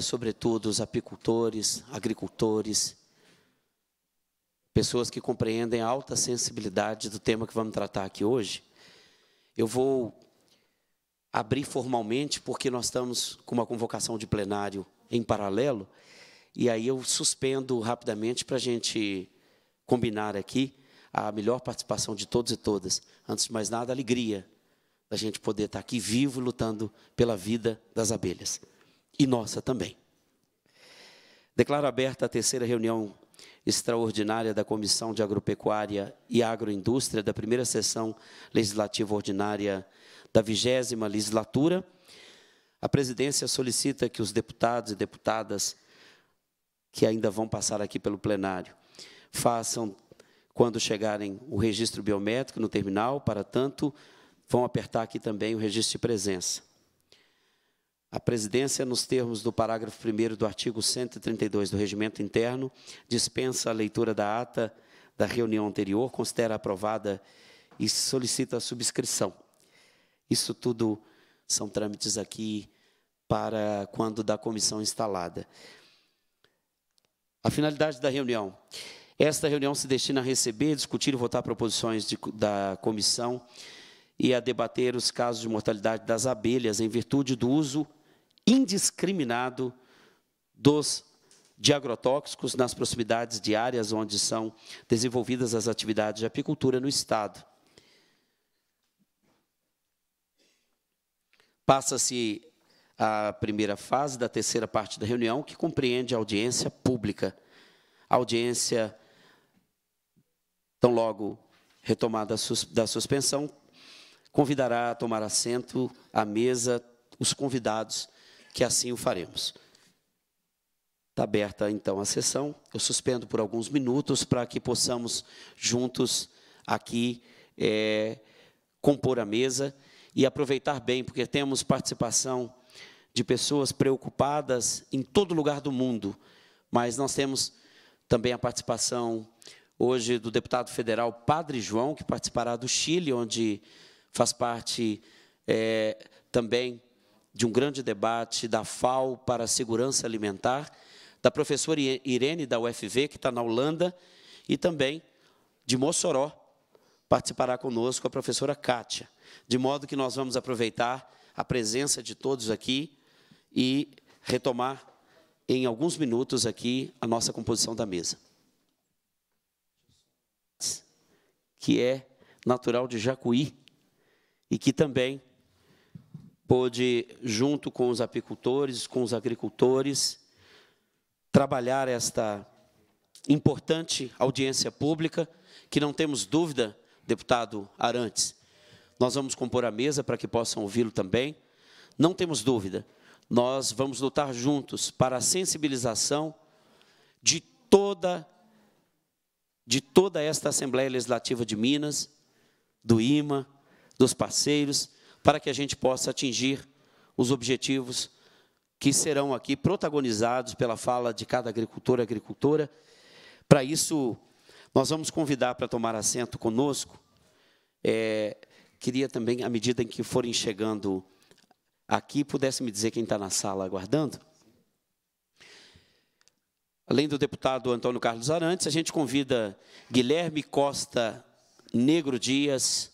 sobretudo os apicultores, agricultores, pessoas que compreendem a alta sensibilidade do tema que vamos tratar aqui hoje. Eu vou abrir formalmente, porque nós estamos com uma convocação de plenário em paralelo, e aí eu suspendo rapidamente para a gente combinar aqui a melhor participação de todos e todas. Antes de mais nada, alegria da gente poder estar aqui vivo lutando pela vida das abelhas e nossa também. Declaro aberta a terceira reunião extraordinária da Comissão de Agropecuária e Agroindústria da primeira sessão legislativa ordinária da vigésima legislatura. A presidência solicita que os deputados e deputadas que ainda vão passar aqui pelo plenário façam quando chegarem o registro biométrico no terminal, para tanto, vão apertar aqui também o registro de presença. A presidência, nos termos do parágrafo 1 do artigo 132 do Regimento Interno, dispensa a leitura da ata da reunião anterior, considera aprovada e solicita a subscrição. Isso tudo são trâmites aqui para quando da comissão instalada. A finalidade da reunião. Esta reunião se destina a receber, discutir e votar proposições de, da comissão e a debater os casos de mortalidade das abelhas em virtude do uso indiscriminado dos de agrotóxicos nas proximidades de áreas onde são desenvolvidas as atividades de apicultura no Estado. Passa-se a primeira fase da terceira parte da reunião, que compreende a audiência pública. A audiência, tão logo retomada da suspensão, convidará a tomar assento à mesa os convidados que assim o faremos. Está aberta então a sessão. Eu suspendo por alguns minutos para que possamos juntos aqui é, compor a mesa e aproveitar bem, porque temos participação de pessoas preocupadas em todo lugar do mundo, mas nós temos também a participação hoje do deputado federal Padre João, que participará do Chile, onde faz parte é, também de um grande debate da FAO para a segurança alimentar, da professora Irene da UFV, que está na Holanda, e também de Mossoró, participará conosco a professora Kátia, de modo que nós vamos aproveitar a presença de todos aqui e retomar em alguns minutos aqui a nossa composição da mesa. Que é natural de Jacuí e que também pôde, junto com os apicultores, com os agricultores, trabalhar esta importante audiência pública, que não temos dúvida, deputado Arantes. Nós vamos compor a mesa para que possam ouvi-lo também. Não temos dúvida, nós vamos lutar juntos para a sensibilização de toda, de toda esta Assembleia Legislativa de Minas, do IMA, dos parceiros, para que a gente possa atingir os objetivos que serão aqui protagonizados pela fala de cada agricultor e agricultora. Para isso, nós vamos convidar para tomar assento conosco. É, queria também, à medida em que forem chegando aqui, pudesse me dizer quem está na sala aguardando. Além do deputado Antônio Carlos Arantes, a gente convida Guilherme Costa Negro Dias,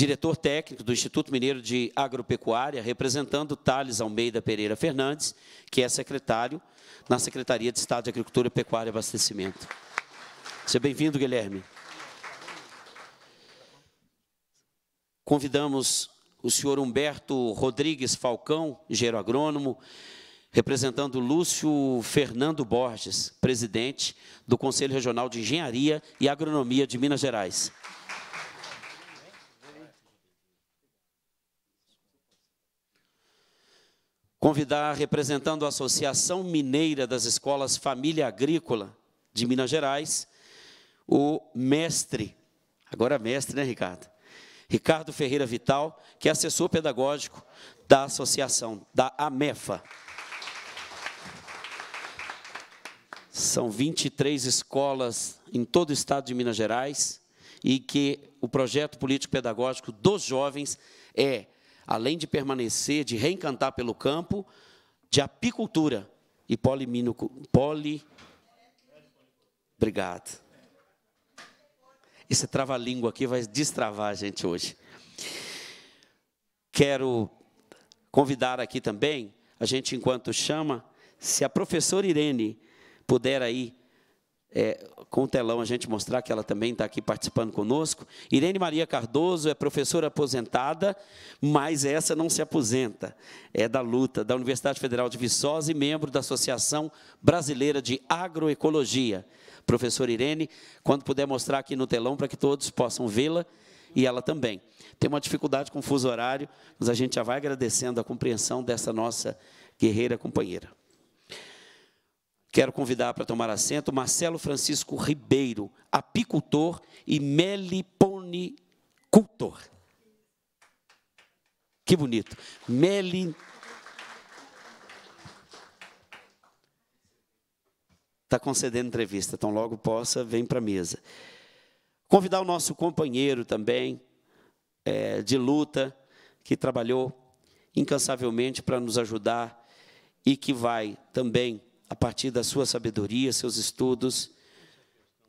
diretor técnico do Instituto Mineiro de Agropecuária, representando Thales Almeida Pereira Fernandes, que é secretário na Secretaria de Estado de Agricultura, Pecuária e Abastecimento. Seja bem-vindo, Guilherme. Convidamos o senhor Humberto Rodrigues Falcão, engenheiro agrônomo, representando Lúcio Fernando Borges, presidente do Conselho Regional de Engenharia e Agronomia de Minas Gerais. convidar, representando a Associação Mineira das Escolas Família Agrícola de Minas Gerais, o mestre, agora mestre, né, Ricardo? Ricardo Ferreira Vital, que é assessor pedagógico da associação, da AMEFA. São 23 escolas em todo o estado de Minas Gerais e que o projeto político-pedagógico dos jovens é além de permanecer, de reencantar pelo campo, de apicultura e polimínico, poli... Obrigado. Esse trava-língua aqui vai destravar a gente hoje. Quero convidar aqui também, a gente enquanto chama, se a professora Irene puder aí é, com o telão a gente mostrar que ela também está aqui participando conosco. Irene Maria Cardoso é professora aposentada, mas essa não se aposenta. É da luta da Universidade Federal de Viçosa e membro da Associação Brasileira de Agroecologia. Professora Irene, quando puder mostrar aqui no telão para que todos possam vê-la e ela também. Tem uma dificuldade com o fuso horário, mas a gente já vai agradecendo a compreensão dessa nossa guerreira companheira. Quero convidar para tomar assento Marcelo Francisco Ribeiro, apicultor e meliponicultor. Que bonito. Meli. Está concedendo entrevista, então logo possa, vem para a mesa. Convidar o nosso companheiro também, é, de luta, que trabalhou incansavelmente para nos ajudar e que vai também a partir da sua sabedoria, seus estudos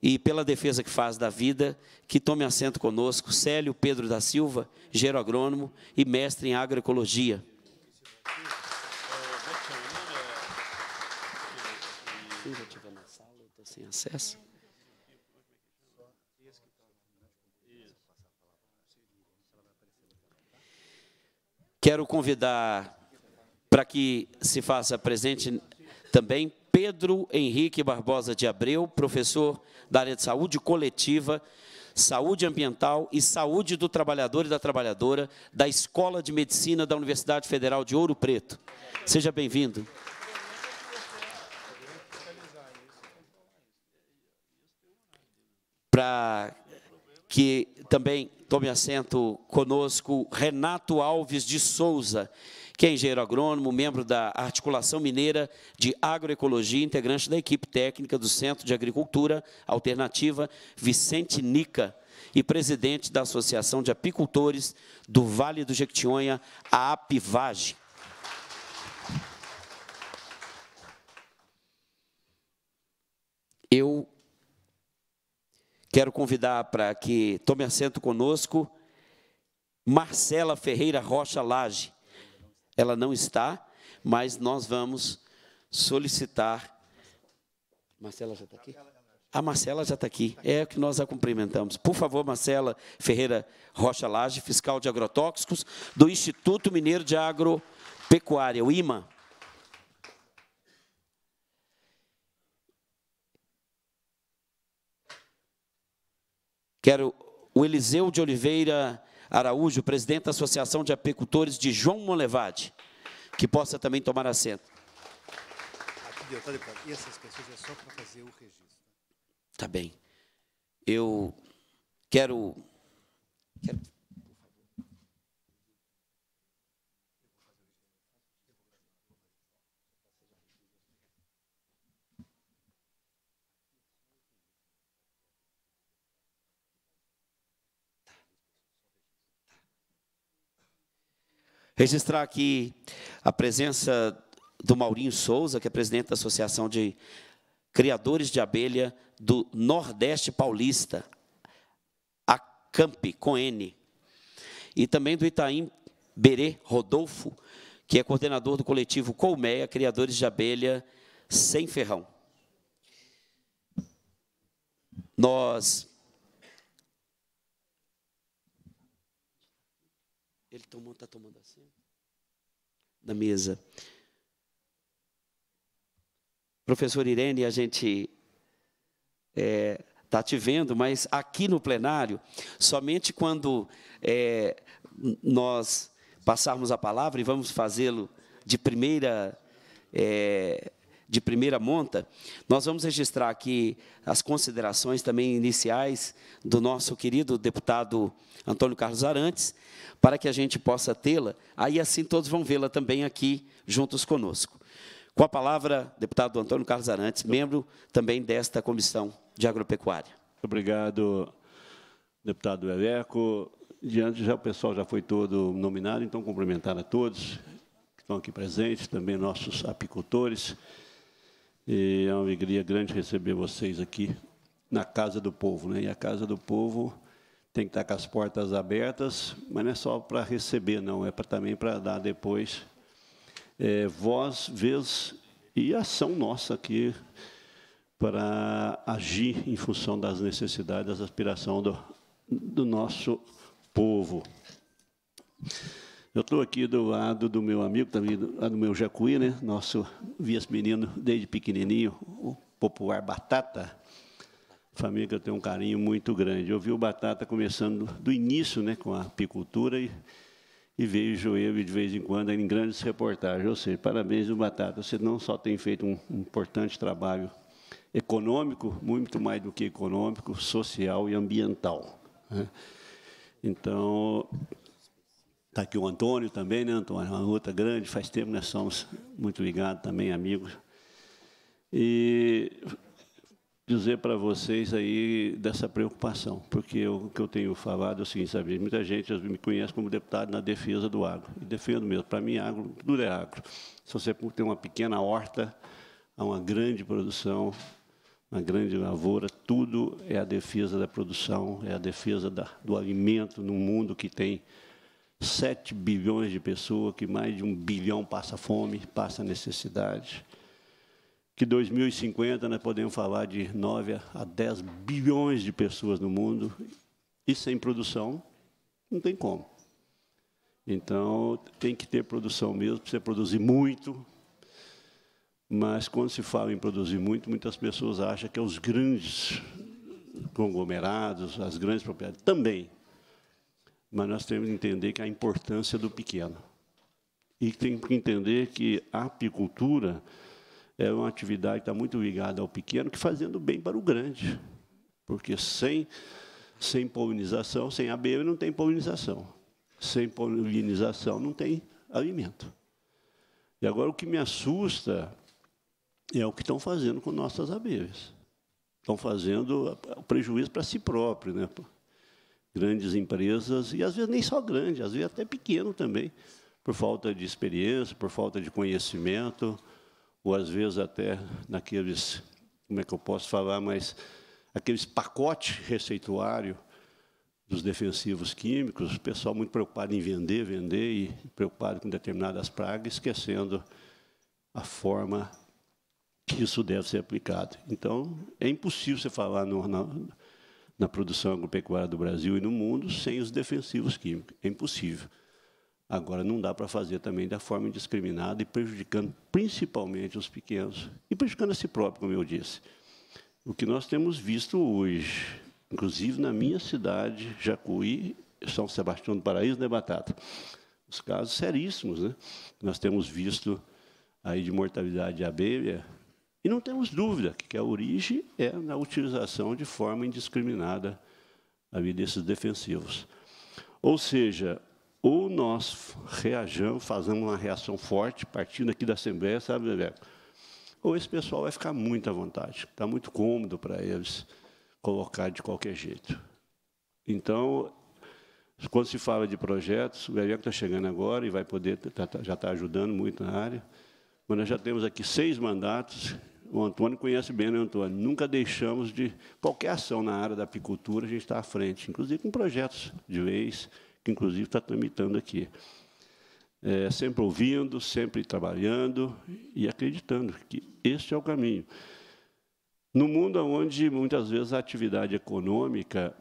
e pela defesa que faz da vida, que tome assento conosco, Célio Pedro da Silva, geroagrônomo e mestre em agroecologia. sem acesso. Quero convidar para que se faça presente também Pedro Henrique Barbosa de Abreu, professor da área de saúde coletiva, saúde ambiental e saúde do trabalhador e da trabalhadora da Escola de Medicina da Universidade Federal de Ouro Preto. Seja bem-vindo. Para que também tome assento conosco Renato Alves de Souza, que é engenheiro agrônomo, membro da Articulação Mineira de Agroecologia, integrante da equipe técnica do Centro de Agricultura Alternativa Vicente Nica e presidente da Associação de Apicultores do Vale do Jequitinhonha, a APIVAGE. Eu quero convidar para que tome assento conosco Marcela Ferreira Rocha Lage, ela não está, mas nós vamos solicitar. Marcela já está aqui? A Marcela já está aqui. É o que nós a cumprimentamos. Por favor, Marcela Ferreira Rocha Lage, fiscal de agrotóxicos do Instituto Mineiro de Agropecuária, o IMA. Quero o Eliseu de Oliveira Araújo, presidente da Associação de Apicultores de João Molevade, que possa também tomar assento. Aqui, tá E essas pessoas é só para fazer o registro. Está bem. Eu quero, quero Registrar aqui a presença do Maurinho Souza, que é presidente da Associação de Criadores de Abelha do Nordeste Paulista, a CAMP, com N. E também do Itaim Berê Rodolfo, que é coordenador do coletivo Colmeia, Criadores de Abelha Sem Ferrão. Nós Ele está tomando assim. Da mesa. Professor Irene, a gente está é, tá te vendo, mas aqui no plenário, somente quando é, nós passarmos a palavra, e vamos fazê-lo de primeira é, de primeira monta, nós vamos registrar aqui as considerações também iniciais do nosso querido deputado Antônio Carlos Arantes, para que a gente possa tê-la, aí assim todos vão vê-la também aqui juntos conosco. Com a palavra, deputado Antônio Carlos Arantes, membro também desta Comissão de Agropecuária. Obrigado, deputado Eleco. Diante já o pessoal já foi todo nominado, então cumprimentar a todos que estão aqui presentes, também nossos apicultores. E é uma alegria grande receber vocês aqui na Casa do Povo. Né? E a Casa do Povo tem que estar tá com as portas abertas, mas não é só para receber, não, é pra, também para dar depois é, voz, vez e ação nossa aqui para agir em função das necessidades, das aspirações do, do nosso povo. Eu estou aqui do lado do meu amigo, também do, do meu Jacuí, né? Nosso vice-menino desde pequenininho, o popular Batata. Família que eu tenho um carinho muito grande. Eu vi o Batata começando do início, né, com a apicultura e, e vejo ele de vez em quando em grandes reportagens. Ou seja, parabéns do Batata. Você não só tem feito um importante trabalho econômico, muito mais do que econômico, social e ambiental. Né? Então, Está aqui o Antônio também, né, Antônio? Uma luta grande, faz tempo nós somos muito ligados também, amigos. E dizer para vocês aí dessa preocupação, porque o que eu tenho falado é o seguinte, sabe, muita gente me conhece como deputado na defesa do agro, e defendo mesmo, para mim agro, tudo é agro. Se você tem uma pequena horta, há uma grande produção, uma grande lavoura, tudo é a defesa da produção, é a defesa da, do alimento no mundo que tem 7 bilhões de pessoas, que mais de um bilhão passa fome, passa necessidade. Que 2050 nós podemos falar de 9 a 10 bilhões de pessoas no mundo e sem produção não tem como. Então tem que ter produção mesmo, precisa produzir muito. Mas quando se fala em produzir muito, muitas pessoas acham que é os grandes conglomerados, as grandes propriedades também, mas nós temos que entender que a importância do pequeno. E temos que entender que a apicultura é uma atividade que está muito ligada ao pequeno, que fazendo bem para o grande. Porque sem, sem polinização, sem abelha, não tem polinização. Sem polinização, não tem alimento. E agora o que me assusta é o que estão fazendo com nossas abelhas. Estão fazendo prejuízo para si próprio, né? grandes empresas, e às vezes nem só grande, às vezes até pequeno também, por falta de experiência, por falta de conhecimento, ou às vezes até naqueles, como é que eu posso falar, mas aqueles pacote receituário dos defensivos químicos, o pessoal muito preocupado em vender, vender e preocupado com determinadas pragas, esquecendo a forma que isso deve ser aplicado. Então, é impossível você falar no, no, na produção agropecuária do Brasil e no mundo sem os defensivos químicos. É impossível. Agora, não dá para fazer também da forma indiscriminada e prejudicando principalmente os pequenos e prejudicando a si próprio, como eu disse. O que nós temos visto hoje, inclusive na minha cidade, Jacuí, São Sebastião do Paraíso, né, Batata? Os casos seríssimos, né? Nós temos visto aí de mortalidade de abelha, e não temos dúvida que a origem é na utilização de forma indiscriminada desses defensivos. Ou seja, ou nós reajamos, fazemos uma reação forte, partindo aqui da Assembleia, sabe, Bebeco? Ou esse pessoal vai ficar muito à vontade, está muito cômodo para eles colocar de qualquer jeito. Então, quando se fala de projetos, o Bebeco está chegando agora e vai poder, tá, tá, já está ajudando muito na área, mas nós já temos aqui seis mandatos o Antônio conhece bem, né, Antônio? Nunca deixamos de. Qualquer ação na área da apicultura, a gente está à frente, inclusive com projetos de leis, que inclusive está tramitando aqui. É, sempre ouvindo, sempre trabalhando e acreditando que este é o caminho. No mundo onde muitas vezes a atividade econômica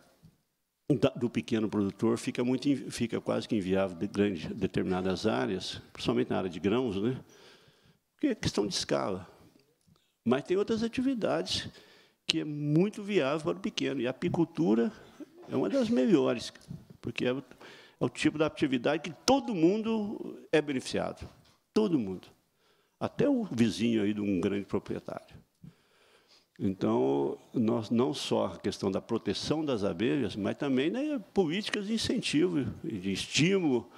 do pequeno produtor fica, muito, fica quase que inviável de determinadas áreas, principalmente na área de grãos, né? porque é questão de escala. Mas tem outras atividades que é muito viável para o pequeno. E a apicultura é uma das melhores, porque é, é o tipo de atividade que todo mundo é beneficiado. Todo mundo. Até o vizinho aí de um grande proprietário. Então, nós não só a questão da proteção das abelhas, mas também né, políticas de incentivo e de estímulo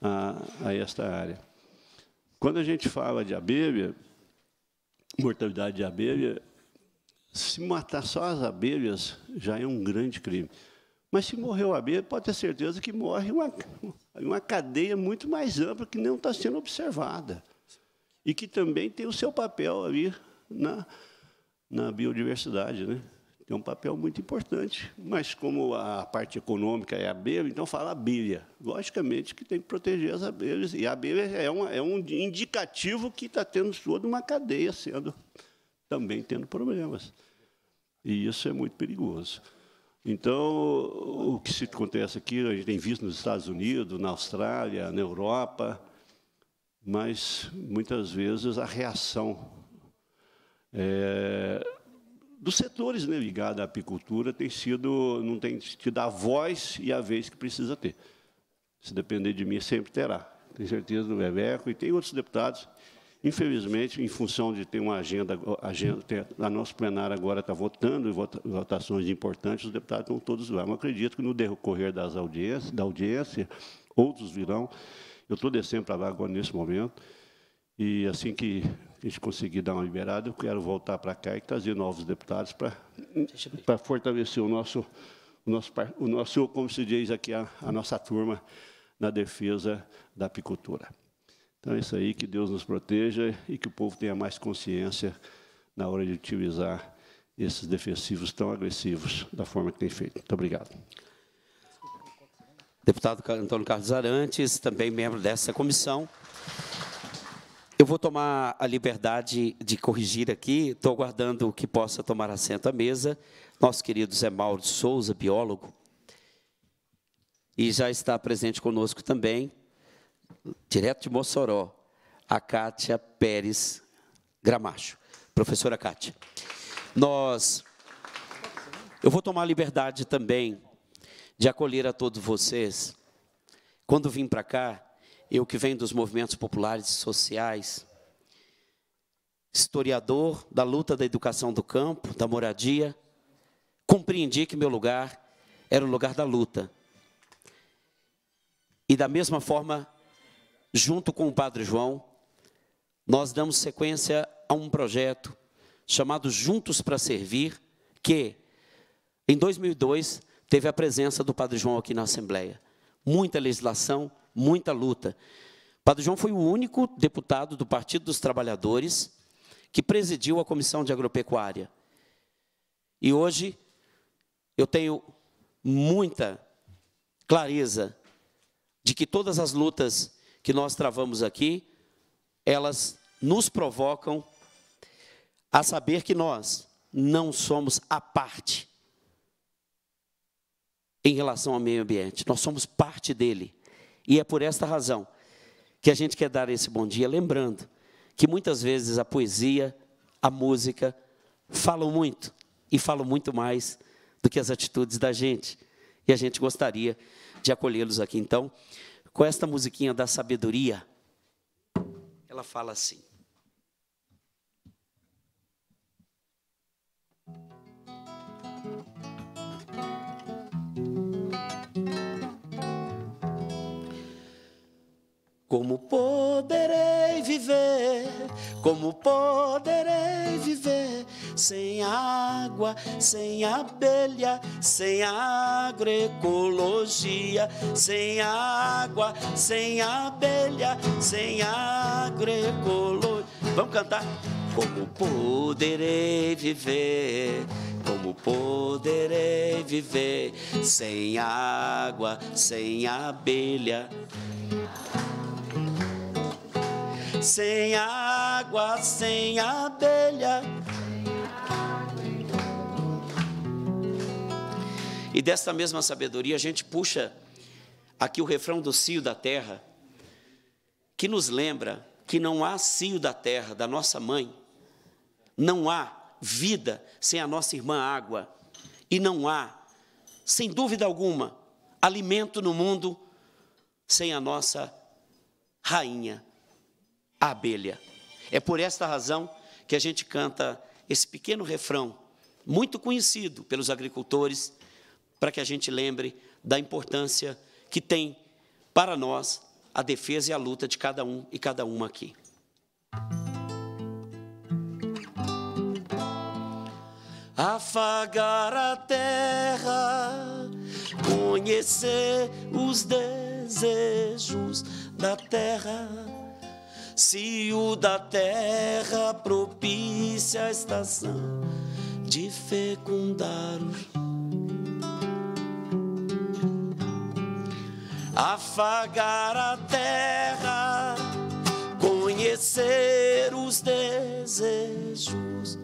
a, a esta área. Quando a gente fala de abelha, mortalidade de abelha, se matar só as abelhas já é um grande crime. Mas se morreu a abelha, pode ter certeza que morre uma, uma cadeia muito mais ampla que não está sendo observada. E que também tem o seu papel ali na, na biodiversidade. Né? tem um papel muito importante, mas como a parte econômica é abelha, então fala abelha. Logicamente que tem que proteger as abelhas, e a abelha é, uma, é um indicativo que está tendo toda uma cadeia sendo também tendo problemas. E isso é muito perigoso. Então, o que se acontece aqui, a gente tem visto nos Estados Unidos, na Austrália, na Europa, mas muitas vezes a reação é, dos setores né, ligados à apicultura tem sido, não tem tido a voz e a vez que precisa ter. Se depender de mim, sempre terá. Tenho certeza do Bebeco e tem outros deputados. Infelizmente, em função de ter uma agenda, agenda ter, a nossa plenária agora está votando votações importantes, os deputados estão todos lá. Mas acredito que no decorrer das audiências, da audiência, outros virão. Eu estou descendo para lá agora nesse momento. E assim que a gente conseguir dar uma liberada, eu quero voltar para cá e trazer novos deputados para, para fortalecer o nosso, o nosso, o nosso, como se diz aqui, a, a nossa turma na defesa da apicultura. Então é isso aí, que Deus nos proteja e que o povo tenha mais consciência na hora de utilizar esses defensivos tão agressivos da forma que tem feito. Muito obrigado. Deputado Antônio Carlos Arantes, também membro dessa comissão. Eu vou tomar a liberdade de corrigir aqui, estou aguardando que possa tomar assento à mesa. Nosso querido Zé Mauro de Souza, biólogo, e já está presente conosco também, direto de Mossoró, a Kátia Pérez Gramacho. Professora Kátia, nós. Eu vou tomar a liberdade também de acolher a todos vocês. Quando vim para cá, eu que venho dos movimentos populares e sociais, historiador da luta da educação do campo, da moradia, compreendi que meu lugar era o lugar da luta. E da mesma forma, junto com o Padre João, nós damos sequência a um projeto chamado Juntos para Servir, que em 2002 teve a presença do Padre João aqui na Assembleia. Muita legislação, muita luta. Padre João foi o único deputado do Partido dos Trabalhadores que presidiu a Comissão de Agropecuária. E hoje eu tenho muita clareza de que todas as lutas que nós travamos aqui, elas nos provocam a saber que nós não somos a parte em relação ao meio ambiente, nós somos parte dele. E é por esta razão que a gente quer dar esse bom dia, lembrando que muitas vezes a poesia, a música, falam muito e falam muito mais do que as atitudes da gente. E a gente gostaria de acolhê-los aqui, então, com esta musiquinha da sabedoria. Ela fala assim. Como poderei viver, como poderei viver sem água, sem abelha, sem agroecologia, sem água, sem abelha, sem agroecologia. Vamos cantar? Como poderei viver? Como poderei viver sem água, sem abelha? sem água, sem abelha. E desta mesma sabedoria a gente puxa aqui o refrão do cio da terra, que nos lembra que não há cio da terra, da nossa mãe, não há vida sem a nossa irmã água, e não há, sem dúvida alguma, alimento no mundo sem a nossa rainha a abelha. É por esta razão que a gente canta esse pequeno refrão, muito conhecido pelos agricultores, para que a gente lembre da importância que tem para nós a defesa e a luta de cada um e cada uma aqui. Afagar a terra, conhecer os desejos da terra se o da terra propicia a estação de fecundar. Afagar a terra, conhecer os desejos.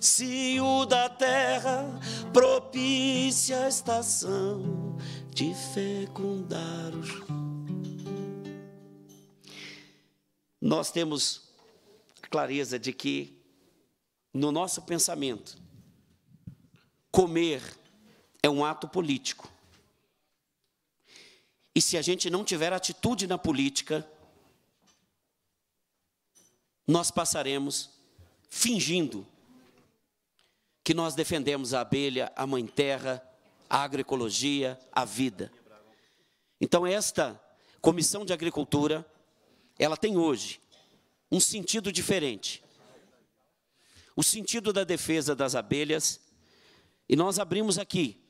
Se o da terra propicia a estação de fecundar os nós temos clareza de que, no nosso pensamento, comer é um ato político. E se a gente não tiver atitude na política, nós passaremos fingindo que nós defendemos a abelha, a mãe terra, a agroecologia, a vida. Então, esta comissão de agricultura ela tem hoje um sentido diferente. O sentido da defesa das abelhas. E nós abrimos aqui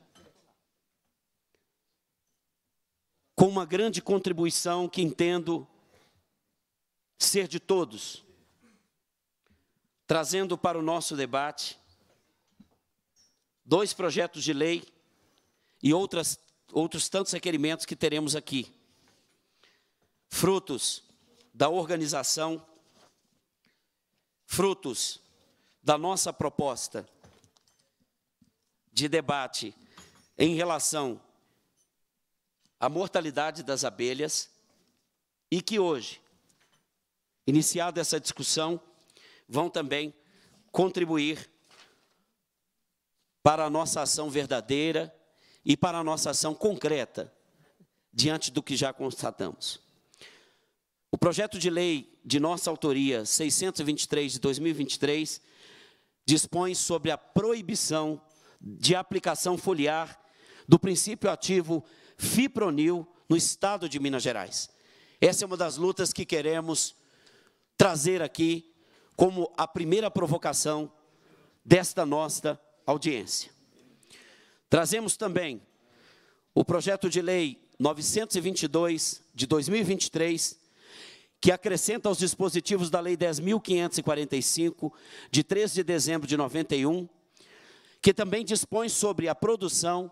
com uma grande contribuição que entendo ser de todos, trazendo para o nosso debate dois projetos de lei e outras, outros tantos requerimentos que teremos aqui, frutos da organização, frutos da nossa proposta de debate em relação à mortalidade das abelhas e que hoje, iniciada essa discussão, vão também contribuir para a nossa ação verdadeira e para a nossa ação concreta diante do que já constatamos. O projeto de lei de nossa autoria, 623 de 2023, dispõe sobre a proibição de aplicação foliar do princípio ativo fipronil no estado de Minas Gerais. Essa é uma das lutas que queremos trazer aqui como a primeira provocação desta nossa audiência. Trazemos também o projeto de lei 922 de 2023, que acrescenta aos dispositivos da Lei 10.545, de 13 de dezembro de 91, que também dispõe sobre a produção,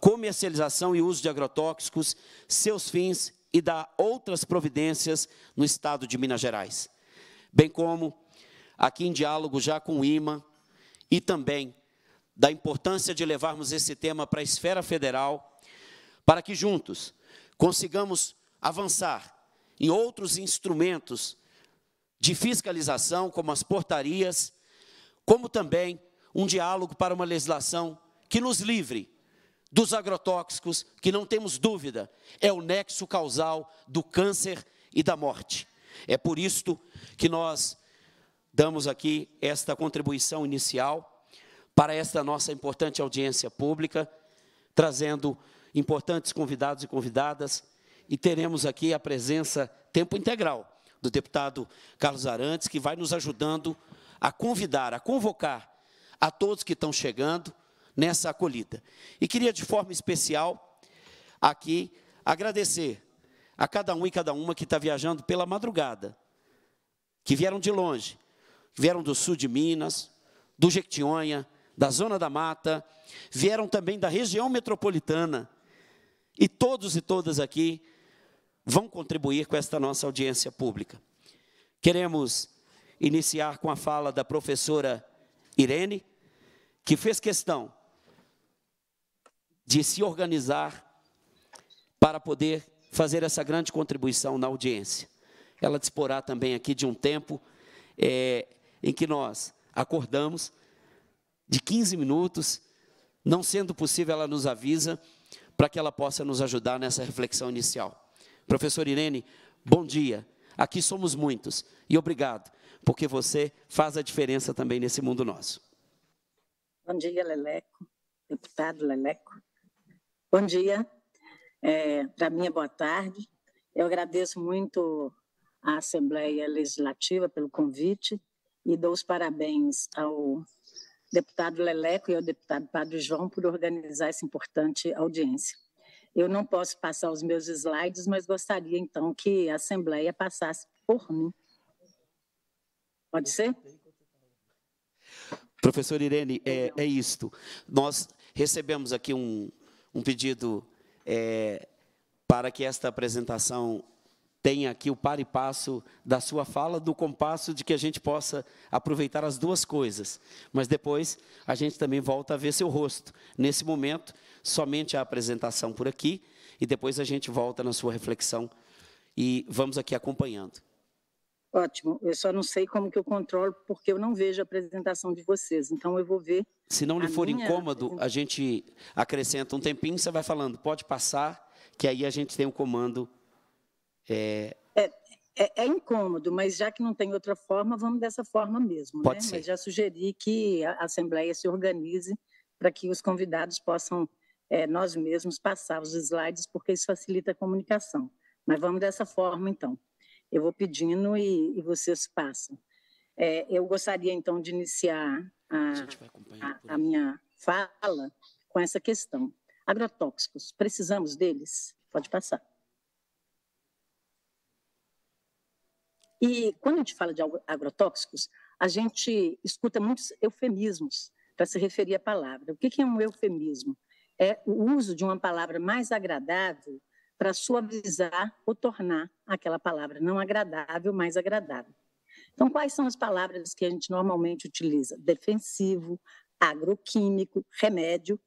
comercialização e uso de agrotóxicos, seus fins e dá outras providências no Estado de Minas Gerais, bem como aqui em diálogo já com o IMA e também da importância de levarmos esse tema para a esfera federal, para que juntos consigamos avançar e outros instrumentos de fiscalização, como as portarias, como também um diálogo para uma legislação que nos livre dos agrotóxicos, que não temos dúvida, é o nexo causal do câncer e da morte. É por isto que nós damos aqui esta contribuição inicial para esta nossa importante audiência pública, trazendo importantes convidados e convidadas e teremos aqui a presença tempo integral do deputado Carlos Arantes, que vai nos ajudando a convidar, a convocar a todos que estão chegando nessa acolhida. E queria, de forma especial, aqui agradecer a cada um e cada uma que está viajando pela madrugada, que vieram de longe, vieram do sul de Minas, do Jequitinhonha, da Zona da Mata, vieram também da região metropolitana, e todos e todas aqui vão contribuir com esta nossa audiência pública. Queremos iniciar com a fala da professora Irene, que fez questão de se organizar para poder fazer essa grande contribuição na audiência. Ela disporá também aqui de um tempo é, em que nós acordamos de 15 minutos, não sendo possível, ela nos avisa para que ela possa nos ajudar nessa reflexão inicial. Professor Irene, bom dia. Aqui somos muitos e obrigado, porque você faz a diferença também nesse mundo nosso. Bom dia, Leleco, deputado Leleco. Bom dia. É, Para mim é boa tarde. Eu agradeço muito à Assembleia Legislativa pelo convite e dou os parabéns ao deputado Leleco e ao deputado Padre João por organizar essa importante audiência. Eu não posso passar os meus slides, mas gostaria então que a Assembleia passasse por mim. Pode ser? Professor Irene, é, é isto. Nós recebemos aqui um, um pedido é, para que esta apresentação Tenha aqui o par e passo da sua fala, do compasso de que a gente possa aproveitar as duas coisas. Mas depois a gente também volta a ver seu rosto. Nesse momento, somente a apresentação por aqui, e depois a gente volta na sua reflexão e vamos aqui acompanhando. Ótimo. Eu só não sei como que eu controlo, porque eu não vejo a apresentação de vocês. Então eu vou ver. Se não lhe for incômodo, a gente acrescenta um tempinho, você vai falando, pode passar, que aí a gente tem o comando é... É, é, é, incômodo, mas já que não tem outra forma, vamos dessa forma mesmo. Pode né? ser. Mas já sugeri que a Assembleia se organize para que os convidados possam é, nós mesmos passar os slides, porque isso facilita a comunicação. Mas vamos dessa forma, então. Eu vou pedindo e, e vocês passam. É, eu gostaria, então, de iniciar a, a, a minha fala com essa questão. Agrotóxicos, precisamos deles? Pode passar. E quando a gente fala de agrotóxicos, a gente escuta muitos eufemismos para se referir à palavra. O que é um eufemismo? É o uso de uma palavra mais agradável para suavizar ou tornar aquela palavra não agradável mais agradável. Então, quais são as palavras que a gente normalmente utiliza? Defensivo, agroquímico, remédio,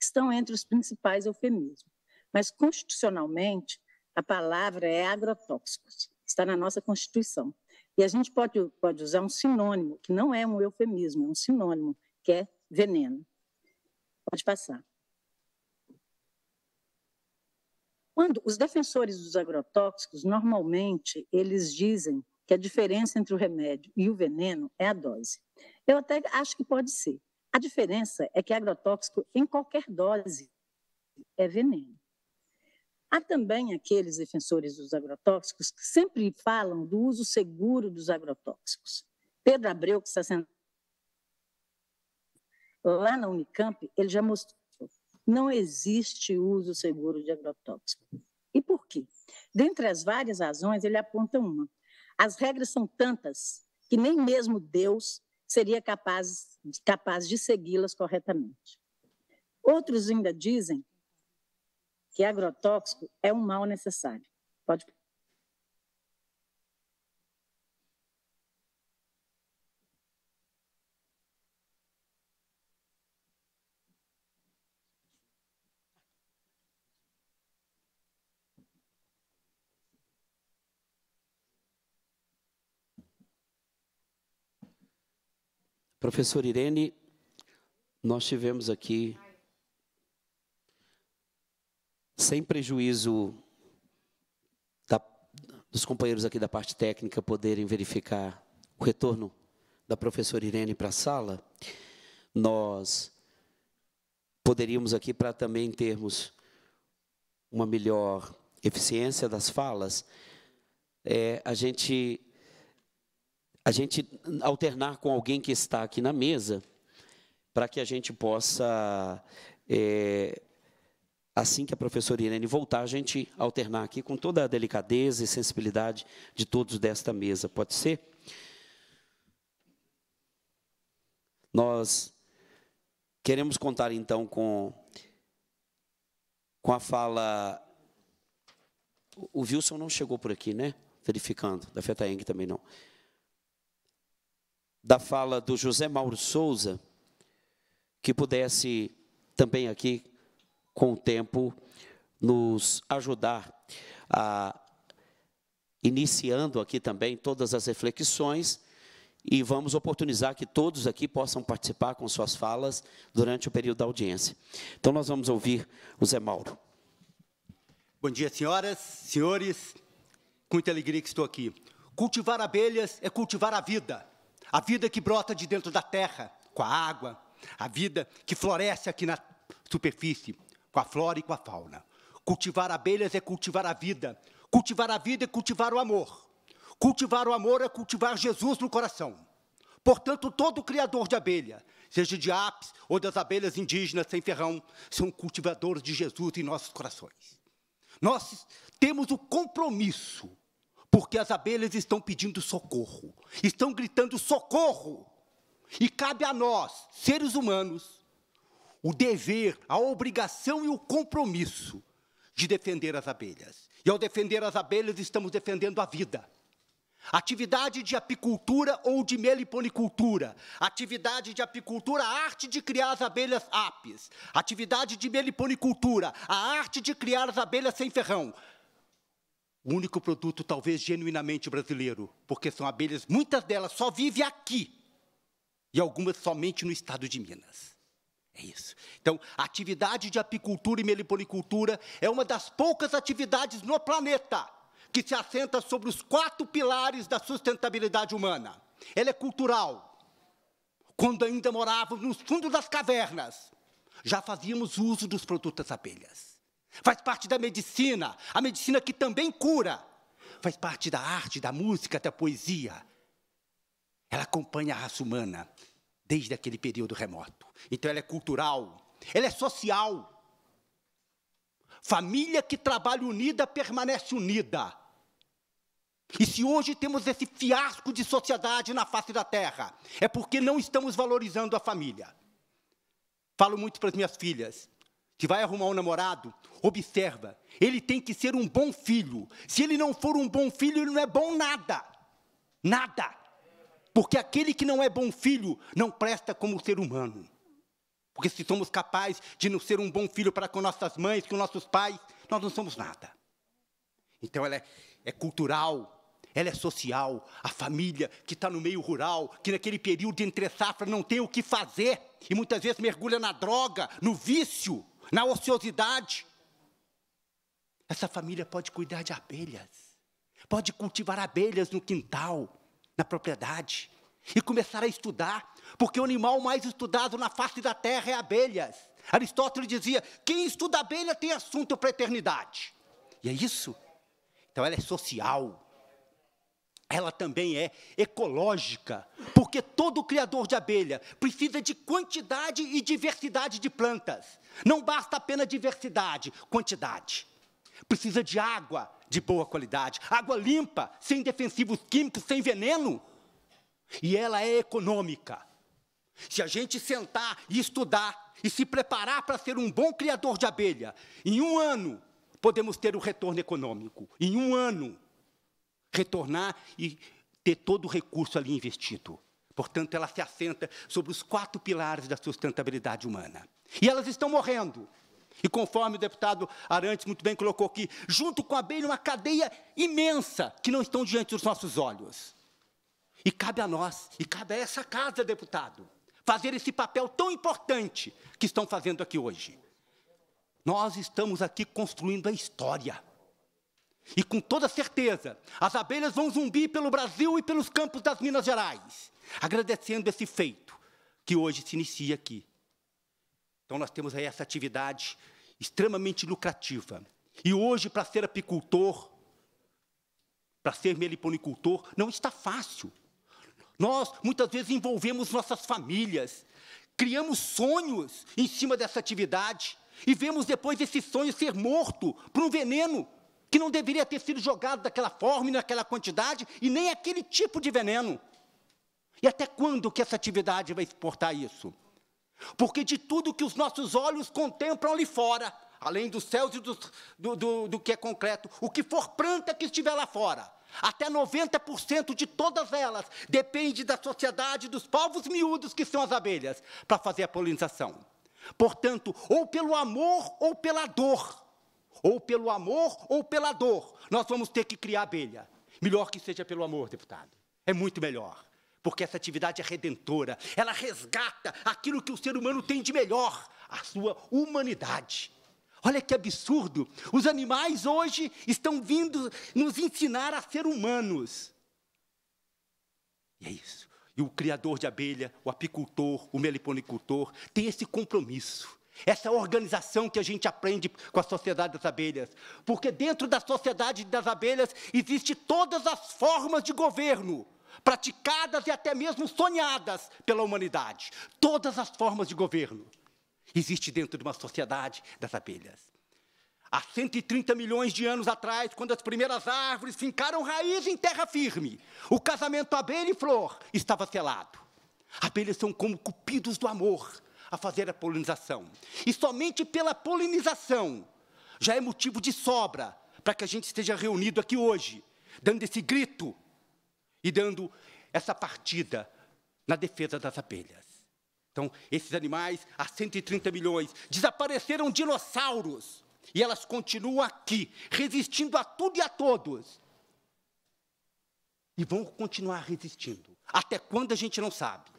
estão entre os principais eufemismos. Mas, constitucionalmente, a palavra é agrotóxicos está na nossa Constituição. E a gente pode, pode usar um sinônimo, que não é um eufemismo, é um sinônimo, que é veneno. Pode passar. Quando os defensores dos agrotóxicos, normalmente, eles dizem que a diferença entre o remédio e o veneno é a dose. Eu até acho que pode ser. A diferença é que agrotóxico, em qualquer dose, é veneno. Há também aqueles defensores dos agrotóxicos que sempre falam do uso seguro dos agrotóxicos. Pedro Abreu, que está sendo lá na Unicamp, ele já mostrou não existe uso seguro de agrotóxico. E por quê? Dentre as várias razões, ele aponta uma. As regras são tantas que nem mesmo Deus seria capaz, capaz de segui-las corretamente. Outros ainda dizem que agrotóxico é um mal necessário. Pode. Professor Irene, nós tivemos aqui sem prejuízo da, dos companheiros aqui da parte técnica poderem verificar o retorno da professora Irene para a sala, nós poderíamos aqui, para também termos uma melhor eficiência das falas, é, a gente a gente alternar com alguém que está aqui na mesa para que a gente possa é, assim que a professora Irene voltar, a gente alternar aqui com toda a delicadeza e sensibilidade de todos desta mesa. Pode ser? Nós queremos contar então com, com a fala. O Wilson não chegou por aqui, né? Verificando, da FETAENG também não. Da fala do José Mauro Souza, que pudesse também aqui com o tempo, nos ajudar a, iniciando aqui também todas as reflexões, e vamos oportunizar que todos aqui possam participar com suas falas durante o período da audiência. Então, nós vamos ouvir o Zé Mauro. Bom dia, senhoras, senhores. Com muita alegria que estou aqui. Cultivar abelhas é cultivar a vida. A vida que brota de dentro da terra, com a água. A vida que floresce aqui na superfície com a flora e com a fauna. Cultivar abelhas é cultivar a vida. Cultivar a vida é cultivar o amor. Cultivar o amor é cultivar Jesus no coração. Portanto, todo criador de abelha, seja de apes ou das abelhas indígenas sem ferrão, são cultivadores de Jesus em nossos corações. Nós temos o compromisso, porque as abelhas estão pedindo socorro, estão gritando socorro. E cabe a nós, seres humanos, o dever, a obrigação e o compromisso de defender as abelhas. E ao defender as abelhas, estamos defendendo a vida. Atividade de apicultura ou de meliponicultura. Atividade de apicultura, a arte de criar as abelhas apis. Atividade de meliponicultura, a arte de criar as abelhas sem ferrão. O único produto talvez genuinamente brasileiro, porque são abelhas, muitas delas só vivem aqui e algumas somente no estado de Minas. É isso. Então, a atividade de apicultura e meliponicultura é uma das poucas atividades no planeta que se assenta sobre os quatro pilares da sustentabilidade humana. Ela é cultural. Quando ainda morávamos nos fundos das cavernas, já fazíamos uso dos produtos das abelhas. Faz parte da medicina, a medicina que também cura. Faz parte da arte, da música, da poesia. Ela acompanha a raça humana desde aquele período remoto. Então ela é cultural, ela é social. Família que trabalha unida permanece unida. E se hoje temos esse fiasco de sociedade na face da terra, é porque não estamos valorizando a família. Falo muito para as minhas filhas. Se vai arrumar um namorado, observa, ele tem que ser um bom filho. Se ele não for um bom filho, ele não é bom nada. Nada. Porque aquele que não é bom filho não presta como ser humano. Porque se somos capazes de não ser um bom filho para com nossas mães, com nossos pais, nós não somos nada. Então ela é, é cultural, ela é social. A família que está no meio rural, que naquele período de entre safra não tem o que fazer e muitas vezes mergulha na droga, no vício, na ociosidade. Essa família pode cuidar de abelhas, pode cultivar abelhas no quintal, na propriedade e começar a estudar, porque o animal mais estudado na face da terra é abelhas. Aristóteles dizia: quem estuda abelha tem assunto para a eternidade. E é isso. Então ela é social. Ela também é ecológica, porque todo criador de abelha precisa de quantidade e diversidade de plantas. Não basta apenas diversidade, quantidade. Precisa de água de boa qualidade, água limpa, sem defensivos químicos, sem veneno e ela é econômica. Se a gente sentar e estudar e se preparar para ser um bom criador de abelha, em um ano podemos ter o retorno econômico. Em um ano, retornar e ter todo o recurso ali investido. Portanto, ela se assenta sobre os quatro pilares da sustentabilidade humana. E elas estão morrendo. E conforme o deputado Arantes muito bem colocou aqui, junto com a abelha, uma cadeia imensa que não estão diante dos nossos olhos. E cabe a nós, e cabe a essa casa, deputado, fazer esse papel tão importante que estão fazendo aqui hoje. Nós estamos aqui construindo a história. E com toda certeza, as abelhas vão zumbir pelo Brasil e pelos campos das Minas Gerais, agradecendo esse feito que hoje se inicia aqui. Então, nós temos aí essa atividade extremamente lucrativa. E hoje, para ser apicultor, para ser meliponicultor, não está fácil. Nós, muitas vezes, envolvemos nossas famílias, criamos sonhos em cima dessa atividade e vemos depois esse sonho ser morto por um veneno que não deveria ter sido jogado daquela forma e naquela quantidade e nem aquele tipo de veneno. E até quando que essa atividade vai exportar isso? Porque de tudo que os nossos olhos contemplam ali fora, além dos céus e do, do, do, do que é concreto, o que for planta que estiver lá fora, até 90% de todas elas depende da sociedade dos povos miúdos que são as abelhas para fazer a polinização. Portanto, ou pelo amor ou pela dor, ou pelo amor ou pela dor, nós vamos ter que criar abelha. Melhor que seja pelo amor, deputado. É muito melhor. Porque essa atividade é redentora, ela resgata aquilo que o ser humano tem de melhor, a sua humanidade. Olha que absurdo! Os animais hoje estão vindo nos ensinar a ser humanos. E é isso. E o criador de abelha, o apicultor, o meliponicultor, tem esse compromisso, essa organização que a gente aprende com a sociedade das abelhas. Porque dentro da sociedade das abelhas existe todas as formas de governo praticadas e até mesmo sonhadas pela humanidade. Todas as formas de governo existe dentro de uma sociedade das abelhas. Há 130 milhões de anos atrás, quando as primeiras árvores fincaram raiz em terra firme, o casamento abelha e flor estava selado. Abelhas são como cupidos do amor a fazer a polinização. E somente pela polinização já é motivo de sobra para que a gente esteja reunido aqui hoje, dando esse grito e dando essa partida na defesa das abelhas. Então, esses animais, há 130 milhões, desapareceram dinossauros. E elas continuam aqui, resistindo a tudo e a todos. E vão continuar resistindo. Até quando a gente não sabe.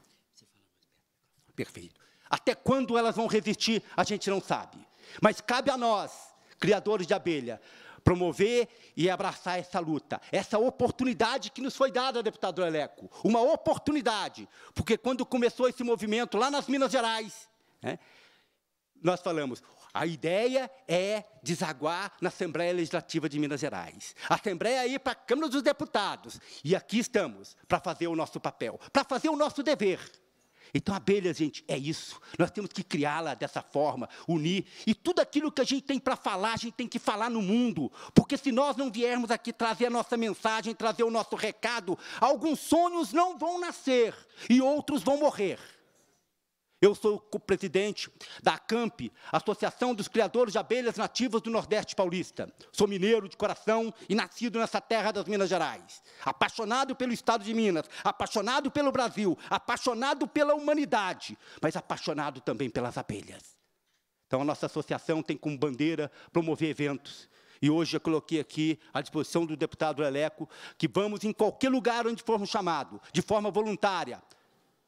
Perfeito. Até quando elas vão resistir, a gente não sabe. Mas cabe a nós, criadores de abelha, promover e abraçar essa luta, essa oportunidade que nos foi dada, deputado Eleco. Uma oportunidade, porque quando começou esse movimento lá nas Minas Gerais, né, nós falamos, a ideia é desaguar na Assembleia Legislativa de Minas Gerais. A Assembleia é ir para a Câmara dos Deputados. E aqui estamos, para fazer o nosso papel, para fazer o nosso dever. Então, a abelha, gente, é isso. Nós temos que criá-la dessa forma, unir. E tudo aquilo que a gente tem para falar, a gente tem que falar no mundo. Porque se nós não viermos aqui trazer a nossa mensagem, trazer o nosso recado, alguns sonhos não vão nascer e outros vão morrer. Eu sou o presidente da ACAMP, Associação dos Criadores de Abelhas Nativas do Nordeste Paulista. Sou mineiro de coração e nascido nessa terra das Minas Gerais. Apaixonado pelo estado de Minas, apaixonado pelo Brasil, apaixonado pela humanidade, mas apaixonado também pelas abelhas. Então, a nossa associação tem como bandeira promover eventos. E hoje eu coloquei aqui à disposição do deputado Leleco que vamos em qualquer lugar onde formos chamados, de forma voluntária,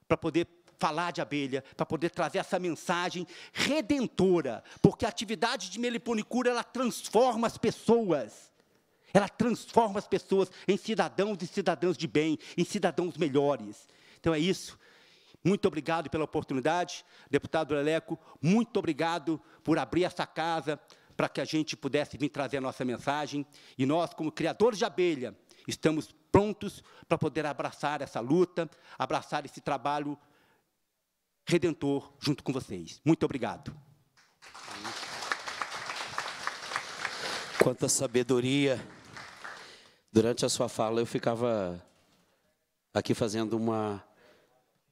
para poder falar de abelha, para poder trazer essa mensagem redentora, porque a atividade de meliponicura ela transforma as pessoas. Ela transforma as pessoas em cidadãos e cidadãs de bem, em cidadãos melhores. Então é isso. Muito obrigado pela oportunidade, deputado Leleco. Muito obrigado por abrir essa casa para que a gente pudesse vir trazer a nossa mensagem. E nós, como criadores de abelha, estamos prontos para poder abraçar essa luta, abraçar esse trabalho redentor junto com vocês. Muito obrigado. Quanta sabedoria. Durante a sua fala, eu ficava aqui fazendo uma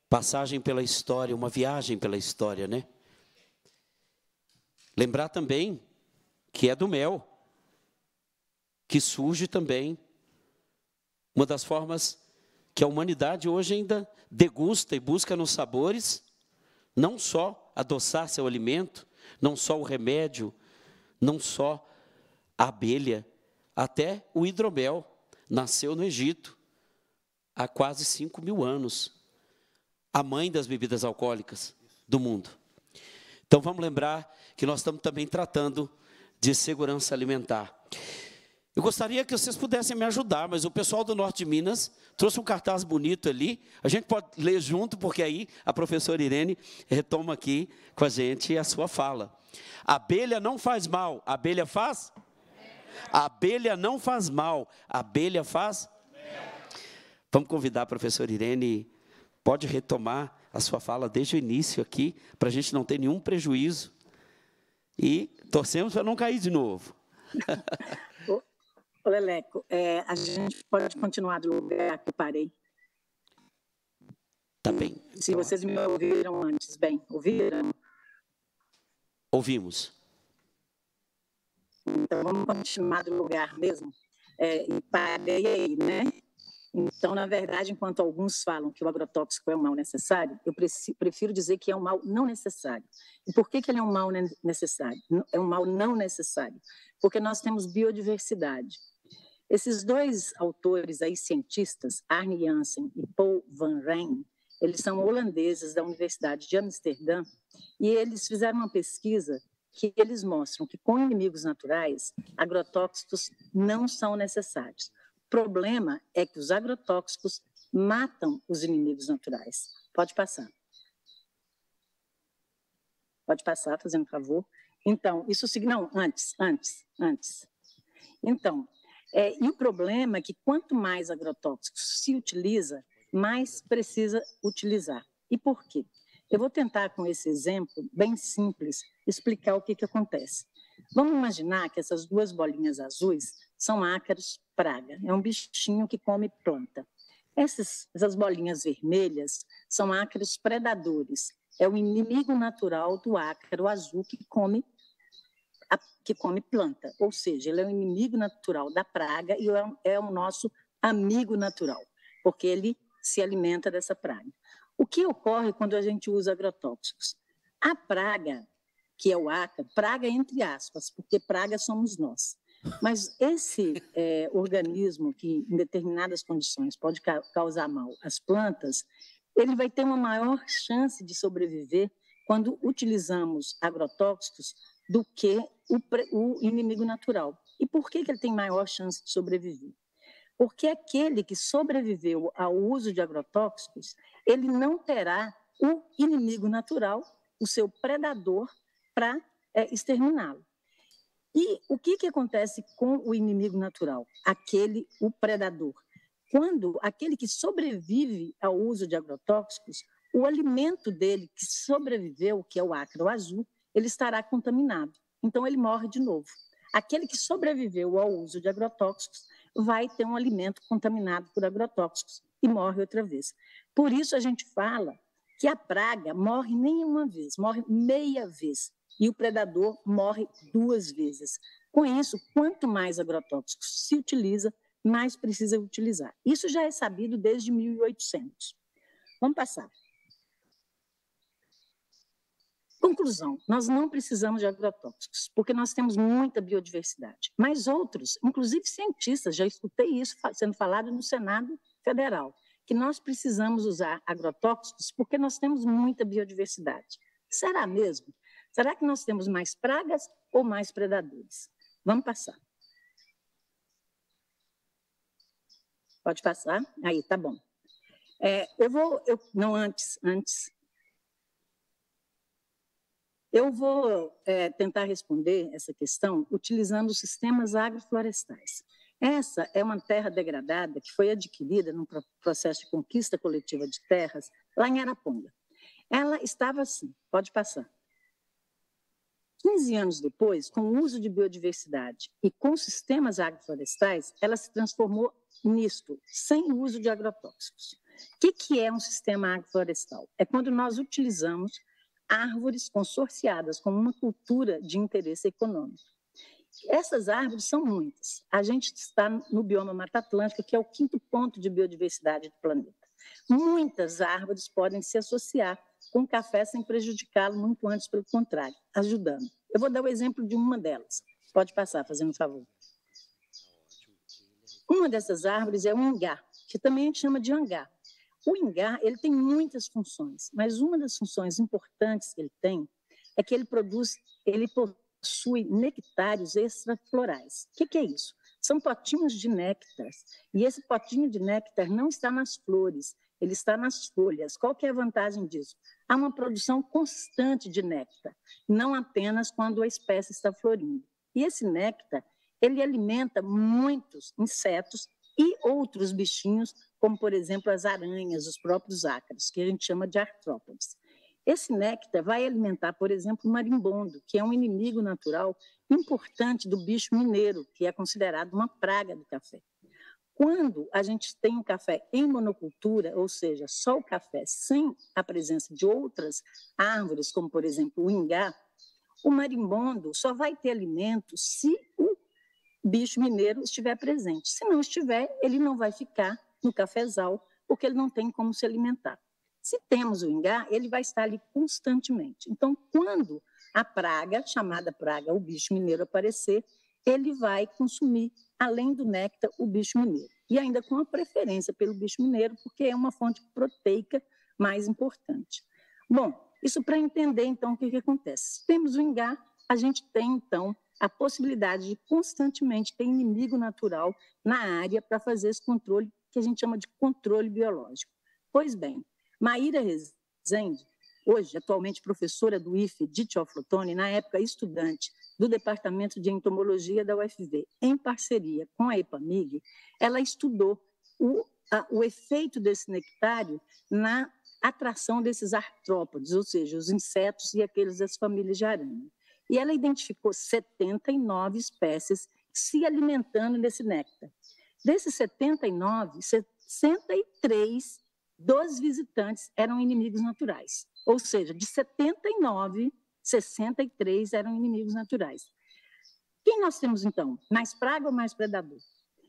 passagem pela história, uma viagem pela história, né? Lembrar também que é do mel que surge também uma das formas que a humanidade hoje ainda degusta e busca nos sabores não só adoçar seu alimento, não só o remédio, não só a abelha, até o hidromel. Nasceu no Egito há quase 5 mil anos. A mãe das bebidas alcoólicas do mundo. Então vamos lembrar que nós estamos também tratando de segurança alimentar. Eu gostaria que vocês pudessem me ajudar, mas o pessoal do Norte de Minas trouxe um cartaz bonito ali. A gente pode ler junto, porque aí a professora Irene retoma aqui com a gente a sua fala. abelha não faz mal, abelha faz? abelha não faz mal, abelha faz? Vamos convidar a professora Irene, pode retomar a sua fala desde o início aqui, para a gente não ter nenhum prejuízo. E torcemos para não cair de novo. Leleco, é, a gente pode continuar do lugar que parei. Tá bem. Se vocês me ouviram antes, bem, ouviram? Ouvimos. Então, vamos continuar do lugar mesmo. É, e parei aí, né? Então, na verdade, enquanto alguns falam que o agrotóxico é um mal necessário, eu prefiro dizer que é um mal não necessário. E por que, que ele é um mal necessário? É um mal não necessário? Porque nós temos biodiversidade. Esses dois autores aí, cientistas, Arne Janssen e Paul van Rijn, eles são holandeses da Universidade de Amsterdã e eles fizeram uma pesquisa que eles mostram que com inimigos naturais, agrotóxicos não são necessários. O problema é que os agrotóxicos matam os inimigos naturais. Pode passar. Pode passar, fazendo um favor. Então, isso significa. Não, antes, antes, antes. Então, é, e o problema é que quanto mais agrotóxicos se utiliza, mais precisa utilizar. E por quê? Eu vou tentar, com esse exemplo bem simples, explicar o que, que acontece. Vamos imaginar que essas duas bolinhas azuis são ácaros praga, é um bichinho que come planta. Essas, essas bolinhas vermelhas são ácaros predadores, é o inimigo natural do ácaro azul que come a, que come planta, ou seja, ele é o um inimigo natural da praga e é, é o nosso amigo natural, porque ele se alimenta dessa praga. O que ocorre quando a gente usa agrotóxicos? A praga, que é o ácaro, praga entre aspas, porque praga somos nós. Mas esse é, organismo que, em determinadas condições, pode ca causar mal às plantas, ele vai ter uma maior chance de sobreviver quando utilizamos agrotóxicos do que o, o inimigo natural. E por que, que ele tem maior chance de sobreviver? Porque aquele que sobreviveu ao uso de agrotóxicos, ele não terá o inimigo natural, o seu predador, para é, exterminá-lo. E o que, que acontece com o inimigo natural? Aquele, o predador. Quando aquele que sobrevive ao uso de agrotóxicos, o alimento dele que sobreviveu, que é o acro azul, ele estará contaminado. Então, ele morre de novo. Aquele que sobreviveu ao uso de agrotóxicos vai ter um alimento contaminado por agrotóxicos e morre outra vez. Por isso, a gente fala que a praga morre nem uma vez, morre meia vez. E o predador morre duas vezes. Com isso, quanto mais agrotóxicos se utiliza, mais precisa utilizar. Isso já é sabido desde 1800. Vamos passar. Conclusão: nós não precisamos de agrotóxicos, porque nós temos muita biodiversidade. Mas outros, inclusive cientistas, já escutei isso sendo falado no Senado Federal, que nós precisamos usar agrotóxicos porque nós temos muita biodiversidade. Será mesmo? Será que nós temos mais pragas ou mais predadores? Vamos passar. Pode passar? Aí, tá bom. É, eu vou. Eu, não, antes, antes. Eu vou é, tentar responder essa questão utilizando sistemas agroflorestais. Essa é uma terra degradada que foi adquirida num processo de conquista coletiva de terras lá em Araponga. Ela estava assim, pode passar. 15 anos depois, com o uso de biodiversidade e com sistemas agroflorestais, ela se transformou nisto, sem o uso de agrotóxicos. O que, que é um sistema agroflorestal? É quando nós utilizamos árvores consorciadas como uma cultura de interesse econômico. Essas árvores são muitas. A gente está no bioma Mata Atlântica, que é o quinto ponto de biodiversidade do planeta. Muitas árvores podem se associar com o café sem prejudicá-lo, muito antes, pelo contrário, ajudando. Eu vou dar o exemplo de uma delas. Pode passar, fazendo um favor. Tá uma dessas árvores é o angá, que também a gente chama de angá. O ingá ele tem muitas funções, mas uma das funções importantes que ele tem é que ele produz, ele possui nectários extraflorais. O que, que é isso? São potinhos de néctar. E esse potinho de néctar não está nas flores, ele está nas folhas. Qual que é a vantagem disso? Há uma produção constante de néctar, não apenas quando a espécie está florindo. E esse néctar, ele alimenta muitos insetos e outros bichinhos, como por exemplo as aranhas, os próprios ácaros, que a gente chama de artrópodes. Esse néctar vai alimentar, por exemplo, o marimbondo, que é um inimigo natural importante do bicho mineiro, que é considerado uma praga do café. Quando a gente tem o café em monocultura, ou seja, só o café sem a presença de outras árvores, como por exemplo o ingá, o marimbondo só vai ter alimento se o bicho mineiro estiver presente. Se não estiver, ele não vai ficar no cafezal, porque ele não tem como se alimentar. Se temos o ingá, ele vai estar ali constantemente. Então, quando a praga, chamada praga, o bicho mineiro aparecer, ele vai consumir, além do néctar, o bicho mineiro. E ainda com a preferência pelo bicho mineiro, porque é uma fonte proteica mais importante. Bom, isso para entender, então, o que, que acontece. Se temos o ingá, a gente tem, então, a possibilidade de constantemente ter inimigo natural na área para fazer esse controle que a gente chama de controle biológico. Pois bem, Maíra Rezende, hoje atualmente professora do IFE de Teoflotone, na época estudante do Departamento de Entomologia da UFV, em parceria com a EPAMIG, ela estudou o, a, o efeito desse nectário na atração desses artrópodes, ou seja, os insetos e aqueles das famílias de aranha. E ela identificou 79 espécies se alimentando desse néctar. Desses 79, 63 dos visitantes eram inimigos naturais. Ou seja, de 79, 63 eram inimigos naturais. Quem nós temos então? Mais praga ou mais predador?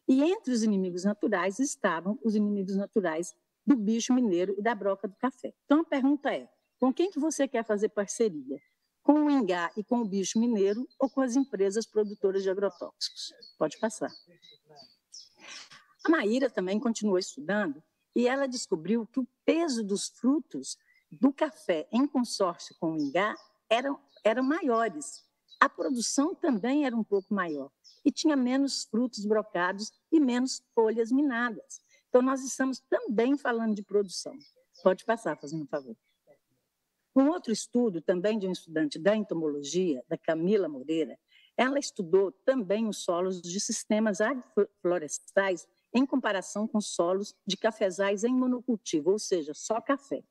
E entre os inimigos naturais estavam os inimigos naturais do bicho mineiro e da broca do café. Então a pergunta é: com quem que você quer fazer parceria? com o ingá e com o bicho mineiro ou com as empresas produtoras de agrotóxicos. Pode passar. A Maíra também continuou estudando e ela descobriu que o peso dos frutos do café em consórcio com o ingá eram, eram maiores. A produção também era um pouco maior e tinha menos frutos brocados e menos folhas minadas. Então, nós estamos também falando de produção. Pode passar, fazendo um favor. Um outro estudo, também de um estudante da entomologia, da Camila Moreira, ela estudou também os solos de sistemas agroflorestais em comparação com solos de cafezais em monocultivo, ou seja, só café.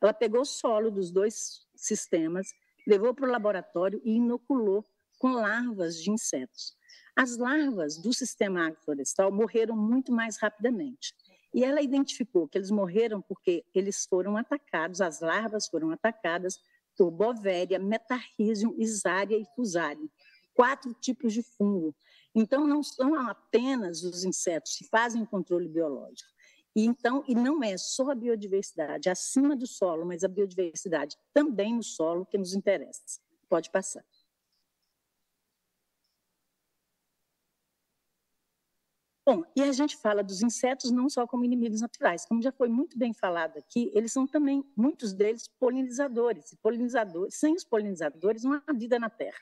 Ela pegou o solo dos dois sistemas, levou para o laboratório e inoculou com larvas de insetos. As larvas do sistema agroflorestal morreram muito mais rapidamente. E ela identificou que eles morreram porque eles foram atacados, as larvas foram atacadas por Bovéria, Metarrhizium, Isaria e Fusarium, quatro tipos de fungo. Então, não são apenas os insetos que fazem controle biológico. E, então, e não é só a biodiversidade acima do solo, mas a biodiversidade também no solo que nos interessa. Pode passar. Bom, e a gente fala dos insetos não só como inimigos naturais, como já foi muito bem falado aqui, eles são também, muitos deles, polinizadores. E polinizadores, sem os polinizadores, não há vida na Terra.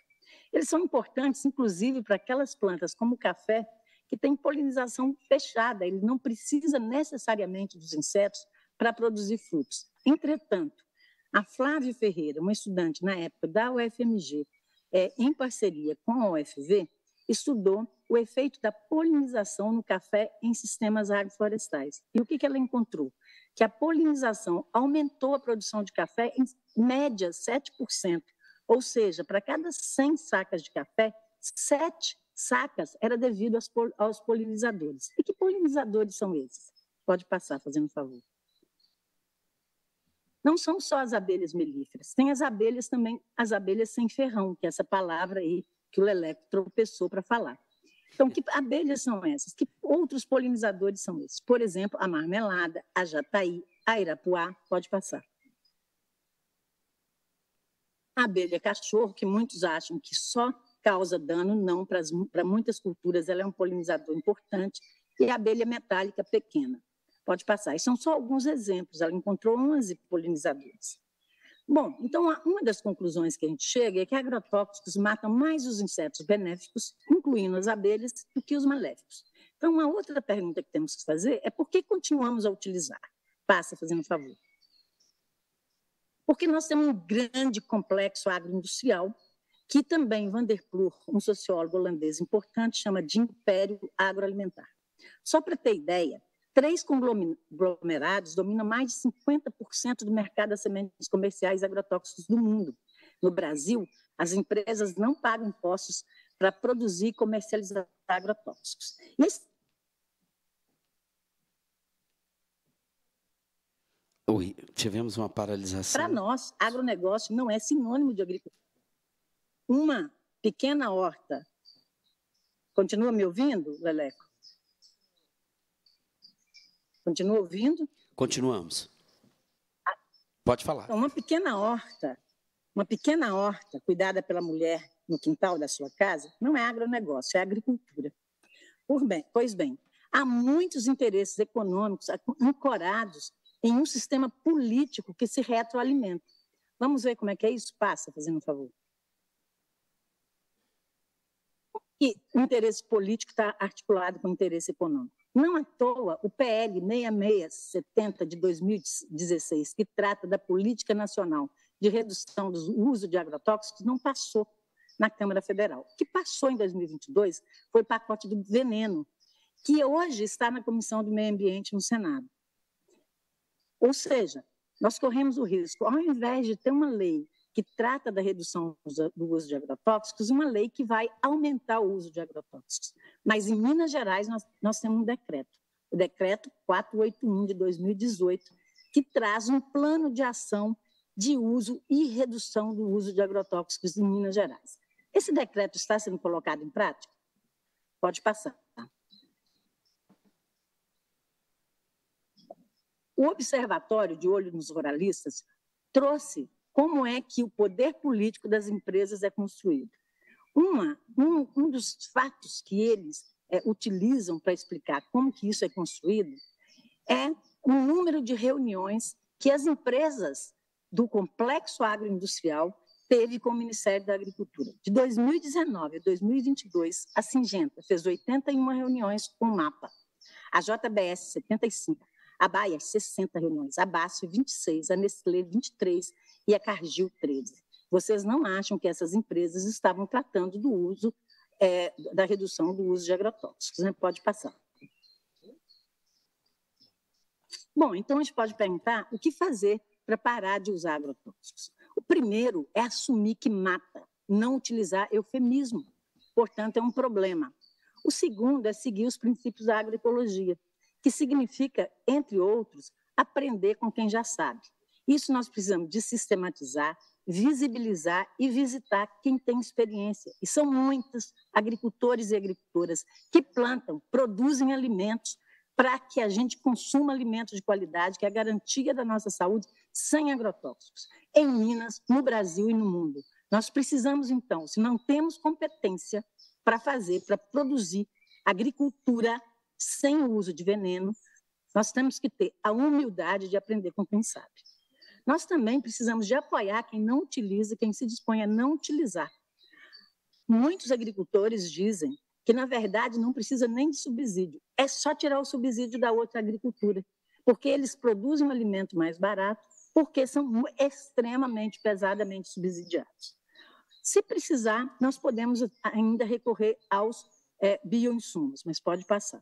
Eles são importantes, inclusive, para aquelas plantas como o café, que tem polinização fechada, ele não precisa necessariamente dos insetos para produzir frutos. Entretanto, a Flávia Ferreira, uma estudante na época da UFMG, é, em parceria com a UFV, estudou o efeito da polinização no café em sistemas agroflorestais. E o que, que ela encontrou? Que a polinização aumentou a produção de café em média 7%. Ou seja, para cada 100 sacas de café, 7 sacas era devido aos, pol aos polinizadores. E que polinizadores são esses? Pode passar, fazendo um favor. Não são só as abelhas melíferas, tem as abelhas também, as abelhas sem ferrão, que é essa palavra aí que o leleco tropeçou para falar. Então, que abelhas são essas? Que outros polinizadores são esses? Por exemplo, a marmelada, a jataí, a irapuá, pode passar. A abelha cachorro, que muitos acham que só causa dano, não, para muitas culturas ela é um polinizador importante, e a abelha metálica pequena. Pode passar. E são só alguns exemplos, ela encontrou 11 polinizadores. Bom, então uma das conclusões que a gente chega é que agrotóxicos matam mais os insetos benéficos, incluindo as abelhas, do que os maléficos. Então, uma outra pergunta que temos que fazer é por que continuamos a utilizar? Passa fazendo favor. Porque nós temos um grande complexo agroindustrial que também Van der Ploeg, um sociólogo holandês importante, chama de império agroalimentar. Só para ter ideia, Três conglomerados dominam mais de 50% do mercado das sementes comerciais agrotóxicos do mundo. No Brasil, as empresas não pagam impostos para produzir e comercializar agrotóxicos. Oi, tivemos uma paralisação. Para nós, agronegócio não é sinônimo de agricultura. Uma pequena horta. Continua me ouvindo, Leleco? Continua ouvindo? Continuamos. Pode falar. Então, uma pequena horta, uma pequena horta cuidada pela mulher no quintal da sua casa não é agronegócio, é agricultura. Por bem, pois bem, há muitos interesses econômicos ancorados em um sistema político que se retroalimenta. Vamos ver como é que é isso? Passa, fazendo um favor. E o interesse político está articulado com o interesse econômico. Não à toa, o PL 6670 de 2016, que trata da política nacional de redução do uso de agrotóxicos, não passou na Câmara Federal. O que passou em 2022 foi o pacote do veneno, que hoje está na Comissão do Meio Ambiente no Senado. Ou seja, nós corremos o risco, ao invés de ter uma lei que trata da redução do uso de agrotóxicos, uma lei que vai aumentar o uso de agrotóxicos. Mas em Minas Gerais nós, nós temos um decreto, o decreto 481 de 2018, que traz um plano de ação de uso e redução do uso de agrotóxicos em Minas Gerais. Esse decreto está sendo colocado em prática? Pode passar. Tá? O Observatório de Olho nos Ruralistas trouxe como é que o poder político das empresas é construído. Uma, um, um dos fatos que eles é, utilizam para explicar como que isso é construído é o número de reuniões que as empresas do complexo agroindustrial teve com o Ministério da Agricultura. De 2019 a 2022, a Singenta fez 81 reuniões com o MAPA, a JBS 75, a Baia 60 reuniões, a BASF 26, a Nestlé 23 e a Cargill 13. Vocês não acham que essas empresas estavam tratando do uso, é, da redução do uso de agrotóxicos? Né? Pode passar. Bom, então a gente pode perguntar o que fazer para parar de usar agrotóxicos. O primeiro é assumir que mata, não utilizar eufemismo. Portanto, é um problema. O segundo é seguir os princípios da agroecologia, que significa, entre outros, aprender com quem já sabe. Isso nós precisamos de sistematizar, visibilizar e visitar quem tem experiência. E são muitos agricultores e agricultoras que plantam, produzem alimentos para que a gente consuma alimentos de qualidade, que é a garantia da nossa saúde sem agrotóxicos, em Minas, no Brasil e no mundo. Nós precisamos, então, se não temos competência para fazer, para produzir agricultura sem o uso de veneno, nós temos que ter a humildade de aprender com quem sabe. Nós também precisamos de apoiar quem não utiliza, quem se dispõe a não utilizar. Muitos agricultores dizem que, na verdade, não precisa nem de subsídio, é só tirar o subsídio da outra agricultura, porque eles produzem um alimento mais barato, porque são extremamente, pesadamente subsidiados. Se precisar, nós podemos ainda recorrer aos é, bioinsumos, mas pode passar.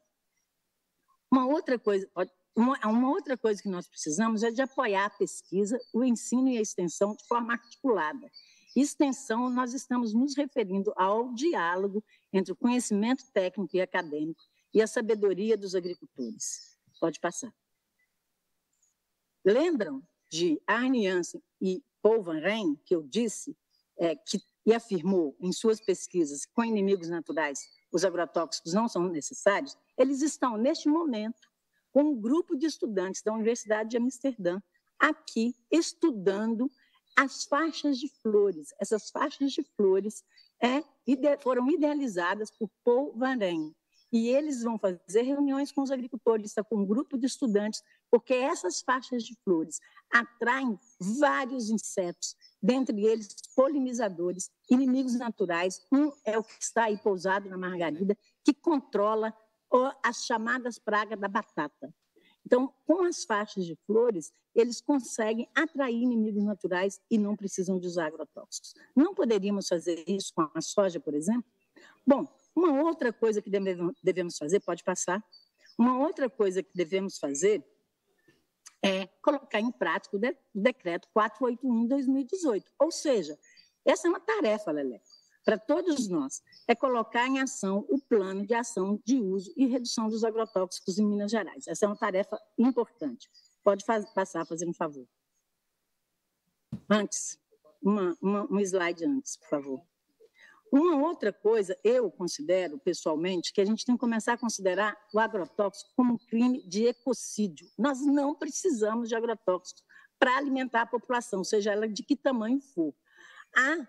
Uma outra coisa, pode, uma, uma outra coisa que nós precisamos é de apoiar a pesquisa, o ensino e a extensão de forma articulada. Extensão, nós estamos nos referindo ao diálogo entre o conhecimento técnico e acadêmico e a sabedoria dos agricultores. Pode passar. Lembram de Arne Janssen e Paul Van Rijn, que eu disse, é, que, e afirmou em suas pesquisas com inimigos naturais os agrotóxicos não são necessários? Eles estão, neste momento, com um grupo de estudantes da Universidade de Amsterdã, aqui estudando as faixas de flores. Essas faixas de flores é, foram idealizadas por Paul Varenne. E eles vão fazer reuniões com os agricultores, tá, com um grupo de estudantes, porque essas faixas de flores atraem vários insetos, dentre eles polinizadores, inimigos naturais. Um é o que está aí pousado na margarida, que controla ou as chamadas pragas da batata. Então, com as faixas de flores, eles conseguem atrair inimigos naturais e não precisam de usar agrotóxicos. Não poderíamos fazer isso com a soja, por exemplo? Bom, uma outra coisa que devemos fazer, pode passar, uma outra coisa que devemos fazer é colocar em prática o decreto 481 de 2018. Ou seja, essa é uma tarefa, Lele para todos nós, é colocar em ação o plano de ação de uso e redução dos agrotóxicos em Minas Gerais. Essa é uma tarefa importante. Pode fazer, passar, fazer um favor. Antes, uma, uma, um slide antes, por favor. Uma outra coisa, eu considero pessoalmente, que a gente tem que começar a considerar o agrotóxico como um crime de ecocídio. Nós não precisamos de agrotóxicos para alimentar a população, seja ela de que tamanho for. Há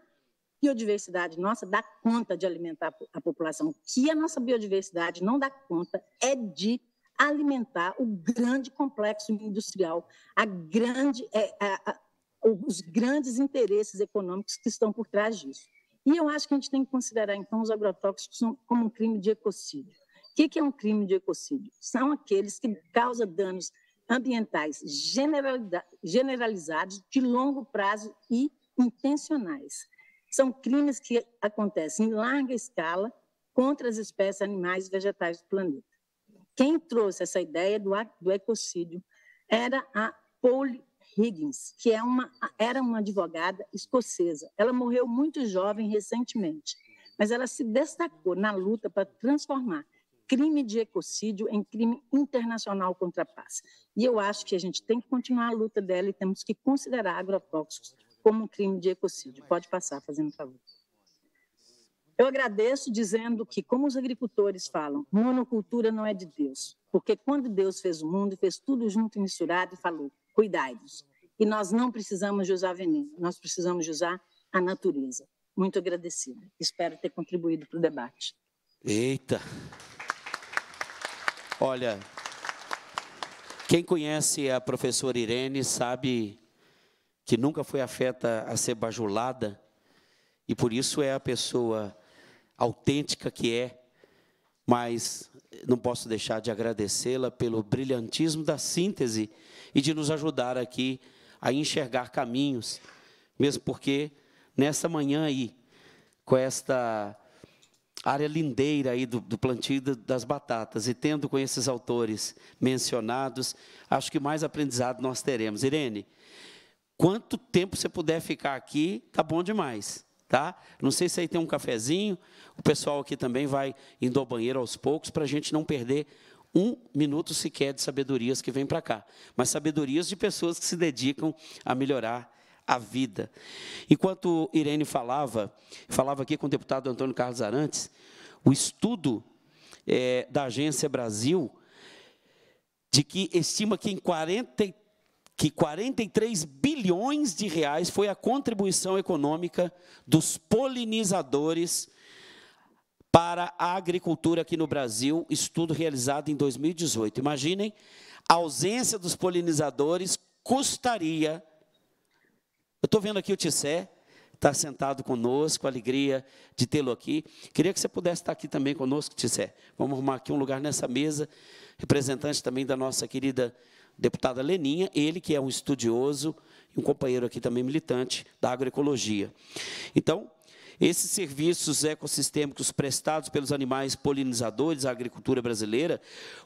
biodiversidade nossa dá conta de alimentar a população. O que a nossa biodiversidade não dá conta é de alimentar o grande complexo industrial, a grande, é, a, a, os grandes interesses econômicos que estão por trás disso. E eu acho que a gente tem que considerar, então, os agrotóxicos como um crime de ecocídio. O que é um crime de ecocídio? São aqueles que causam danos ambientais generalizados, de longo prazo e intencionais. São crimes que acontecem em larga escala contra as espécies animais e vegetais do planeta. Quem trouxe essa ideia do, do ecocídio era a Paul Higgins, que é uma, era uma advogada escocesa. Ela morreu muito jovem recentemente, mas ela se destacou na luta para transformar crime de ecocídio em crime internacional contra a paz. E eu acho que a gente tem que continuar a luta dela e temos que considerar agrotóxicos como um crime de ecocídio. Pode passar, fazendo favor. Eu agradeço dizendo que, como os agricultores falam, monocultura não é de Deus, porque quando Deus fez o mundo, fez tudo junto e misturado e falou: cuidai-vos. E nós não precisamos de usar veneno, nós precisamos de usar a natureza. Muito agradecida. Espero ter contribuído para o debate. Eita! Olha, quem conhece a professora Irene sabe que nunca foi afeta a ser bajulada, e por isso é a pessoa autêntica que é, mas não posso deixar de agradecê-la pelo brilhantismo da síntese e de nos ajudar aqui a enxergar caminhos, mesmo porque nessa manhã aí, com esta área lindeira aí do, do plantio das batatas, e tendo com esses autores mencionados, acho que mais aprendizado nós teremos. Irene, Quanto tempo você puder ficar aqui, tá bom demais. Tá? Não sei se aí tem um cafezinho. O pessoal aqui também vai indo ao banheiro aos poucos para a gente não perder um minuto sequer de sabedorias que vem para cá. Mas sabedorias de pessoas que se dedicam a melhorar a vida. Enquanto Irene falava, falava aqui com o deputado Antônio Carlos Arantes, o estudo é, da Agência Brasil de que estima que em 43 que 43 bilhões de reais foi a contribuição econômica dos polinizadores para a agricultura aqui no Brasil, estudo realizado em 2018. Imaginem, a ausência dos polinizadores custaria. Eu estou vendo aqui o Tissé, está sentado conosco, alegria de tê-lo aqui. Queria que você pudesse estar aqui também conosco, Tissé. Vamos arrumar aqui um lugar nessa mesa, representante também da nossa querida deputada Leninha, ele que é um estudioso e um companheiro aqui também militante da agroecologia. Então, esses serviços ecossistêmicos prestados pelos animais polinizadores à agricultura brasileira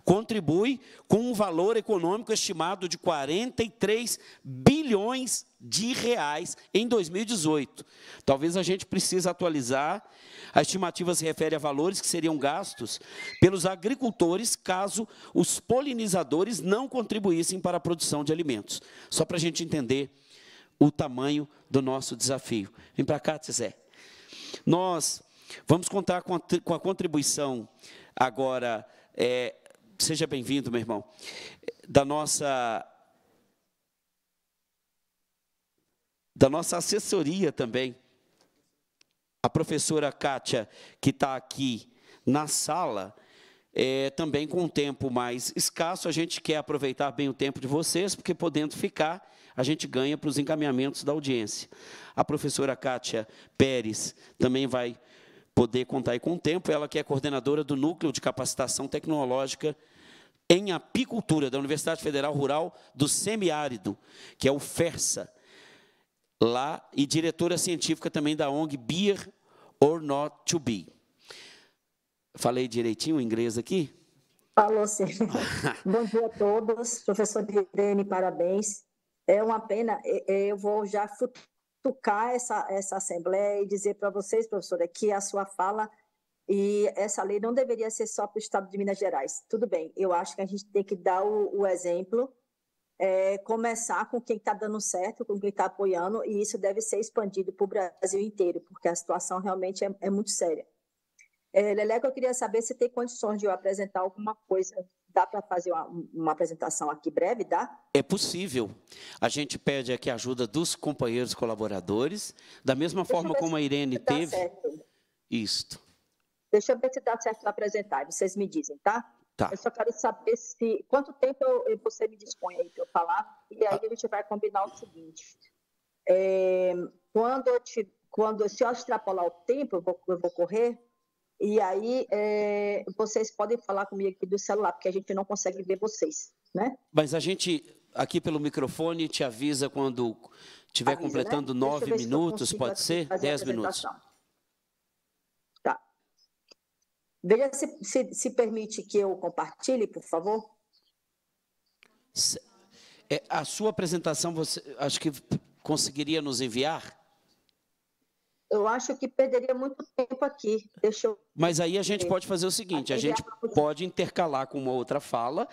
contribuem com um valor econômico estimado de 43 bilhões de reais em 2018. Talvez a gente precise atualizar. A estimativa se refere a valores que seriam gastos pelos agricultores caso os polinizadores não contribuíssem para a produção de alimentos. Só para a gente entender o tamanho do nosso desafio. Vem para cá, Tizé. Nós vamos contar com a, com a contribuição agora, é, seja bem-vindo, meu irmão, da nossa da nossa assessoria também. A professora Kátia, que está aqui na sala, é, também com um tempo mais escasso, a gente quer aproveitar bem o tempo de vocês, porque podendo ficar, a gente ganha para os encaminhamentos da audiência. A professora Kátia Pérez também vai poder contar aí com o tempo, ela que é coordenadora do Núcleo de Capacitação Tecnológica em Apicultura da Universidade Federal Rural do Semiárido, que é o FERSA, lá, e diretora científica também da ONG Beer or Not to Be. Falei direitinho o inglês aqui? Falou sim. Bom dia a todos. Professor Irene, parabéns. É uma pena, é, é, eu vou já futucar essa, essa Assembleia e dizer para vocês, professora, que a sua fala e essa lei não deveria ser só para o Estado de Minas Gerais. Tudo bem, eu acho que a gente tem que dar o, o exemplo, é, começar com quem está dando certo, com quem está apoiando, e isso deve ser expandido para o Brasil inteiro, porque a situação realmente é, é muito séria. É, Leleco, eu queria saber se tem condições de eu apresentar alguma coisa Dá para fazer uma, uma, apresentação aqui breve, dá? É possível. A gente pede aqui a ajuda dos companheiros colaboradores, da mesma Deixa forma como a Irene teve. Certo. Isto. Deixa eu ver se dá certo para apresentar, vocês me dizem, tá? Tá. Eu só quero saber se quanto tempo eu, você me dispõe aí para eu falar, e aí ah. a gente vai combinar o seguinte. É, quando eu te, quando, se eu extrapolar o tempo, eu vou, eu vou correr, e aí, é, vocês podem falar comigo aqui do celular, porque a gente não consegue ver vocês, né? Mas a gente, aqui pelo microfone, te avisa quando estiver né? completando né? nove minutos, se pode ser? Dez minutos. Tá. Veja se, se, se, permite que eu compartilhe, por favor. É, a sua apresentação, você acho que conseguiria nos enviar? eu acho que perderia muito tempo aqui. Deixa eu... Mas aí a gente pode fazer o seguinte: a gente é pode intercalar com uma outra fala,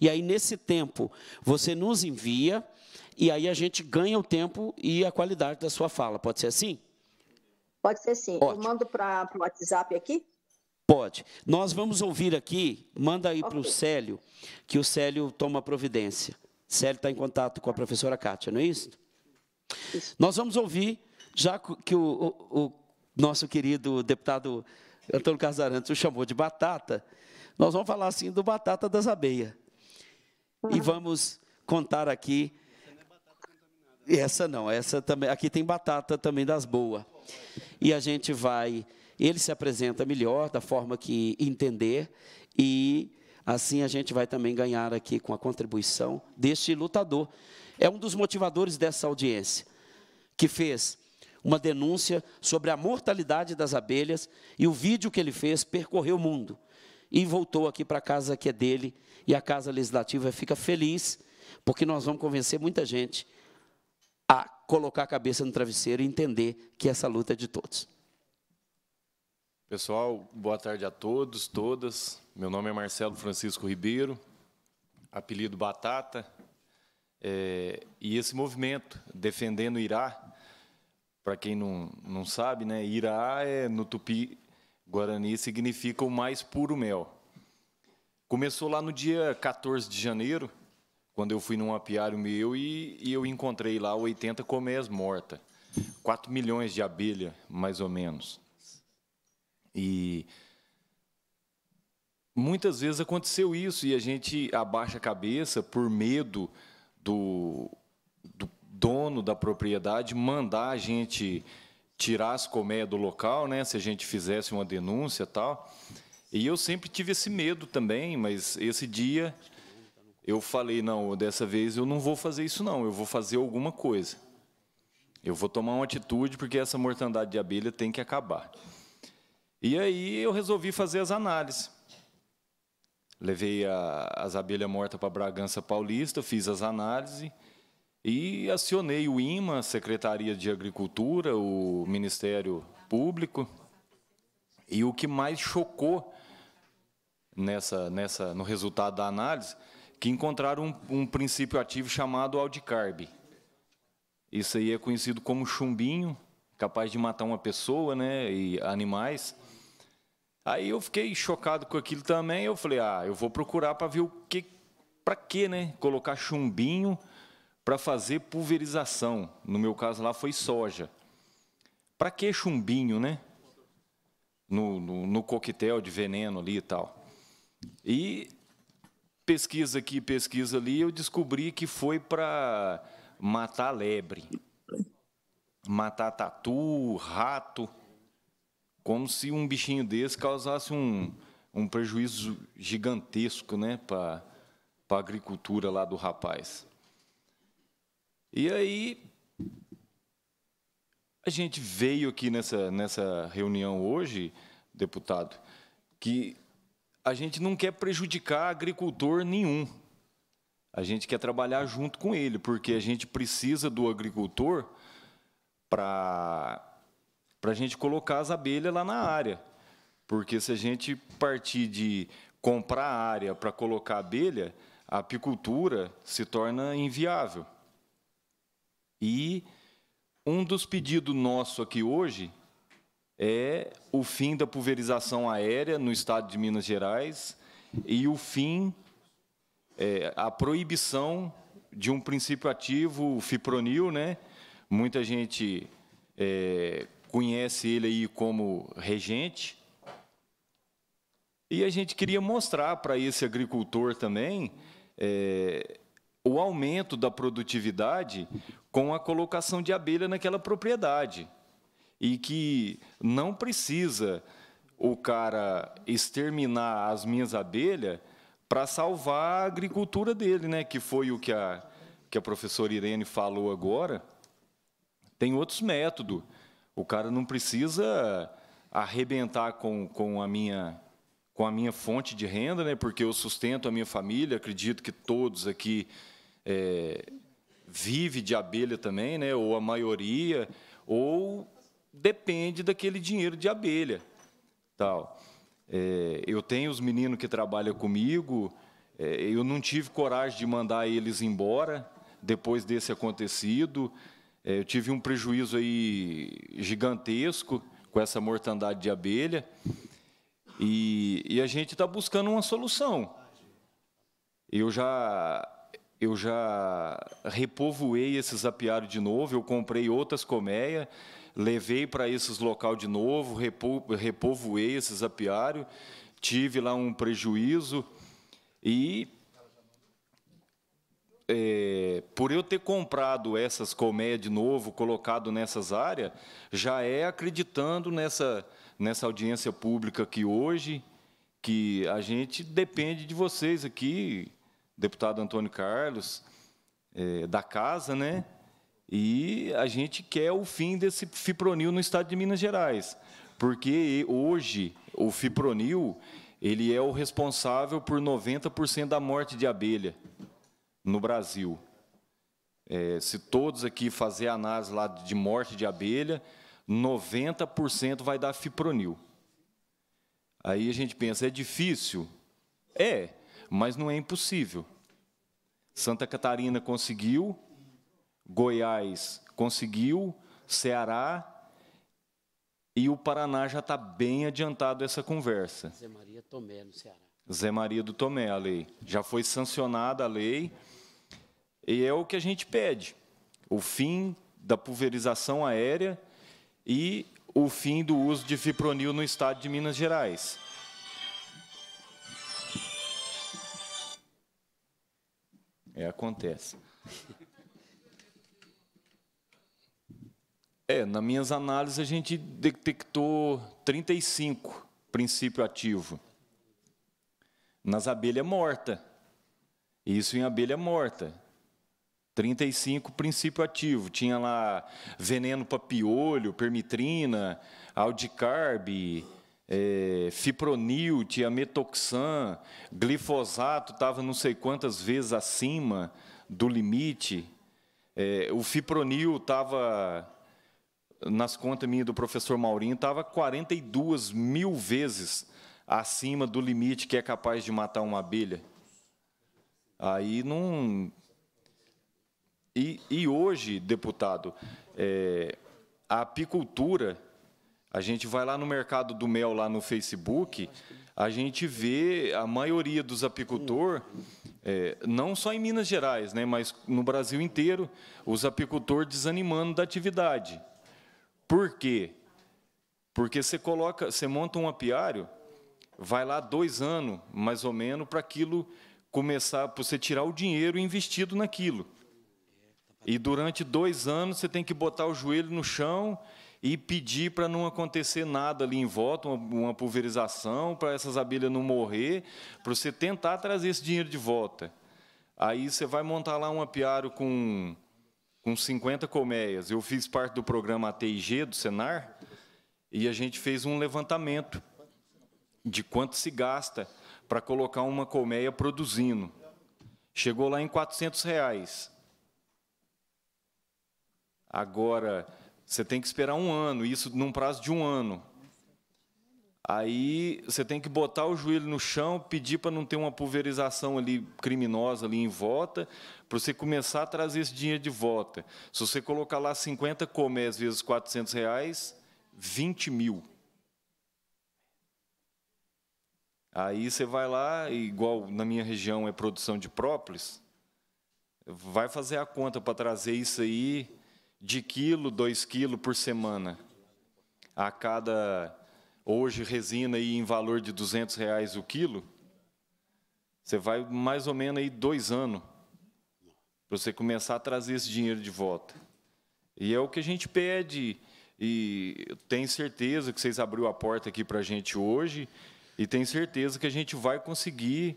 e aí nesse tempo você nos envia, e aí a gente ganha o tempo e a qualidade da sua fala. Pode ser assim? Pode ser sim. Ótimo. Eu mando para o WhatsApp aqui? Pode. Nós vamos ouvir aqui, manda aí okay. para o Célio, que o Célio toma providência. Célio está em contato com a professora Kátia, não é isso? isso. Nós vamos ouvir já que o, o, o nosso querido deputado Antônio Casarantes o chamou de batata, nós vamos falar assim do batata das abeias. E uhum. vamos contar aqui. Essa não, essa também. Aqui tem batata também das boas. E a gente vai. Ele se apresenta melhor, da forma que entender, e assim a gente vai também ganhar aqui com a contribuição deste lutador. É um dos motivadores dessa audiência, que fez uma denúncia sobre a mortalidade das abelhas e o vídeo que ele fez percorreu o mundo e voltou aqui para a casa que é dele e a casa legislativa fica feliz porque nós vamos convencer muita gente a colocar a cabeça no travesseiro e entender que essa luta é de todos. Pessoal, boa tarde a todos, todas. Meu nome é Marcelo Francisco Ribeiro, apelido Batata. É, e esse movimento, Defendendo Irá, para quem não, não sabe, né, Irá é, no Tupi Guarani significa o mais puro mel. Começou lá no dia 14 de janeiro, quando eu fui num apiário meu e, e eu encontrei lá 80 colmeias mortas. 4 milhões de abelha, mais ou menos. E muitas vezes aconteceu isso e a gente abaixa a cabeça por medo do, do dono da propriedade mandar a gente tirar as colmeias do local, né? Se a gente fizesse uma denúncia tal. E eu sempre tive esse medo também, mas esse dia eu falei não, dessa vez eu não vou fazer isso não, eu vou fazer alguma coisa. Eu vou tomar uma atitude porque essa mortandade de abelha tem que acabar. E aí eu resolvi fazer as análises. Levei a, as abelhas mortas para Bragança Paulista, fiz as análises e acionei o IMA, a Secretaria de Agricultura, o Ministério Público. E o que mais chocou nessa, nessa, no resultado da análise, que encontraram um, um princípio ativo chamado aldicarb. Isso aí é conhecido como chumbinho, capaz de matar uma pessoa né, e animais. Aí eu fiquei chocado com aquilo também. Eu falei, ah, eu vou procurar para ver o que, para que, né? Colocar chumbinho para fazer pulverização. No meu caso lá foi soja. Para que chumbinho, né? No, no, no, coquetel de veneno ali e tal. E pesquisa aqui, pesquisa ali, eu descobri que foi para matar lebre, matar tatu, rato, como se um bichinho desse causasse um, um prejuízo gigantesco né, para a agricultura lá do rapaz. E aí a gente veio aqui nessa, nessa reunião hoje, deputado, que a gente não quer prejudicar agricultor nenhum. A gente quer trabalhar junto com ele, porque a gente precisa do agricultor para a gente colocar as abelhas lá na área. Porque se a gente partir de comprar área para colocar abelha, a apicultura se torna inviável. E um dos pedidos nosso aqui hoje é o fim da pulverização aérea no estado de Minas Gerais e o fim, é, a proibição de um princípio ativo, o fipronil, né? Muita gente é, conhece ele aí como regente. E a gente queria mostrar para esse agricultor também é, o aumento da produtividade com a colocação de abelha naquela propriedade. E que não precisa o cara exterminar as minhas abelhas para salvar a agricultura dele, né? que foi o que a, que a professora Irene falou agora. Tem outros métodos. O cara não precisa arrebentar com, com a minha com a minha fonte de renda, né? Porque eu sustento a minha família, acredito que todos aqui é, vive de abelha também, né? ou a maioria, ou depende daquele dinheiro de abelha. tal. É, eu tenho os meninos que trabalham comigo, é, eu não tive coragem de mandar eles embora depois desse acontecido. É, eu tive um prejuízo aí gigantesco com essa mortandade de abelha. E, e a gente está buscando uma solução. Eu já eu já repovoei esses apiários de novo, eu comprei outras colmeias, levei para esses local de novo, repo, repovoei esses apiários, tive lá um prejuízo e é, por eu ter comprado essas colmeias de novo, colocado nessas áreas, já é acreditando nessa, nessa audiência pública que hoje, que a gente depende de vocês aqui, deputado Antônio Carlos, é, da casa, né? E a gente quer o fim desse fipronil no estado de Minas Gerais, porque hoje o fipronil ele é o responsável por 90% da morte de abelha no Brasil. É, se todos aqui fazer análise lá de morte de abelha, 90% vai dar fipronil. Aí a gente pensa, é difícil? É, mas não é impossível. Santa Catarina conseguiu, Goiás conseguiu, Ceará e o Paraná já está bem adiantado essa conversa. Zé Maria Tomé, no Ceará. Zé Maria do Tomé, a lei. Já foi sancionada a lei. E é o que a gente pede: o fim da pulverização aérea e o fim do uso de fipronil no estado de Minas Gerais. É, acontece. É, nas minhas análises a gente detectou 35 princípio ativo nas abelhas mortas. Isso em abelha morta. 35 princípio ativo. Tinha lá veneno para piolho, permitrina, aldicarb, é, fipronil, metoxan, glifosato estava não sei quantas vezes acima do limite. É, o fipronil estava, nas contas minhas do professor Maurinho, estava 42 mil vezes acima do limite que é capaz de matar uma abelha. Aí não. E, e hoje, deputado, é, a apicultura a gente vai lá no mercado do mel, lá no Facebook, a gente vê a maioria dos apicultores, é, não só em Minas Gerais, né, mas no Brasil inteiro, os apicultores desanimando da atividade. Por quê? Porque você coloca, você monta um apiário, vai lá dois anos, mais ou menos, para aquilo começar, para você tirar o dinheiro investido naquilo. E durante dois anos você tem que botar o joelho no chão e pedir para não acontecer nada ali em volta, uma, uma pulverização, para essas abelhas não morrer, para você tentar trazer esse dinheiro de volta. Aí você vai montar lá um apiário com, com 50 colmeias. Eu fiz parte do programa ATIG do Senar e a gente fez um levantamento de quanto se gasta para colocar uma colmeia produzindo. Chegou lá em 400 reais. Agora, você tem que esperar um ano, isso num prazo de um ano. Aí você tem que botar o joelho no chão, pedir para não ter uma pulverização ali criminosa ali em volta, para você começar a trazer esse dinheiro de volta. Se você colocar lá 50 comés vezes 400 reais, 20 mil. Aí você vai lá, igual na minha região é produção de própolis, vai fazer a conta para trazer isso aí de quilo, dois quilos por semana. A cada, hoje, resina aí em valor de 200 reais o quilo, você vai mais ou menos aí dois anos para você começar a trazer esse dinheiro de volta. E é o que a gente pede, e tenho certeza que vocês abriu a porta aqui para a gente hoje, e tenho certeza que a gente vai conseguir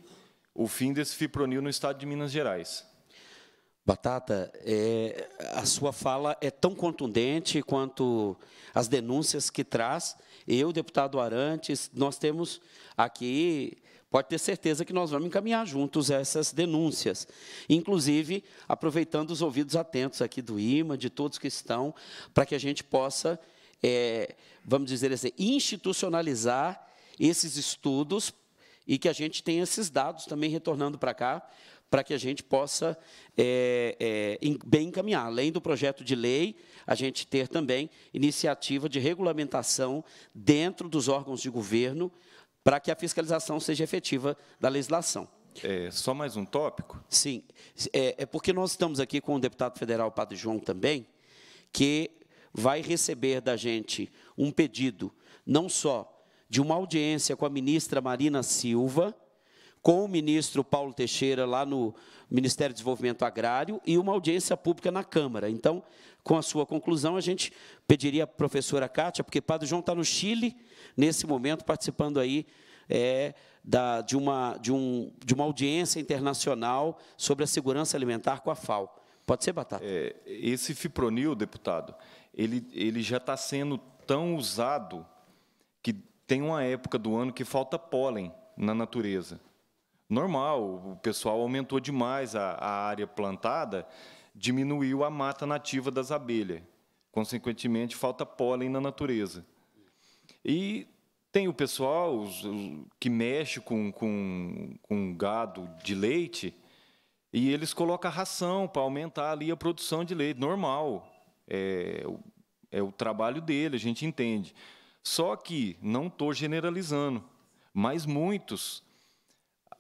o fim desse fipronil no estado de Minas Gerais. Batata, é, a sua fala é tão contundente quanto as denúncias que traz. Eu, deputado Arantes, nós temos aqui, pode ter certeza que nós vamos encaminhar juntos essas denúncias. Inclusive, aproveitando os ouvidos atentos aqui do IMA, de todos que estão, para que a gente possa, é, vamos dizer assim, institucionalizar esses estudos e que a gente tenha esses dados também retornando para cá, para que a gente possa é, é, bem encaminhar. Além do projeto de lei, a gente ter também iniciativa de regulamentação dentro dos órgãos de governo para que a fiscalização seja efetiva da legislação. É, só mais um tópico? Sim. É, é porque nós estamos aqui com o deputado federal Padre João também, que vai receber da gente um pedido, não só de uma audiência com a ministra Marina Silva, com o ministro Paulo Teixeira, lá no Ministério do Desenvolvimento Agrário, e uma audiência pública na Câmara. Então, com a sua conclusão, a gente pediria à professora Cátia, porque Padre João está no Chile, nesse momento, participando aí é, da, de, uma, de, um, de uma audiência internacional sobre a segurança alimentar com a FAO. Pode ser, Batata? É, esse fipronil, deputado, ele, ele já está sendo tão usado que tem uma época do ano que falta pólen na natureza normal, o pessoal aumentou demais a, a área plantada, diminuiu a mata nativa das abelhas. Consequentemente, falta pólen na natureza. E tem o pessoal os, os, que mexe com, com, com gado de leite e eles colocam ração para aumentar ali a produção de leite, normal. É, é o trabalho dele, a gente entende. Só que, não estou generalizando, mas muitos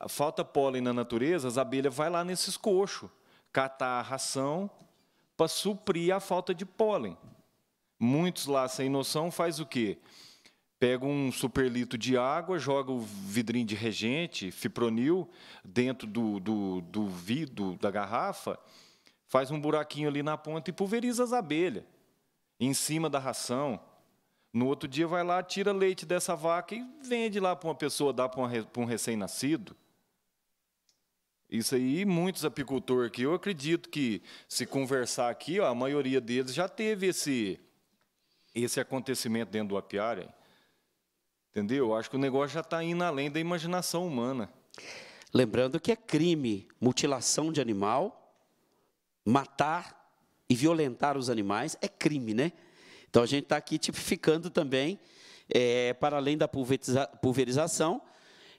falta pólen na natureza, as abelhas vão lá nesses coxos, catar a ração para suprir a falta de pólen. Muitos lá, sem noção, faz o quê? Pega um superlito de água, joga o vidrinho de regente, fipronil, dentro do, do, do vidro da garrafa, faz um buraquinho ali na ponta e pulveriza as abelhas em cima da ração. No outro dia vai lá, tira leite dessa vaca e vende lá para uma pessoa, dá para um recém-nascido. Isso aí, muitos apicultores aqui, eu acredito que, se conversar aqui, ó, a maioria deles já teve esse, esse acontecimento dentro do apiário. Entendeu? Acho que o negócio já está indo além da imaginação humana. Lembrando que é crime mutilação de animal, matar e violentar os animais é crime, né? Então a gente está aqui tipificando também, é, para além da pulveriza pulverização,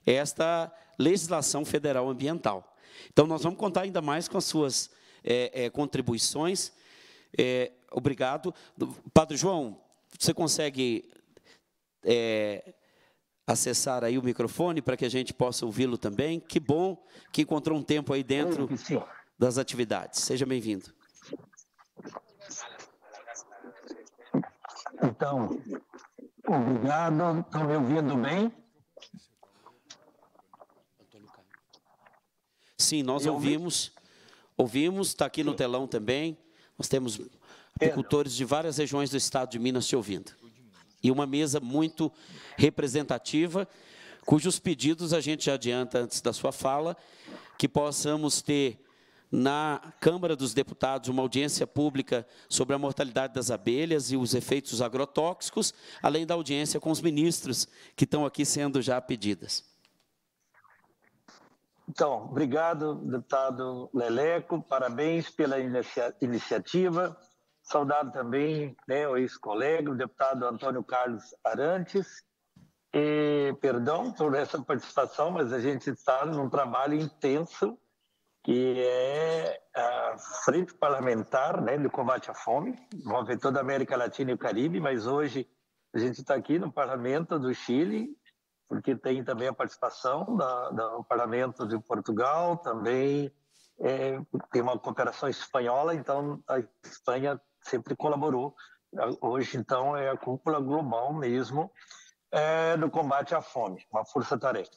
esta legislação federal ambiental. Então, nós vamos contar ainda mais com as suas é, é, contribuições. É, obrigado. Padre João, você consegue é, acessar aí o microfone para que a gente possa ouvi-lo também? Que bom que encontrou um tempo aí dentro das atividades. Seja bem-vindo. Então, obrigado. Estão me ouvindo bem? Sim, nós e ouvimos, ouvimos, está aqui Sim. no telão também. Nós temos agricultores de várias regiões do estado de Minas te ouvindo. E uma mesa muito representativa, cujos pedidos a gente já adianta antes da sua fala, que possamos ter na Câmara dos Deputados uma audiência pública sobre a mortalidade das abelhas e os efeitos agrotóxicos, além da audiência com os ministros que estão aqui sendo já pedidas. Então, obrigado, deputado Leleco, parabéns pela inicia iniciativa. Saudado também né, o ex-colega, o deputado Antônio Carlos Arantes. E, perdão por essa participação, mas a gente está num trabalho intenso que é a Frente Parlamentar né, do Combate à Fome, envolve toda a América Latina e o Caribe, mas hoje a gente está aqui no Parlamento do Chile porque tem também a participação da, do Parlamento de Portugal, também é, tem uma cooperação espanhola, então a Espanha sempre colaborou. Hoje, então, é a cúpula global mesmo é, do combate à fome, uma força-tarefa.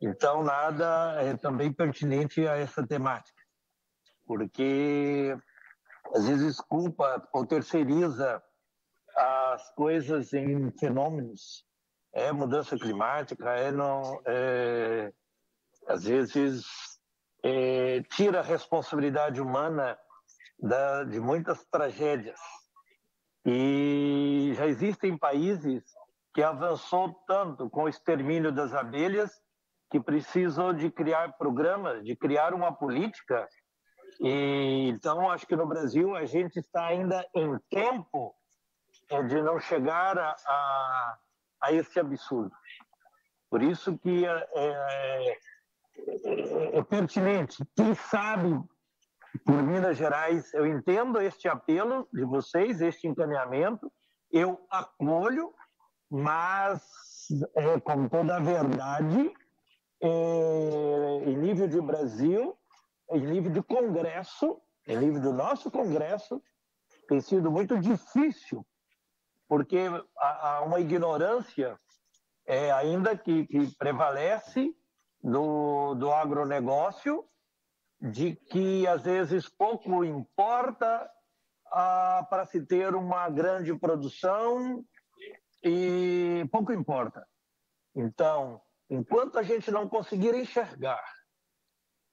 Então, nada é também pertinente a essa temática, porque às vezes culpa ou terceiriza as coisas em fenômenos é mudança climática, é não, é, às vezes é, tira a responsabilidade humana da, de muitas tragédias. E já existem países que avançou tanto com o extermínio das abelhas que precisam de criar programas, de criar uma política. E, então, acho que no Brasil a gente está ainda em tempo é, de não chegar a, a a esse absurdo. Por isso que é, é, é, é, pertinente. Quem sabe por Minas Gerais, eu entendo este apelo de vocês, este encaminhamento, eu acolho, mas é, com toda a verdade, é, em nível de Brasil, em nível de Congresso, em nível do nosso Congresso, tem sido muito difícil porque há uma ignorância é, ainda que, que prevalece do, do agronegócio, de que às vezes pouco importa para se ter uma grande produção e pouco importa. Então, enquanto a gente não conseguir enxergar,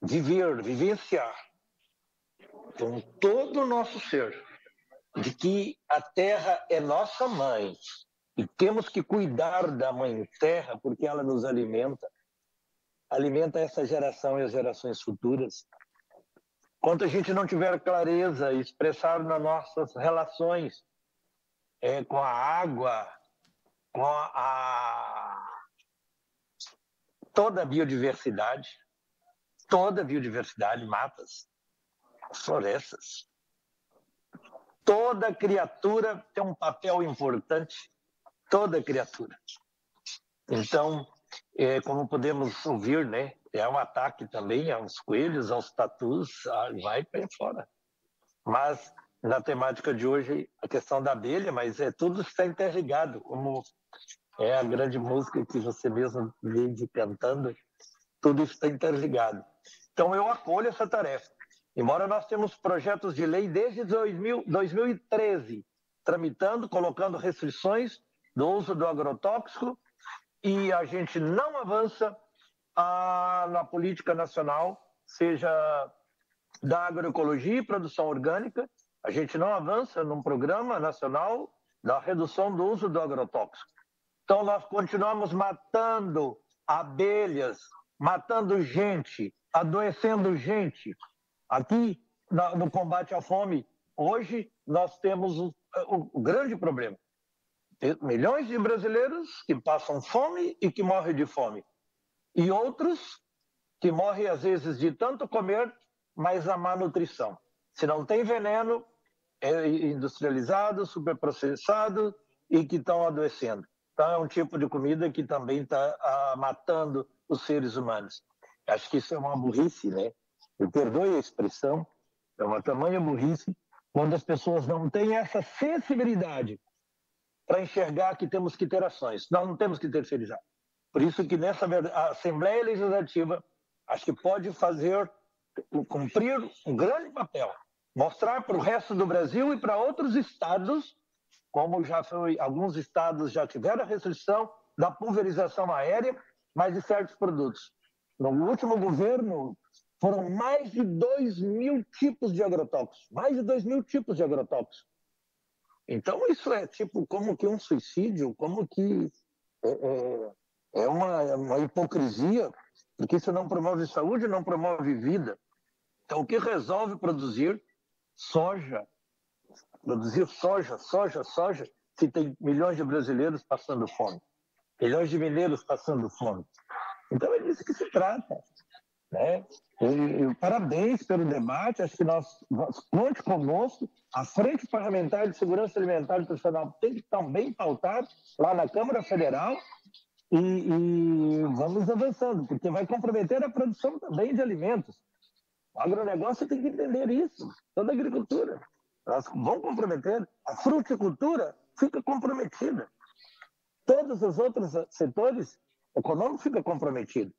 viver, vivenciar com todo o nosso ser de que a terra é nossa mãe e temos que cuidar da mãe terra porque ela nos alimenta, alimenta essa geração e as gerações futuras. Quanto a gente não tiver clareza e expressar nas nossas relações é, com a água, com a toda a biodiversidade, toda a biodiversidade, matas, florestas, toda criatura tem um papel importante, toda criatura. Então, é, como podemos ouvir, né? É um ataque também aos coelhos, aos tatus, vai para fora. Mas na temática de hoje, a questão da abelha, mas é tudo está interligado, como é a grande música que você mesmo vem cantando, tudo está interligado. Então eu acolho essa tarefa. Embora nós temos projetos de lei desde 2000, 2013 tramitando, colocando restrições do uso do agrotóxico e a gente não avança a, na política nacional, seja da agroecologia e produção orgânica, a gente não avança num programa nacional da redução do uso do agrotóxico. Então nós continuamos matando abelhas, matando gente, adoecendo gente, Aqui, no combate à fome, hoje nós temos o, o grande problema. Tem milhões de brasileiros que passam fome e que morrem de fome. E outros que morrem, às vezes, de tanto comer, mas a má nutrição. Se não tem veneno, é industrializado, superprocessado e que estão adoecendo. Então, é um tipo de comida que também está ah, matando os seres humanos. Acho que isso é uma burrice, né? eu perdoe a expressão, é uma tamanha burrice, quando as pessoas não têm essa sensibilidade para enxergar que temos que ter ações, nós não temos que terceirizar. Por isso que nessa Assembleia Legislativa, acho que pode fazer, cumprir um grande papel, mostrar para o resto do Brasil e para outros estados, como já foi, alguns estados já tiveram a restrição da pulverização aérea, mas de certos produtos. No último governo foram mais de 2 mil tipos de agrotóxicos. Mais de 2 mil tipos de agrotóxicos. Então, isso é tipo como que um suicídio, como que é, é, é uma, uma hipocrisia, porque isso não promove saúde, não promove vida. Então, o que resolve produzir soja? Produzir soja, soja, soja, se tem milhões de brasileiros passando fome, milhões de mineiros passando fome. Então, é disso que se trata. Né? E, e, parabéns pelo debate. Acho que nós conte conosco. A Frente Parlamentar de Segurança Alimentar e tem que estar bem pautada lá na Câmara Federal. E, e, vamos avançando, porque vai comprometer a produção também de alimentos. O agronegócio tem que entender isso, toda a agricultura. Elas vão comprometer. A fruticultura fica comprometida. Todos os outros setores econômicos ficam comprometidos.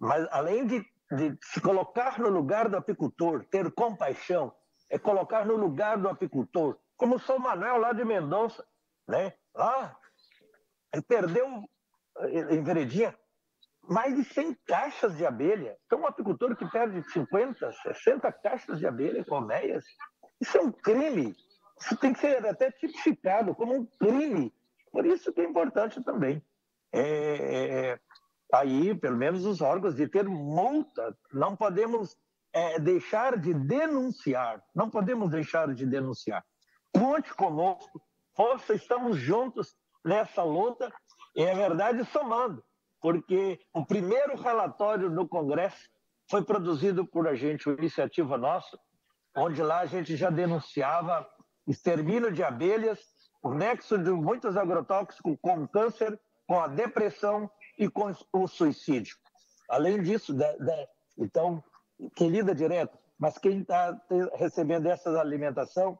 Mas, além de de se colocar no lugar do apicultor, ter compaixão, é colocar no lugar do apicultor. Como o São Manuel lá de Mendonça, né? Lá, ele perdeu em Veredinha mais de 100 caixas de abelha. Então, um apicultor que perde 50, 60 caixas de abelha com isso é um crime. Isso tem que ser até tipificado como um crime. Por isso que é importante também é, é, é está aí, pelo menos os órgãos, de ter multa. Não podemos é, deixar de denunciar, não podemos deixar de denunciar. Conte conosco, força, estamos juntos nessa luta e, é verdade, somando, porque o primeiro relatório no Congresso foi produzido por a gente, uma iniciativa nossa, onde lá a gente já denunciava extermínio de abelhas, o nexo de muitos agrotóxicos com câncer, com a depressão, e com o suicídio. Além disso, então, quem lida direto, mas quem está recebendo essa alimentação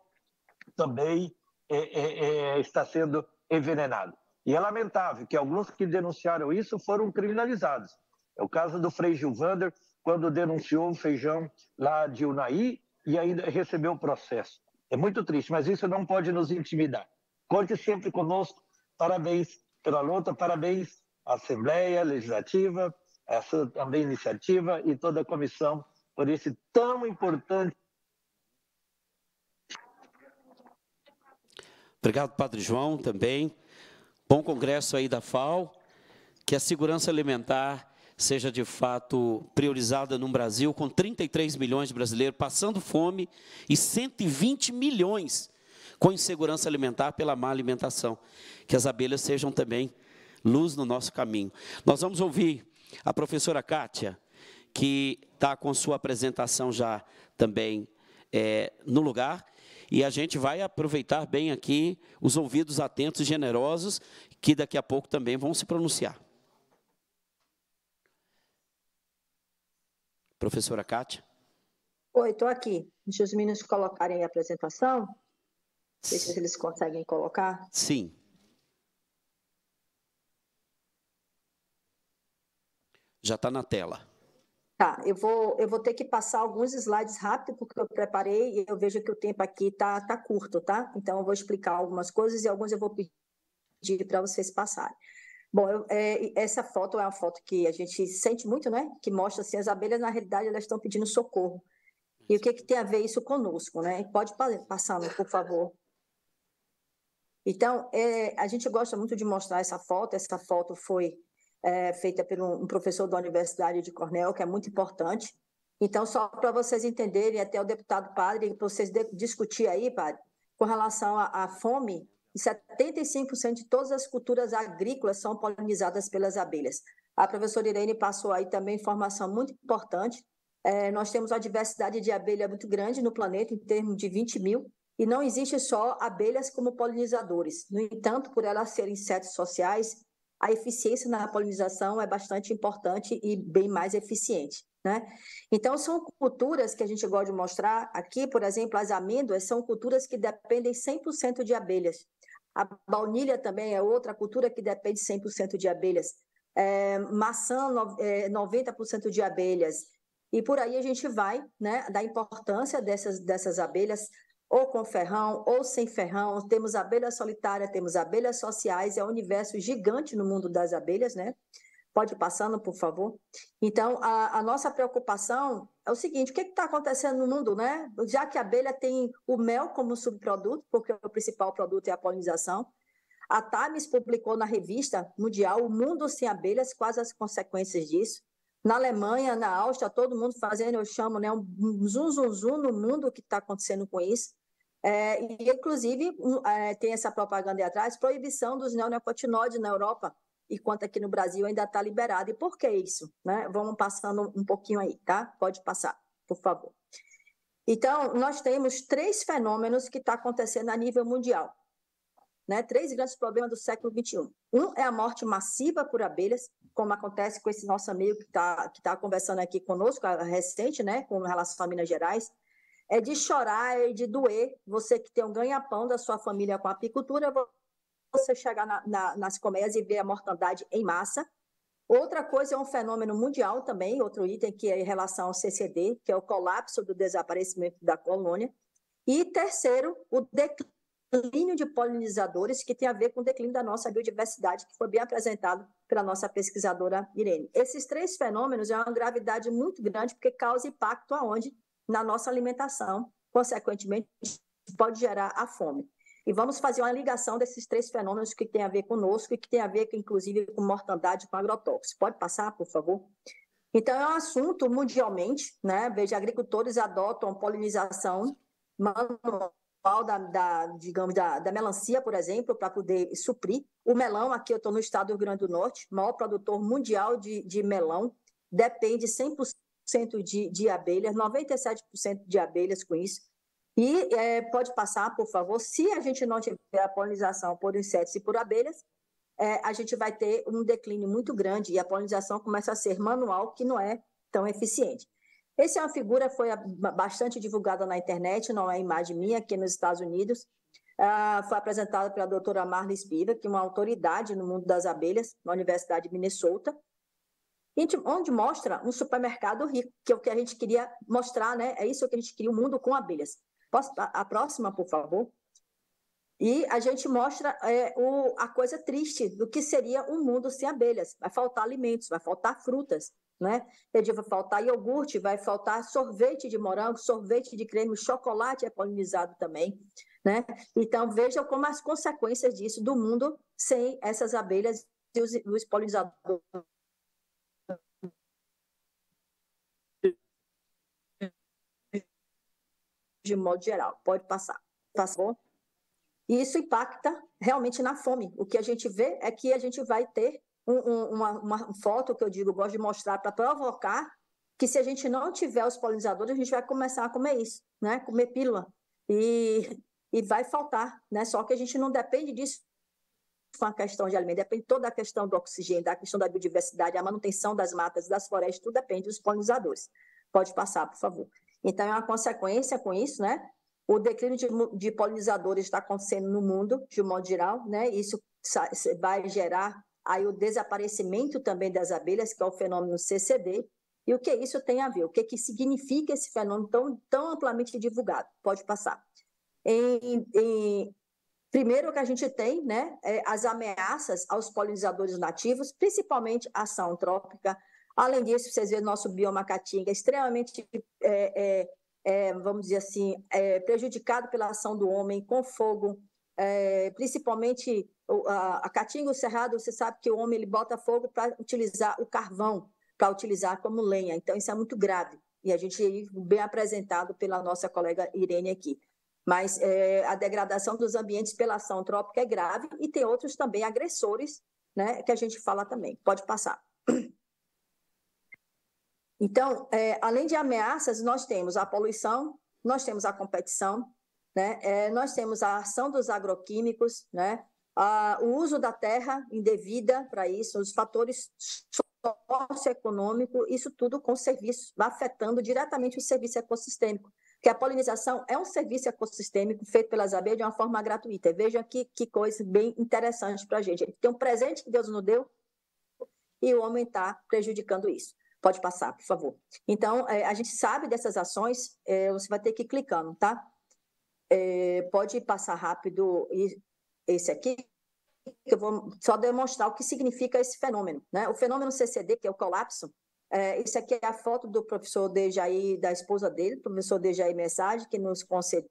também é, é, é, está sendo envenenado. E é lamentável que alguns que denunciaram isso foram criminalizados. É o caso do Frei Gilvander, quando denunciou o feijão lá de Unai e ainda recebeu o processo. É muito triste, mas isso não pode nos intimidar. Conte sempre conosco. Parabéns pela luta, parabéns Assembleia Legislativa, essa também iniciativa e toda a comissão por esse tão importante. Obrigado, Padre João, também. Bom congresso aí da FAO. Que a segurança alimentar seja de fato priorizada no Brasil, com 33 milhões de brasileiros passando fome e 120 milhões com insegurança alimentar pela má alimentação. Que as abelhas sejam também luz no nosso caminho. Nós vamos ouvir a professora Kátia, que está com sua apresentação já também é, no lugar. E a gente vai aproveitar bem aqui os ouvidos atentos e generosos, que daqui a pouco também vão se pronunciar. Professora Kátia. Oi, estou aqui. Deixa os meninos colocarem a apresentação. Deixa se eles conseguem colocar. Sim. Já está na tela. Tá, eu vou, eu vou ter que passar alguns slides rápido, porque eu preparei e eu vejo que o tempo aqui está tá curto, tá? Então, eu vou explicar algumas coisas e alguns eu vou pedir para vocês passarem. Bom, eu, é, essa foto é uma foto que a gente sente muito, né? Que mostra assim, as abelhas, na realidade, elas estão pedindo socorro. E o que, que tem a ver isso conosco, né? Pode passar, por favor. Então, é, a gente gosta muito de mostrar essa foto. Essa foto foi é, feita por um professor da Universidade de Cornell, que é muito importante. Então, só para vocês entenderem, até o deputado Padre, para vocês discutir aí, Padre, com relação à, à fome, 75% de todas as culturas agrícolas são polinizadas pelas abelhas. A professora Irene passou aí também informação muito importante. É, nós temos uma diversidade de abelha muito grande no planeta, em termos de 20 mil, e não existe só abelhas como polinizadores. No entanto, por elas serem insetos sociais, a eficiência na polinização é bastante importante e bem mais eficiente. Né? Então, são culturas que a gente gosta de mostrar. Aqui, por exemplo, as amêndoas são culturas que dependem 100% de abelhas. A baunilha também é outra cultura que depende 100% de abelhas. É, maçã, no, é, 90% de abelhas. E por aí a gente vai, né, da importância dessas, dessas abelhas ou com ferrão, ou sem ferrão, temos abelha solitária, temos abelhas sociais, é um universo gigante no mundo das abelhas, né? Pode ir passando, por favor. Então, a, a nossa preocupação é o seguinte: o que é está acontecendo no mundo, né? Já que a abelha tem o mel como subproduto, porque o principal produto é a polinização, a Times publicou na revista mundial O Mundo Sem Abelhas, quais as consequências disso. Na Alemanha, na Áustria, todo mundo fazendo, eu chamo, né, um zum, zum, zum no mundo o que está acontecendo com isso. É, e, inclusive, é, tem essa propaganda aí atrás, proibição dos neonicotinoides na Europa, enquanto aqui no Brasil ainda está liberado. E por que isso? Né? Vamos passando um pouquinho aí, tá? Pode passar, por favor. Então, nós temos três fenômenos que estão tá acontecendo a nível mundial. Né? Três grandes problemas do século XXI. Um é a morte massiva por abelhas, como acontece com esse nosso amigo que está que tá conversando aqui conosco, recente, né? com relação a Minas Gerais é de chorar, é de doer. Você que tem um ganha-pão da sua família com a apicultura, você chegar na, na, nas colmeias e ver a mortandade em massa. Outra coisa é um fenômeno mundial também, outro item que é em relação ao CCD, que é o colapso do desaparecimento da colônia. E terceiro, o declínio de polinizadores, que tem a ver com o declínio da nossa biodiversidade, que foi bem apresentado pela nossa pesquisadora Irene. Esses três fenômenos é uma gravidade muito grande, porque causa impacto aonde? na nossa alimentação, consequentemente, pode gerar a fome. E vamos fazer uma ligação desses três fenômenos que tem a ver conosco e que tem a ver, inclusive, com mortandade com agrotóxicos. Pode passar, por favor? Então, é um assunto mundialmente, né? Veja, agricultores adotam polinização manual da, da digamos, da, da, melancia, por exemplo, para poder suprir. O melão, aqui eu estou no estado do Rio Grande do Norte, maior produtor mundial de, de melão, depende 100% de, de abelhas, 97% de abelhas com isso. E é, pode passar, por favor, se a gente não tiver a polinização por insetos e por abelhas, é, a gente vai ter um declínio muito grande e a polinização começa a ser manual, que não é tão eficiente. Essa é uma figura foi bastante divulgada na internet, não é imagem minha, aqui nos Estados Unidos. Ah, foi apresentada pela doutora Marla Spiva, que é uma autoridade no mundo das abelhas, na Universidade de Minnesota onde mostra um supermercado rico, que é o que a gente queria mostrar, né? É isso que a gente queria, o um mundo com abelhas. Posso, a próxima, por favor? E a gente mostra é, o, a coisa triste do que seria um mundo sem abelhas. Vai faltar alimentos, vai faltar frutas, né? Vai faltar iogurte, vai faltar sorvete de morango, sorvete de creme, chocolate é polinizado também, né? Então vejam como as consequências disso do mundo sem essas abelhas e os, os polinizadores de modo geral. Pode passar, tá bom? E isso impacta realmente na fome. O que a gente vê é que a gente vai ter um, um, uma, uma, foto que eu digo, eu gosto de mostrar para provocar que se a gente não tiver os polinizadores, a gente vai começar a comer isso, né? Comer pílula. E, e vai faltar, né? Só que a gente não depende disso com a questão de alimento, depende toda a questão do oxigênio, da questão da biodiversidade, a manutenção das matas, das florestas, tudo depende dos polinizadores. Pode passar, por favor. Então, é uma consequência com isso, né? O declínio de, de polinizadores está acontecendo no mundo, de um modo geral, né? Isso vai gerar aí o desaparecimento também das abelhas, que é o fenômeno CCD. E o que isso tem a ver? O que, que significa esse fenômeno tão, tão amplamente divulgado? Pode passar. Em, em, primeiro que a gente tem né, é as ameaças aos polinizadores nativos, principalmente ação trópica, Além disso, vocês veem nosso bioma caatinga extremamente, é, é, é vamos dizer assim, é, prejudicado pela ação do homem, com fogo, é, principalmente a, a caatinga o cerrado, você sabe que o homem ele bota fogo para utilizar o carvão, para utilizar como lenha. Então, isso é muito grave. E a gente bem apresentado pela nossa colega Irene aqui. Mas é, a degradação dos ambientes pela ação trópica é grave e tem outros também agressores, né, que a gente fala também. Pode passar. Então, é, além de ameaças, nós temos a poluição, nós temos a competição, né? É, nós temos a ação dos agroquímicos, né? A, o uso da terra indevida para isso, os fatores socioeconômicos, isso tudo com serviço, afetando diretamente o serviço ecossistêmico. Que a polinização é um serviço ecossistêmico feito pelas abelhas de uma forma gratuita. Veja que, que coisa bem interessante para a gente. Tem um presente que Deus nos deu e o homem está prejudicando isso. Pode passar, por favor. Então, é, a gente sabe dessas ações, é, você vai ter que ir clicando, tá? É, pode passar rápido esse aqui, que eu vou só demonstrar o que significa esse fenômeno. Né? O fenômeno CCD, que é o colapso, é, isso aqui é a foto do professor Dejaí, da esposa dele, professor Dejaí Mensagem, que nos concedeu.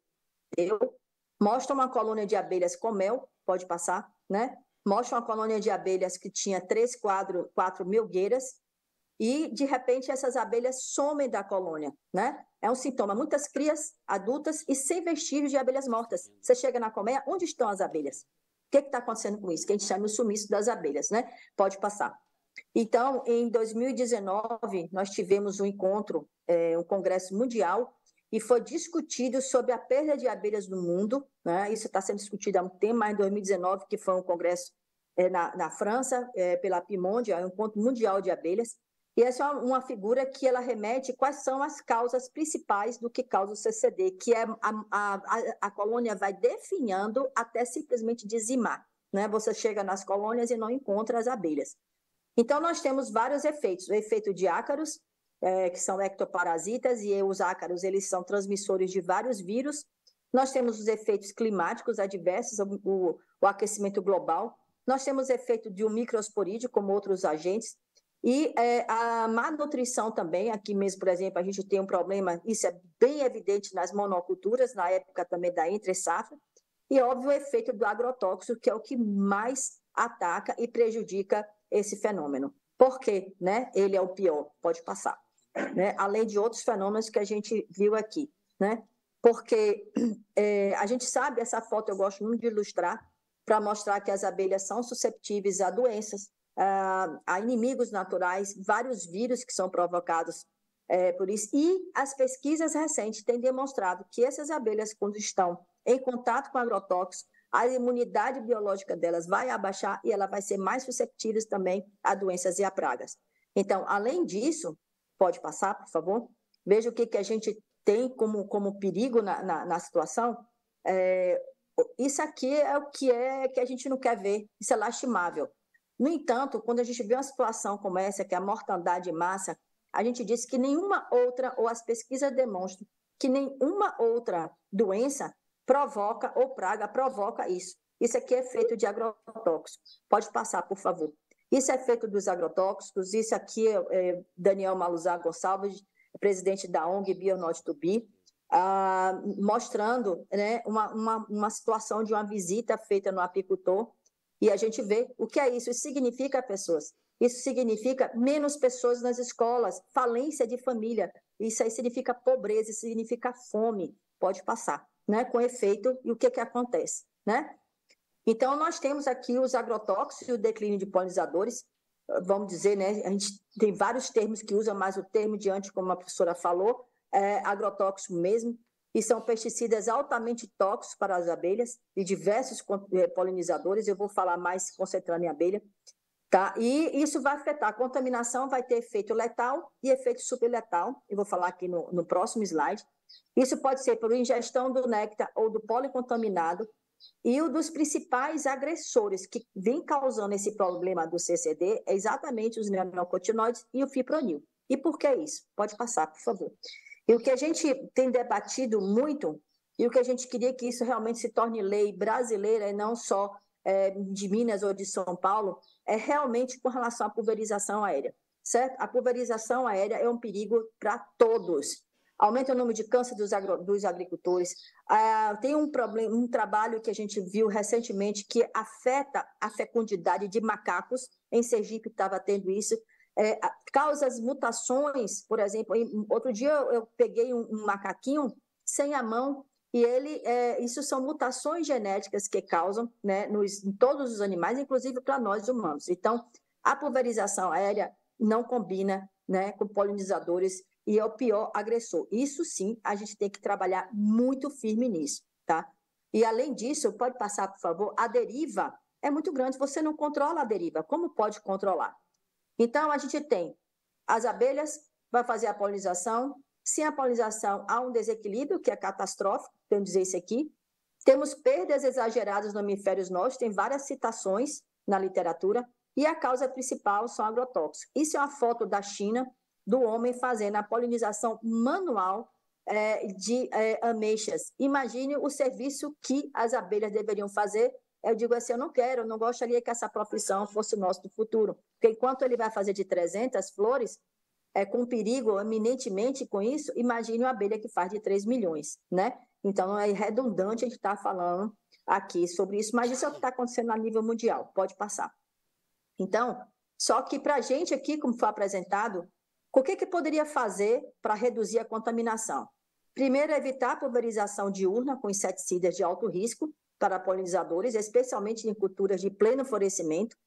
Mostra uma colônia de abelhas com mel, pode passar, né? Mostra uma colônia de abelhas que tinha três, quadro, quatro milgueiras, e de repente essas abelhas somem da colônia, né? É um sintoma. Muitas crias adultas e sem vestígios de abelhas mortas. Você chega na colmeia, onde estão as abelhas? O que é está acontecendo com isso? Que a gente chama o sumiço das abelhas, né? Pode passar. Então, em 2019, nós tivemos um encontro, é, um congresso mundial, e foi discutido sobre a perda de abelhas no mundo. Né? Isso está sendo discutido há um tempo, mas em 2019, que foi um congresso é, na, na, França, é, pela Pimondia, é um encontro mundial de abelhas. E essa é uma figura que ela remete quais são as causas principais do que causa o CCD, que é a, a, a colônia vai definhando até simplesmente dizimar. Né? Você chega nas colônias e não encontra as abelhas. Então, nós temos vários efeitos. O efeito de ácaros, é, que são ectoparasitas, e os ácaros eles são transmissores de vários vírus. Nós temos os efeitos climáticos adversos, o, o aquecimento global. Nós temos efeito de um microsporídeo, como outros agentes. E é, a má nutrição também, aqui mesmo, por exemplo, a gente tem um problema, isso é bem evidente nas monoculturas, na época também da entre-safra, e óbvio o efeito do agrotóxico, que é o que mais ataca e prejudica esse fenômeno. Por quê? Né? Ele é o pior, pode passar. Né? Além de outros fenômenos que a gente viu aqui. Né? Porque é, a gente sabe, essa foto eu gosto muito de ilustrar, para mostrar que as abelhas são susceptíveis a doenças, uh, ah, a inimigos naturais, vários vírus que são provocados é, por isso. E as pesquisas recentes têm demonstrado que essas abelhas, quando estão em contato com agrotóxicos, a imunidade biológica delas vai abaixar e ela vai ser mais susceptível também a doenças e a pragas. Então, além disso, pode passar, por favor? Veja o que, que a gente tem como, como perigo na, na, na situação. É, isso aqui é o que é que a gente não quer ver, isso é lastimável. No entanto, quando a gente vê uma situação como essa, que é a mortandade em massa, a gente diz que nenhuma outra, ou as pesquisas demonstram, que nenhuma outra doença provoca ou praga provoca isso. Isso aqui é feito de agrotóxicos. Pode passar, por favor. Isso é feito dos agrotóxicos, isso aqui é, é Daniel Maluzá Gonçalves, presidente da ONG Bionote Tubi, ah, mostrando né, uma, uma, uma situação de uma visita feita no apicultor, e a gente vê o que é isso. Isso significa pessoas. Isso significa menos pessoas nas escolas, falência de família. Isso aí significa pobreza, isso significa fome. Pode passar, né? Com efeito, e o que, que acontece, né? Então, nós temos aqui os agrotóxicos e o declínio de polinizadores, vamos dizer, né? A gente tem vários termos que usa, mas o termo diante como a professora falou, é agrotóxico mesmo, e são pesticidas altamente tóxicos para as abelhas e diversos eh, polinizadores. Eu vou falar mais concentrando em abelha. Tá? E isso vai afetar a contaminação, vai ter efeito letal e efeito superletal. Eu vou falar aqui no, no próximo slide. Isso pode ser por ingestão do néctar ou do pólen contaminado. E um dos principais agressores que vem causando esse problema do CCD é exatamente os neonicotinoides e o fipronil. E por que isso? Pode passar, por favor. E o que a gente tem debatido muito, e o que a gente queria que isso realmente se torne lei brasileira e não só é, de Minas ou de São Paulo, é realmente com relação à pulverização aérea. Certo? A pulverização aérea é um perigo para todos. Aumenta o número de câncer dos, agro, dos agricultores. Ah, tem um, problema, um trabalho que a gente viu recentemente que afeta a fecundidade de macacos. Em Sergipe estava tendo isso é, causa as mutações, por exemplo. Em, outro dia eu peguei um, um, macaquinho sem a mão e ele, é, isso são mutações genéticas que causam, né, nos, em todos os animais, inclusive para nós humanos. Então, a pulverização aérea não combina, né, com polinizadores e é o pior agressor. Isso sim, a gente tem que trabalhar muito firme nisso, tá? E além disso, pode passar, por favor, a deriva é muito grande, você não controla a deriva. Como pode controlar? Então, a gente tem as abelhas, vai fazer a polinização. Sem a polinização, há um desequilíbrio, que é catastrófico, temos dizer isso aqui. Temos perdas exageradas no hemisfério norte, tem várias citações na literatura. E a causa principal são agrotóxicos. Isso é uma foto da China, do homem fazendo a polinização manual é, de é, ameixas. Imagine o serviço que as abelhas deveriam fazer eu digo assim, eu não quero, eu não gostaria que essa profissão fosse o nosso do futuro. Porque enquanto ele vai fazer de 300 flores, é, com perigo eminentemente com isso, imagine uma abelha que faz de 3 milhões, né? Então, é redundante a gente estar tá falando aqui sobre isso, mas isso é o que está acontecendo a nível mundial, pode passar. Então, só que para a gente aqui, como foi apresentado, o que, que poderia fazer para reduzir a contaminação? Primeiro, evitar a pulverização diurna com inseticidas de alto risco, para polinizadores, especialmente em culturas de pleno florescimento.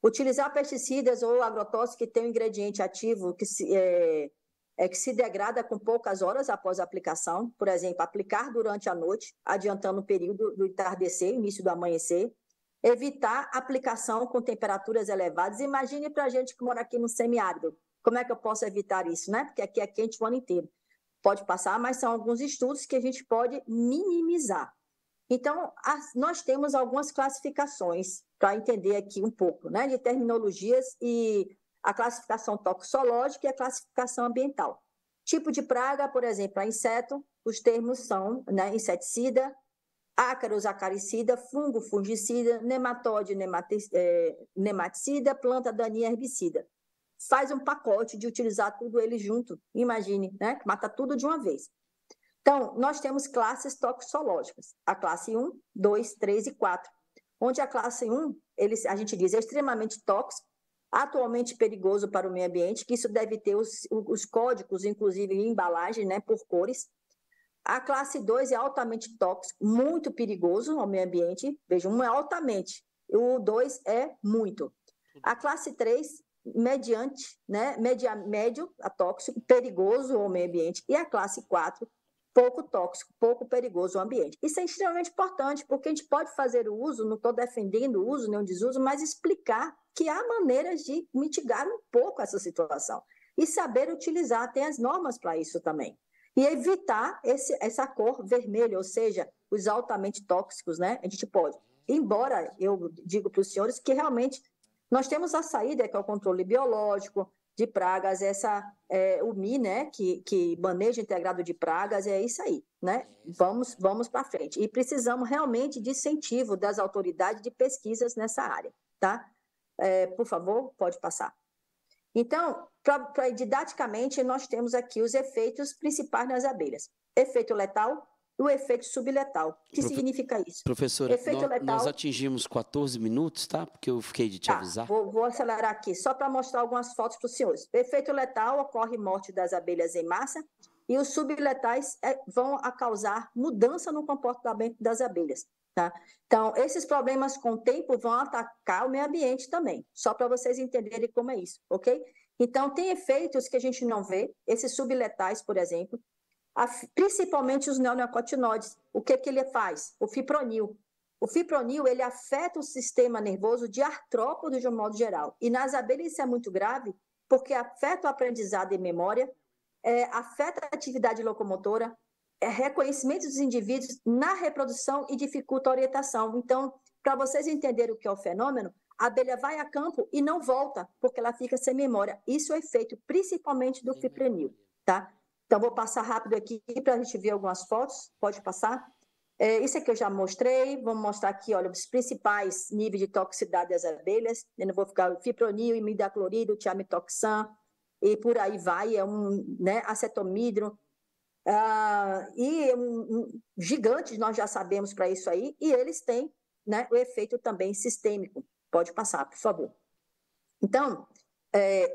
Utilizar pesticidas ou agrotóxicos que têm um ingrediente ativo que se, é, é, que se degrada com poucas horas após a aplicação. Por exemplo, aplicar durante a noite, adiantando o período do entardecer, início do amanhecer. Evitar aplicação com temperaturas elevadas. Imagine para a gente que mora aqui no semiárido. Como é que eu posso evitar isso, né? Porque aqui é quente o ano inteiro. Pode passar, mas são alguns estudos que a gente pode minimizar. Então, as, nós temos algumas classificações para entender aqui um pouco, né, de terminologias e a classificação toxológica e a classificação ambiental. Tipo de praga, por exemplo, a inseto, os termos são né, inseticida, ácaros, acaricida, fungo, fungicida, nematóide, é, nematicida, planta daninha, herbicida. Faz um pacote de utilizar tudo ele junto, imagine, né? Mata tudo de uma vez. Então, nós temos classes toxológicas, a classe 1, 2, 3 e 4, onde a classe 1, eles, a gente diz, é extremamente tóxico, atualmente perigoso para o meio ambiente, que isso deve ter os, os códigos, inclusive em embalagem, né, por cores. A classe 2 é altamente tóxico, muito perigoso ao meio ambiente. Veja, um é altamente, o 2 é muito. A classe 3, mediante, né, media, médio a tóxico, perigoso ao meio ambiente. E a classe 4, pouco tóxico, pouco perigoso ao ambiente. Isso é extremamente importante, porque a gente pode fazer o uso, não estou defendendo o uso nem o desuso, mas explicar que há maneiras de mitigar um pouco essa situação e saber utilizar, tem as normas para isso também. E evitar esse, essa cor vermelha, ou seja, os altamente tóxicos, né? A gente pode. Embora eu digo para os senhores que realmente nós temos a saída, que é o controle biológico, de pragas, essa é, o MI, né, que, que manejo integrado de pragas, é isso aí, né? Vamos, vamos para frente. E precisamos realmente de incentivo das autoridades de pesquisas nessa área, tá? É, por favor, pode passar. Então, pra, pra, didaticamente, nós temos aqui os efeitos principais nas abelhas. Efeito letal, do efeito subletal. O que Profe... significa isso? Professora, efeito nós, letal... nós atingimos 14 minutos, tá? Porque eu fiquei de te tá, avisar. Vou, vou acelerar aqui, só para mostrar algumas fotos para os senhores. O efeito letal ocorre morte das abelhas em massa e os subletais é, vão a causar mudança no comportamento das abelhas. Tá? Então, esses problemas com o tempo vão atacar o meio ambiente também, só para vocês entenderem como é isso, ok? Então, tem efeitos que a gente não vê, esses subletais, por exemplo, principalmente os neonicotinoides. O que, que ele faz? O fipronil. O fipronil ele afeta o sistema nervoso de artrópodes de um modo geral. E nas abelhas isso é muito grave, porque afeta o aprendizado e memória, é, afeta a atividade locomotora, é, reconhecimento dos indivíduos na reprodução e dificulta a orientação. Então, para vocês entenderem o que é o fenômeno, a abelha vai a campo e não volta, porque ela fica sem memória. Isso é feito principalmente do fipronil, tá? Então, vou passar rápido aqui para a gente ver algumas fotos. Pode passar. É, isso aqui eu já mostrei. Vamos mostrar aqui, olha, os principais níveis de toxicidade das abelhas. Eu não vou ficar fipronil, imidaclorido, tiamitoxan e por aí vai. É um né, acetomidro. Ah, e é um, um gigante, nós já sabemos para isso aí. E eles têm né, o efeito também sistêmico. Pode passar, por favor. Então, é,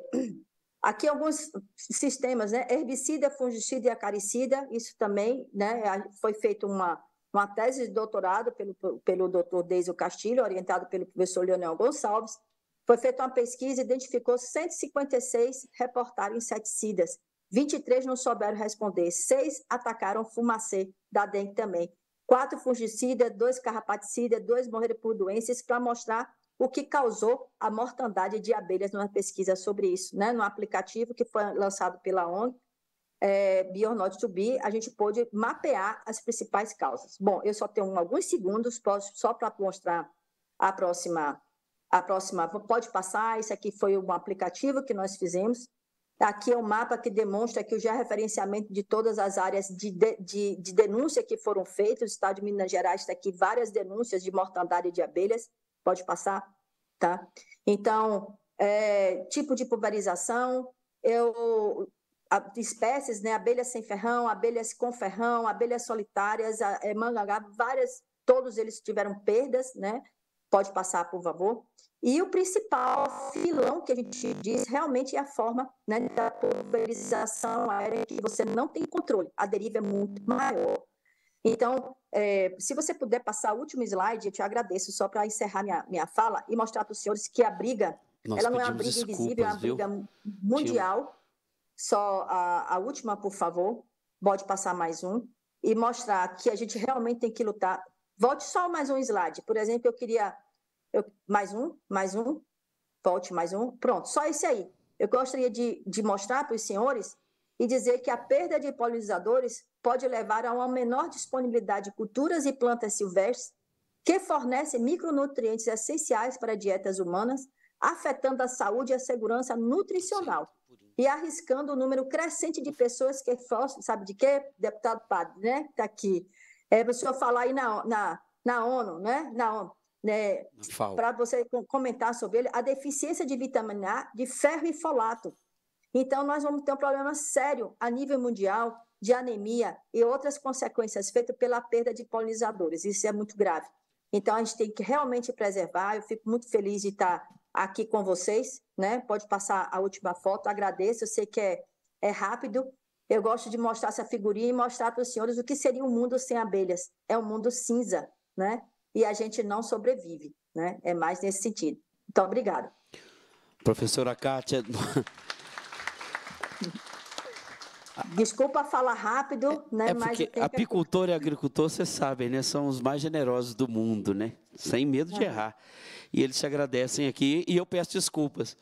Aqui alguns sistemas, né? herbicida, fungicida e acaricida, isso também né? foi feita uma, uma tese de doutorado pelo, pelo doutor Deiso Castilho, orientado pelo professor Leonel Gonçalves. Foi feita uma pesquisa e identificou 156 reportaram inseticidas, 23 não souberam responder, 6 atacaram fumacê da dengue também, 4 fungicida, 2 carrapaticida, 2 morreram por doenças, para mostrar o que causou a mortandade de abelhas numa pesquisa sobre isso, né? No aplicativo que foi lançado pela ONG, é, Bionot to Be, a gente pôde mapear as principais causas. Bom, eu só tenho alguns segundos, posso, só para mostrar a próxima, a próxima. Pode passar, isso aqui foi um aplicativo que nós fizemos. Aqui é um mapa que demonstra que o georreferenciamento de todas as áreas de, de, de, de denúncia que foram feitas. O Estado de Minas Gerais está aqui várias denúncias de mortandade de abelhas. Pode passar, tá? Então, é, tipo de pulverização, eu espécies, né, abelhas sem ferrão, abelhas com ferrão, abelhas solitárias, é, várias, todos eles tiveram perdas, né? Pode passar, por favor. E o principal filão que a gente diz realmente é a forma né, da pulverização aérea que você não tem controle. A deriva é muito maior. Então, é, se você puder passar o último slide, eu te agradeço só para encerrar minha, minha fala e mostrar para os senhores que a briga, Nós ela não é uma briga invisível, é uma briga viu? mundial. Tio. Só a, a última, por favor, pode passar mais um e mostrar que a gente realmente tem que lutar. Volte só mais um slide, por exemplo, eu queria eu, mais um, mais um, volte mais um, pronto, só esse aí. Eu gostaria de, de mostrar para os senhores e dizer que a perda de polinizadores pode levar a uma menor disponibilidade de culturas e plantas silvestres que fornecem micronutrientes essenciais para dietas humanas, afetando a saúde e a segurança nutricional e arriscando o um número crescente de pessoas que sabe de quê, deputado Padre, né, que está aqui, é, você falar aí na, na, na ONU, né, na ONU, né, para você comentar sobre ele, a deficiência de vitamina A, de ferro e folato, então, nós vamos ter um problema sério a nível mundial de anemia e outras consequências feitas pela perda de polinizadores. Isso é muito grave. Então, a gente tem que realmente preservar. Eu fico muito feliz de estar aqui com vocês. Né? Pode passar a última foto. Agradeço. Eu sei que é, é rápido. Eu gosto de mostrar essa figurinha e mostrar para os senhores o que seria um mundo sem abelhas. É um mundo cinza, né? E a gente não sobrevive, né? É mais nesse sentido. Então, obrigada. Professora Kátia. Desculpa falar rápido, né? É porque mas é apicultor que... e agricultor, vocês sabem, né? São os mais generosos do mundo, né? Sem medo é. de errar. E eles se agradecem aqui e eu peço desculpas.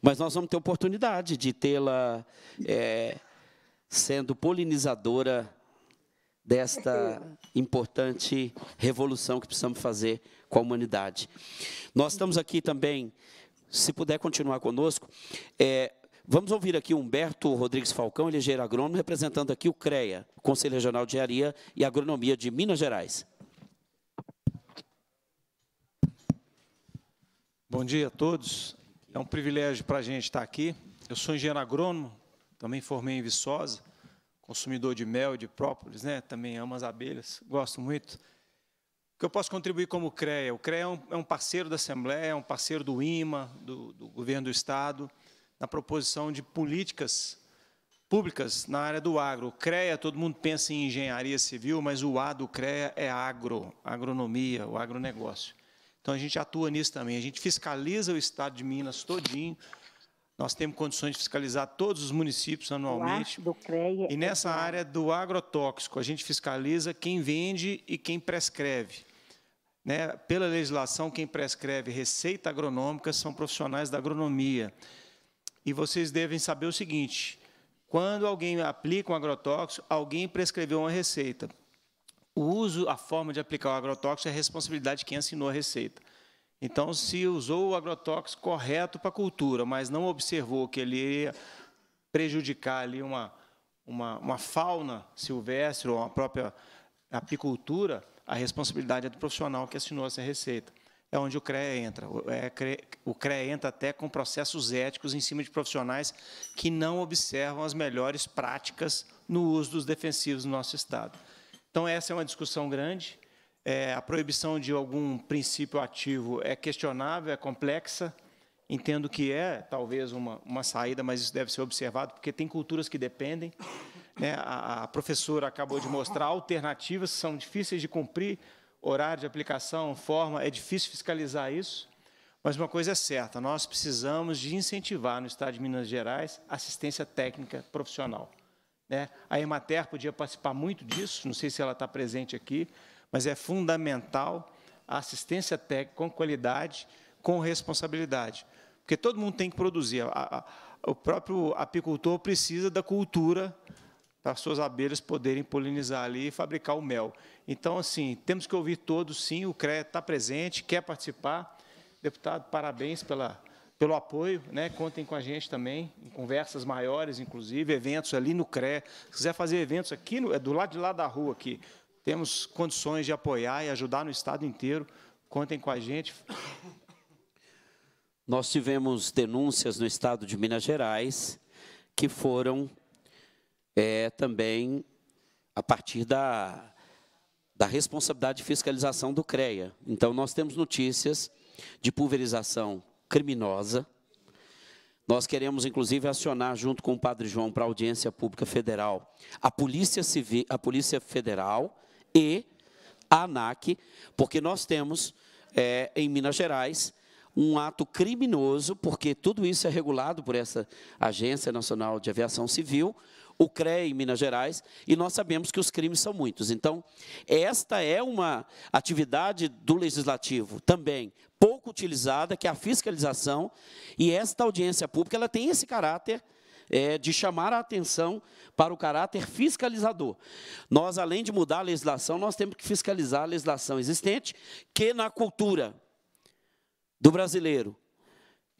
Mas nós vamos ter oportunidade de tê-la é, sendo polinizadora desta importante revolução que precisamos fazer com a humanidade. Nós estamos aqui também, se puder continuar conosco, é, Vamos ouvir aqui Humberto Rodrigues Falcão, ele é engenheiro agrônomo, representando aqui o CREA, Conselho Regional de Engenharia e Agronomia de Minas Gerais. Bom dia a todos. É um privilégio para a gente estar aqui. Eu sou engenheiro agrônomo, também formei em Viçosa, consumidor de mel e de própolis, né? também amo as abelhas, gosto muito. O que eu posso contribuir como CREA? O CREA é um, é parceiro da Assembleia, é um parceiro do IMA, do, do Governo do Estado, na proposição de políticas públicas na área do agro. O CREA, todo mundo pensa em engenharia civil, mas o A do CREA é agro, agronomia, o agronegócio. Então, a gente atua nisso também. A gente fiscaliza o Estado de Minas todinho. Nós temos condições de fiscalizar todos os municípios anualmente. Do CREA e é nessa área do agrotóxico, a gente fiscaliza quem vende e quem prescreve. Né? Pela legislação, quem prescreve receita agronômica são profissionais da agronomia. E vocês devem saber o seguinte: quando alguém aplica um agrotóxico, alguém prescreveu uma receita. O uso, a forma de aplicar o agrotóxico é responsabilidade de quem assinou a receita. Então, se usou o agrotóxico correto para a cultura, mas não observou que ele ia prejudicar ali uma, uma, uma fauna silvestre ou a própria apicultura, a responsabilidade é do profissional que assinou essa receita é onde o CREA entra. É, o CREA entra até com processos éticos em cima de profissionais que não observam as melhores práticas no uso dos defensivos no nosso Estado. Então, essa é uma discussão grande. É, a proibição de algum princípio ativo é questionável, é complexa. Entendo que é, talvez, uma, uma saída, mas isso deve ser observado, porque tem culturas que dependem. Né? A, a professora acabou de mostrar alternativas que são difíceis de cumprir, horário de aplicação, forma, é difícil fiscalizar isso, mas uma coisa é certa, nós precisamos de incentivar no Estado de Minas Gerais assistência técnica profissional. Né? A Emater podia participar muito disso, não sei se ela está presente aqui, mas é fundamental a assistência técnica com qualidade, com responsabilidade. Porque todo mundo tem que produzir. o próprio apicultor precisa da cultura para suas abelhas poderem polinizar ali e fabricar o mel. Então, assim, temos que ouvir todos, sim, o CRE está presente, quer participar. Deputado, parabéns pela, pelo apoio, né? contem com a gente também, em conversas maiores, inclusive, eventos ali no CRE. Se quiser fazer eventos aqui, no, é do lado de lá da rua aqui, temos condições de apoiar e ajudar no Estado inteiro. Contem com a gente. Nós tivemos denúncias no Estado de Minas Gerais que foram é, também a partir da, da responsabilidade de fiscalização do CREA. Então, nós temos notícias de pulverização criminosa. Nós queremos, inclusive, acionar, junto com o Padre João, para a audiência pública federal, a Polícia, Civil, a Polícia Federal e a ANAC, porque nós temos, é, em Minas Gerais, um ato criminoso, porque tudo isso é regulado por essa Agência Nacional de Aviação Civil, o CREA em Minas Gerais, e nós sabemos que os crimes são muitos. Então, esta é uma atividade do legislativo também pouco utilizada, que é a fiscalização, e esta audiência pública ela tem esse caráter é, de chamar a atenção para o caráter fiscalizador. Nós, além de mudar a legislação, nós temos que fiscalizar a legislação existente, que na cultura do brasileiro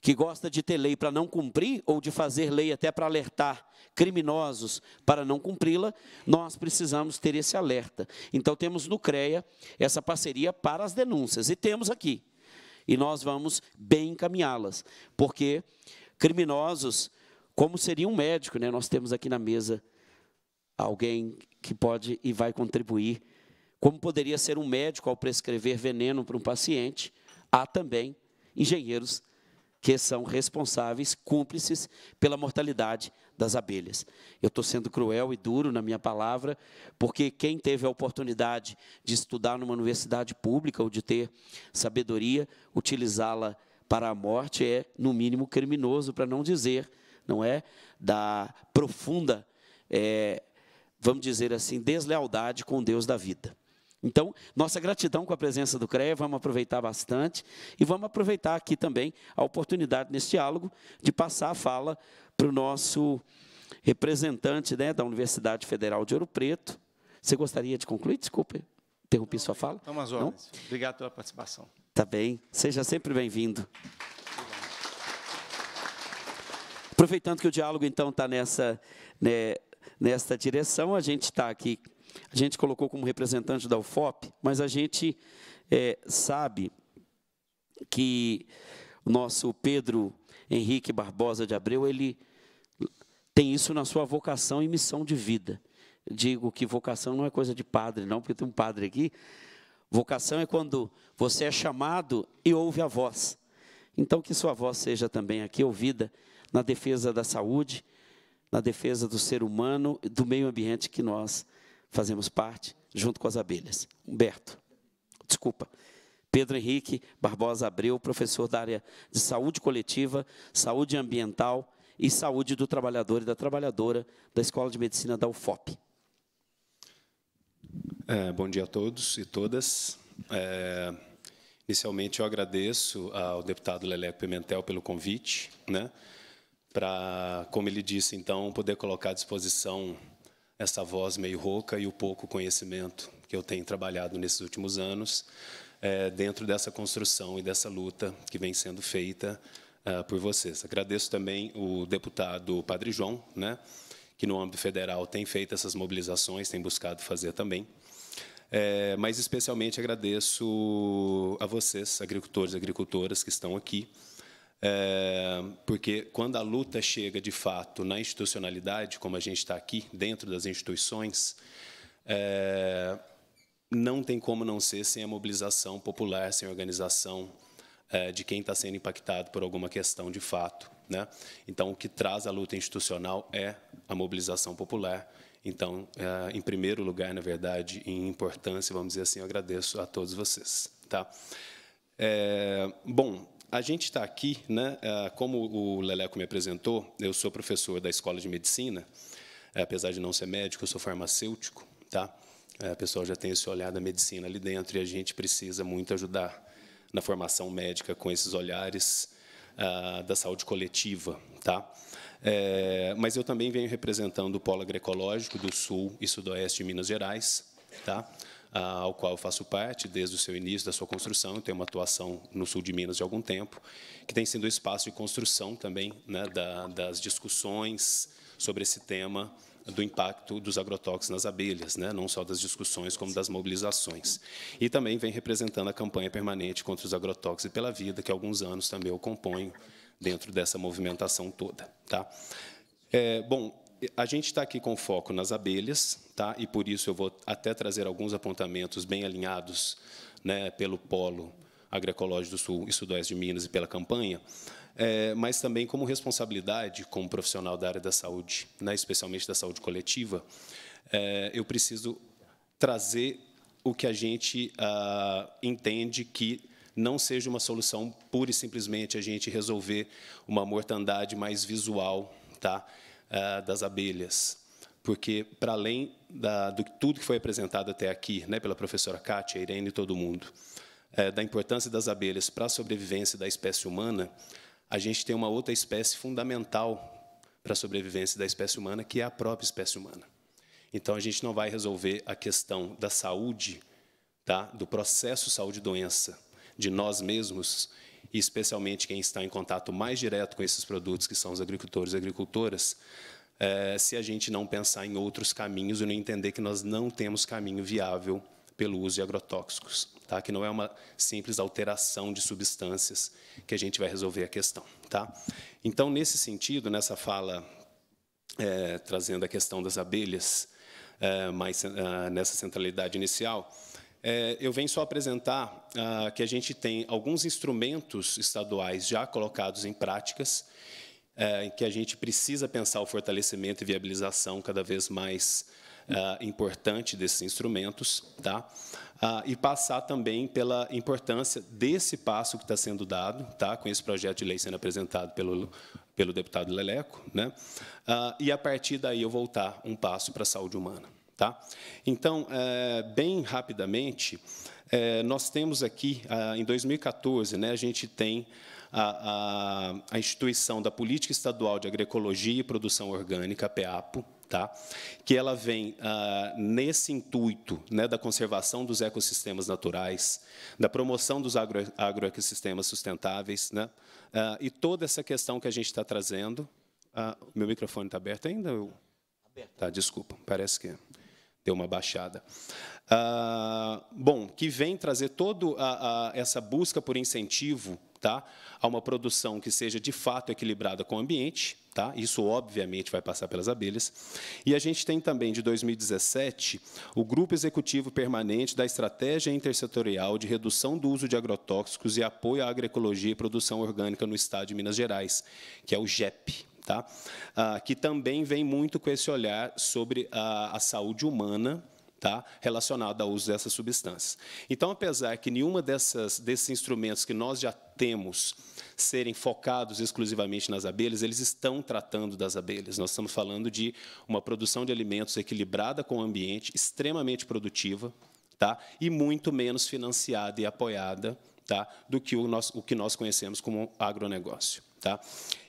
que gosta de ter lei para não cumprir ou de fazer lei até para alertar criminosos para não cumpri-la, nós precisamos ter esse alerta. Então temos no CREA essa parceria para as denúncias e temos aqui. E nós vamos bem encaminhá-las, porque criminosos, como seria um médico, né? Nós temos aqui na mesa alguém que pode e vai contribuir, como poderia ser um médico ao prescrever veneno para um paciente, há também engenheiros que são responsáveis, cúmplices pela mortalidade das abelhas. Eu estou sendo cruel e duro na minha palavra, porque quem teve a oportunidade de estudar numa universidade pública ou de ter sabedoria, utilizá-la para a morte é, no mínimo, criminoso, para não dizer, não é? Da profunda, é, vamos dizer assim, deslealdade com Deus da vida. Então, nossa gratidão com a presença do CREA, vamos aproveitar bastante e vamos aproveitar aqui também a oportunidade nesse diálogo de passar a fala para o nosso representante né, da Universidade Federal de Ouro Preto. Você gostaria de concluir? Desculpe, interrompi sua fala. Estamos às ordens. Não? Obrigado pela participação. Tá bem. Seja sempre bem-vindo. Aproveitando que o diálogo, então, está nessa, né, nessa direção, a gente está aqui a gente colocou como representante da UFOP, mas a gente é, sabe que o nosso Pedro Henrique Barbosa de Abreu, ele tem isso na sua vocação e missão de vida. Digo que vocação não é coisa de padre, não, porque tem um padre aqui. Vocação é quando você é chamado e ouve a voz. Então, que sua voz seja também aqui ouvida na defesa da saúde, na defesa do ser humano, do meio ambiente que nós fazemos parte junto com as abelhas. Humberto, desculpa. Pedro Henrique Barbosa Abreu, professor da área de saúde coletiva, saúde ambiental e saúde do trabalhador e da trabalhadora da Escola de Medicina da UFOP. É, bom dia a todos e todas. É, inicialmente, eu agradeço ao deputado Leleco Pimentel pelo convite, né, para, como ele disse, então, poder colocar à disposição essa voz meio rouca e o pouco conhecimento que eu tenho trabalhado nesses últimos anos é, dentro dessa construção e dessa luta que vem sendo feita é, por vocês. Agradeço também o deputado Padre João, né, que no âmbito federal tem feito essas mobilizações, tem buscado fazer também. É, mas especialmente agradeço a vocês, agricultores e agricultoras que estão aqui, é, porque quando a luta chega de fato na institucionalidade, como a gente está aqui, dentro das instituições, é, não tem como não ser sem a mobilização popular, sem a organização é, de quem está sendo impactado por alguma questão de fato. Né? Então, o que traz a luta institucional é a mobilização popular. Então, é, em primeiro lugar, na verdade, em importância, vamos dizer assim, eu agradeço a todos vocês. Tá? É, bom, a gente está aqui, né, é, como o Leleco me apresentou, eu sou professor da Escola de Medicina, é, apesar de não ser médico, eu sou farmacêutico. Tá? É, o pessoal já tem esse olhar da medicina ali dentro e a gente precisa muito ajudar na formação médica com esses olhares da saúde coletiva. Tá? mas eu também venho representando o Polo Agroecológico do Sul e Sudoeste de Minas Gerais. Tá? Ah, ao qual eu faço parte desde o seu início, da sua construção, eu tenho uma atuação no sul de Minas de algum tempo, que tem sido um espaço de construção também né, da, das discussões sobre esse tema do impacto dos agrotóxicos nas abelhas, né? não só das discussões, como das mobilizações. E também vem representando a campanha permanente contra os agrotóxicos e pela vida, que há alguns anos também eu componho dentro dessa movimentação toda. Tá? É, bom, a gente está aqui com foco nas abelhas, tá? e por isso eu vou até trazer alguns apontamentos bem alinhados né, pelo Polo Agroecológico do Sul e Sudoeste de Minas e pela campanha, é, mas também como responsabilidade como profissional da área da saúde, né, especialmente da saúde coletiva, é, eu preciso trazer o que a gente ah, entende que não seja uma solução pura e simplesmente a gente resolver uma mortandade mais visual, tá? Eh, das abelhas, porque, para além da, do tudo que foi apresentado até aqui, né, pela professora Kátia, Irene e todo mundo, é, da importância das abelhas para a sobrevivência da espécie humana, a gente tem uma outra espécie fundamental para a sobrevivência da espécie humana, que é a própria espécie humana. Então, a gente não vai resolver a questão da saúde, tá, do processo saúde-doença de nós mesmos, e especialmente quem está em contato mais direto com esses produtos, que são os agricultores e agricultoras, é, se a gente não pensar em outros caminhos e não entender que nós não temos caminho viável pelo uso de agrotóxicos, tá? que não é uma simples alteração de substâncias que a gente vai resolver a questão. Tá? Então, nesse sentido, nessa fala, é, trazendo a questão das abelhas, é, mais é, nessa centralidade inicial, é, eu venho só apresentar ah, que a gente tem alguns instrumentos estaduais já colocados em práticas, é, em que a gente precisa pensar o fortalecimento e viabilização cada vez mais ah, importante desses instrumentos, tá? Ah, e passar também pela importância desse passo que está sendo dado, tá? Com esse projeto de lei sendo apresentado pelo pelo deputado Leleco, né? e a partir daí eu voltar um passo para a saúde humana. Tá? Então, é, bem rapidamente, é, nós temos aqui, em 2014, né, a gente tem a, a, a, instituição da Política Estadual de Agroecologia e Produção Orgânica, PEAPO, tá? que ela vem nesse intuito né, da conservação dos ecossistemas naturais, da promoção dos agro, agroecossistemas sustentáveis, né? e toda essa questão que a gente está trazendo. meu microfone está aberto ainda? Tá Eu... Tá, desculpa, parece que. É deu uma baixada. Ah, bom, que vem trazer toda essa busca por incentivo tá, a uma produção que seja de fato equilibrada com o ambiente. Tá? Isso, obviamente, vai passar pelas abelhas. E a gente tem também, de 2017, o Grupo Executivo Permanente da Estratégia Intersetorial de Redução do Uso de Agrotóxicos e Apoio à Agroecologia e Produção Orgânica no Estado de Minas Gerais, que é o GEP tá? Ah, que também vem muito com esse olhar sobre a, a saúde humana, tá? relacionada ao uso dessas substâncias. Então, apesar que nenhuma dessas, desses instrumentos que nós já temos serem focados exclusivamente nas abelhas, eles estão tratando das abelhas. Nós estamos falando de uma produção de alimentos equilibrada com o ambiente, extremamente produtiva, tá? e muito menos financiada e apoiada tá? do que o, nosso, o que nós conhecemos como agronegócio. Tá?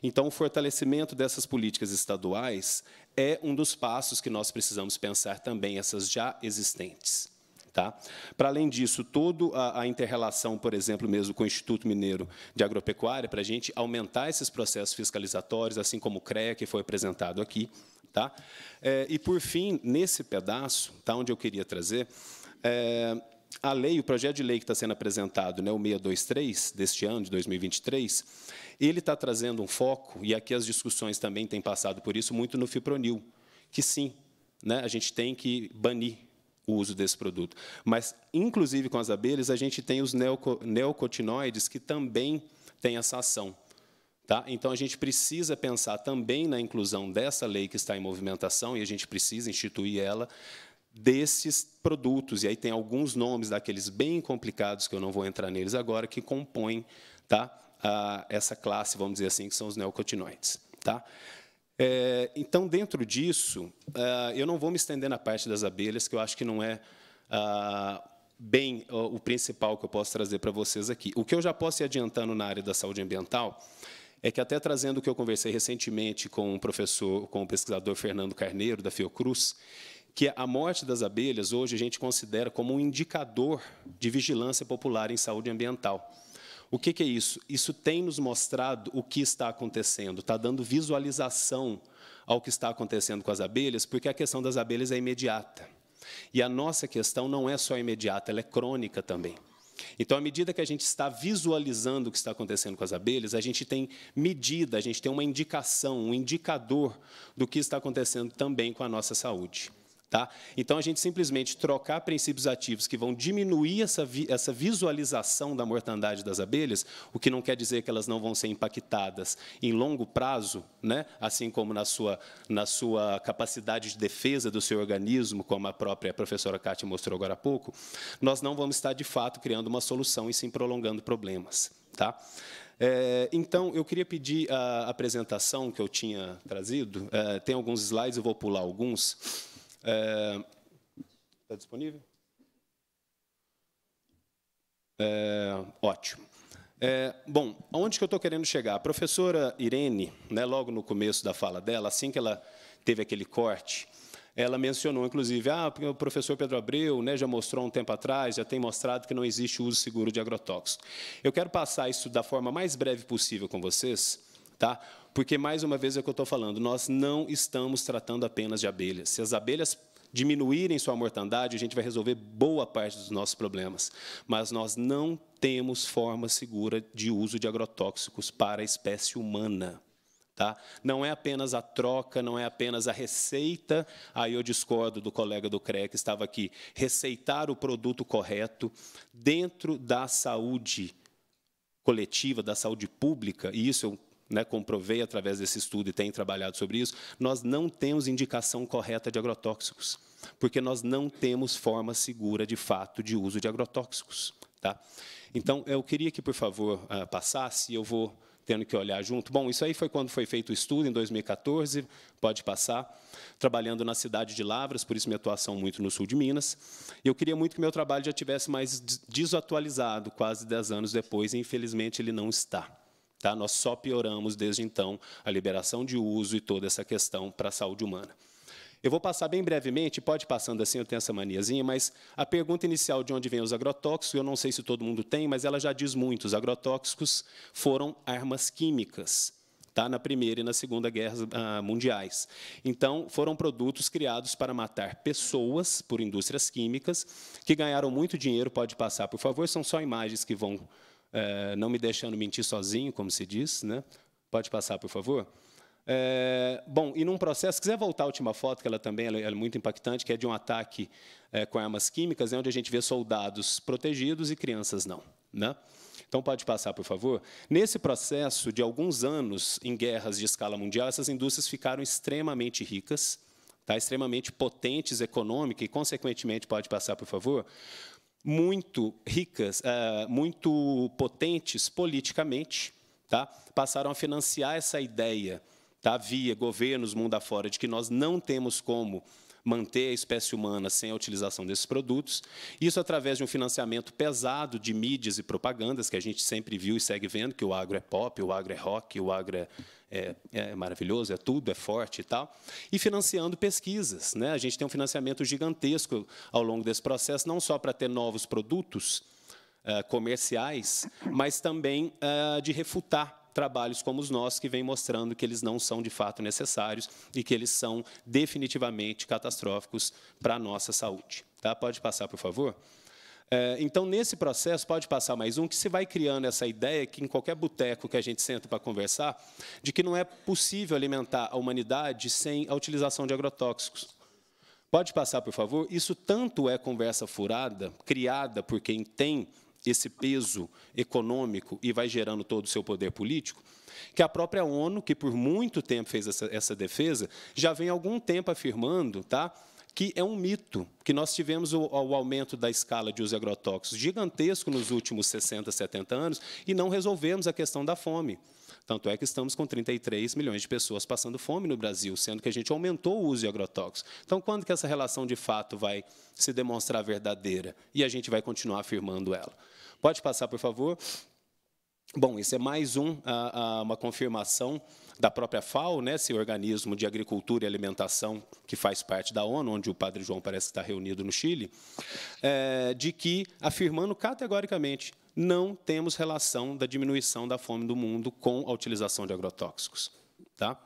Então, o fortalecimento dessas políticas estaduais é um dos passos que nós precisamos pensar também, essas já existentes. Tá? Para além disso, toda a, a interrelação, por exemplo, mesmo com o Instituto Mineiro de Agropecuária, para a gente aumentar esses processos fiscalizatórios, assim como o CREA, que foi apresentado aqui. Tá? É, e, por fim, nesse pedaço, tá, onde eu queria trazer, é, a lei, o projeto de lei que está sendo apresentado, né, o 623 deste ano, de 2023, ele está trazendo um foco, e aqui as discussões também têm passado por isso, muito no fipronil, que sim, né, a gente tem que banir o uso desse produto. Mas, inclusive com as abelhas, a gente tem os neoco neocotinoides que também têm essa ação. Tá? Então, a gente precisa pensar também na inclusão dessa lei que está em movimentação, e a gente precisa instituir ela desses produtos. E aí tem alguns nomes daqueles bem complicados, que eu não vou entrar neles agora, que compõem tá, a, essa classe, vamos dizer assim, que são os neocotinoides. Tá? É, então, dentro disso, é, eu não vou me estender na parte das abelhas, que eu acho que não é, é bem o principal que eu posso trazer para vocês aqui. O que eu já posso ir adiantando na área da saúde ambiental é que até trazendo o que eu conversei recentemente com o professor, com o pesquisador Fernando Carneiro da Fiocruz, que a morte das abelhas hoje a gente considera como um indicador de vigilância popular em saúde ambiental. O que, que é isso? Isso tem nos mostrado o que está acontecendo, está dando visualização ao que está acontecendo com as abelhas, porque a questão das abelhas é imediata. E a nossa questão não é só imediata, ela é crônica também. Então, à medida que a gente está visualizando o que está acontecendo com as abelhas, a gente tem medida, a gente tem uma indicação, um indicador do que está acontecendo também com a nossa saúde. Tá? Então, a gente simplesmente trocar princípios ativos que vão diminuir essa, vi essa visualização da mortandade das abelhas, o que não quer dizer que elas não vão ser impactadas em longo prazo, né? assim como na sua, na sua capacidade de defesa do seu organismo, como a própria professora Kátia mostrou agora há pouco, nós não vamos estar, de fato, criando uma solução e sim prolongando problemas. Tá? É, então, eu queria pedir a apresentação que eu tinha trazido. É, tem alguns slides, eu vou pular alguns. Está é, tá disponível? É, ótimo. É, bom, aonde que eu estou querendo chegar? A professora Irene, né, logo no começo da fala dela, assim que ela teve aquele corte, ela mencionou, inclusive, ah, o professor Pedro Abreu né, já mostrou um tempo atrás, já tem mostrado que não existe uso seguro de agrotóxicos. Eu quero passar isso da forma mais breve possível com vocês, Tá? Porque, mais uma vez, é o que eu estou falando, nós não estamos tratando apenas de abelhas. Se as abelhas diminuírem sua mortandade, a gente vai resolver boa parte dos nossos problemas. Mas nós não temos forma segura de uso de agrotóxicos para a espécie humana. Tá? Não é apenas a troca, não é apenas a receita. Aí eu discordo do colega do CREC que estava aqui. Receitar o produto correto dentro da saúde coletiva, da saúde pública, e isso eu né, comprovei através desse estudo e tem trabalhado sobre isso, nós não temos indicação correta de agrotóxicos, porque nós não temos forma segura, de fato, de uso de agrotóxicos. Tá? Então, eu queria que, por favor, ah, passasse, eu vou tendo que olhar junto. Bom, isso aí foi quando foi feito o estudo, em 2014, pode passar, trabalhando na cidade de Lavras, por isso minha atuação muito no sul de Minas. E eu queria muito que meu trabalho já tivesse mais desatualizado, quase 10 anos depois, e infelizmente ele não está. Tá? Nós só pioramos desde então a liberação de uso e toda essa questão para a saúde humana. Eu vou passar bem brevemente, pode passando assim, eu tenho essa maniazinha, mas a pergunta inicial de onde vêm os agrotóxicos, eu não sei se todo mundo tem, mas ela já diz muito. Os agrotóxicos foram armas químicas. Tá, na Primeira e na Segunda Guerras ah, Mundiais. Então, foram produtos criados para matar pessoas por indústrias químicas, que ganharam muito dinheiro, pode passar, por favor, são só imagens que vão é, não me deixando mentir sozinho, como se diz. Né? Pode passar, por favor. É, bom, e num processo, se quiser voltar à última foto, que ela também ela é, é muito impactante, que é de um ataque é, com armas químicas, é onde a gente vê soldados protegidos e crianças não. Né? Então, pode passar, por favor. Nesse processo de alguns anos em guerras de escala mundial, essas indústrias ficaram extremamente ricas, tá? extremamente potentes econômica e, consequentemente, pode passar, por favor, muito ricas, eh, muito potentes politicamente, tá? passaram a financiar essa ideia tá? via governos mundo afora de que nós não temos como manter a espécie humana sem a utilização desses produtos. Isso através de um financiamento pesado de mídias e propagandas, que a gente sempre viu e segue vendo, que o agro é pop, o agro é rock, o agro é é, é, maravilhoso, é tudo, é forte e tal, e financiando pesquisas. Né? A gente tem um financiamento gigantesco ao longo desse processo, não só para ter novos produtos uh, comerciais, mas também uh, de refutar trabalhos como os nossos que vêm mostrando que eles não são de fato necessários e que eles são definitivamente catastróficos para a nossa saúde. Tá? Pode passar, por favor? É, então, nesse processo, pode passar mais um, que se vai criando essa ideia que em qualquer boteco que a gente senta para conversar, de que não é possível alimentar a humanidade sem a utilização de agrotóxicos. Pode passar, por favor? Isso tanto é conversa furada, criada por quem tem esse peso econômico e vai gerando todo o seu poder político, que a própria ONU, que por muito tempo fez essa, essa defesa, já vem há algum tempo afirmando, tá? que é um mito, que nós tivemos o, o, aumento da escala de uso de agrotóxicos gigantesco nos últimos 60, 70 anos e não resolvemos a questão da fome. Tanto é que estamos com 33 milhões de pessoas passando fome no Brasil, sendo que a gente aumentou o uso de agrotóxicos. Então, quando que essa relação de fato vai se demonstrar verdadeira? E a gente vai continuar afirmando ela. Pode passar, por favor. Bom, isso é mais um, uma confirmação da própria FAO, né, esse organismo de agricultura e alimentação que faz parte da ONU, onde o padre João parece estar reunido no Chile, é, de que, afirmando categoricamente, não temos relação da diminuição da fome do mundo com a utilização de agrotóxicos. Tá?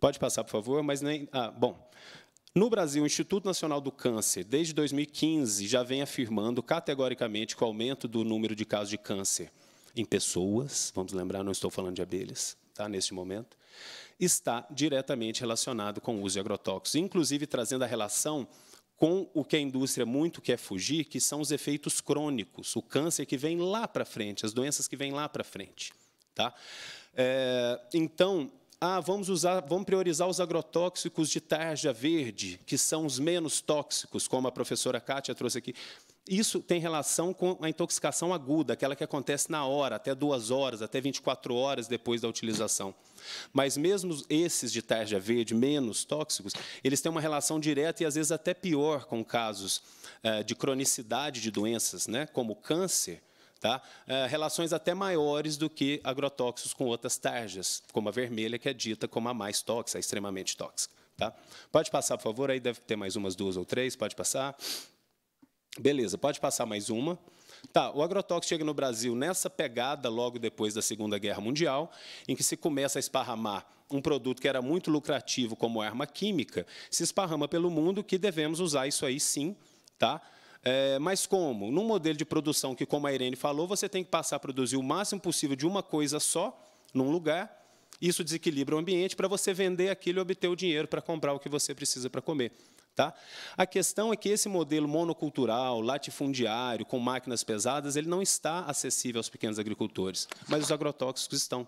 Pode passar, por favor, mas nem. Ah, bom, no Brasil, o Instituto Nacional do Câncer, desde 2015, já vem afirmando categoricamente que o aumento do número de casos de câncer em pessoas, vamos lembrar, não estou falando de abelhas, tá, neste momento, está diretamente relacionado com o uso de agrotóxicos, inclusive trazendo a relação com o que a indústria muito quer fugir, que são os efeitos crônicos, o câncer que vem lá para frente, as doenças que vêm lá para frente. Tá? É, então, ah, vamos usar, vamos priorizar os agrotóxicos de tarja verde, que são os menos tóxicos, como a professora Kátia trouxe aqui. Isso tem relação com a intoxicação aguda, aquela que acontece na hora, até duas horas, até 24 horas depois da utilização. Mas mesmo esses de tarja verde, menos tóxicos, eles têm uma relação direta e às vezes até pior com casos eh, de cronicidade de doenças, né, como câncer, Tá? É, relações até maiores do que agrotóxicos com outras tarjas, como a vermelha, que é dita como a mais tóxica, a extremamente tóxica. Tá? Pode passar, por favor, aí deve ter mais umas duas ou três, pode passar. Beleza, pode passar mais uma. Tá, o agrotóxico chega no Brasil nessa pegada logo depois da Segunda Guerra Mundial, em que se começa a esparramar um produto que era muito lucrativo como arma química, se esparrama pelo mundo que devemos usar isso aí sim, tá? É, mas como? Num modelo de produção que, como a Irene falou, você tem que passar a produzir o máximo possível de uma coisa só, num lugar, isso desequilibra o ambiente para você vender aquilo e obter o dinheiro para comprar o que você precisa para comer. Tá? A questão é que esse modelo monocultural, latifundiário, com máquinas pesadas, ele não está acessível aos pequenos agricultores, mas os agrotóxicos estão.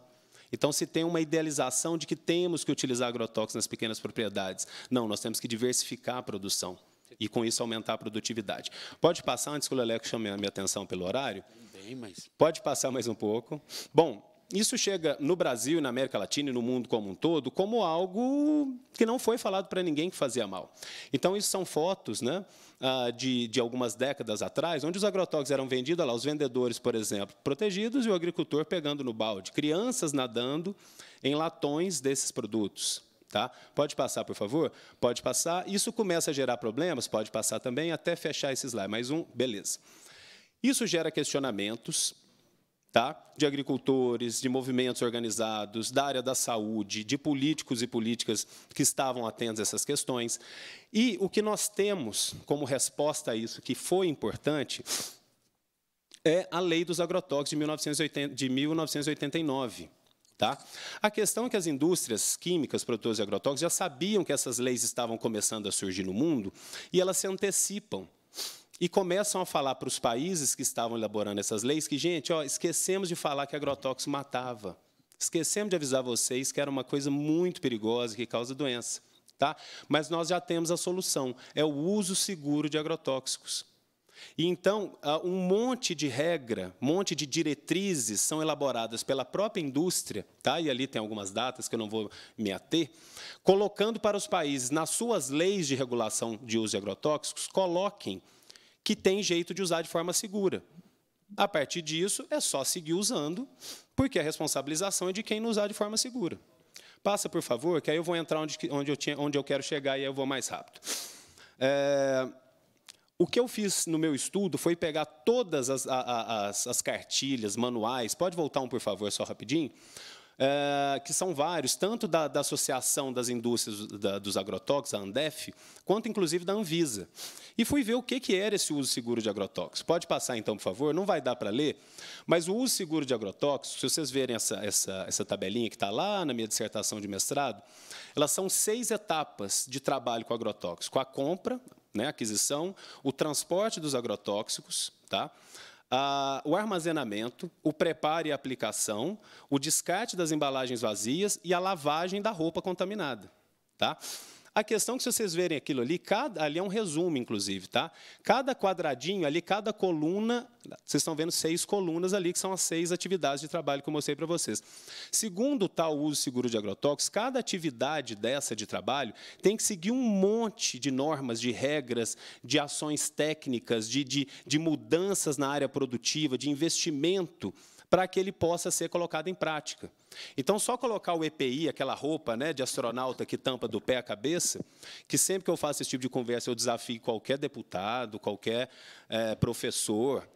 Então, se tem uma idealização de que temos que utilizar agrotóxicos nas pequenas propriedades. Não, nós temos que diversificar a produção e, com isso, aumentar a produtividade. Pode passar, antes que o Leleco chame a minha atenção pelo horário? Bem, mas... Pode passar mais um pouco. Bom, isso chega no Brasil, na América Latina e no mundo como um todo, como algo que não foi falado para ninguém que fazia mal. Então, isso são fotos né, ah, de, de algumas décadas atrás, onde os agrotóxicos eram vendidos, lá, os vendedores, por exemplo, protegidos, e o agricultor pegando no balde, crianças nadando em latões desses produtos. Tá? Pode passar, por favor? Pode passar. Isso começa a gerar problemas? Pode passar também, até fechar esse slide. Mais um, beleza. Isso gera questionamentos tá? de agricultores, de movimentos organizados, da área da saúde, de políticos e políticas que estavam atentos a essas questões. E o que nós temos como resposta a isso, que foi importante, é a lei dos agrotóxicos de 1989 Tá? A questão é que as indústrias químicas, produtoras de agrotóxicos, já sabiam que essas leis estavam começando a surgir no mundo e elas se antecipam e começam a falar para os países que estavam elaborando essas leis que, gente, ó, esquecemos de falar que agrotóxico matava. Esquecemos de avisar vocês que era uma coisa muito perigosa que causa doença. Tá? Mas nós já temos a solução, é o uso seguro de agrotóxicos. E então, ah, um monte de regra, um monte de diretrizes são elaboradas pela própria indústria, tá? e ali tem algumas datas que eu não vou me ater, colocando para os países, nas suas leis de regulação de uso de agrotóxicos, coloquem que tem jeito de usar de forma segura. A partir disso, é só seguir usando, porque a responsabilização é de quem não usar de forma segura. Passa, por favor, que aí eu vou entrar onde, onde, eu, tinha, onde eu quero chegar e aí eu vou mais rápido. É o que eu fiz no meu estudo foi pegar todas as, as, as cartilhas, manuais, pode voltar um, por favor, só rapidinho, é, que são vários, tanto da, da Associação das Indústrias da, dos Agrotóxicos, a Andef, quanto, inclusive, da Anvisa. E fui ver o que, que era esse uso seguro de agrotóxicos. Pode passar, então, por favor? Não vai dar para ler, mas o uso seguro de agrotóxicos, se vocês verem essa, essa, essa tabelinha que está lá na minha dissertação de mestrado, elas são seis etapas de trabalho com agrotóxicos, com A compra, né, aquisição, o transporte dos agrotóxicos, tá? Ah, o armazenamento, o preparo e aplicação, o descarte das embalagens vazias e a lavagem da roupa contaminada. Tá? A questão que se vocês verem aquilo ali, cada, ali é um resumo, inclusive, tá? Cada quadradinho ali, cada coluna, vocês estão vendo seis colunas ali, que são as seis atividades de trabalho que eu mostrei para vocês. Segundo o tal uso seguro de agrotóxicos, cada atividade dessa de trabalho tem que seguir um monte de normas, de regras, de ações técnicas, de, de, de mudanças na área produtiva, de investimento para que ele possa ser colocado em prática. Então, só colocar o EPI, aquela roupa né, de astronauta que tampa do pé à cabeça, que sempre que eu faço esse tipo de conversa, eu desafio qualquer deputado, qualquer é, professor,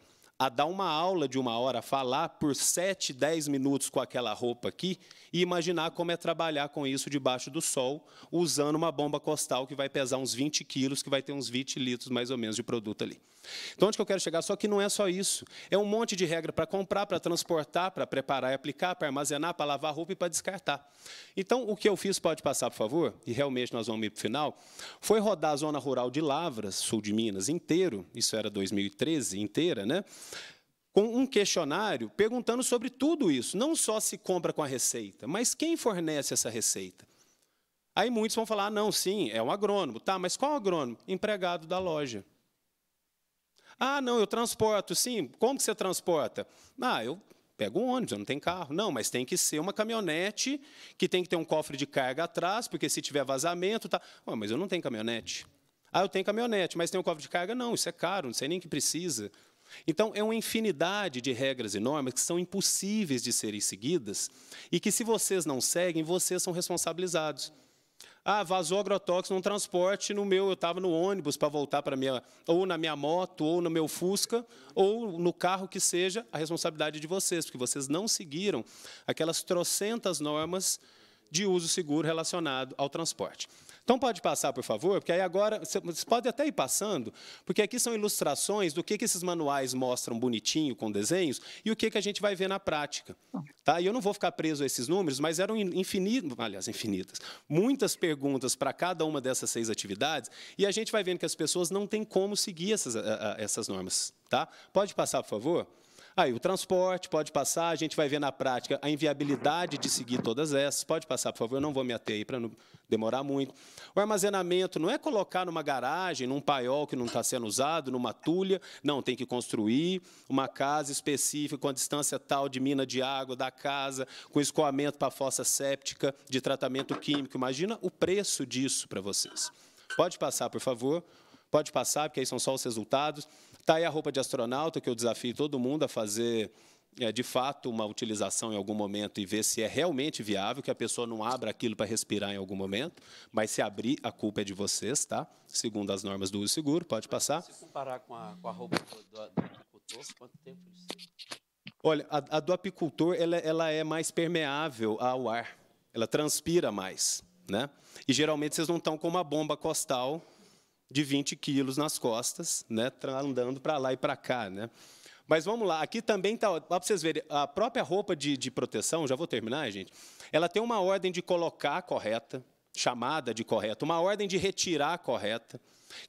a dar uma aula de uma hora, falar por 7, 10 minutos com aquela roupa aqui e imaginar como é trabalhar com isso debaixo do sol, usando uma bomba costal que vai pesar uns 20 quilos, que vai ter uns 20 litros mais ou menos de produto ali. Então, onde que eu quero chegar? Só que não é só isso. É um monte de regra para comprar, para transportar, para preparar e aplicar, para armazenar, para lavar roupa e para descartar. Então, o que eu fiz, pode passar, por favor, e realmente nós vamos ir para o final, foi rodar a zona rural de Lavras, sul de Minas, inteiro, isso era 2013, inteira, né? com um questionário perguntando sobre tudo isso. Não só se compra com a receita, mas quem fornece essa receita. Aí muitos vão falar: ah, não, sim, é um agrônomo. Tá, mas qual agrônomo? Empregado da loja. Ah, não, eu transporto, sim. Como que você transporta? Ah, eu pego um ônibus, eu não tenho carro. Não, mas tem que ser uma caminhonete que tem que ter um cofre de carga atrás, porque se tiver vazamento, tá. Ah, mas eu não tenho caminhonete. Ah, eu tenho caminhonete, mas tem um cofre de carga? Não, isso é caro, não sei nem que precisa. Então, é uma infinidade de regras e normas que são impossíveis de serem seguidas e que, se vocês não seguem, vocês são responsabilizados. Ah, vazou agrotóxico no transporte, no meu eu estava no ônibus para voltar para minha ou na minha moto ou no meu Fusca ou no carro que seja, a responsabilidade de vocês, porque vocês não seguiram aquelas trocentas normas de uso seguro relacionado ao transporte. Então pode passar, por favor, porque aí agora você pode até ir passando, porque aqui são ilustrações do que, que esses manuais mostram bonitinho com desenhos e o que, que a gente vai ver na prática. Tá? E eu não vou ficar preso a esses números, mas eram infinitas, aliás, infinitas, muitas perguntas para cada uma dessas seis atividades, e a gente vai vendo que as pessoas não têm como seguir essas, essas normas. Tá? Pode passar, por favor? Aí o transporte, pode passar, a gente vai ver na prática a inviabilidade de seguir todas essas. Pode passar, por favor, eu não vou me ater aí para não demorar muito. O armazenamento não é colocar numa garagem, num paiol que não está sendo usado, numa tulha. Não, tem que construir uma casa específica com a distância tal de mina de água da casa, com escoamento para a fossa séptica, de tratamento químico. Imagina o preço disso para vocês. Pode passar, por favor. Pode passar, porque aí são só os resultados. Está aí a roupa de astronauta, que eu desafio todo mundo a fazer é, de fato uma utilização em algum momento e ver se é realmente viável, que a pessoa não abra aquilo para respirar em algum momento, mas se abrir, a culpa é de vocês, tá? Segundo as normas do uso seguro, pode passar. Se comparar com a, com a roupa do, do, apicultor, quanto tempo isso? Olha, a, a, do apicultor ela, ela é mais permeável ao ar, ela transpira mais, né? E geralmente vocês não estão com uma bomba costal de 20 quilos nas costas, né, andando para lá e para cá. Né? Mas vamos lá, aqui também está, para vocês verem, a própria roupa de, de proteção, já vou terminar, gente, ela tem uma ordem de colocar correta, chamada de correta, uma ordem de retirar correta,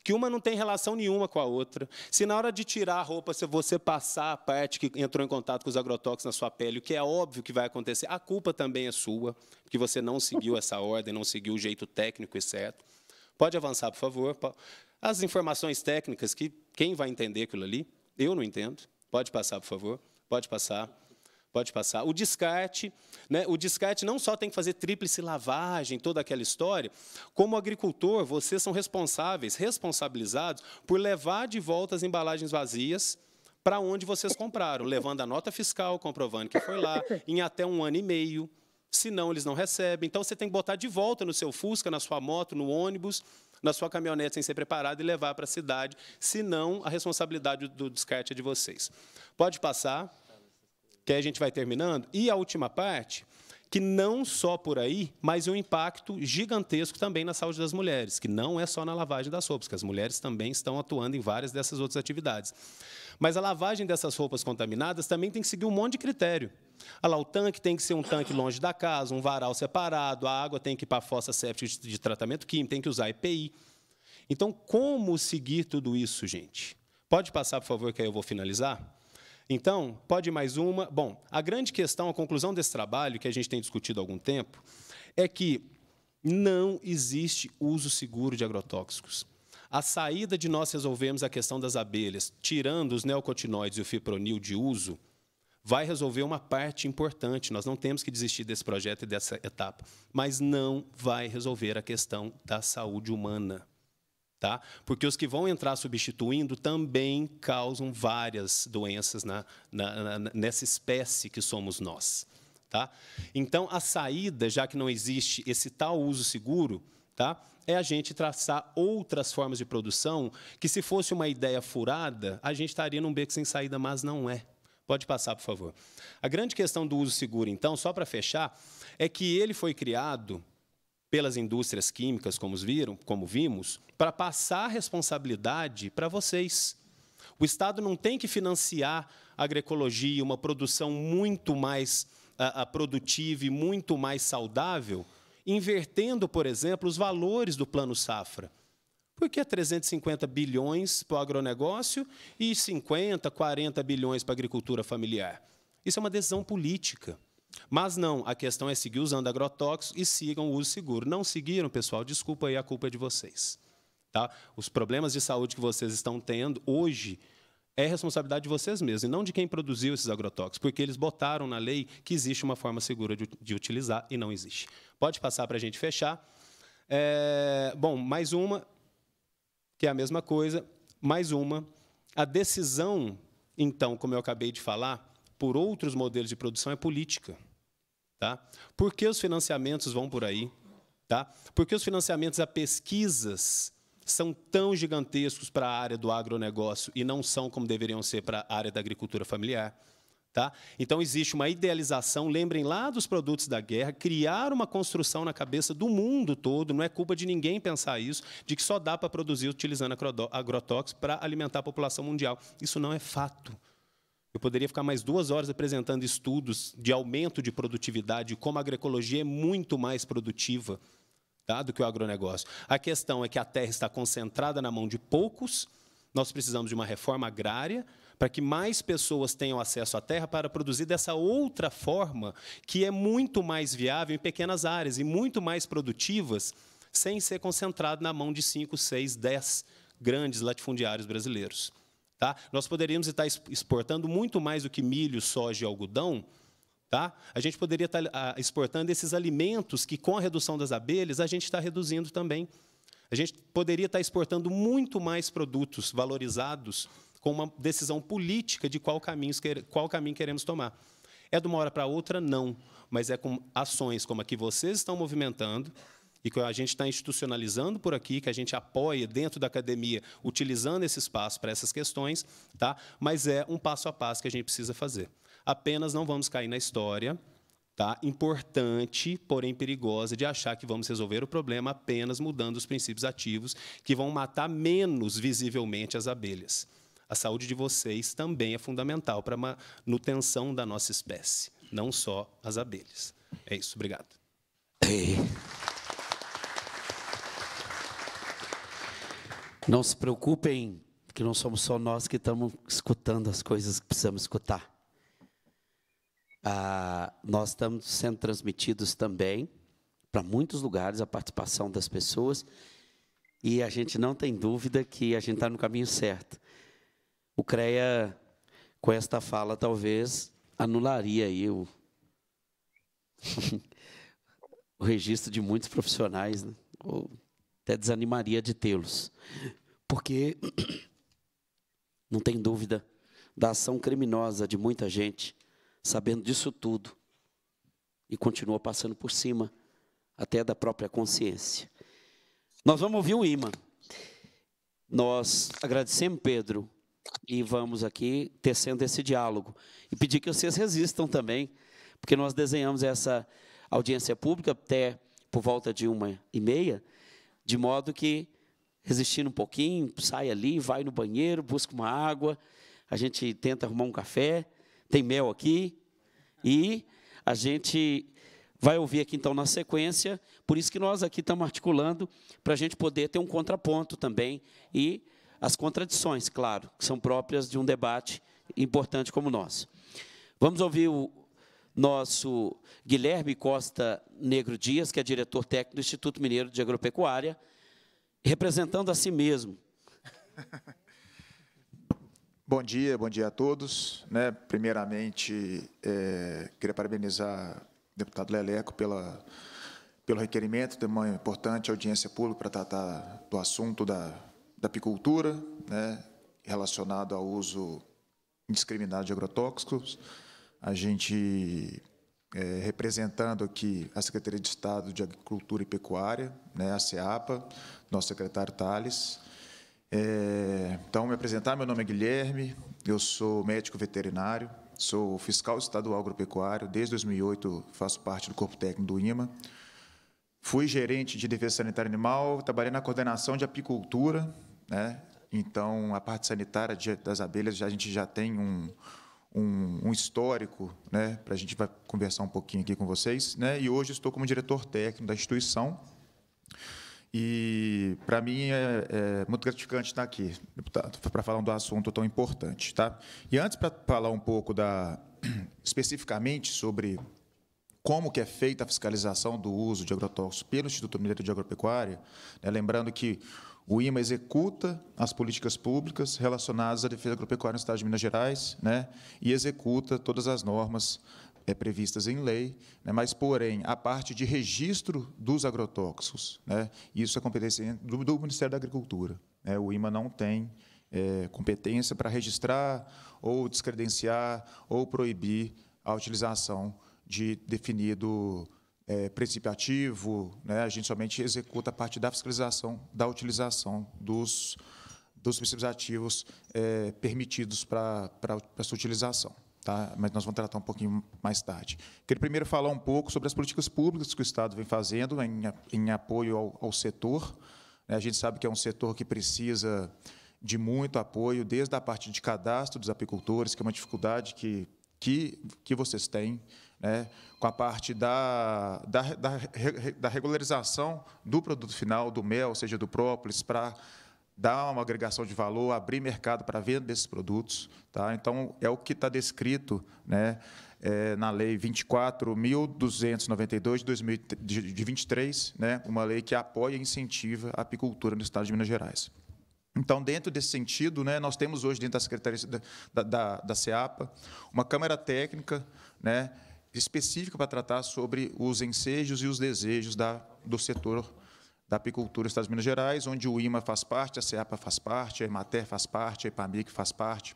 que uma não tem relação nenhuma com a outra. Se na hora de tirar a roupa, se você passar a parte que entrou em contato com os agrotóxicos na sua pele, o que é óbvio que vai acontecer, a culpa também é sua, porque você não seguiu essa ordem, não seguiu o jeito técnico e certo. Pode avançar, por favor. As informações técnicas, que quem vai entender aquilo ali? Eu não entendo. Pode passar, por favor. Pode passar. Pode passar. O descarte, né? o descarte não só tem que fazer tríplice lavagem, toda aquela história, como agricultor, vocês são responsáveis, responsabilizados por levar de volta as embalagens vazias para onde vocês compraram, levando a nota fiscal, comprovando que foi lá, em até um ano e meio senão eles não recebem. Então você tem que botar de volta no seu Fusca, na sua moto, no ônibus, na sua caminhonete sem ser preparado e levar para a cidade, senão a responsabilidade do descarte é de vocês. Pode passar, que aí a gente vai terminando. E a última parte, que não só por aí, mas um impacto gigantesco também na saúde das mulheres, que não é só na lavagem das roupas, que as mulheres também estão atuando em várias dessas outras atividades. Mas a lavagem dessas roupas contaminadas também tem que seguir um monte de critério. Olha ah lá, o tanque tem que ser um tanque longe da casa, um varal separado, a água tem que ir para a fossa séptica de tratamento químico, tem que usar EPI. Então, como seguir tudo isso, gente? Pode passar, por favor, que aí eu vou finalizar? Então, pode mais uma. Bom, a grande questão, a conclusão desse trabalho, que a gente tem discutido há algum tempo, é que não existe uso seguro de agrotóxicos. A saída de nós resolvermos a questão das abelhas, tirando os neocotinoides e o fipronil de uso, vai resolver uma parte importante. Nós não temos que desistir desse projeto e dessa etapa, mas não vai resolver a questão da saúde humana. Tá? Porque os que vão entrar substituindo também causam várias doenças na, na, na, nessa espécie que somos nós. Tá? Então, a saída, já que não existe esse tal uso seguro, tá? é a gente traçar outras formas de produção que, se fosse uma ideia furada, a gente estaria num beco sem saída, mas não é. Pode passar, por favor. A grande questão do uso seguro, então, só para fechar, é que ele foi criado pelas indústrias químicas, como viram, como vimos, para passar a responsabilidade para vocês. O Estado não tem que financiar a agroecologia, uma produção muito mais a, ah, a ah, produtiva e muito mais saudável, invertendo, por exemplo, os valores do plano safra. Por que 350 bilhões para o agronegócio e 50, 40 bilhões para a agricultura familiar? Isso é uma decisão política. Mas não, a questão é seguir usando agrotóxicos e sigam o uso seguro. Não seguiram, pessoal, desculpa aí, a culpa é de vocês. Tá? Os problemas de saúde que vocês estão tendo hoje é responsabilidade de vocês mesmos, e não de quem produziu esses agrotóxicos, porque eles botaram na lei que existe uma forma segura de, de utilizar e não existe. Pode passar para a gente fechar. É, bom, mais uma que é a mesma coisa, mais uma. A decisão, então, como eu acabei de falar, por outros modelos de produção é política. Tá? Por que os financiamentos vão por aí? Tá? Por que os financiamentos a pesquisas são tão gigantescos para a área do agronegócio e não são como deveriam ser para a área da agricultura familiar? Tá? Então, existe uma idealização, lembrem lá dos produtos da guerra, criar uma construção na cabeça do mundo todo, não é culpa de ninguém pensar isso, de que só dá para produzir utilizando agrotóxicos para alimentar a população mundial. Isso não é fato. Eu poderia ficar mais duas horas apresentando estudos de aumento de produtividade, como a agroecologia é muito mais produtiva tá, do que o agronegócio. A questão é que a terra está concentrada na mão de poucos, nós precisamos de uma reforma agrária, para que mais pessoas tenham acesso à terra para produzir dessa outra forma que é muito mais viável em pequenas áreas e muito mais produtivas, sem ser concentrado na mão de 5, 6, 10 grandes latifundiários brasileiros. Tá? Nós poderíamos estar exportando muito mais do que milho, soja e algodão, Tá? A gente poderia estar ah, exportando esses alimentos que, com a redução das abelhas, a gente está reduzindo também. A gente poderia estar exportando muito mais produtos valorizados com uma decisão política de qual caminho, qual caminho queremos tomar. É de uma hora para outra? Não. Mas é com ações como a que vocês estão movimentando e que a gente está institucionalizando por aqui, que a gente apoia dentro da academia, utilizando esse espaço para essas questões, tá? mas é um passo a passo que a gente precisa fazer. Apenas não vamos cair na história tá? importante, porém perigosa, de achar que vamos resolver o problema apenas mudando os princípios ativos, que vão matar menos visivelmente as abelhas a saúde de vocês também é fundamental para a manutenção da nossa espécie, não só as abelhas. É isso, obrigado. Não se preocupem, que não somos só nós que estamos escutando as coisas que precisamos escutar. Ah, nós estamos sendo transmitidos também para muitos lugares a participação das pessoas e a gente não tem dúvida que a gente está no caminho certo. O CREA, com esta fala, talvez anularia aí o, o registro de muitos profissionais, né? ou até desanimaria de tê-los. Porque, não tem dúvida, da ação criminosa de muita gente, sabendo disso tudo, e continua passando por cima, até da própria consciência. Nós vamos ouvir o imã. Nós agradecemos, Pedro, e vamos aqui tecendo esse diálogo. E pedir que vocês resistam também, porque nós desenhamos essa audiência pública até por volta de uma e meia, de modo que, resistindo um pouquinho, sai ali, vai no banheiro, busca uma água, a gente tenta arrumar um café, tem mel aqui, e a gente vai ouvir aqui então na sequência, por isso que nós aqui estamos articulando, para a gente poder ter um contraponto também e as contradições, claro, que são próprias de um debate importante como o nosso. Vamos ouvir o nosso Guilherme Costa Negro Dias, que é diretor técnico do Instituto Mineiro de Agropecuária, representando a si mesmo. Bom dia, bom dia a todos. Né, primeiramente, é, queria parabenizar o deputado Leleco pela, pelo requerimento de uma importante audiência pública para tratar do assunto da da apicultura, né, relacionado ao uso indiscriminado de agrotóxicos. A gente é, representando aqui a Secretaria de Estado de Agricultura e Pecuária, né, a SEAPA, nosso secretário Thales. É, então, me apresentar, meu nome é Guilherme, eu sou médico veterinário, sou fiscal estadual agropecuário, desde 2008 faço parte do corpo técnico do IMA. Fui gerente de defesa sanitária animal, trabalhei na coordenação de apicultura né? Então, a parte sanitária das abelhas, já, a gente já tem um, um, um histórico, né? Para a gente vai conversar um pouquinho aqui com vocês, né? E hoje estou como diretor técnico da instituição. E para mim é, é, muito gratificante estar aqui, deputado, tá? para falar de um assunto tão importante, tá? E antes para falar um pouco da especificamente sobre como que é feita a fiscalização do uso de agrotóxicos pelo Instituto Mineiro de Agropecuária, né? lembrando que o IMA executa as políticas públicas relacionadas à defesa agropecuária no Estado de Minas Gerais né, e executa todas as normas é, previstas em lei, né, mas, porém, a parte de registro dos agrotóxicos, né, isso é competência do, do Ministério da Agricultura. Né, o IMA não tem é, competência para registrar ou descredenciar ou proibir a utilização de definido é, principiativo, né? a gente somente executa a parte da fiscalização da utilização dos, dos princípios ativos é, permitidos para, para, sua utilização. Tá? Mas nós vamos tratar um pouquinho mais tarde. Queria primeiro falar um pouco sobre as políticas públicas que o Estado vem fazendo em, em apoio ao, ao setor. Né? A gente sabe que é um setor que precisa de muito apoio, desde a parte de cadastro dos apicultores, que é uma dificuldade que, que, que vocês têm, né, com a parte da, da, da, da regularização do produto final, do mel, ou seja, do própolis, para dar uma agregação de valor, abrir mercado para a venda desses produtos. Tá? Então, é o que está descrito né, é, na Lei 24.292 de, 2000, de, 23, né, uma lei que apoia e incentiva a apicultura no Estado de Minas Gerais. Então, dentro desse sentido, né, nós temos hoje, dentro da Secretaria da, da, da, da CEAPA, uma Câmara Técnica né, específica para tratar sobre os ensejos e os desejos da, do setor da apicultura do Estado de Minas Gerais, onde o IMA faz parte, a CEAPA faz parte, a EMATER faz parte, a EPAMIC faz parte,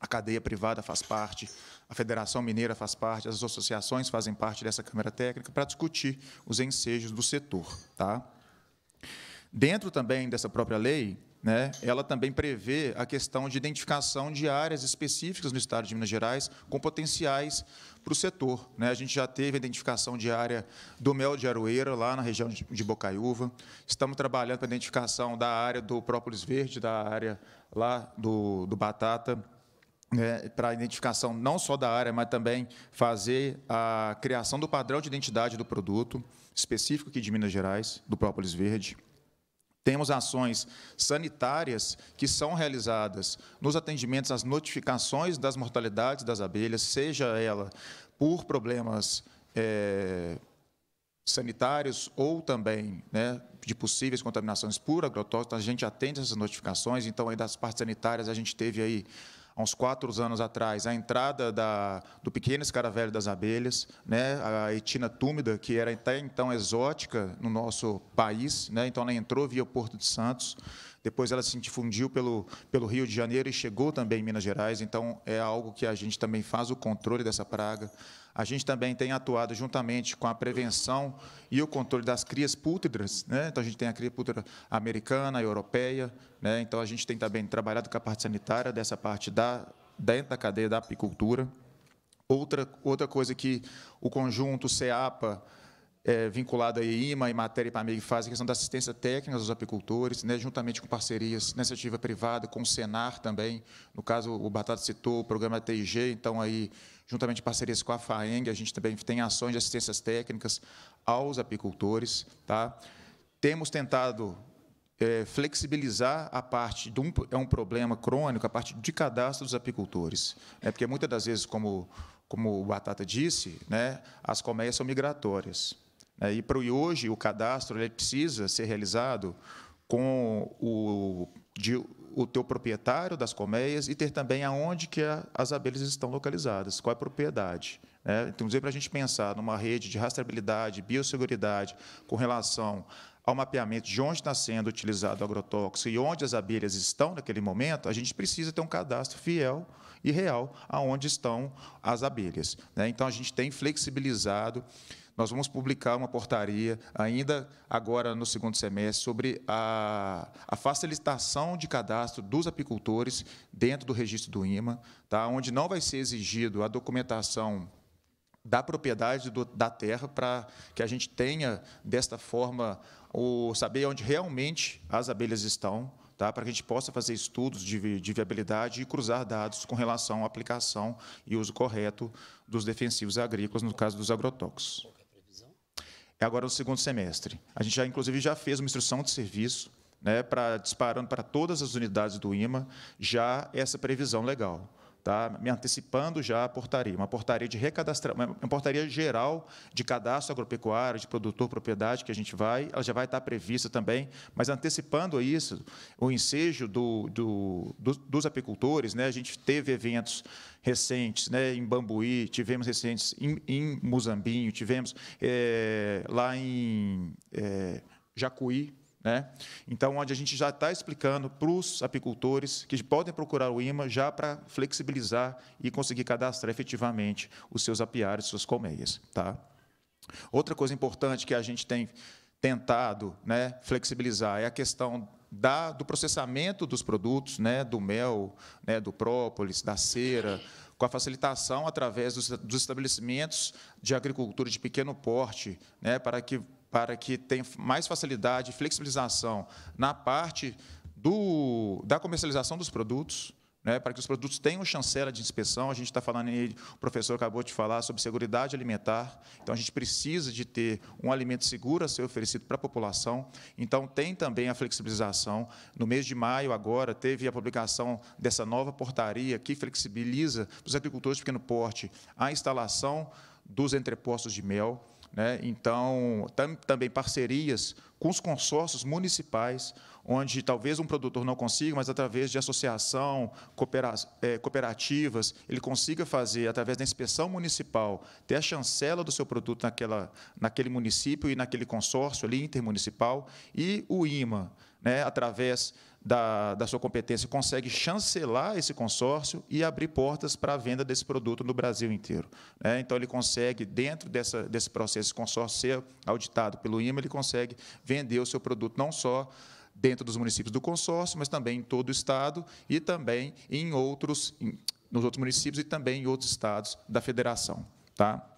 a cadeia privada faz parte, a Federação Mineira faz parte, as associações fazem parte dessa Câmara Técnica para discutir os ensejos do setor. Tá? Dentro também dessa própria lei, né, ela também prevê a questão de identificação de áreas específicas no Estado de Minas Gerais com potenciais para o setor. Né. A gente já teve a identificação de área do mel de aroeira, lá na região de Bocaiúva. Estamos trabalhando para a identificação da área do própolis verde, da área lá do, do batata, né, para a identificação não só da área, mas também fazer a criação do padrão de identidade do produto específico aqui de Minas Gerais, do própolis verde. Temos ações sanitárias que são realizadas nos atendimentos às notificações das mortalidades das abelhas, seja ela por problemas é, sanitários ou também né, de possíveis contaminações por agrotóxicos. A gente atende essas notificações, então, aí das partes sanitárias, a gente teve aí há uns quatro anos atrás, a entrada da, do pequeno escaravelho das abelhas, né, a etina túmida, que era até então exótica no nosso país, né, então ela entrou via Porto de Santos, depois ela se difundiu pelo, pelo Rio de Janeiro e chegou também em Minas Gerais, então é algo que a gente também faz o controle dessa praga a gente também tem atuado juntamente com a prevenção e o controle das crias pútridas. Né? Então, a gente tem a cria pútrida americana, europeia. Né? Então, a gente tem também trabalhado com a parte sanitária dessa parte da, dentro da cadeia da apicultura. Outra, outra coisa que o conjunto CEAPA é, vinculado à IMA, e matéria para a faz a questão da assistência técnica aos apicultores, né, juntamente com parcerias na né, iniciativa privada, com o Senar também. No caso, o Batata citou o programa TIG, então, aí, juntamente parcerias com a FAENG, a gente também tem ações de assistências técnicas aos apicultores. Tá? Temos tentado é, flexibilizar a parte de um, é um problema crônico, a parte de cadastro dos apicultores. Né, porque muitas das vezes, como, como o Batata disse, né, as colmeias são migratórias. Né? E para hoje o cadastro ele precisa ser realizado com o, de, o teu proprietário das colmeias e ter também aonde que a, as abelhas estão localizadas, qual é a propriedade. Né? Então, para a gente pensar numa rede de rastreabilidade, biosseguridade, com relação ao mapeamento de onde está sendo utilizado o agrotóxico e onde as abelhas estão naquele momento, a gente precisa ter um cadastro fiel e real aonde estão as abelhas. Né? Então, a gente tem flexibilizado nós vamos publicar uma portaria, ainda agora no segundo semestre, sobre a, a facilitação de cadastro dos apicultores dentro do registro do IMA, tá? onde não vai ser exigido a documentação da propriedade do, da terra para que a gente tenha, desta forma, o saber onde realmente as abelhas estão, tá? para que a gente possa fazer estudos de, de viabilidade e cruzar dados com relação à aplicação e uso correto dos defensivos agrícolas, no caso dos agrotóxicos é agora no segundo semestre. A gente já, inclusive, já fez uma instrução de serviço né, para disparando para todas as unidades do IMA já essa previsão legal. Tá, me antecipando já a portaria, uma portaria de recadastramento, uma portaria geral de cadastro agropecuário, de produtor propriedade que a gente vai, ela já vai estar prevista também, mas antecipando isso, o ensejo do, do, dos, dos apicultores, né, a gente teve eventos recentes, né, em Bambuí, tivemos recentes em, em Muzambinho, tivemos é, lá em é, Jacuí, né? Então, onde a gente já está explicando para os apicultores que podem procurar o IMA já para flexibilizar e conseguir cadastrar efetivamente os seus apiários, suas colmeias. Tá? Outra coisa importante que a gente tem tentado né, flexibilizar é a questão da, do processamento dos produtos, né, do mel, né, do própolis, da cera, com a facilitação através dos, dos estabelecimentos de agricultura de pequeno porte, né, para que para que tenha mais facilidade e flexibilização na parte do, da comercialização dos produtos, né, para que os produtos tenham chancela de inspeção. A gente está falando aí, o professor acabou de falar sobre segurança alimentar. Então, a gente precisa de ter um alimento seguro a ser oferecido para a população. Então, tem também a flexibilização. No mês de maio, agora, teve a publicação dessa nova portaria que flexibiliza para os agricultores de pequeno porte a instalação dos entrepostos de mel. Né? Então, tam, também parcerias com os consórcios municipais, onde talvez um produtor não consiga, mas através de associação, é, cooperativas, ele consiga fazer, através da inspeção municipal, ter a chancela do seu produto naquela, naquele município e naquele consórcio ali intermunicipal, e o IMA, né, através da, da sua competência consegue chancelar esse consórcio e abrir portas para a venda desse produto no Brasil inteiro. Né? Então, ele consegue, dentro dessa, desse processo esse consórcio ser auditado pelo IMA, ele consegue vender o seu produto não só dentro dos municípios do consórcio, mas também em todo o Estado e também em outros, em, nos outros municípios e também em outros estados da federação. Tá?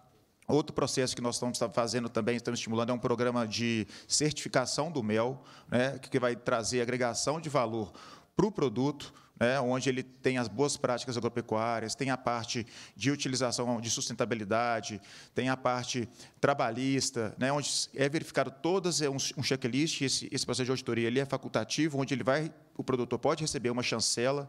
Outro processo que nós estamos fazendo também, estamos estimulando, é um programa de certificação do mel, né, que vai trazer agregação de valor para o produto, né, onde ele tem as boas práticas agropecuárias, tem a parte de utilização de sustentabilidade, tem a parte trabalhista, né, onde é verificado todas é um, checklist, esse, esse processo de auditoria ele é facultativo, onde ele vai, o produtor pode receber uma chancela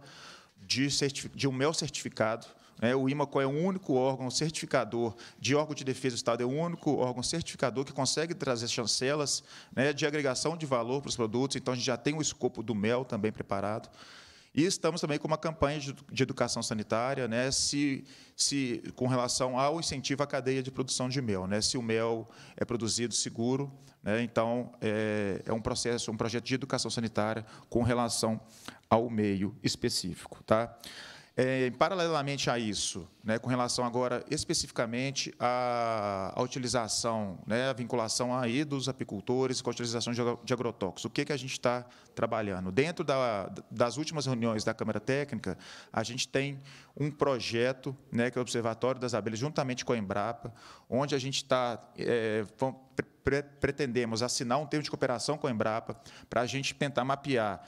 de, de um mel certificado, é, o IMACO é o único órgão certificador de órgão de defesa do Estado, é o único órgão certificador que consegue trazer chancelas né, de agregação de valor para os produtos, então a gente já tem o escopo do MEL também preparado. E estamos também com uma campanha de, educação sanitária, né, se, se, com relação ao incentivo à cadeia de produção de mel. Né, se o mel é produzido seguro, né, então é, é um processo, um projeto de educação sanitária com relação ao meio específico. Tá? É, paralelamente a isso, né, com relação agora especificamente à, à utilização, né, vinculação aí dos apicultores com a utilização de agrotóxicos, o que, que a gente está trabalhando? Dentro da, das últimas reuniões da Câmara Técnica, a gente tem um projeto, né, que é o Observatório das Abelhas, juntamente com a Embrapa, onde a gente está é, pretendemos assinar um termo de cooperação com a Embrapa para a gente tentar mapear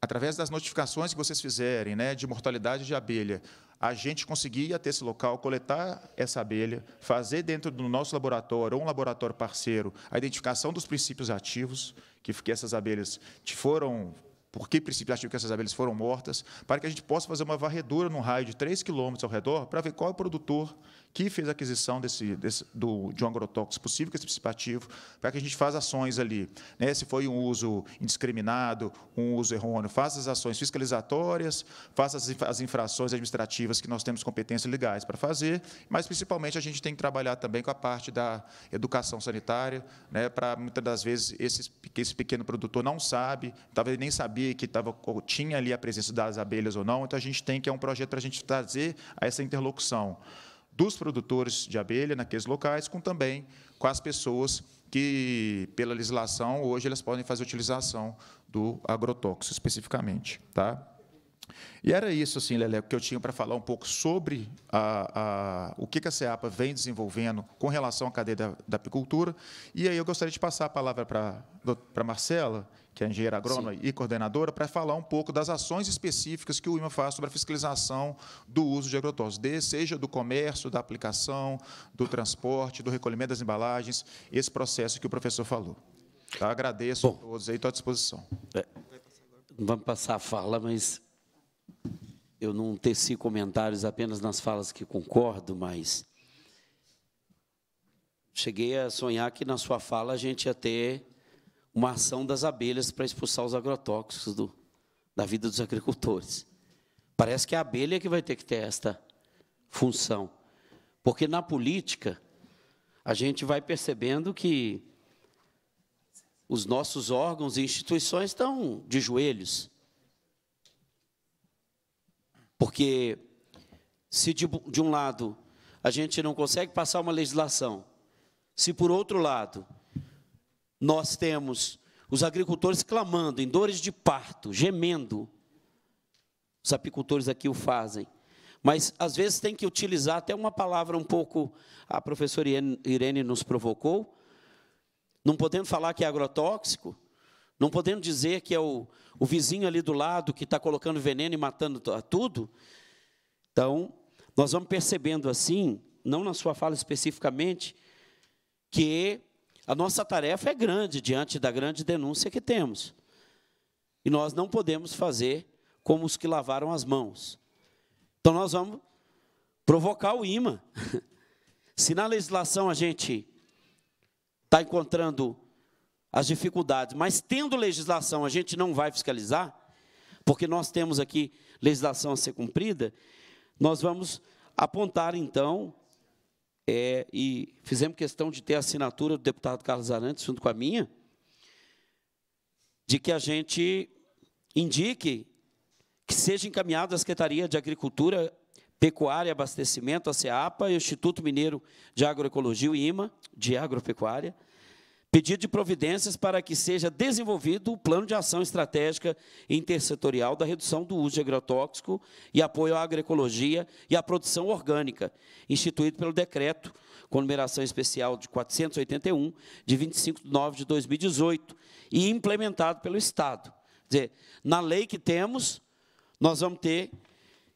através das notificações que vocês fizerem, né, de mortalidade de abelha, a gente conseguir ir até esse local, coletar essa abelha, fazer dentro do nosso laboratório ou um laboratório parceiro a identificação dos princípios ativos que, que essas abelhas foram por que princípio ativo que essas abelhas foram mortas, para que a gente possa fazer uma varredura num raio de 3 quilômetros ao redor para ver qual é o produtor que fez a aquisição desse, desse do, de um agrotóxico possível, que é esse participativo ativo, para que a gente faça ações ali. Né? Se foi um uso indiscriminado, um uso errôneo, faça as ações fiscalizatórias, faça as, as infrações administrativas que nós temos competências legais para fazer, mas, principalmente, a gente tem que trabalhar também com a parte da educação sanitária, né? para, muitas das vezes, esse, esse pequeno produtor não sabe, talvez nem sabia que tava, tinha ali a presença das abelhas ou não, então a gente tem que, é um projeto para a gente trazer essa interlocução dos produtores de abelha naqueles locais, com também com as pessoas que, pela legislação, hoje elas podem fazer utilização do agrotóxico especificamente. Tá? E era isso, assim, Leleco, que eu tinha para falar um pouco sobre a, a, o que a CEAPA vem desenvolvendo com relação à cadeia da, da apicultura. E aí eu gostaria de passar a palavra para a Marcela, que é engenheira agrônoma Sim. e coordenadora, para falar um pouco das ações específicas que o IMA faz sobre a fiscalização do uso de agrotóxicos, seja do comércio, da aplicação, do transporte, do recolhimento das embalagens, esse processo que o professor falou. Tá? Agradeço Bom, a todos aí, estou à disposição. É, vamos passar a fala, mas eu não teci comentários apenas nas falas que concordo, mas cheguei a sonhar que na sua fala a gente ia ter uma ação das abelhas para expulsar os agrotóxicos do, da vida dos agricultores. Parece que é a abelha é que vai ter que ter esta função. Porque na política, a gente vai percebendo que os nossos órgãos e instituições estão de joelhos. Porque se de, de um lado a gente não consegue passar uma legislação, se por outro lado nós temos os agricultores clamando em dores de parto, gemendo. Os apicultores aqui o fazem. Mas às vezes tem que utilizar até uma palavra um pouco. A professora Irene nos provocou. Não podendo falar que é agrotóxico, não podendo dizer que é o, o vizinho ali do lado que está colocando veneno e matando a tudo. Então, nós vamos percebendo assim, não na sua fala especificamente, que a nossa tarefa é grande diante da grande denúncia que temos. E nós não podemos fazer como os que lavaram as mãos. Então nós vamos provocar o imã. Se na legislação a gente está encontrando as dificuldades, mas tendo legislação a gente não vai fiscalizar, porque nós temos aqui legislação a ser cumprida, nós vamos apontar então é, e fizemos questão de ter a assinatura do deputado Carlos Arantes, junto com a minha, de que a gente indique que seja encaminhado à Secretaria de Agricultura, Pecuária e Abastecimento, a SEAPA, e o Instituto Mineiro de Agroecologia, o IMA, de Agropecuária, Pedido de providências para que seja desenvolvido o plano de ação estratégica intersetorial da redução do uso de agrotóxico e apoio à agroecologia e à produção orgânica, instituído pelo decreto com numeração especial de 481, de 25 de nove de 2018, e implementado pelo Estado. Quer dizer, na lei que temos, nós vamos ter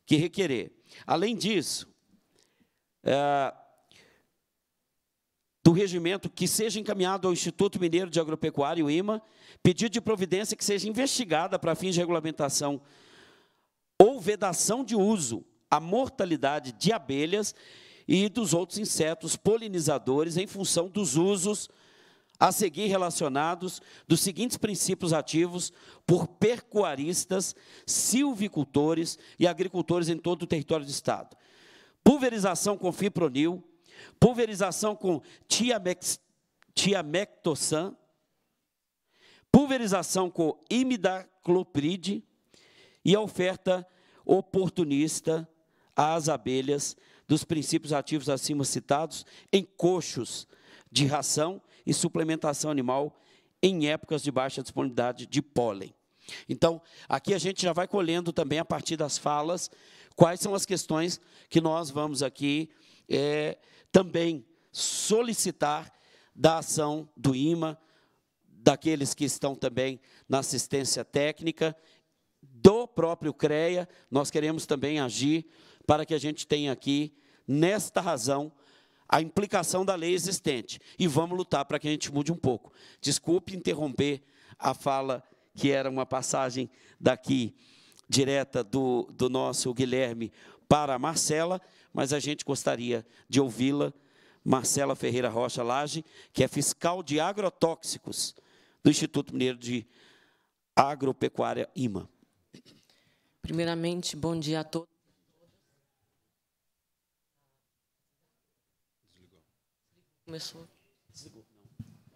que requerer. Além disso, é, do regimento que seja encaminhado ao Instituto Mineiro de Agropecuária, o IMA, pedido de providência que seja investigada para fins de regulamentação ou vedação de uso a mortalidade de abelhas e dos outros insetos polinizadores em função dos usos a seguir relacionados dos seguintes princípios ativos por pecuaristas, silvicultores e agricultores em todo o território do Estado. Pulverização com fipronil, pulverização com tiamex, tiamectosan, pulverização com imidaclopride e a oferta oportunista às abelhas dos princípios ativos acima citados em coxos de ração e suplementação animal em épocas de baixa disponibilidade de pólen. Então, aqui a gente já vai colhendo também, a partir das falas, quais são as questões que nós vamos aqui é, também solicitar da ação do IMA, daqueles que estão também na assistência técnica, do próprio CREA, nós queremos também agir para que a gente tenha aqui, nesta razão, a implicação da lei existente. E vamos lutar para que a gente mude um pouco. Desculpe interromper a fala, que era uma passagem daqui, direta do, do nosso Guilherme para a Marcela, mas a gente gostaria de ouvi-la. Marcela Ferreira Rocha Lage, que é fiscal de agrotóxicos do Instituto Mineiro de Agropecuária IMA. Primeiramente, bom dia a todos. Começou.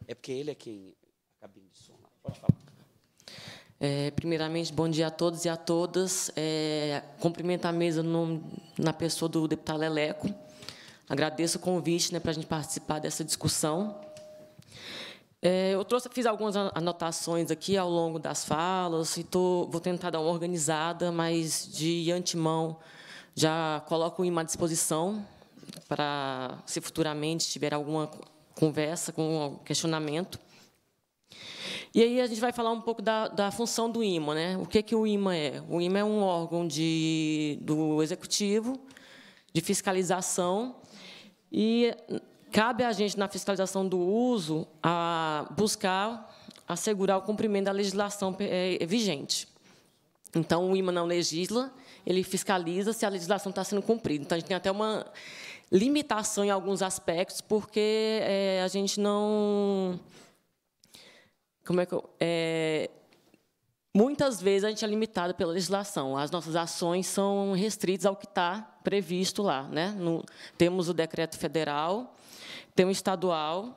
É porque ele é quem. A cabine de som lá. Pode falar. É, primeiramente, bom dia a todos e a todas. É, cumprimento a mesa no, na pessoa do deputado Leleco. Agradeço o convite né, para a gente participar dessa discussão. É, eu trouxe, fiz algumas anotações aqui ao longo das falas e tô, vou tentar dar uma organizada, mas de antemão já coloco em uma disposição para, se futuramente tiver alguma conversa com questionamento. E aí a gente vai falar um pouco da, da função do IMA. Né? O que, que o IMA é? O IMA é um órgão de, do executivo, de fiscalização, e cabe a gente, na fiscalização do uso, a buscar assegurar o cumprimento da legislação é, é, vigente. Então, o IMA não legisla, ele fiscaliza se a legislação está sendo cumprida. Então, a gente tem até uma limitação em alguns aspectos, porque é, a gente não como é que eu, é, muitas vezes a gente é limitado pela legislação. As nossas ações são restritas ao que está previsto lá, né? No, temos o decreto federal, tem o estadual,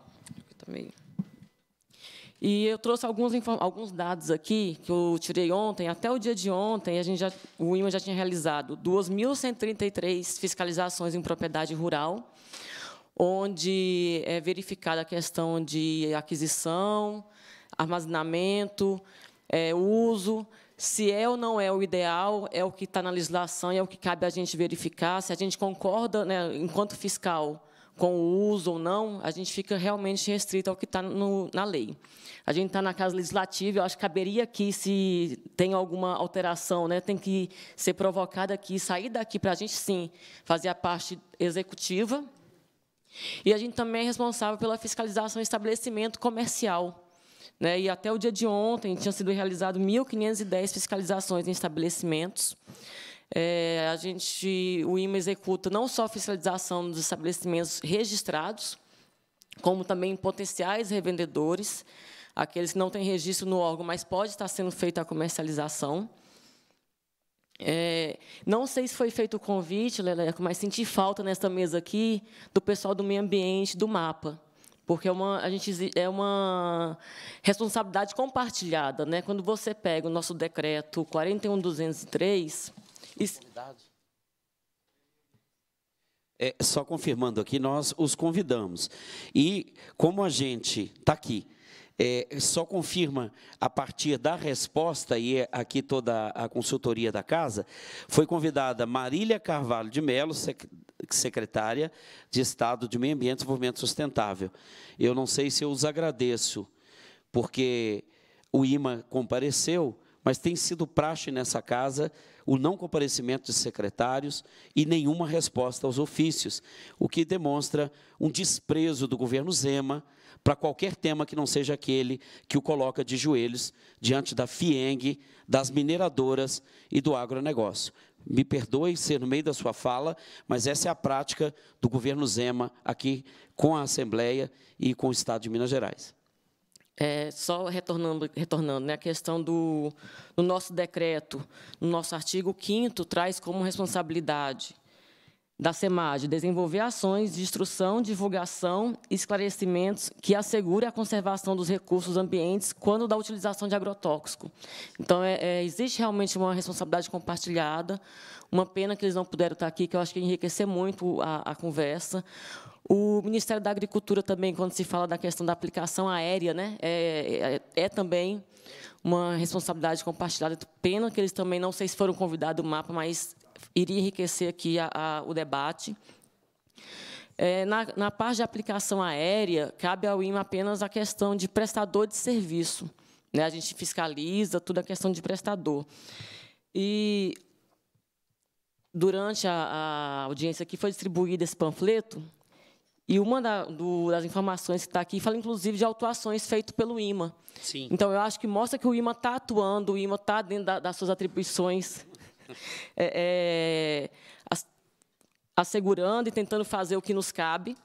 também. E eu trouxe alguns, alguns dados aqui que eu tirei ontem, até o dia de ontem, a gente já, o IMA já tinha realizado 2.133 fiscalizações em propriedade rural, onde é verificada a questão de aquisição, armazenamento, é, uso, se é ou não é o ideal, é o que está na legislação e é o que cabe a gente verificar, se a gente concorda, né, enquanto fiscal, com o uso ou não, a gente fica realmente restrito ao que está na lei. A gente está na Casa Legislativa, eu acho que caberia aqui, se tem alguma alteração, né, tem que ser provocada aqui, sair daqui para a gente, sim, fazer a parte executiva. E a gente também é responsável pela fiscalização do estabelecimento comercial, né? E até o dia de ontem tinham sido realizadas 1.510 fiscalizações em estabelecimentos. É, a gente, o IMA executa não só a fiscalização dos estabelecimentos registrados, como também potenciais revendedores, aqueles que não têm registro no órgão, mas pode estar sendo feita a comercialização. É, não sei se foi feito o convite, Leleco, mas senti falta nesta mesa aqui do pessoal do meio ambiente, do mapa porque é uma, a gente, é uma responsabilidade compartilhada. Né? Quando você pega o nosso decreto 41203... É, só confirmando aqui, nós os convidamos. E como a gente está aqui é, só confirma a partir da resposta, e é aqui toda a consultoria da casa, foi convidada Marília Carvalho de Mello, sec secretária de Estado de Meio Ambiente e Desenvolvimento Sustentável. Eu não sei se eu os agradeço, porque o IMA compareceu, mas tem sido praxe nessa casa o não comparecimento de secretários e nenhuma resposta aos ofícios, o que demonstra um desprezo do governo Zema, para qualquer tema que não seja aquele que o coloca de joelhos diante da FIENG, das mineradoras e do agronegócio. Me perdoe ser no meio da sua fala, mas essa é a prática do governo Zema aqui com a Assembleia e com o Estado de Minas Gerais. É, só retornando, retornando né, a questão do, do nosso decreto, no nosso artigo 5 traz como responsabilidade da SEMAD desenvolver ações de instrução, divulgação e esclarecimentos que assegure a conservação dos recursos ambientes quando da utilização de agrotóxico. Então, é, é, existe realmente uma responsabilidade compartilhada, uma pena que eles não puderam estar aqui, que eu acho que enriquecer muito a, a conversa. O Ministério da Agricultura também, quando se fala da questão da aplicação aérea, né, é, é, é também uma responsabilidade compartilhada. Pena que eles também, não sei se foram convidados do mapa, mas iria enriquecer aqui a, a, o debate. É, na, na, parte de aplicação aérea, cabe ao IMA apenas a questão de prestador de serviço. Né? A gente fiscaliza tudo a questão de prestador. E, durante a, a audiência aqui, foi distribuído esse panfleto, e uma da, do, das informações que está aqui fala, inclusive, de autuações feitas pelo IMA. Sim. Então, eu acho que mostra que o IMA está atuando, o IMA está dentro da, das suas atribuições é, é assegurando e tentando fazer o que nos cabe.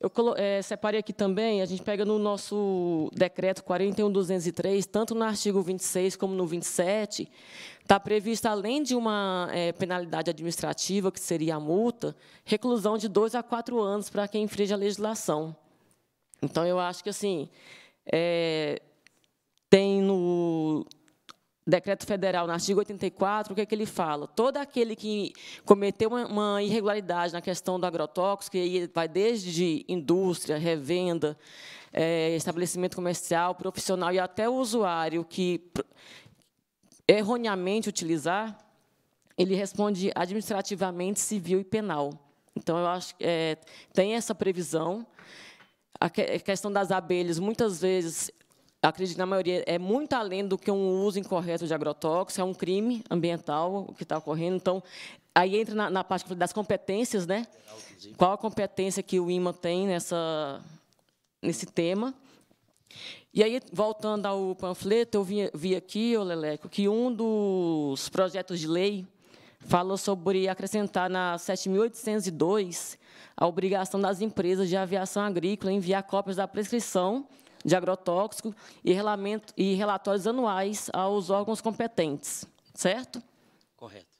Eu é, separei aqui também, a gente pega no nosso decreto 41.203, tanto no artigo 26 como no 27, está prevista, além de uma é, penalidade administrativa, que seria a multa, reclusão de dois a quatro anos para quem infringe a legislação. Então, eu acho que, assim, é, tem decreto federal, no artigo 84, o que, é que ele fala? Todo aquele que cometeu uma irregularidade na questão do agrotóxico, que vai desde indústria, revenda, é, estabelecimento comercial, profissional e até o usuário que erroneamente utilizar, ele responde administrativamente, civil e penal. Então, eu acho que é, tem essa previsão. A questão das abelhas, muitas vezes, acredito que na maioria é muito além do que um uso incorreto de agrotóxicos, é um crime ambiental o que está ocorrendo. Então, aí entra na, na parte das competências, né? Qual a competência que o IMA tem nessa, nesse tema? E aí, voltando ao panfleto, eu vi, vi aqui, o Leleco, que um dos projetos de lei falou sobre acrescentar na 7.802 a obrigação das empresas de aviação agrícola enviar cópias da prescrição de agrotóxico e, e relatórios anuais aos órgãos competentes, certo? Correto.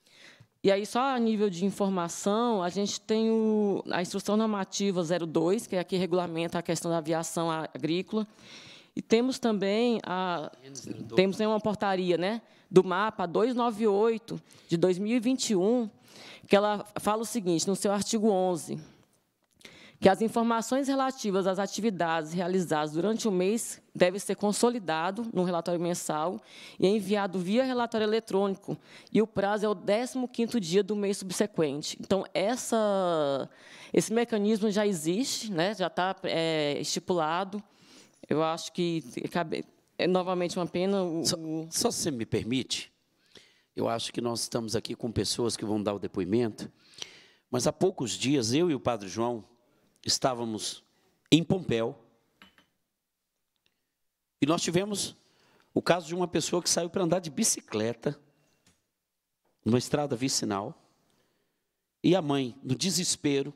E aí, só a nível de informação, a gente tem o, a Instrução Normativa 02, que é a que regulamenta a questão da aviação agrícola, e temos também a, temos uma portaria né, do MAPA 298, de 2021, que ela fala o seguinte, no seu artigo 11, que as informações relativas às atividades realizadas durante o mês devem ser consolidado no relatório mensal e enviado via relatório eletrônico, e o prazo é o 15º dia do mês subsequente. Então, essa, esse mecanismo já existe, né, já está é, estipulado. Eu acho que cabe, é novamente uma pena... O, só, só se me permite, eu acho que nós estamos aqui com pessoas que vão dar o depoimento, mas há poucos dias, eu e o Padre João, estávamos em Pompéu e nós tivemos o caso de uma pessoa que saiu para andar de bicicleta numa estrada vicinal e a mãe, no desespero,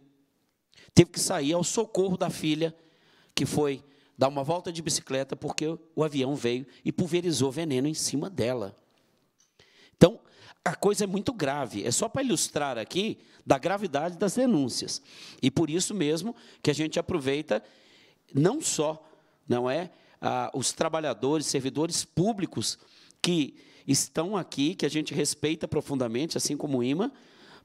teve que sair ao socorro da filha que foi dar uma volta de bicicleta porque o avião veio e pulverizou veneno em cima dela a coisa é muito grave. É só para ilustrar aqui da gravidade das denúncias. E por isso mesmo que a gente aproveita não só, não é, ah, os trabalhadores, servidores públicos que estão aqui, que a gente respeita profundamente, assim como o IMA,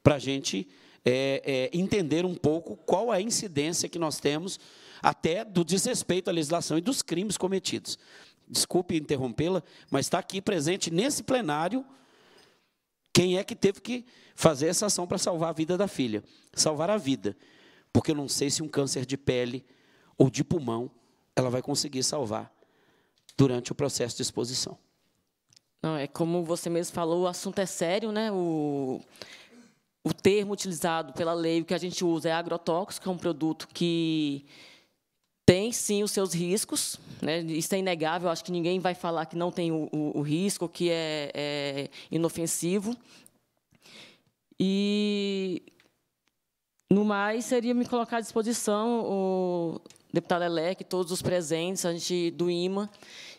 para a gente é, é, entender um pouco qual é a incidência que nós temos até do desrespeito à legislação e dos crimes cometidos. Desculpe interrompê-la, mas está aqui presente nesse plenário quem é que teve que fazer essa ação para salvar a vida da filha? Salvar a vida. Porque eu não sei se um câncer de pele ou de pulmão ela vai conseguir salvar durante o processo de exposição. Não, é como você mesmo falou, o assunto é sério, né? O, o termo utilizado pela lei, o que a gente usa é agrotóxico, é um produto que tem sim os seus riscos, né? isso é inegável, acho que ninguém vai falar que não tem o, o, o risco, que é, é inofensivo. E, no mais, seria me colocar à disposição, o deputado Elec, todos os presentes, a gente do IMA,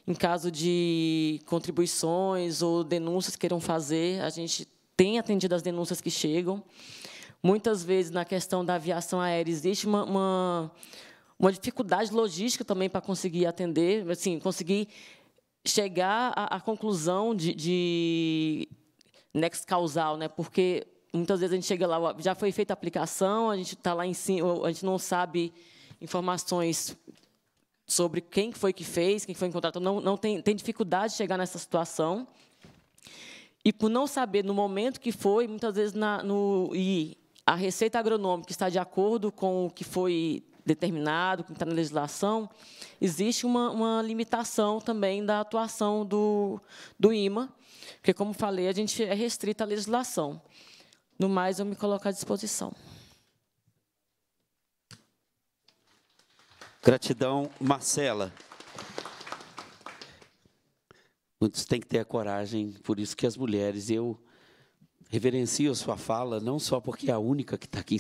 em caso de contribuições ou denúncias queiram fazer, a gente tem atendido as denúncias que chegam. Muitas vezes, na questão da aviação aérea, existe uma, uma uma dificuldade logística também para conseguir atender, assim, conseguir chegar à, à conclusão de, de nexo causal, né? Porque muitas vezes a gente chega lá, já foi feita a aplicação, a gente está lá em cima, a gente não sabe informações sobre quem foi que fez, quem foi em contato, não, não tem, tem dificuldade de chegar nessa situação. E por não saber no momento que foi, muitas vezes na, no e a receita agronômica está de acordo com o que foi determinado, que está na legislação, existe uma, uma limitação também da atuação do, do IMA, porque, como falei, a gente é restrita à legislação. No mais, eu me coloco à disposição. Gratidão, Marcela. Muitos têm que ter a coragem, por isso que as mulheres, eu reverencio a sua fala, não só porque é a única que está aqui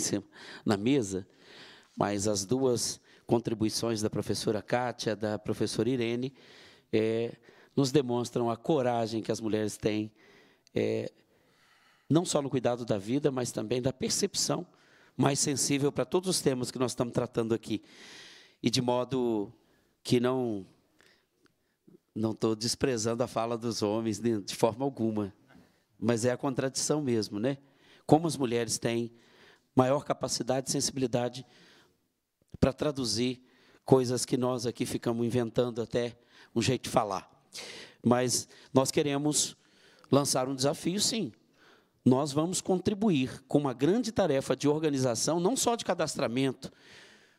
na mesa, mas as duas contribuições da professora Kátia, da professora Irene, é, nos demonstram a coragem que as mulheres têm, é, não só no cuidado da vida, mas também da percepção mais sensível para todos os temas que nós estamos tratando aqui. E de modo que não não estou desprezando a fala dos homens de forma alguma, mas é a contradição mesmo, né? Como as mulheres têm maior capacidade e sensibilidade para traduzir coisas que nós aqui ficamos inventando até um jeito de falar. Mas nós queremos lançar um desafio, sim. Nós vamos contribuir com uma grande tarefa de organização, não só de cadastramento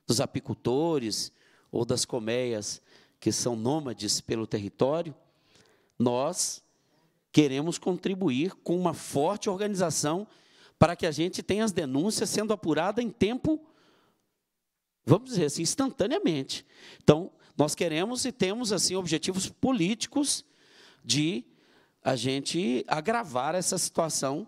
dos apicultores ou das colmeias que são nômades pelo território, nós queremos contribuir com uma forte organização para que a gente tenha as denúncias sendo apuradas em tempo vamos dizer assim, instantaneamente. Então, nós queremos e temos assim objetivos políticos de a gente agravar essa situação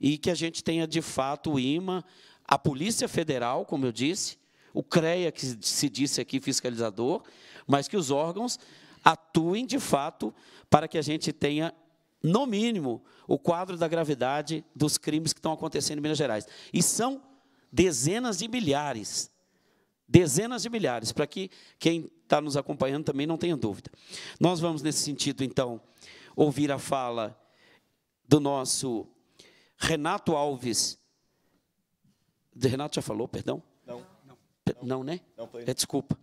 e que a gente tenha de fato o IMA, a Polícia Federal, como eu disse, o CREA, que se disse aqui fiscalizador, mas que os órgãos atuem de fato para que a gente tenha, no mínimo, o quadro da gravidade dos crimes que estão acontecendo em Minas Gerais. E são dezenas de milhares dezenas de milhares, para que quem está nos acompanhando também não tenha dúvida. Nós vamos, nesse sentido, então, ouvir a fala do nosso Renato Alves. De Renato já falou, perdão? Não. Não, não né? Não, foi. É, desculpa.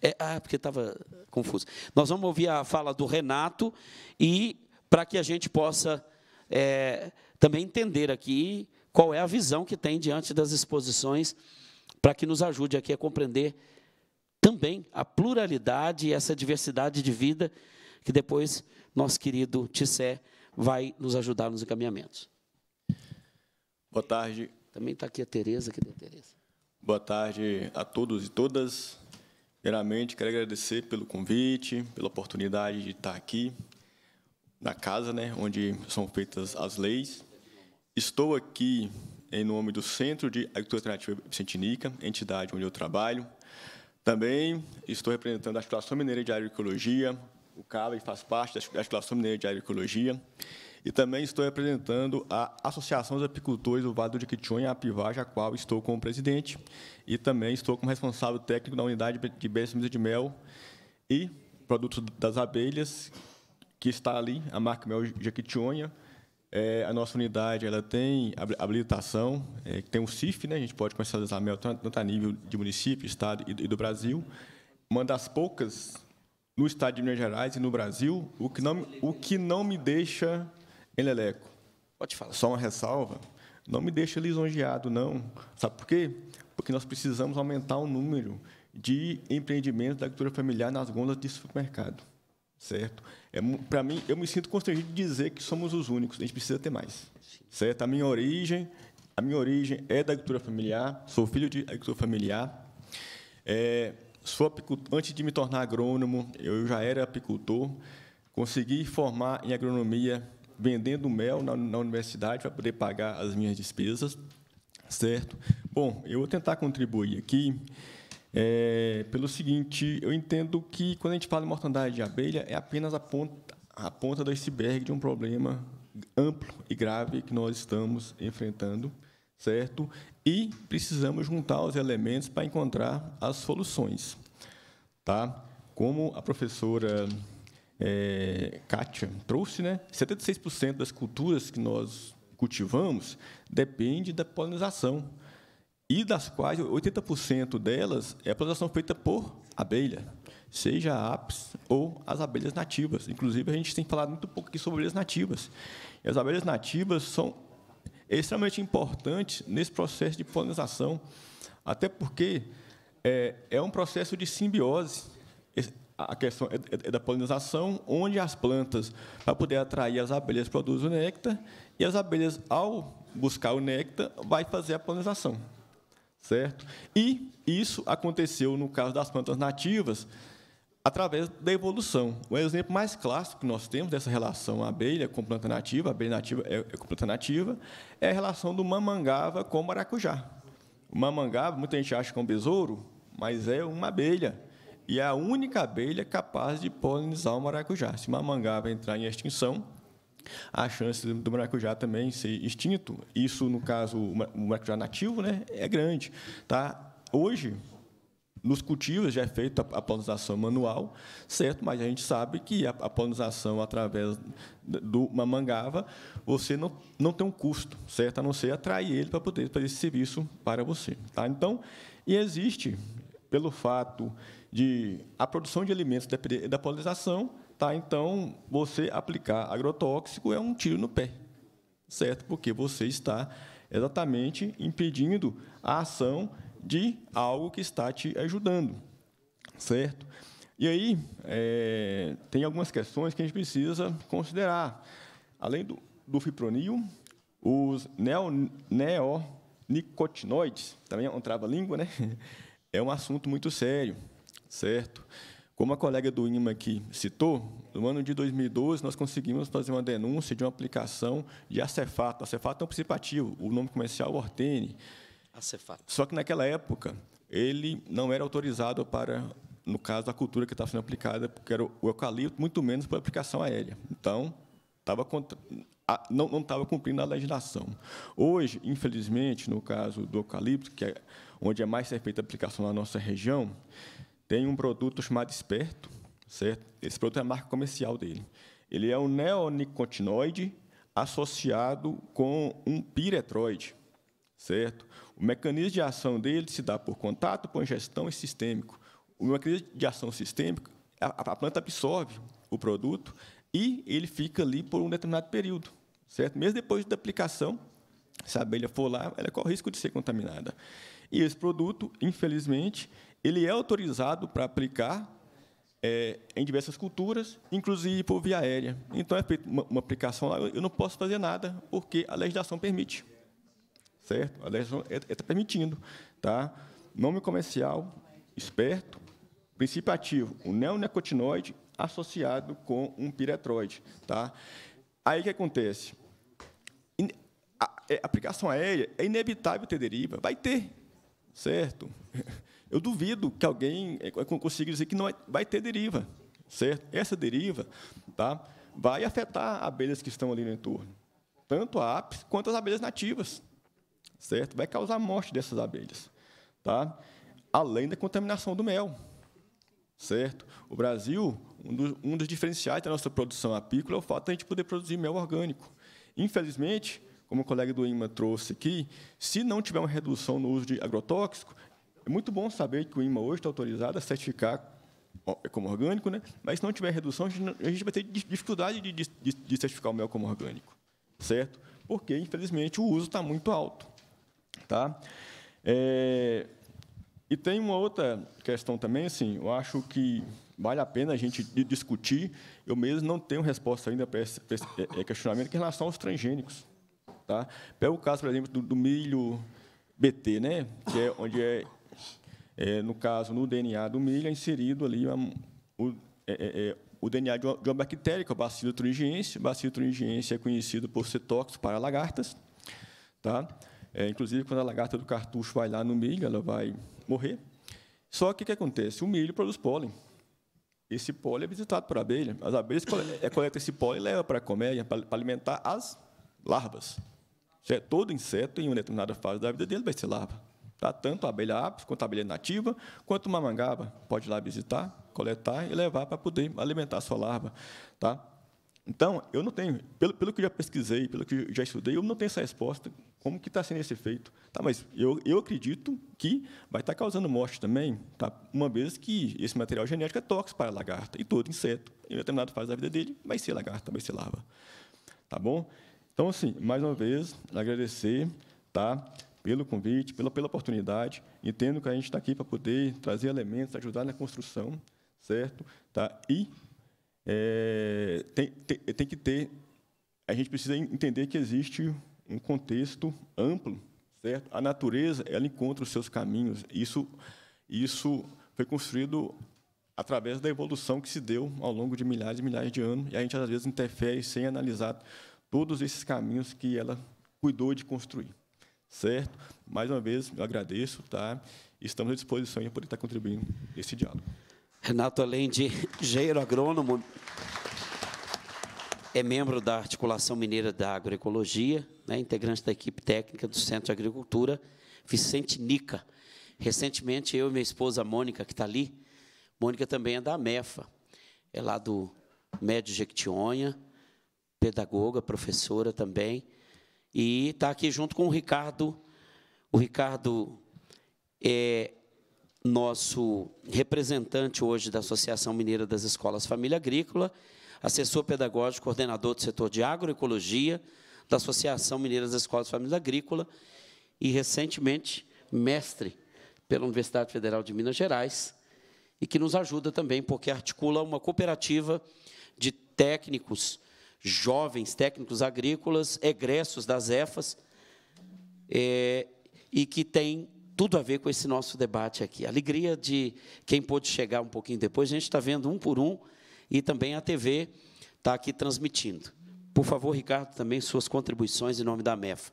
É, ah, porque estava confuso. Nós vamos ouvir a fala do Renato e para que a gente possa é, também entender aqui qual é a visão que tem diante das exposições para que nos ajude aqui a compreender também a pluralidade e essa diversidade de vida que depois nosso querido Tissé vai nos ajudar nos encaminhamentos. Boa tarde. Também está aqui a Tereza. Aqui é a Tereza. Boa tarde a todos e todas. Primeiramente, quero agradecer pelo convite, pela oportunidade de estar aqui na casa, né, onde são feitas as leis. Estou aqui em nome do Centro de Agricultura Alternativa Vicentinica, entidade onde eu trabalho. Também estou representando a associação Mineira de Agroecologia, o CABA, faz parte da associação Mineira de Agroecologia. E também estou representando a Associação dos Apicultores do Vale do Jequitinhonha, a Apivaj, a qual estou como presidente. E também estou como responsável técnico da unidade de Bessemisa de Mel e Produtos das Abelhas, que está ali, a marca Mel Jequitinhonha, é, a nossa unidade ela tem habilitação, é, tem um CIF, né? a gente pode comercializar mel tanto, tanto a nível de município, estado e, e do Brasil. Uma das poucas no estado de Minas Gerais e no Brasil, o que não, o que não me deixa em leleco. Pode falar. Só uma ressalva, não me deixa lisonjeado, não. Sabe por quê? Porque nós precisamos aumentar o número de empreendimentos da agricultura familiar nas gondas de supermercado, certo? É, para mim, eu me sinto constrangido de dizer que somos os únicos. A gente precisa ter mais. Certo? Tá a minha origem, a minha origem é da agricultura familiar. Sou filho de agricultura familiar. É, sou antes de me tornar agrônomo, eu já era apicultor. Consegui formar em agronomia vendendo mel na, na universidade para poder pagar as minhas despesas, certo? Bom, eu vou tentar contribuir aqui. É, pelo seguinte, eu entendo que quando a gente fala em mortandade de abelha, é apenas a ponta, a ponta do iceberg de um problema amplo e grave que nós estamos enfrentando, certo? E precisamos juntar os elementos para encontrar as soluções, tá? Como a professora é, Kátia trouxe, né? 76% das culturas que nós cultivamos depende da polinização e das quais 80% delas é polinização feita por abelha, seja a apis ou as abelhas nativas. Inclusive, a gente tem falado muito pouco aqui sobre abelhas nativas. E as abelhas nativas são extremamente importantes nesse processo de polinização, até porque é, é um processo de simbiose. A questão é, é, é da polinização, onde as plantas, para poder atrair as abelhas, produzem o néctar, e as abelhas, ao buscar o néctar, vai fazer a polinização certo? E isso aconteceu no caso das plantas nativas através da evolução. O exemplo mais clássico que nós temos dessa relação abelha com planta nativa, abelha nativa é, é com planta nativa, é a relação do mamangava com o maracujá. O mamangava, muita gente acha que é um besouro, mas é uma abelha. E é a única abelha capaz de polinizar o maracujá. Se o mamangava entrar em extinção, a chance do maracujá também ser extinto, isso no caso o maracujá nativo, né, é grande, tá? Hoje nos cultivos já é feita a polinização manual, certo? Mas a gente sabe que a, a polinização através do mamangava, você não, não tem um custo, certo? A não ser atrair ele para poder fazer esse serviço para você, tá? Então, e existe, pelo fato de a produção de alimentos depender da polinização, Tá, então, você aplicar agrotóxico é um tiro no pé, certo? Porque você está exatamente impedindo a ação de algo que está te ajudando, certo? E aí, é, tem algumas questões que a gente precisa considerar. Além do, do fipronil, os neo, neonicotinoides, também é um trava-língua, né? É um assunto muito sério, certo? Como a colega do IMA aqui citou, no ano de 2012 nós conseguimos fazer uma denúncia de uma aplicação de acefato. Acefato é um participativo, o nome comercial é Ortene. Acefato. Só que naquela época ele não era autorizado para, no caso, a cultura que estava sendo aplicada, porque era o eucalipto, muito menos para aplicação aérea. Então, estava contra... não, não estava cumprindo a legislação. Hoje, infelizmente, no caso do eucalipto, que é onde é mais feita a aplicação na nossa região, tem um produto chamado Esperto, certo? Esse produto é a marca comercial dele. Ele é um neonicotinoide associado com um piretroide, certo? O mecanismo de ação dele se dá por contato, por ingestão e sistêmico. O mecanismo de ação sistêmica, a, a planta absorve o produto e ele fica ali por um determinado período, certo? Mesmo depois da aplicação, se a abelha for lá, ela corre o risco de ser contaminada. E esse produto, infelizmente, ele é autorizado para aplicar é, em diversas culturas, inclusive por via aérea. Então, é feita uma, uma, aplicação lá, eu não posso fazer nada, porque a legislação permite. Certo? A legislação está é, é, permitindo. Tá? Nome comercial, esperto, princípio ativo, o neonicotinoide associado com um piretroide. Tá? Aí, o que acontece? A é, aplicação aérea é inevitável ter deriva, vai ter, certo? Eu duvido que alguém eh, consiga dizer que não é, vai ter deriva, certo? Essa deriva tá, vai afetar abelhas que estão ali no entorno, tanto a apis quanto as abelhas nativas, certo? Vai causar a morte dessas abelhas, tá? Além da contaminação do mel, certo? O Brasil, um dos, um dos diferenciais da nossa produção apícola é o fato de a gente poder produzir mel orgânico. Infelizmente, como o colega do IMA trouxe aqui, se não tiver uma redução no uso de agrotóxico, é muito bom saber que o IMA hoje está autorizado a certificar é como orgânico, né? mas se não tiver redução, a gente vai ter dificuldade de, de, de certificar o mel como orgânico, certo? Porque, infelizmente, o uso está muito alto. Tá? É, e tem uma outra questão também, assim, eu acho que vale a pena a gente discutir. Eu mesmo não tenho resposta ainda para esse, para esse é, é, questionamento que em relação aos transgênicos. Tá? Pega o caso, por exemplo, do, do milho BT, né? que é onde é é, no caso, no DNA do milho, é inserido ali uma, o, é, é, é o, DNA de uma, de uma bactéria, que é o bacilo thuringiense. O bacilo thuringiense é conhecido por ser tóxico para lagartas. Tá? É, inclusive, quando a lagarta do cartucho vai lá no milho, ela vai morrer. Só que o que acontece? O milho produz pólen. Esse pólen é visitado por abelha. As abelhas é, coletam esse pólen e levam para a colmeia para alimentar as larvas. Todo inseto, em uma determinada fase da vida dele, vai ser larva. Tá? Tanto a abelha apis quanto a abelha nativa, quanto uma mangaba. Pode ir lá visitar, coletar e levar para poder alimentar a sua larva. Tá? Então, eu não tenho, pelo, pelo que eu já pesquisei, pelo que eu já estudei, eu não tenho essa resposta, como que está sendo esse efeito. Tá, mas eu, eu acredito que vai estar tá causando morte também, tá, uma vez que esse material genético é tóxico para a lagarta, e todo inseto, em determinado fase da vida dele, vai ser lagarta, vai ser larva. Tá bom? Então, assim, mais uma vez, agradecer, tá? pelo convite, pela, pela oportunidade. Entendo que a gente está aqui para poder trazer elementos, ajudar na construção, certo? Tá? E é, tem, tem, tem que ter, a gente precisa entender que existe um contexto amplo, certo? A natureza, ela encontra os seus caminhos. Isso, isso foi construído através da evolução que se deu ao longo de milhares e milhares de anos, e a gente às vezes interfere sem analisar todos esses caminhos que ela cuidou de construir. Certo? Mais uma vez, eu agradeço, tá? Estamos à disposição para poder estar contribuindo nesse diálogo. Renato, além de engenheiro agrônomo, é membro da Articulação Mineira da Agroecologia, né, integrante da equipe técnica do Centro de Agricultura, Vicente Nica. Recentemente, eu e minha esposa Mônica, que está ali, Mônica também é da AMEFA, é lá do Médio Jequitinhonha, pedagoga, professora também, e está aqui junto com o Ricardo. O Ricardo é nosso representante hoje da Associação Mineira das Escolas Família Agrícola, assessor pedagógico, coordenador do setor de agroecologia da Associação Mineira das Escolas Família Agrícola e, recentemente, mestre pela Universidade Federal de Minas Gerais e que nos ajuda também, porque articula uma cooperativa de técnicos jovens técnicos agrícolas, egressos das EFAS, é, e que tem tudo a ver com esse nosso debate aqui. Alegria de quem pôde chegar um pouquinho depois, a gente está vendo um por um, e também a TV está aqui transmitindo. Por favor, Ricardo, também suas contribuições em nome da MEFA,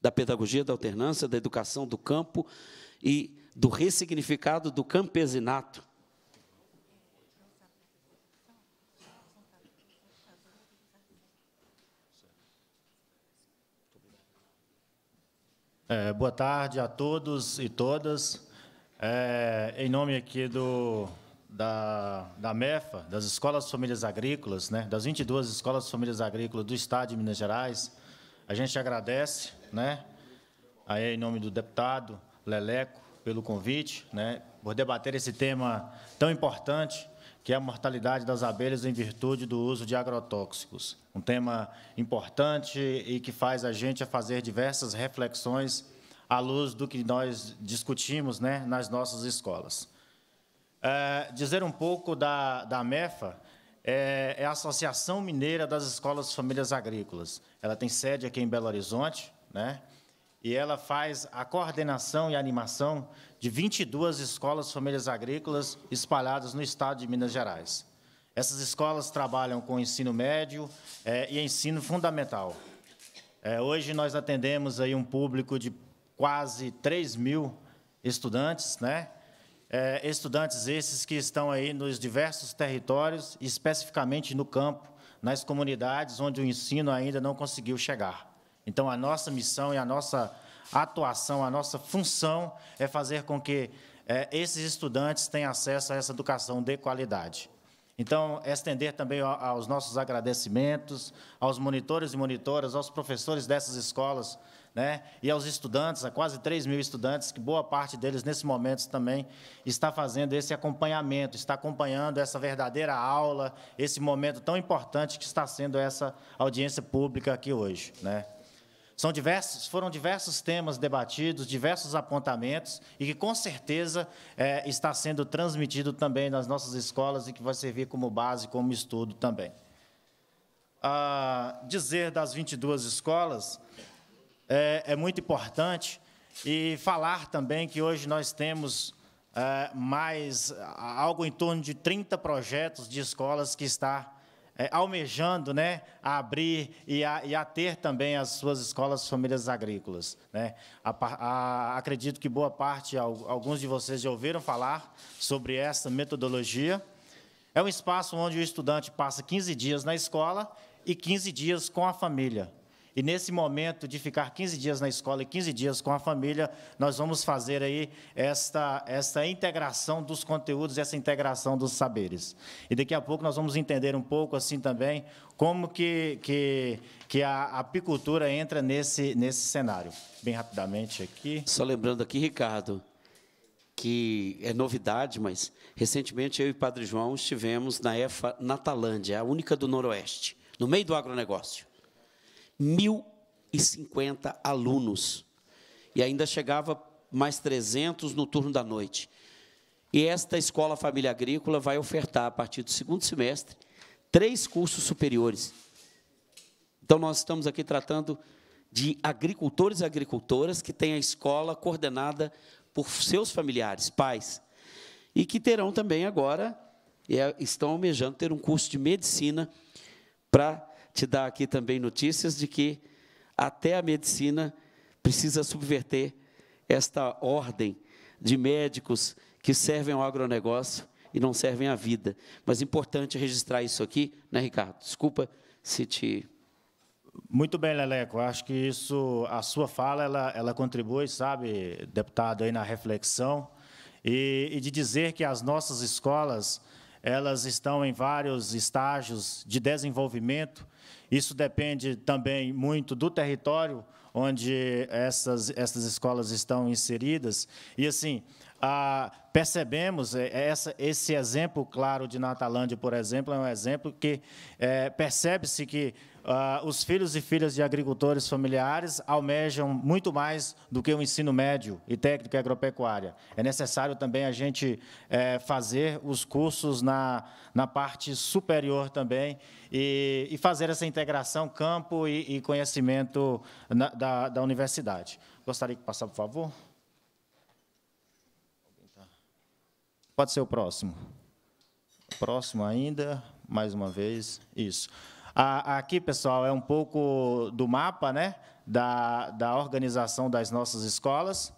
da pedagogia da alternância, da educação do campo e do ressignificado do campesinato É, boa tarde a todos e todas. É, em nome aqui do, da, da MEFA, das Escolas Famílias Agrícolas, né, das 22 Escolas Famílias Agrícolas do Estado de Minas Gerais, a gente agradece, né, aí, em nome do deputado Leleco, pelo convite, né, por debater esse tema tão importante que é a mortalidade das abelhas em virtude do uso de agrotóxicos. Um tema importante e que faz a gente a fazer diversas reflexões à luz do que nós discutimos né, nas nossas escolas. É, dizer um pouco da, da MEFA é, é, a Associação Mineira das Escolas Famílias Agrícolas. Ela tem sede aqui em Belo Horizonte, né? e ela faz a coordenação e animação de 22 escolas famílias agrícolas espalhadas no estado de Minas Gerais. Essas escolas trabalham com ensino médio é, e ensino fundamental. É, hoje nós atendemos aí um público de quase 3 mil estudantes, né? É, estudantes esses que estão aí nos diversos territórios, especificamente no campo, nas comunidades onde o ensino ainda não conseguiu chegar. Então, a nossa missão e a nossa atuação, a nossa função é fazer com que é, esses estudantes tenham acesso a essa educação de qualidade. Então, estender também aos nossos agradecimentos, aos monitores e monitoras, aos professores dessas escolas, né? e aos estudantes, a quase 3 mil estudantes, que boa parte deles, nesse momento, também está fazendo esse acompanhamento, está acompanhando essa verdadeira aula, esse momento tão importante que está sendo essa audiência pública aqui hoje. Né? São diversos, foram diversos temas debatidos, diversos apontamentos, e que com certeza é, está sendo transmitido também nas nossas escolas e que vai servir como base, como estudo também. Ah, dizer das 22 escolas é, é, muito importante e falar também que hoje nós temos é, mais algo em torno de 30 projetos de escolas que está é, almejando né, a abrir e a, e a, ter também as suas escolas famílias agrícolas. Né? A, a, acredito que boa parte, alguns de vocês já ouviram falar sobre essa metodologia. É um espaço onde o estudante passa 15 dias na escola e 15 dias com a família. E nesse momento de ficar 15 dias na escola e 15 dias com a família, nós vamos fazer aí esta, esta integração dos conteúdos, essa integração dos saberes. E daqui a pouco nós vamos entender um pouco assim também como que, que, que a apicultura entra nesse, nesse cenário. Bem rapidamente aqui. Só lembrando aqui, Ricardo, que é novidade, mas recentemente eu e o Padre João estivemos na EFA Natalândia, a única do Noroeste, no meio do agronegócio. 1.050 alunos. E ainda chegava mais 300 no turno da noite. E esta Escola Família Agrícola vai ofertar, a partir do segundo semestre, três cursos superiores. Então, nós estamos aqui tratando de agricultores e agricultoras que têm a escola coordenada por seus familiares, pais, e que terão também agora, é, estão almejando ter um curso de medicina para te dá aqui também notícias de que até a medicina precisa subverter esta ordem de médicos que servem ao agronegócio e não servem à vida. Mas é importante registrar isso aqui, né, Ricardo? Desculpa se te. Muito bem, Leleco. Acho que isso, a sua fala, ela, ela contribui, sabe, deputado, aí na reflexão e, e de dizer que as nossas escolas elas estão em vários estágios de desenvolvimento isso depende também muito do território onde essas, essas escolas estão inseridas. E, assim, ah, percebemos é, é essa, esse exemplo claro de Natalândia, por exemplo, é um exemplo que é, percebe-se que Uh, os filhos e filhas de agricultores familiares almejam muito mais do que o ensino médio e técnica agropecuária. É necessário também a gente eh, fazer os cursos na, na parte superior também e, e fazer essa integração campo e, e conhecimento na, da, da universidade. Gostaria que passar, por favor. Pode ser o próximo. Próximo ainda, mais uma vez, isso. Isso. Aqui, pessoal, é um pouco do mapa né, da, da organização das nossas escolas.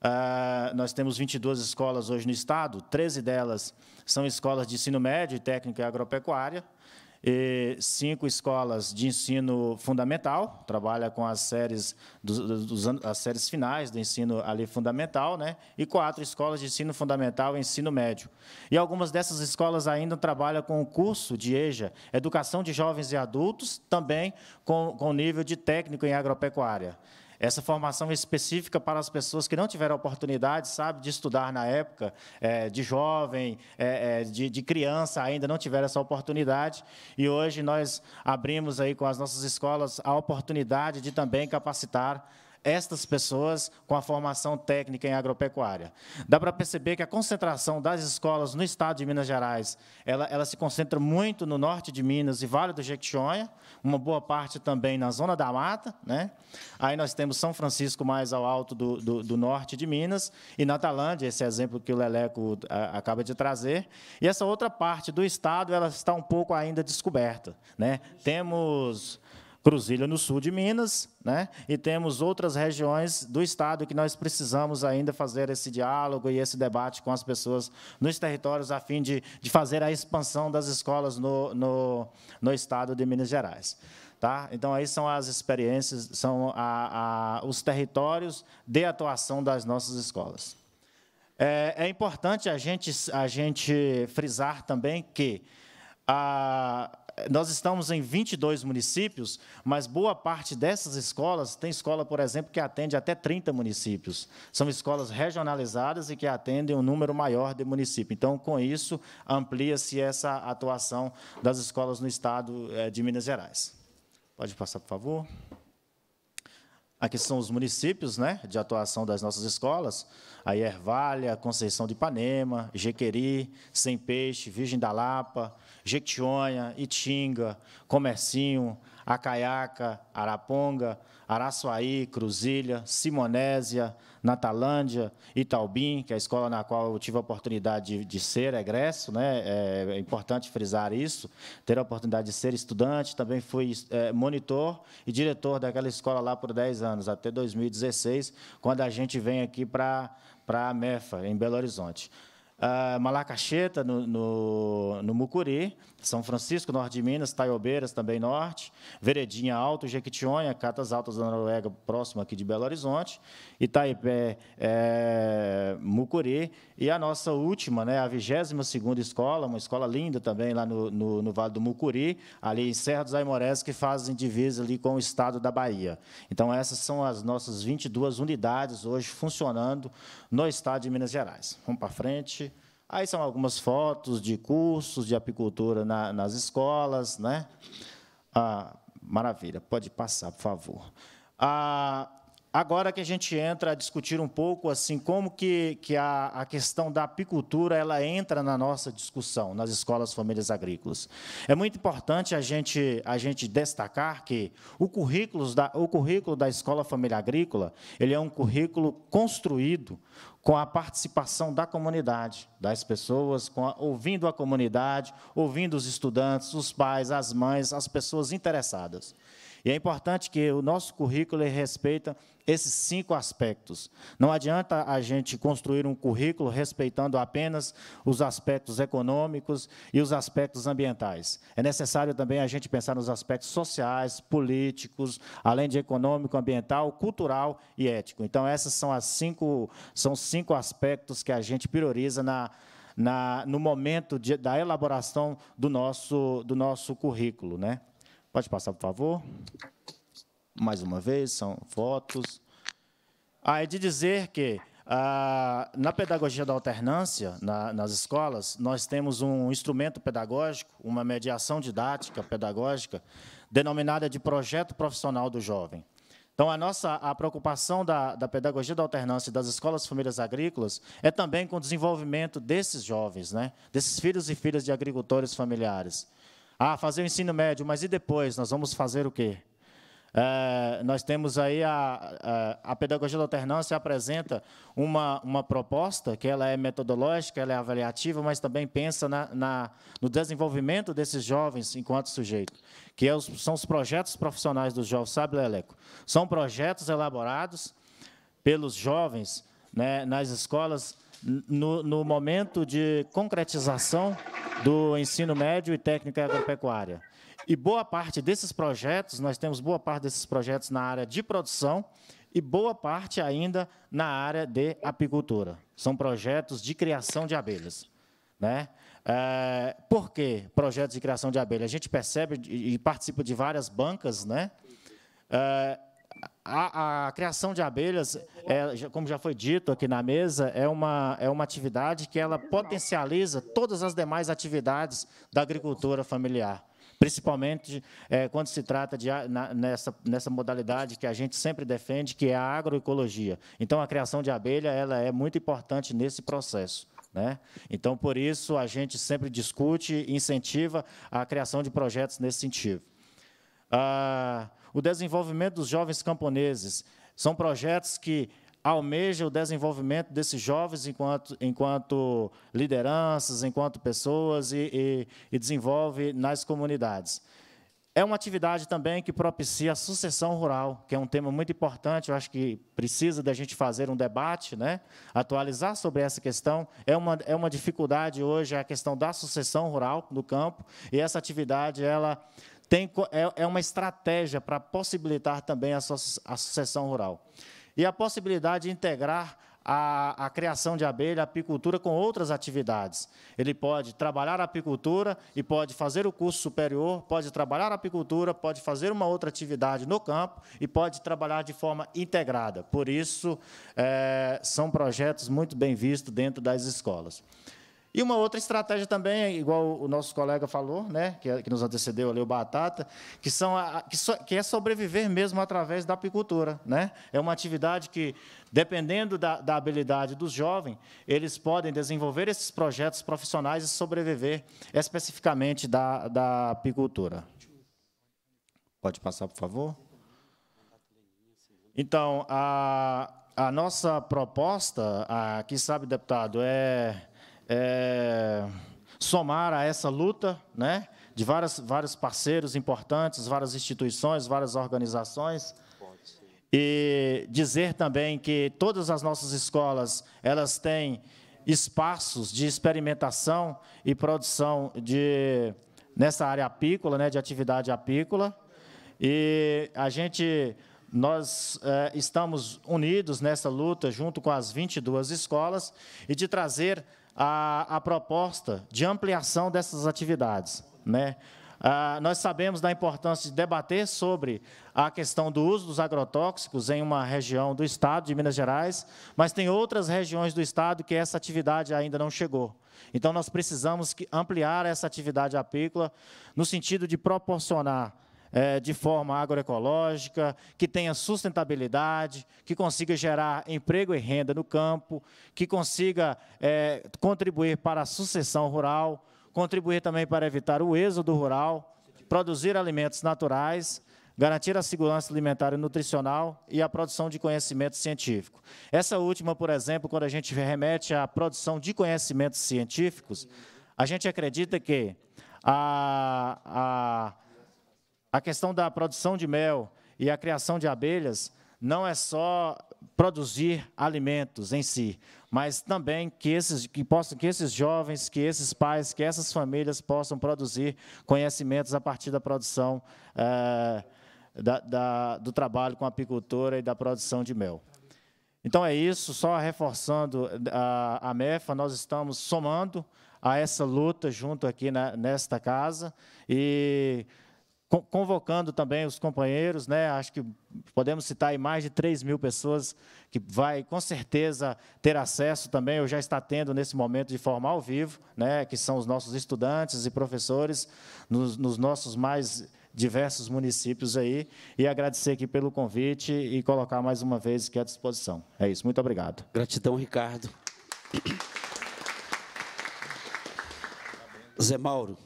Ah, nós temos 22 escolas hoje no Estado, 13 delas são escolas de ensino médio e agropecuária cinco escolas de ensino fundamental, trabalha com as séries, dos, dos, as séries finais do ensino ali fundamental, né? e quatro escolas de ensino fundamental e ensino médio. E algumas dessas escolas ainda trabalham com o curso de EJA, Educação de Jovens e Adultos, também com, com nível de técnico em agropecuária. Essa formação específica para as pessoas que não tiveram oportunidade, sabe, de estudar na época, é, de jovem, é, é, de, de, criança ainda não tiveram essa oportunidade. E hoje nós abrimos aí com as nossas escolas a oportunidade de também capacitar estas pessoas com a formação técnica em agropecuária. Dá para perceber que a concentração das escolas no estado de Minas Gerais, ela, ela se concentra muito no norte de Minas e Vale do Jequitinhonha, uma boa parte também na zona da mata. Né? Aí nós temos São Francisco mais ao alto do, do, do norte de Minas e Natalândia, esse exemplo que o Leleco a, acaba de trazer. E essa outra parte do estado, ela está um pouco ainda descoberta. Né? Temos Cruzilha no sul de Minas, né? e temos outras regiões do estado que nós precisamos ainda fazer esse diálogo e esse debate com as pessoas nos territórios, a fim de, de fazer a expansão das escolas no, no, no estado de Minas Gerais. Tá? Então, aí são as experiências, são a, a, os territórios de atuação das nossas escolas. É, é importante a gente, a gente frisar também que a, nós estamos em 22 municípios, mas boa parte dessas escolas, tem escola, por exemplo, que atende até 30 municípios. São escolas regionalizadas e que atendem um número maior de municípios. Então, com isso, amplia-se essa atuação das escolas no estado eh, de Minas Gerais. Pode passar, por favor. Aqui são os municípios né, de atuação das nossas escolas. Aí Ervalha, Conceição de Ipanema, Jequeri, Sem Peixe, Virgem da Lapa, Jequitinhonha, Itinga, Comercinho, Acaiaca, Araponga, Araçuaí, Cruzilha, Simonésia, Natalândia, Itaubim, que é a escola na qual eu tive a oportunidade de, de ser egresso, né? é, é importante frisar isso, ter a oportunidade de ser estudante, também fui é, monitor e diretor daquela escola lá por 10 anos, até 2016, quando a gente vem aqui para a MEFA, em Belo Horizonte. Ah, Malacacheta, no, no, no Mucuri, são Francisco, norte de Minas, Taiobeiras, também norte, Veredinha Alto, Jequitinhonha, Catas Altas da Noruega, próximo aqui de Belo Horizonte, Itaipé, é, Mucuri, e a nossa última, né, a 22ª escola, uma escola linda também lá no, no, no Vale do Mucuri, ali em Serra dos Aimorés, que fazem divisa ali com o estado da Bahia. Então, essas são as nossas 22 unidades hoje funcionando no estado de Minas Gerais. Vamos para frente. Aí são algumas fotos de cursos de apicultura na, nas escolas, né? Ah, maravilha, pode passar, por favor. Ah, Agora que a gente entra a discutir um pouco assim como que, que a, a, questão da apicultura ela entra na nossa discussão nas escolas famílias agrícolas. É muito importante a gente, a gente destacar que o currículo, da, o currículo da escola família agrícola ele é um currículo construído com a participação da comunidade, das pessoas, a, ouvindo a comunidade, ouvindo os estudantes, os pais, as mães, as pessoas interessadas. E é importante que o nosso currículo respeita esses cinco aspectos. Não adianta a gente construir um currículo respeitando apenas os aspectos econômicos e os aspectos ambientais. É necessário também a gente pensar nos aspectos sociais, políticos, além de econômico, ambiental, cultural e ético. Então, esses são as cinco são cinco aspectos que a gente prioriza na na, no momento de, da elaboração do nosso, do nosso currículo. Né? Pode passar, por favor mais uma vez, são fotos. Ah, é de dizer que ah, na pedagogia da alternância, na, nas escolas, nós temos um instrumento pedagógico, uma mediação didática pedagógica, denominada de projeto profissional do jovem. Então, a nossa a preocupação da, da pedagogia da alternância e das escolas famílias agrícolas é também com o desenvolvimento desses jovens, né? desses filhos e filhas de agricultores familiares. Ah, fazer o ensino médio, mas e depois? Nós vamos fazer o quê? É, nós temos aí a, a, a, pedagogia da alternância apresenta uma, uma proposta que ela é metodológica, ela é avaliativa, mas também pensa na, na no desenvolvimento desses jovens enquanto sujeito, que é os, são os projetos profissionais dos jovens, sabe, Leleco? São projetos elaborados pelos jovens né, nas escolas no, no momento de concretização do ensino médio e técnica agropecuária. E boa parte desses projetos, nós temos boa parte desses projetos na área de produção e boa parte ainda na área de apicultura. São projetos de criação de abelhas. Né? É, por que projetos de criação de abelha? A gente percebe e participa de várias bancas. Né? É, a, a, criação de abelhas, é, como já foi dito aqui na mesa, é uma, é uma atividade que ela potencializa todas as demais atividades da agricultura familiar principalmente é, quando se trata de, na, nessa, nessa modalidade que a gente sempre defende, que é a agroecologia. Então, a criação de abelha ela é muito importante nesse processo. Né? Então, por isso, a gente sempre discute e incentiva a criação de projetos nesse sentido. Ah, o desenvolvimento dos jovens camponeses são projetos que almeja o desenvolvimento desses jovens enquanto, enquanto lideranças, enquanto pessoas e, e, e desenvolve nas comunidades. É uma atividade também que propicia a sucessão rural, que é um tema muito importante, eu acho que precisa da gente fazer um debate, né? atualizar sobre essa questão. É uma, é uma dificuldade hoje a questão da sucessão rural no campo, e essa atividade ela tem, é, é uma estratégia para possibilitar também a, a sucessão rural e a possibilidade de integrar a, a, criação de abelha, a apicultura com outras atividades. Ele pode trabalhar a apicultura e pode fazer o curso superior, pode trabalhar a apicultura, pode fazer uma outra atividade no campo e pode trabalhar de forma integrada. Por isso, é, são projetos muito bem vistos dentro das escolas. E uma outra estratégia também, igual o nosso colega falou, né, que, é, que nos antecedeu ali o Batata, que, são a, que, so, que, é sobreviver mesmo através da apicultura. Né? É uma atividade que, dependendo da, da habilidade dos jovens, eles podem desenvolver esses projetos profissionais e sobreviver especificamente da, da apicultura. Pode passar, por favor? Então, a, a nossa proposta, aqui sabe, deputado, é é, somar a essa luta, né? De várias, vários parceiros importantes, várias instituições, várias organizações. E dizer também que todas as nossas escolas, elas têm espaços de experimentação e produção de nessa área apícola, né, de atividade apícola. E a gente nós é, estamos unidos nessa luta junto com as 22 escolas e de trazer a, a proposta de ampliação dessas atividades. Né? Ah, nós sabemos da importância de debater sobre a questão do uso dos agrotóxicos em uma região do Estado de Minas Gerais, mas tem outras regiões do Estado que essa atividade ainda não chegou. Então, nós precisamos ampliar essa atividade apícola no sentido de proporcionar é, de forma agroecológica, que tenha sustentabilidade, que consiga gerar emprego e renda no campo, que consiga é, contribuir para a sucessão rural, contribuir também para evitar o êxodo rural, produzir alimentos naturais, garantir a segurança alimentar e nutricional e a produção de conhecimento científico. Essa última, por exemplo, quando a gente remete à produção de conhecimentos científicos, a gente acredita que a, a a questão da produção de mel e a criação de abelhas não é só produzir alimentos em si, mas também que esses, que possam, que esses jovens, que esses pais, que essas famílias possam produzir conhecimentos a partir da produção é, da, da, do trabalho com a apicultura e da produção de mel. Então é isso, só reforçando a, a MEFA, nós estamos somando a essa luta junto aqui na, nesta casa e convocando também os companheiros, né? Acho que podemos citar aí mais de 3 mil pessoas que vai com certeza ter acesso também, ou já está tendo nesse momento de forma ao vivo, né? Que são os nossos estudantes e professores nos, nos nossos mais diversos municípios aí. E agradecer aqui pelo convite e colocar mais uma vez aqui à disposição. É isso, muito obrigado. Gratidão, Ricardo. Zé Mauro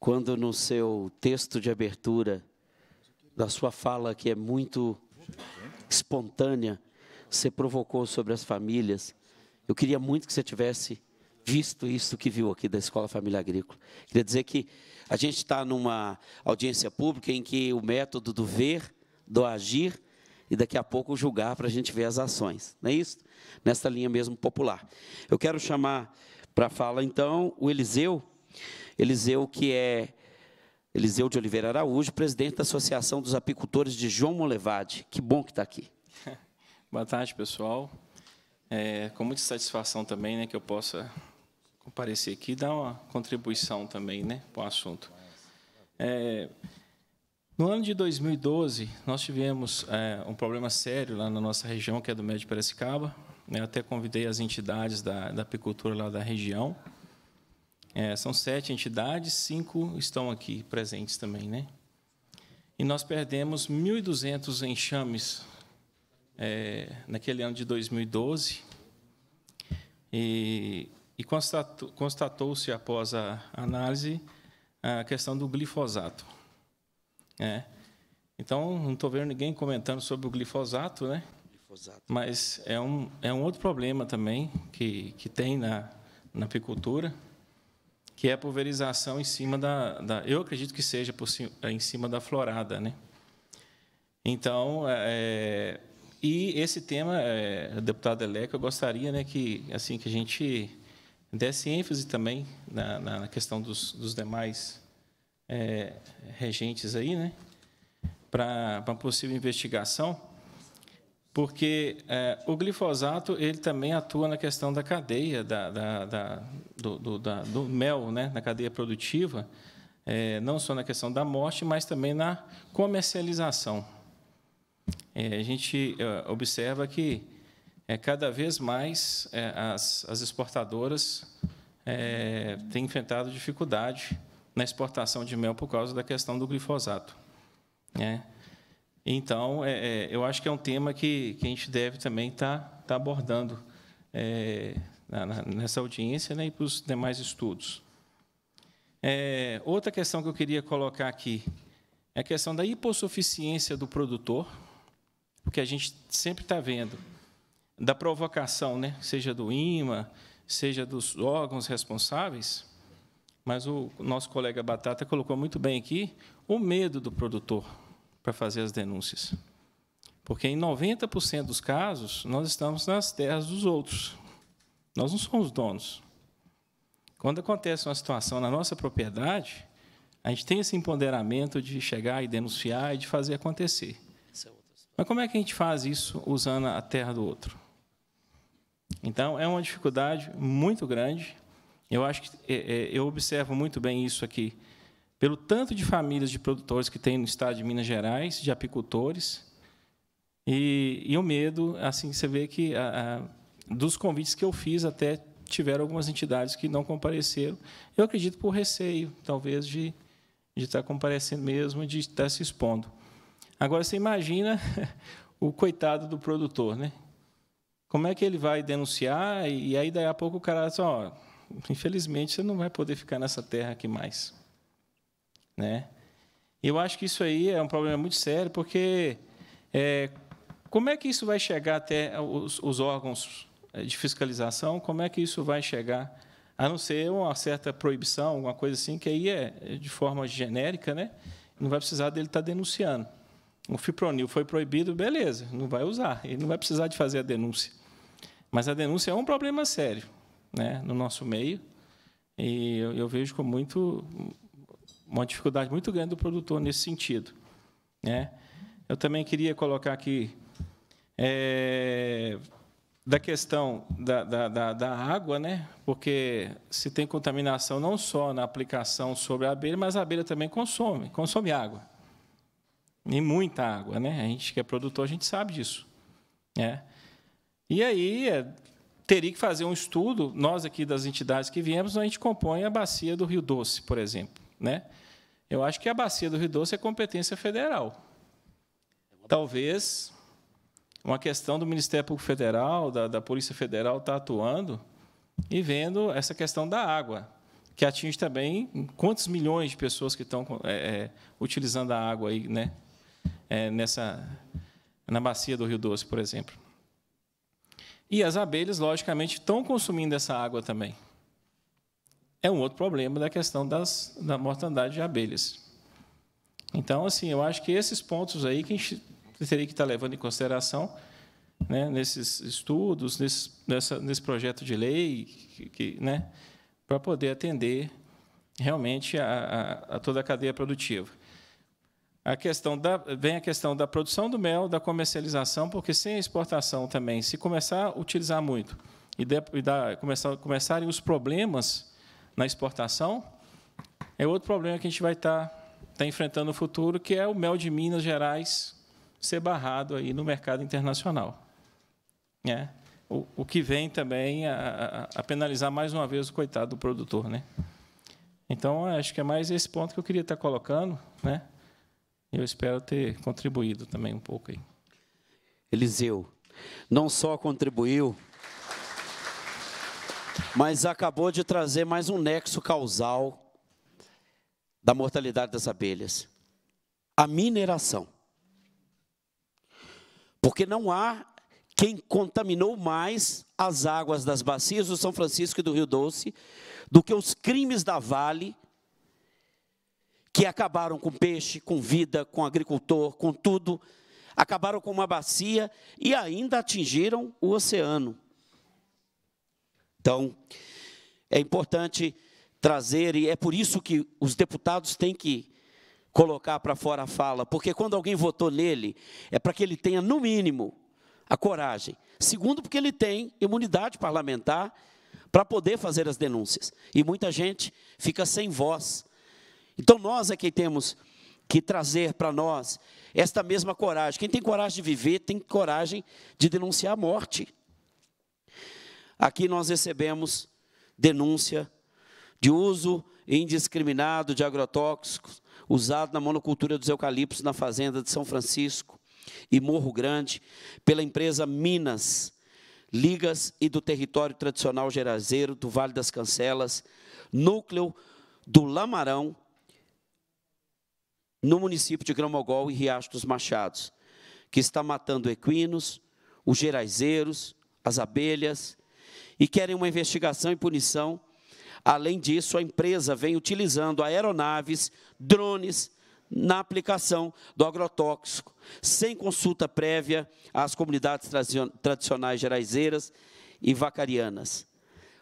quando no seu texto de abertura, da sua fala que é muito espontânea, você provocou sobre as famílias. Eu queria muito que você tivesse visto isso que viu aqui da Escola Família Agrícola. Queria dizer que a gente está numa audiência pública em que o método do ver, do agir e daqui a pouco julgar para a gente ver as ações. Não é isso? Nessa linha mesmo popular. Eu quero chamar para a fala, então, o Eliseu. Eliseu, que é Eliseu de Oliveira Araújo, presidente da Associação dos Apicultores de João Molevade. Que bom que está aqui. Boa tarde, pessoal. É, com muita satisfação também, né, que eu possa comparecer aqui e dar uma contribuição também, né, para o assunto. É, no ano de 2012, nós tivemos é, um problema sério lá na nossa região, que é do Médio Piracicaba. até convidei as entidades da, da apicultura lá da região é, são sete entidades, cinco estão aqui presentes também, né? E nós perdemos 1.200 enxames é, naquele ano de 2012. E, e constatou-se, constatou após a análise, a questão do glifosato. Né? Então, não estou vendo ninguém comentando sobre o glifosato, né? Glifosato. Mas é um, é um outro problema também que, que tem na, na apicultura que é a pulverização em cima da, da eu acredito que seja por, é, em cima da florada, né? Então, é, é e esse tema, é, deputado Eleco, eu gostaria, né, que assim que a gente desse ênfase também na, na questão dos, dos demais é, regentes aí, né, para possível investigação porque é, o glifosato ele também atua na questão da cadeia da, da, da, do, do, da do, mel, né, na cadeia produtiva, é, não só na questão da morte, mas também na comercialização. É, a gente é, observa que é, cada vez mais é, as, as exportadoras é, têm enfrentado dificuldade na exportação de mel por causa da questão do glifosato. Né? Então, é, é, eu acho que é um tema que, que a gente deve também estar tá, tá abordando é, na, nessa audiência né, e para os demais estudos. É, outra questão que eu queria colocar aqui é a questão da hipossuficiência do produtor, o que a gente sempre está vendo, da provocação, né, seja do IMA, seja dos órgãos responsáveis, mas o nosso colega Batata colocou muito bem aqui, o medo do produtor para fazer as denúncias. Porque em 90% dos casos, nós estamos nas terras dos outros. Nós não somos donos. Quando acontece uma situação na nossa propriedade, a gente tem esse empoderamento de chegar e denunciar e de fazer acontecer. Mas como é que a gente faz isso usando a terra do outro? Então, é uma dificuldade muito grande. Eu acho que é, é, eu observo muito bem isso aqui pelo tanto de famílias de produtores que tem no estado de Minas Gerais, de apicultores, e, e o medo, assim, você vê que a, a, dos convites que eu fiz até tiveram algumas entidades que não compareceram. Eu acredito por receio, talvez, de, de estar tá comparecendo mesmo, de estar tá se expondo. Agora, você imagina o coitado do produtor, né? Como é que ele vai denunciar? E aí, daí a pouco, o cara diz, oh, infelizmente, você não vai poder ficar nessa terra aqui mais. Né? Eu acho que isso aí é um problema muito sério, porque é, como é que isso vai chegar até os, os, órgãos é, de fiscalização? Como é que isso vai chegar? A não ser uma certa proibição, alguma coisa assim, que aí é, é de forma genérica, né? não vai precisar dele estar tá denunciando. O fipronil foi proibido, beleza, não vai usar, ele não vai precisar de fazer a denúncia. Mas a denúncia é um problema sério né, no nosso meio, e eu, eu vejo com muito, uma dificuldade muito grande do produtor nesse sentido. Né? Eu também queria colocar aqui é, da questão da, da, da, da, água, né? porque se tem contaminação não só na aplicação sobre a abelha, mas a abelha também consome, consome água. E muita água. Né? A gente que é produtor, a gente sabe disso. Né? E aí, é, teria que fazer um estudo, nós aqui das entidades que viemos, a gente compõe a bacia do Rio Doce, por exemplo. Né? Eu acho que a bacia do Rio Doce é competência federal. Talvez uma questão do Ministério Público Federal, da, da Polícia Federal estar tá atuando e vendo essa questão da água, que atinge também quantos milhões de pessoas que estão é, é, utilizando a água aí, né? É, nessa, na bacia do Rio Doce, por exemplo. E as abelhas, logicamente, estão consumindo essa água também é um outro problema da questão das, da mortandade de abelhas. Então, assim, eu acho que esses pontos aí que a gente teria que estar tá levando em consideração né, nesses estudos, nesse, nessa, nesse projeto de lei, que, que, né, para poder atender realmente a, a, a, toda a cadeia produtiva. A questão da, vem a questão da produção do mel, da comercialização, porque sem a exportação também, se começar a utilizar muito e, de, e da, começar, começarem os problemas na exportação, é outro problema que a gente vai estar, tá, tá enfrentando no futuro, que é o mel de Minas Gerais ser barrado aí no mercado internacional. né O, o, que vem também a, a, a, penalizar mais uma vez o coitado do produtor. Né? Então, acho que é mais esse ponto que eu queria estar tá colocando. Né? Eu espero ter contribuído também um pouco. Aí. Eliseu, não só contribuiu mas acabou de trazer mais um nexo causal da mortalidade das abelhas: a mineração. Porque não há quem contaminou mais as águas das bacias do São Francisco e do Rio Doce do que os crimes da Vale, que acabaram com peixe, com vida, com agricultor, com tudo, acabaram com uma bacia e ainda atingiram o oceano. Então, é importante trazer, e é por isso que os deputados têm que colocar para fora a fala, porque quando alguém votou nele, é para que ele tenha, no mínimo, a coragem. Segundo, porque ele tem imunidade parlamentar para poder fazer as denúncias. E muita gente fica sem voz. Então, nós é que temos que trazer para nós esta mesma coragem. Quem tem coragem de viver, tem coragem de denunciar a morte. Aqui nós recebemos denúncia de uso indiscriminado de agrotóxicos usado na monocultura dos eucaliptos na fazenda de São Francisco e Morro Grande pela empresa Minas Ligas e do território tradicional gerazeiro do Vale das Cancelas, núcleo do Lamarão, no município de Gramogol e Riacho dos Machados, que está matando equinos, os geraizeiros, as abelhas, e querem uma investigação e punição. Além disso, a empresa vem utilizando aeronaves, drones, na aplicação do agrotóxico, sem consulta prévia às comunidades tradicionais geraizeiras e vacarianas.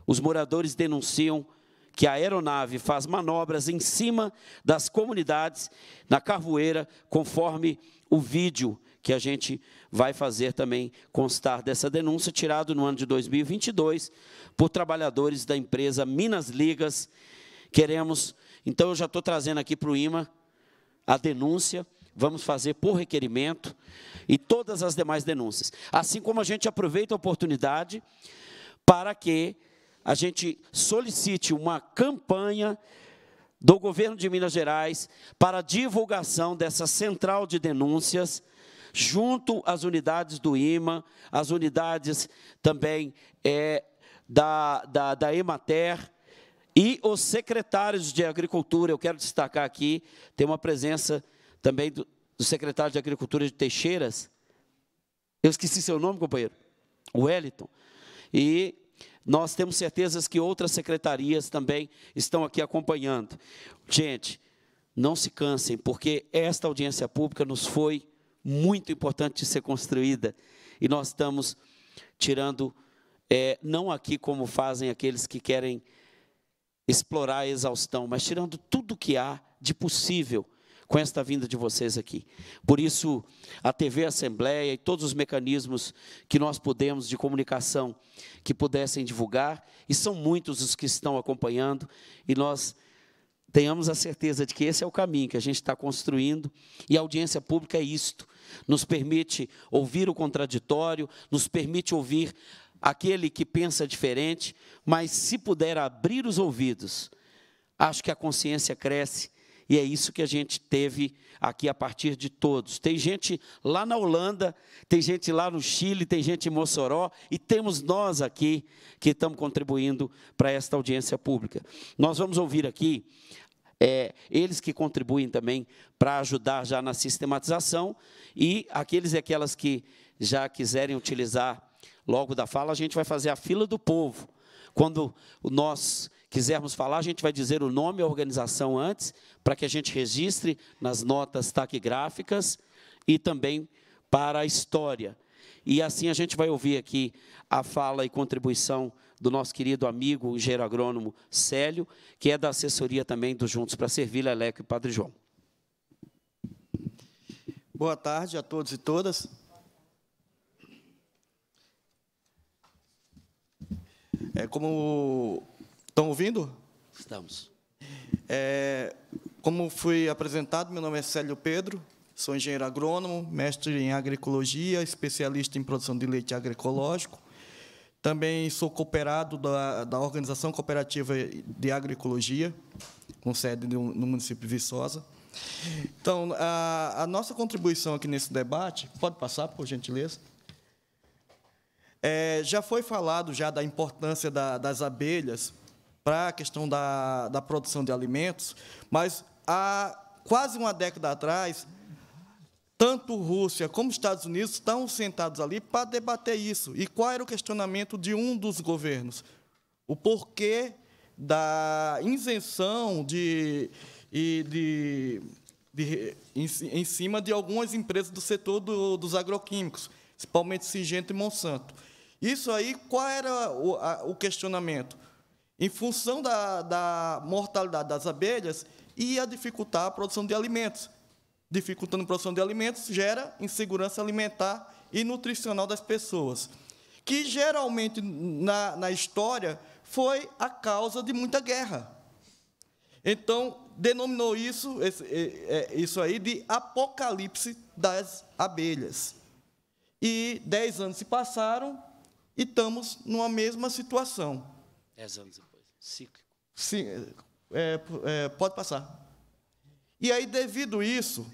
Os moradores denunciam que a aeronave faz manobras em cima das comunidades na Carvoeira, conforme o vídeo que a gente vai fazer também constar dessa denúncia, tirado no ano de 2022 por trabalhadores da empresa Minas Ligas. Queremos, então eu já estou trazendo aqui para o IMA a denúncia, vamos fazer por requerimento e todas as demais denúncias. Assim como a gente aproveita a oportunidade para que a gente solicite uma campanha do governo de Minas Gerais para divulgação dessa central de denúncias junto às unidades do IMA, as unidades também é, da, da, da Emater, e os secretários de Agricultura, eu quero destacar aqui, tem uma presença também do, do secretário de Agricultura de Teixeiras, eu esqueci seu nome, companheiro, o Wellington, e nós temos certezas que outras secretarias também estão aqui acompanhando. Gente, não se cansem, porque esta audiência pública nos foi muito importante de ser construída. E nós estamos tirando, é, não aqui como fazem aqueles que querem explorar a exaustão, mas tirando tudo o que há de possível com esta vinda de vocês aqui. Por isso, a TV Assembleia e todos os mecanismos que nós podemos de comunicação que pudessem divulgar, e são muitos os que estão acompanhando, e nós tenhamos a certeza de que esse é o caminho que a gente está construindo, e a audiência pública é isto nos permite ouvir o contraditório, nos permite ouvir aquele que pensa diferente, mas se puder abrir os ouvidos, acho que a consciência cresce e é isso que a gente teve aqui a partir de todos. Tem gente lá na Holanda, tem gente lá no Chile, tem gente em Mossoró e temos nós aqui que estamos contribuindo para esta audiência pública. Nós vamos ouvir aqui é, eles que contribuem também para ajudar já na sistematização, e aqueles e aquelas que já quiserem utilizar logo da fala, a gente vai fazer a fila do povo. Quando nós quisermos falar, a gente vai dizer o nome e a organização antes, para que a gente registre nas notas taquigráficas e também para a história. E assim a gente vai ouvir aqui a fala e contribuição do nosso querido amigo, engenheiro agrônomo Célio, que é da assessoria também do Juntos para Servir, Leleco e Padre João. Boa tarde a todos e todas. É como. Estão ouvindo? Estamos. É, como fui apresentado, meu nome é Célio Pedro, sou engenheiro agrônomo, mestre em agroecologia, especialista em produção de leite agroecológico. Também sou cooperado da, da Organização Cooperativa de Agroecologia, com sede no, no município de Viçosa. Então, a, a, nossa contribuição aqui nesse debate, pode passar, por gentileza? É, já foi falado já da importância da, das abelhas para a questão da, da produção de alimentos, mas há quase uma década atrás tanto Rússia como Estados Unidos estão sentados ali para debater isso. E qual era o questionamento de um dos governos? O porquê da isenção de, de, de em, em, cima de algumas empresas do setor do, dos agroquímicos, principalmente Singento e Monsanto. Isso aí, qual era o, a, o questionamento? Em função da, da mortalidade das abelhas, ia dificultar a produção de alimentos dificultando a produção de alimentos, gera insegurança alimentar e nutricional das pessoas, que geralmente na, na história foi a causa de muita guerra. Então, denominou isso, esse, é, isso aí de apocalipse das abelhas. E dez anos se passaram e estamos numa mesma situação. Dez anos depois. Cíclico. Sim, é, é pode passar. E aí, devido isso,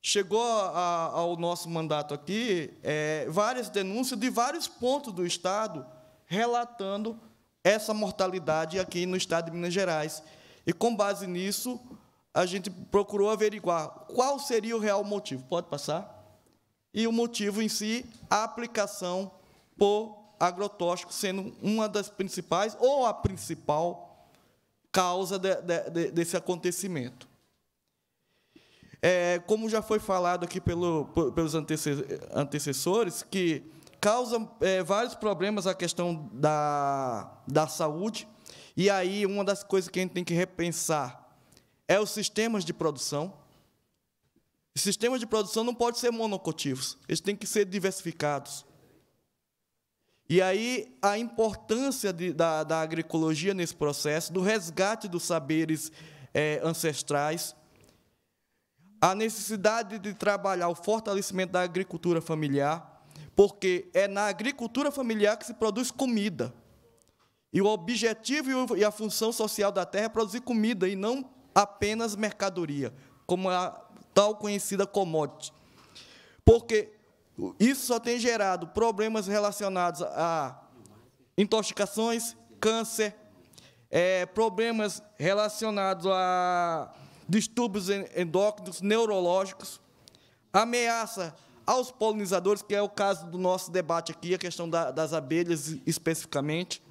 chegou a, ao nosso mandato aqui é, várias denúncias de vários pontos do Estado relatando essa mortalidade aqui no Estado de Minas Gerais. E, com base nisso, a gente procurou averiguar qual seria o real motivo. Pode passar? E o motivo em si, a aplicação por agrotóxico sendo uma das principais ou a principal causa de, de, desse acontecimento. É, como já foi falado aqui pelo, pelos antecessores, que causa é, vários problemas a questão da, da saúde. E aí, uma das coisas que a gente tem que repensar é os sistemas de produção. sistemas de produção não podem ser monocultivos, eles têm que ser diversificados. E aí, a importância de, da, da, agroecologia nesse processo, do resgate dos saberes é, ancestrais, a necessidade de trabalhar o fortalecimento da agricultura familiar, porque é na agricultura familiar que se produz comida. E o objetivo e a função social da terra é produzir comida e não apenas mercadoria, como a tal conhecida commodity. Porque isso só tem gerado problemas relacionados a intoxicações, câncer, é, problemas relacionados a distúrbios endócrinos, neurológicos, ameaça aos polinizadores, que é o caso do nosso debate aqui, a questão da, das abelhas especificamente,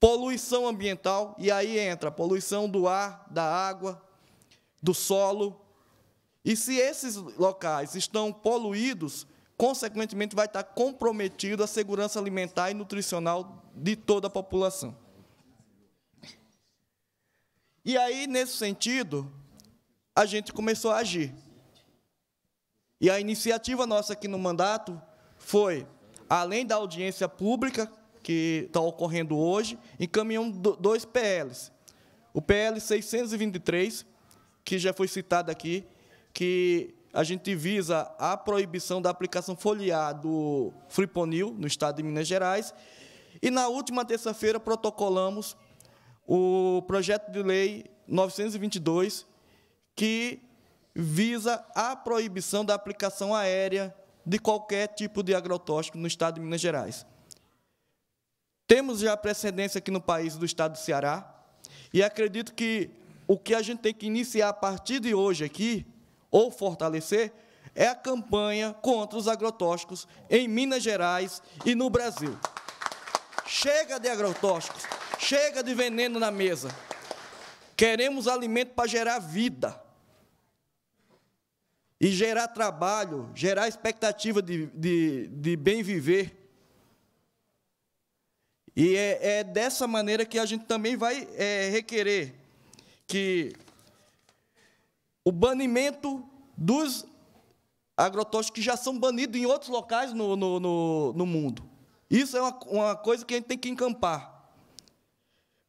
poluição ambiental, e aí entra a poluição do ar, da água, do solo. E se esses locais estão poluídos, consequentemente vai estar comprometida a segurança alimentar e nutricional de toda a população. E aí, nesse sentido, a gente começou a agir. E a iniciativa nossa aqui no mandato foi, além da audiência pública que está ocorrendo hoje, encaminhamos dois PLs. O PL 623, que já foi citado aqui, que a gente visa a proibição da aplicação foliar do Friponil no estado de Minas Gerais. E na última terça-feira protocolamos o projeto de lei 922, que visa a proibição da aplicação aérea de qualquer tipo de agrotóxico no estado de Minas Gerais. Temos já precedência aqui no país do estado do Ceará, e acredito que o que a gente tem que iniciar a partir de hoje aqui, ou fortalecer, é a campanha contra os agrotóxicos em Minas Gerais e no Brasil. Chega de agrotóxicos, Chega de veneno na mesa. Queremos alimento para gerar vida. E gerar trabalho, gerar expectativa de, de, de bem viver. E é, é, dessa maneira que a gente também vai é, requerer que o banimento dos agrotóxicos que já são banidos em outros locais no, no, no, no mundo. Isso é uma, uma coisa que a gente tem que encampar.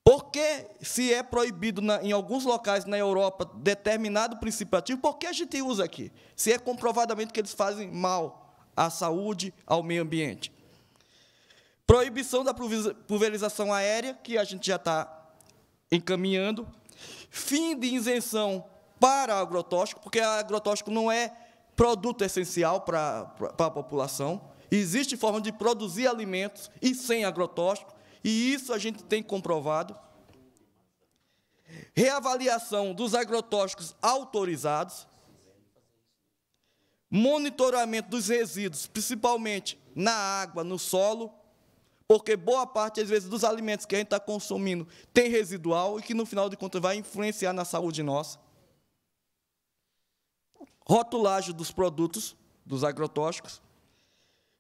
Porque se é proibido na, em alguns locais na Europa determinado princípio ativo, por que a gente usa aqui? Se é comprovadamente que eles fazem mal à saúde, ao meio ambiente. Proibição da pulverização aérea, que a gente já está encaminhando. Fim de isenção para agrotóxico, porque agrotóxico não é produto essencial para, para a população. Existe forma de produzir alimentos e sem agrotóxico e isso a gente tem comprovado. Reavaliação dos agrotóxicos autorizados. Monitoramento dos resíduos, principalmente na água, no solo, porque boa parte, às vezes, dos alimentos que a gente está consumindo tem residual e que, no final de contas, vai influenciar na saúde nossa. Rotulagem dos produtos, dos agrotóxicos.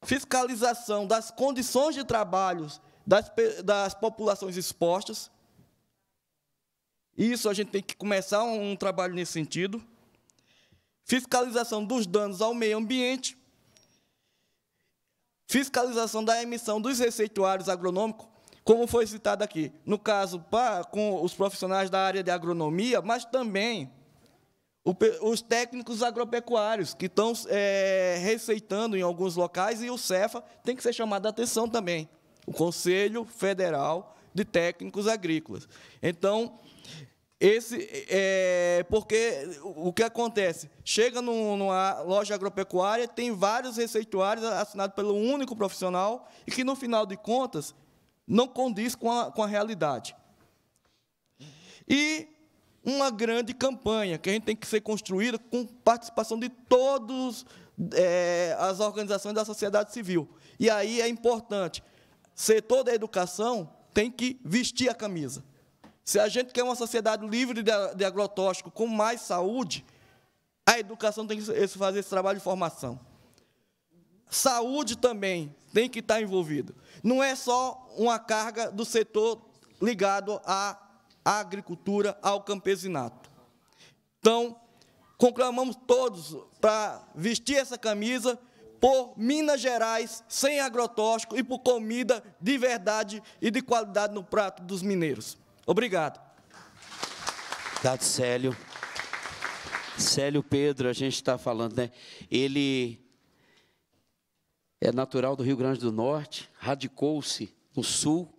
Fiscalização das condições de trabalho das, das populações expostas. Isso a gente tem que começar um, um trabalho nesse sentido. Fiscalização dos danos ao meio ambiente. Fiscalização da emissão dos receituários agronômicos, como foi citado aqui, no caso com os profissionais da área de agronomia, mas também os técnicos agropecuários que estão é, receitando em alguns locais e o Cefa tem que ser chamado a atenção também o Conselho Federal de Técnicos Agrícolas. Então, esse é porque o que acontece? Chega numa loja agropecuária, tem vários receituários assinados pelo único profissional e que, no final de contas, não condiz com a, com a realidade. E uma grande campanha que a gente tem que ser construída com participação de todas é, as organizações da sociedade civil. E aí é importante setor da educação tem que vestir a camisa. Se a gente quer uma sociedade livre de agrotóxico, com mais saúde, a educação tem que fazer esse trabalho de formação. Saúde também tem que estar envolvido. Não é só uma carga do setor ligado à agricultura, ao campesinato. Então, conclamamos todos para vestir essa camisa por Minas Gerais sem agrotóxico e por comida de verdade e de qualidade no prato dos mineiros. Obrigado. Obrigado, Célio. Célio Pedro, a gente está falando, né? Ele é natural do Rio Grande do Norte, radicou-se no Sul,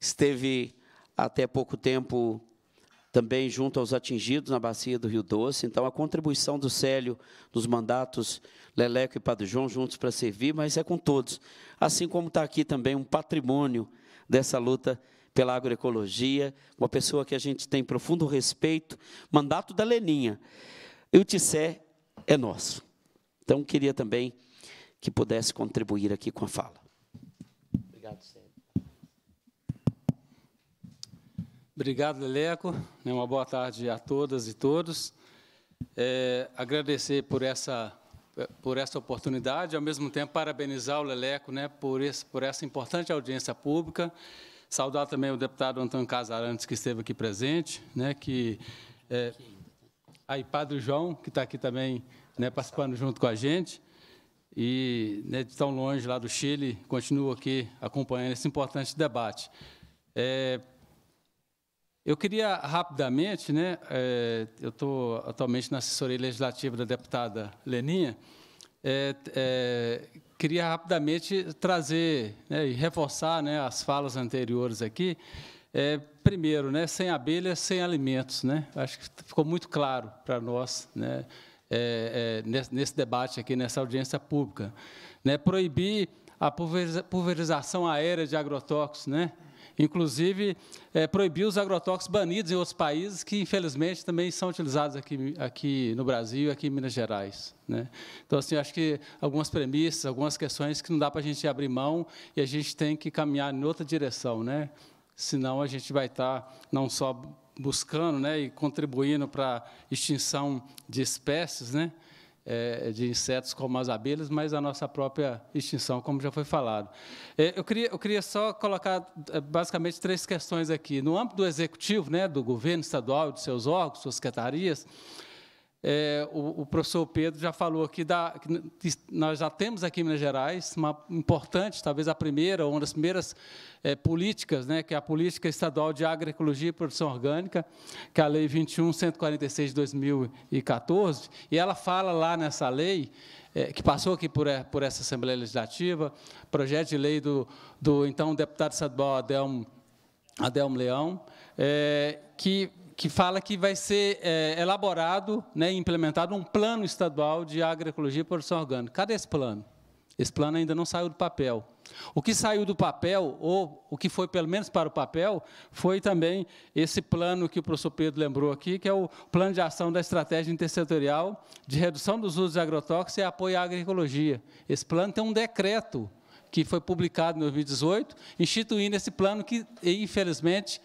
esteve até pouco tempo também junto aos atingidos na bacia do Rio Doce. Então, a contribuição do Célio nos mandatos Leleco e Padre João juntos para servir, mas é com todos. Assim como está aqui também um patrimônio dessa luta pela agroecologia, uma pessoa que a gente tem profundo respeito, mandato da Leninha. E o Tissé é nosso. Então, queria também que pudesse contribuir aqui com a fala. Obrigado, Sérgio. Obrigado, Leleco. Né, uma boa tarde a todas e todos. É, agradecer por essa eh, por esta oportunidade, ao mesmo tempo parabenizar o Leleco né, por, esse, por essa importante audiência pública, saudar também o deputado Antônio Casarantes, que esteve aqui presente, né, que é, aí Padre João, que está aqui também né, participando junto com a gente, e né, de tão longe lá do Chile, continua aqui acompanhando esse importante debate. É, eu queria rapidamente, né, é, eu estou atualmente na assessoria legislativa da deputada Leninha, é, é, queria rapidamente trazer né, e reforçar né, as falas anteriores aqui. primeiro, né, sem abelhas, sem alimentos. Né? Acho que ficou muito claro para nós né, nesse, nesse debate aqui, nessa audiência pública. Né, proibir a pulverização aérea de agrotóxicos, né? Inclusive, é, proibiu os agrotóxicos banidos em outros países, que infelizmente também são utilizados aqui, aqui no Brasil e aqui em Minas Gerais. Né? Então, assim, acho que algumas premissas, algumas questões que não dá para a gente abrir mão e a gente tem que caminhar em outra direção, né? senão a gente vai estar tá não só buscando né, e contribuindo para a extinção de espécies, né? é, de insetos como as abelhas, mas a nossa própria extinção, como já foi falado. É, eu, queria, eu queria só colocar é, basicamente três questões aqui. No âmbito do executivo, né, do governo estadual e de seus órgãos, suas secretarias, é, o, o, professor Pedro já falou aqui da, que nós já temos aqui em Minas Gerais uma importante, talvez a primeira, uma das primeiras é, políticas, né, que é a Política Estadual de Agroecologia e Produção Orgânica, que é a Lei 21.146 de 2014, e ela fala lá nessa lei, é, que passou aqui por, é, por, essa Assembleia Legislativa, projeto de lei do, do então deputado estadual Adelmo, Adelmo Leão, é, que que fala que vai ser é, elaborado né, e né, implementado um plano estadual de agroecologia e produção orgânica. Cadê esse plano? Esse plano ainda não saiu do papel. O que saiu do papel, ou o que foi pelo menos para o papel, foi também esse plano que o professor Pedro lembrou aqui, que é o plano de ação da estratégia intersetorial de redução dos usos de agrotóxicos e apoio à agroecologia. Esse plano tem um decreto que foi publicado em 2018, instituindo esse plano que, infelizmente,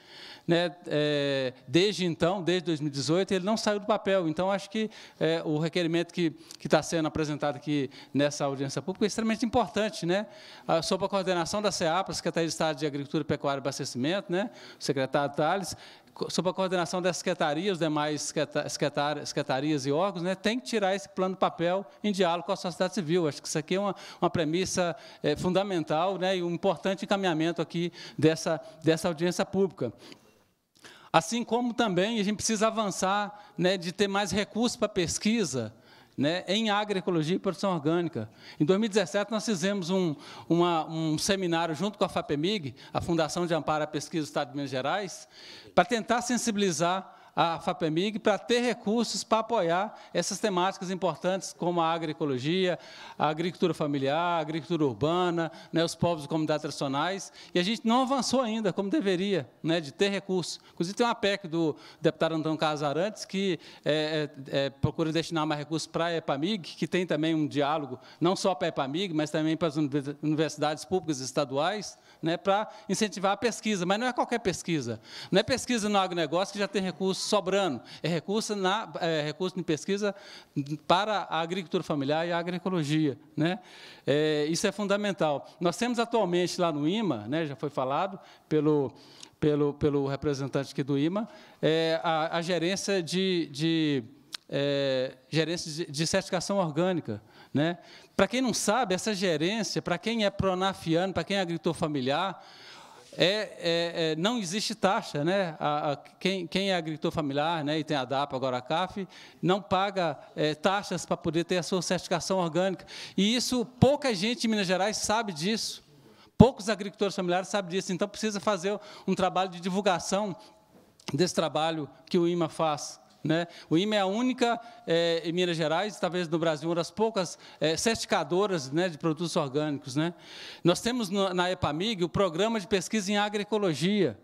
né, é, desde então, desde 2018, ele não saiu do papel. Então, acho que é, o requerimento que, que está sendo apresentado aqui nessa audiência pública é extremamente importante, né? Ah, Sobre a coordenação da CEAPA, Secretaria de Estado de Agricultura, Pecuária e Abastecimento, né? o secretário Tales, sob a coordenação das secretarias, os demais secretar, secretarias e órgãos, né, tem que tirar esse plano de papel em diálogo com a sociedade civil. Acho que isso aqui é uma, uma premissa é, fundamental né, e um importante encaminhamento aqui dessa, dessa audiência pública. Assim como também a gente precisa avançar né, de ter mais recursos para pesquisa, né, em agroecologia e produção orgânica. Em 2017, nós fizemos um, uma, um seminário junto com a FAPEMIG, a Fundação de Amparo à Pesquisa do Estado de Minas Gerais, para tentar sensibilizar a FAPEMIG para ter recursos para apoiar essas temáticas importantes como a agroecologia, a agricultura familiar, a agricultura urbana, né, os povos e comunidades tradicionais, e a gente não avançou ainda como deveria, né, de ter recursos. Inclusive, tem uma PEC do deputado Antônio Casarantes que é, é, é, procura destinar mais recursos para a EPAMIG, que tem também um diálogo, não só para a EPAMIG, mas também para as universidades públicas estaduais, né, para incentivar a pesquisa, mas não é qualquer pesquisa. Não é pesquisa no agronegócio que já tem recursos sobrando. É recurso, na, é recurso de pesquisa para a agricultura familiar e a agroecologia. Né? É, isso é fundamental. Nós temos atualmente lá no IMA, né, já foi falado pelo, pelo, pelo representante aqui do IMA, é, a, a, gerência de, de é, gerência de, de certificação orgânica. Né? Para quem não sabe, essa gerência, para quem é pronafiano, para quem é agricultor familiar, é, é, é, não existe taxa, né? A, a, quem, quem, é agricultor familiar, né, e tem a DAP, agora a CAF, não paga é, taxas para poder ter a sua certificação orgânica. E isso pouca gente em Minas Gerais sabe disso. Poucos agricultores familiares sabem disso. Então precisa fazer um trabalho de divulgação desse trabalho que o IMA faz. Né? O IME é a única, é, em Minas Gerais, talvez no Brasil, uma das poucas é, certificadoras né, de produtos orgânicos. Né? Nós temos no, na EPAMIG o Programa de Pesquisa em Agroecologia.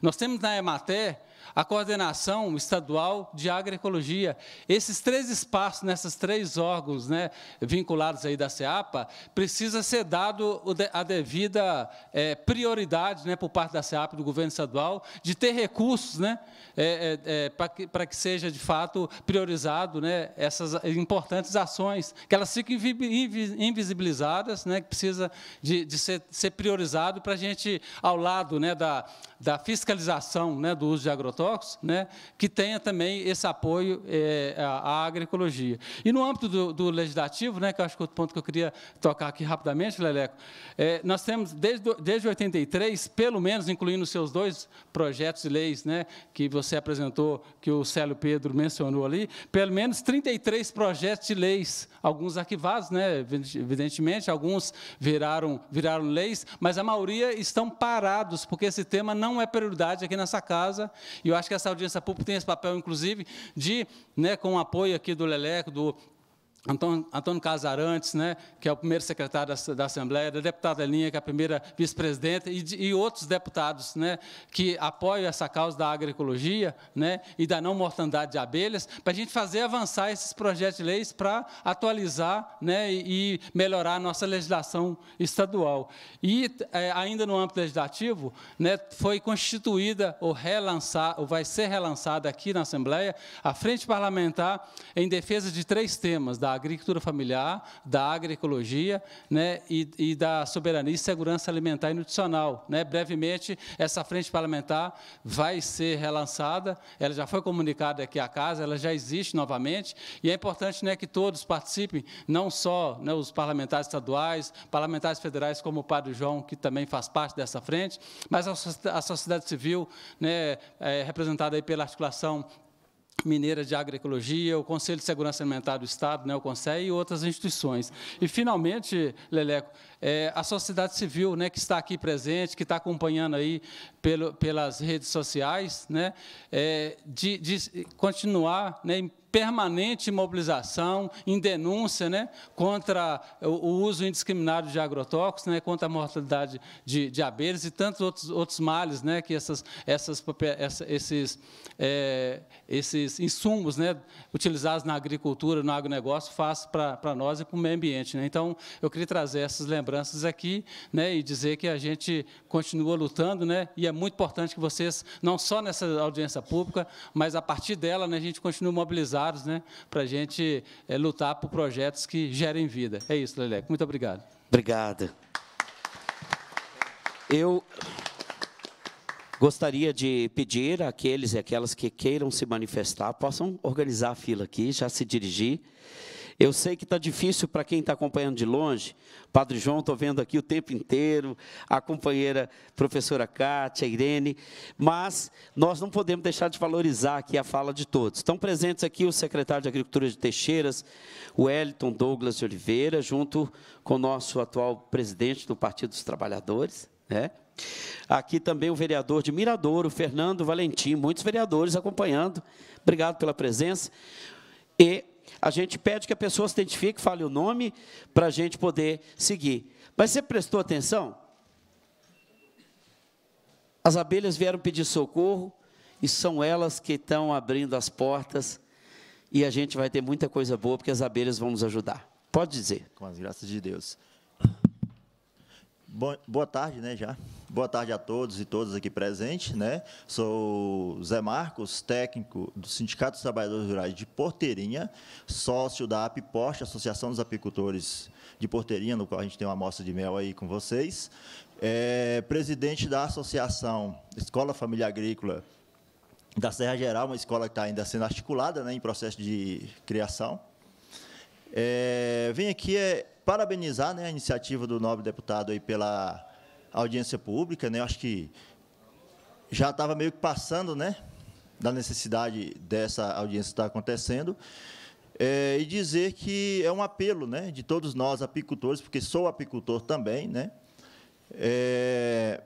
Nós temos na EMATER a coordenação estadual de agroecologia. Esses três espaços, nesses três órgãos né, vinculados aí da CEAPA, precisa ser dado a devida é, prioridade né, por parte da CEAPA e do governo estadual de ter recursos né, é, é, é para que, que seja, de fato, priorizado né, essas importantes ações, que elas fiquem invisibilizadas, né, que precisa de, de ser, ser priorizado para a gente, ao lado né, da, da fiscalização né, do uso de agrotóxicos, né, que tenha também esse apoio é, à, agroecologia. E no âmbito do, do, legislativo, né, que eu acho que é outro ponto que eu queria tocar aqui rapidamente, Leleco, é, nós temos, desde, desde 83, pelo menos, incluindo os seus dois projetos de leis né, que você apresentou, que o Célio Pedro mencionou ali, pelo menos 33 projetos de leis, alguns arquivados, né, evidentemente, alguns viraram, viraram leis, mas a maioria estão parados, porque esse tema não não é prioridade aqui nessa casa. E eu acho que essa audiência pública tem esse papel, inclusive, de, né, com o apoio aqui do Leleco, do Antônio, Casarantes, né, que é o primeiro secretário da, da Assembleia, da deputada Linha, que é a primeira vice-presidenta, e, e, outros deputados né, que apoiam essa causa da agroecologia né, e da não mortandade de abelhas, para a gente fazer avançar esses projetos de leis para atualizar né, e, e, melhorar a nossa legislação estadual. E, é, ainda no âmbito legislativo, né, foi constituída ou, relançar, ou vai ser relançada aqui na Assembleia a Frente Parlamentar em defesa de três temas da agricultura familiar, da agroecologia né, e, e, da soberania e segurança alimentar e nutricional. Né? Brevemente, essa frente parlamentar vai ser relançada, ela já foi comunicada aqui à Casa, ela já existe novamente, e é importante né, que todos participem, não só né, os parlamentares estaduais, parlamentares federais, como o Padre João, que também faz parte dessa frente, mas a, sociedade civil, né, é, representada aí pela articulação Mineira de Agroecologia, o Conselho de Segurança Alimentar do Estado, né, o CONSEI, e outras instituições. E, finalmente, Leleco, é, a sociedade civil né, que está aqui presente, que está acompanhando aí pelo, pelas redes sociais, né, é, de, de continuar né, permanente mobilização em denúncia né, contra o uso indiscriminado de agrotóxicos, né, contra a mortalidade de, de abelhas e tantos outros, outros males né, que essas, essas, essa, esses, é, esses insumos né, utilizados na agricultura, no agronegócio, faz para nós e para o meio ambiente. Né? Então, eu queria trazer essas lembranças aqui né, e dizer que a gente continua lutando né, e é muito importante que vocês, não só nessa audiência pública, mas a partir dela, né, a gente continue mobilizado claros né, para a gente é, lutar por projetos que gerem vida. É isso, Leleco. Muito obrigado. Obrigado. Eu gostaria de pedir àqueles e aquelas que queiram se manifestar, possam organizar a fila aqui, já se dirigir. Eu sei que está difícil para quem está acompanhando de longe. Padre João, estou vendo aqui o tempo inteiro, a companheira professora Cátia, a Irene, mas nós não podemos deixar de valorizar aqui a fala de todos. Estão presentes aqui o secretário de Agricultura de Teixeiras, o Wellington Douglas de Oliveira, junto com o nosso atual presidente do Partido dos Trabalhadores, né? Aqui também o vereador de Miradouro, Fernando Valentim, muitos vereadores acompanhando. Obrigado pela presença. E a gente pede que a pessoa se identifique, fale o nome, para a gente poder seguir. Mas você prestou atenção? As abelhas vieram pedir socorro e são elas que estão abrindo as portas e a gente vai ter muita coisa boa porque as abelhas vão nos ajudar. Pode dizer. Com as graças de Deus boa tarde, né, já. Boa tarde a todos e todas aqui presentes, né? Sou Zé Marcos, técnico do Sindicato dos Trabalhadores Rurais de Porteirinha, sócio da APPOST, Associação dos Apicultores de Porteirinha, no qual a gente tem uma amostra de mel aí com vocês. É, presidente da Associação Escola Família Agrícola da Serra Geral, uma escola que está ainda sendo articulada, né, em processo de criação. É, vem aqui é, parabenizar né, a iniciativa do nobre deputado aí pela audiência pública. Né? Eu acho que já estava meio que passando né, da necessidade dessa audiência estar acontecendo. É, e dizer que é um apelo né, de todos nós, apicultores, porque sou apicultor também, né, é,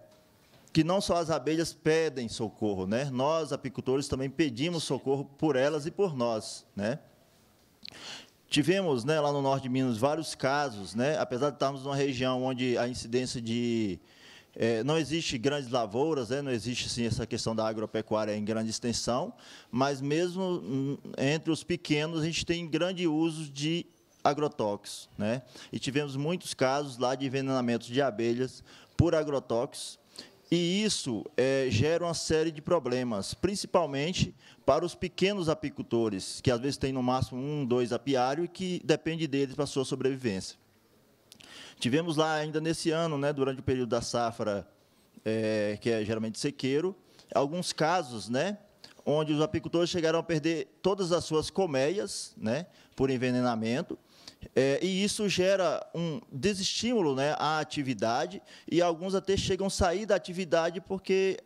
que não só as abelhas pedem socorro, né, nós, apicultores, também pedimos socorro por elas e por nós. Né. Tivemos, né, lá no norte de Minas, vários casos, né, apesar de estarmos numa região onde a incidência de... É, não existe grandes lavouras, né, não existe sim, essa questão da agropecuária em grande extensão, mas mesmo hum, entre os pequenos a gente tem grande uso de agrotóxicos. Né? E tivemos muitos casos lá de envenenamentos de abelhas por agrotóxicos, e isso é, gera uma série de problemas, principalmente para os pequenos apicultores, que às vezes têm no máximo um, dois apiários e que depende deles para a sua sobrevivência. Tivemos lá ainda nesse ano, né, durante o período da safra, é, que é geralmente sequeiro, alguns casos né, onde os apicultores chegaram a perder todas as suas colmeias né, por envenenamento é, e isso gera um desestímulo né, à atividade, e alguns até chegam a sair da atividade porque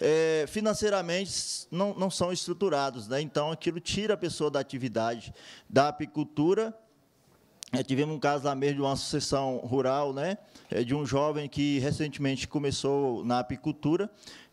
é, financeiramente não, não são estruturados. Né? Então, aquilo tira a pessoa da atividade da apicultura. É, tivemos um caso lá mesmo de uma associação rural, né, é, de um jovem que recentemente começou na apicultura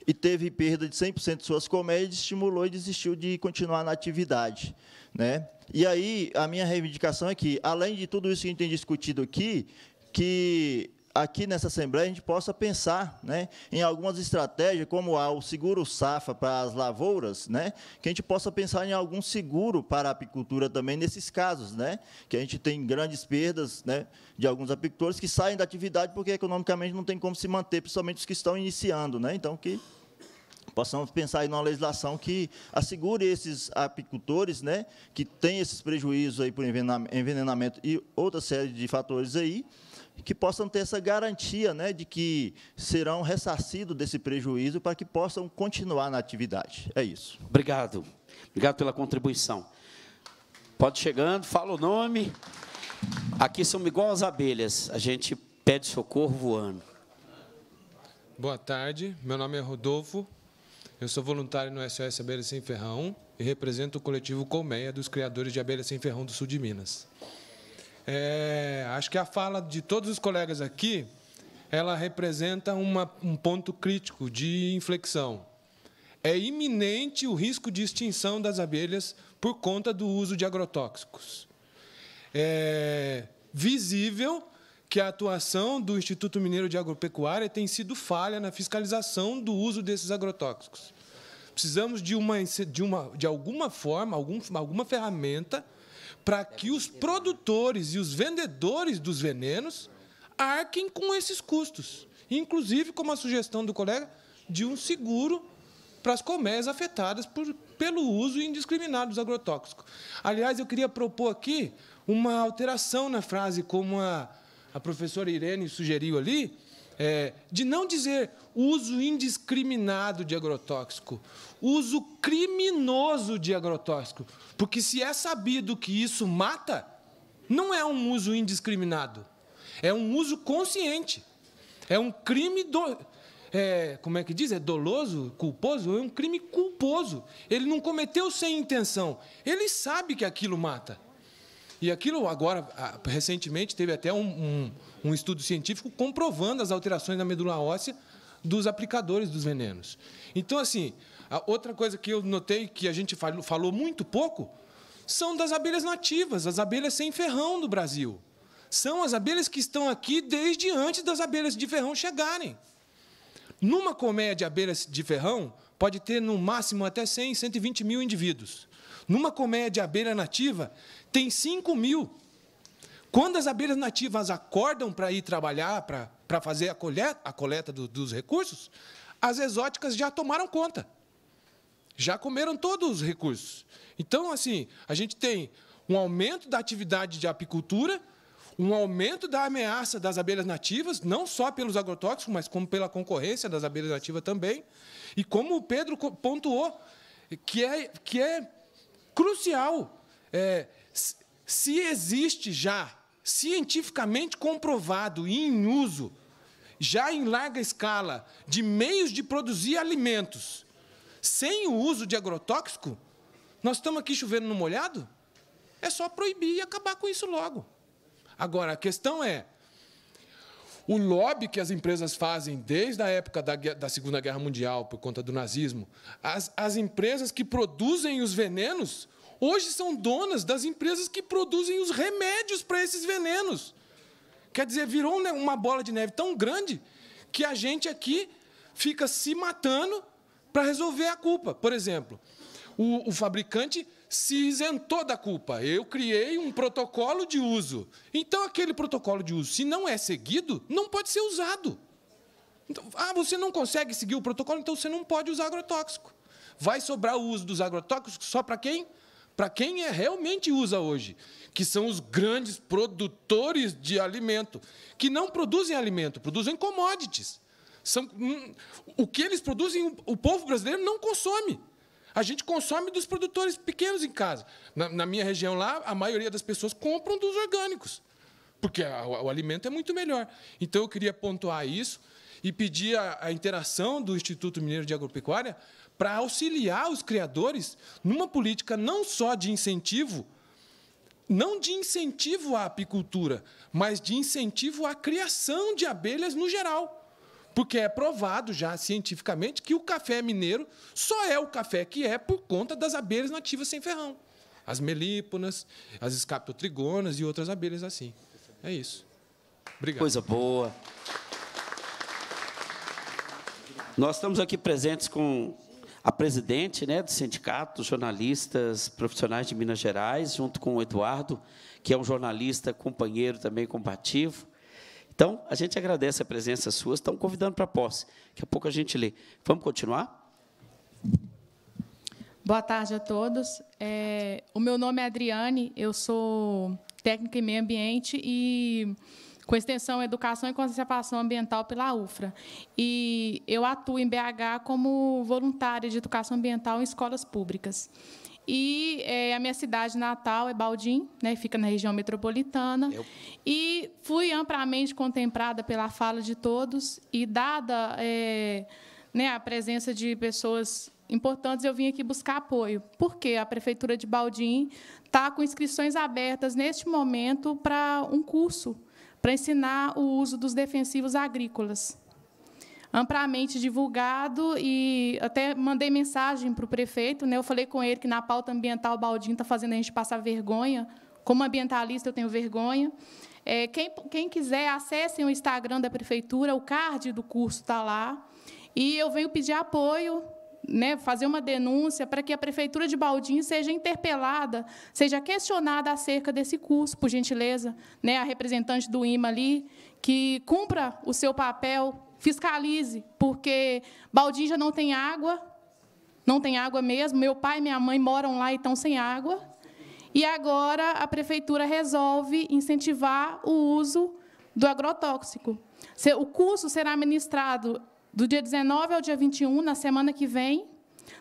e teve perda de 100% de suas colmeias, estimulou e desistiu de continuar na atividade. Né? E aí, a minha reivindicação é que, além de tudo isso que a gente tem discutido aqui, que aqui nessa Assembleia a gente possa pensar né, em algumas estratégias, como o seguro safra para as lavouras, né, que a gente possa pensar em algum seguro para a apicultura também nesses casos, né, que a gente tem grandes perdas né, de alguns apicultores que saem da atividade porque economicamente não tem como se manter, principalmente os que estão iniciando. Né, então, que possamos pensar em uma legislação que assegure esses apicultores, né, que têm esses prejuízos aí por envenenamento e outra série de fatores aí, que possam ter essa garantia, né, de que serão ressarcidos desse prejuízo para que possam continuar na atividade. É isso. Obrigado. Obrigado pela contribuição. Pode chegando, fala o nome. Aqui são igual as abelhas, a gente pede socorro voando. Boa tarde, meu nome é Rodolfo eu sou voluntário no SOS Abelha Sem Ferrão e represento o coletivo Colmeia dos criadores de Abelha Sem Ferrão do Sul de Minas. É, acho que a fala de todos os colegas aqui, ela representa uma, um ponto crítico de inflexão. É iminente o risco de extinção das abelhas por conta do uso de agrotóxicos. É visível que a atuação do Instituto Mineiro de Agropecuária tem sido falha na fiscalização do uso desses agrotóxicos. Precisamos de, uma, de, uma, de alguma forma, algum, alguma ferramenta para que os né? produtores e os vendedores dos venenos arquem com esses custos. Inclusive, como a sugestão do colega, de um seguro para as colmeias afetadas por, pelo uso indiscriminado dos agrotóxicos. Aliás, eu queria propor aqui uma alteração na frase como a a professora Irene sugeriu ali, é, de não dizer uso indiscriminado de agrotóxico, uso criminoso de agrotóxico. Porque se é sabido que isso mata, não é um uso indiscriminado, é um uso consciente. É um crime do, é, como é que diz? É doloso, culposo? É um crime culposo. Ele não cometeu sem intenção. Ele sabe que aquilo mata. E aquilo agora, recentemente, teve até um, um, um estudo científico comprovando as alterações na medula óssea dos aplicadores dos venenos. Então, assim, outra coisa que eu notei que a gente falou, falou muito pouco são das abelhas nativas, as abelhas sem ferrão do Brasil. São as abelhas que estão aqui desde antes das abelhas de ferrão chegarem. Numa colmeia de abelhas de ferrão, pode ter no máximo até 100, 120 mil indivíduos. Numa colmeia de abelha nativa, tem 5 mil. Quando as abelhas nativas acordam para ir trabalhar, para, para fazer a coleta, a coleta do, dos recursos, as exóticas já tomaram conta. Já comeram todos os recursos. Então, assim, a gente tem um aumento da atividade de apicultura, um aumento da ameaça das abelhas nativas, não só pelos agrotóxicos, mas como pela concorrência das abelhas nativas também. E como o Pedro pontuou, que é, que é crucial. É, se existe já, cientificamente comprovado e em uso, já em larga escala, de meios de produzir alimentos sem o uso de agrotóxico, nós estamos aqui chovendo no molhado? É só proibir e acabar com isso logo. Agora, a questão é: o lobby que as empresas fazem desde a época da, da Segunda Guerra Mundial, por conta do nazismo, as, as empresas que produzem os venenos hoje são donas das empresas que produzem os remédios para esses venenos. Quer dizer, virou uma bola de neve tão grande que a gente aqui fica se matando para resolver a culpa. Por exemplo, o, o fabricante se isentou da culpa. Eu criei um protocolo de uso. Então, aquele protocolo de uso, se não é seguido, não pode ser usado. Então, ah, você não consegue seguir o protocolo, então você não pode usar agrotóxico. Vai sobrar o uso dos agrotóxicos só para quem? Para quem é, realmente usa hoje, que são os grandes produtores de alimento, que não produzem alimento, produzem commodities. São, hum, o que eles produzem, o povo brasileiro não consome. A gente consome dos produtores pequenos em casa. Na, na minha região lá, a maioria das pessoas compram dos orgânicos, porque a, o, o alimento é muito melhor. Então, eu queria pontuar isso e pedir a, a interação do Instituto Mineiro de Agropecuária para auxiliar os criadores numa política não só de incentivo, não de incentivo à apicultura, mas de incentivo à criação de abelhas no geral. Porque é provado já cientificamente que o café mineiro só é o café que é por conta das abelhas nativas sem ferrão. As melíponas, as escaptotrigonas e outras abelhas assim. É isso. Obrigado. Coisa boa. Nós estamos aqui presentes com a presidente né, do Sindicato dos Jornalistas Profissionais de Minas Gerais, junto com o Eduardo, que é um jornalista companheiro também combativo. Então, a gente agradece a presença sua, estão convidando para a posse. Daqui a pouco a gente lê. Vamos continuar? Boa tarde a todos. É, o meu nome é Adriane, eu sou técnica em meio ambiente e com extensão Educação e Conservação Ambiental pela UFRA. E eu atuo em BH como voluntária de educação ambiental em escolas públicas. E é, a minha cidade natal é Baldim, né, fica na região metropolitana. Eu... E fui amplamente contemplada pela fala de todos e dada é, né, a presença de pessoas importantes, eu vim aqui buscar apoio, porque a Prefeitura de Baldim está com inscrições abertas neste momento para um curso para ensinar o uso dos defensivos agrícolas amplamente divulgado e até mandei mensagem para o prefeito. Né? Eu falei com ele que na pauta ambiental o Baldinho está fazendo a gente passar vergonha. Como ambientalista, eu tenho vergonha. É, quem, quem quiser, acessem o Instagram da prefeitura, o card do curso está lá. E eu venho pedir apoio né, fazer uma denúncia para que a Prefeitura de Baldim seja interpelada, seja questionada acerca desse curso, por gentileza. Né, a representante do IMA ali, que cumpra o seu papel fiscalize, porque Baldim já não tem água, não tem água mesmo. Meu pai e minha mãe moram lá e estão sem água. E agora a prefeitura resolve incentivar o uso do agrotóxico. O curso será ministrado do dia 19 ao dia 21, na semana que vem.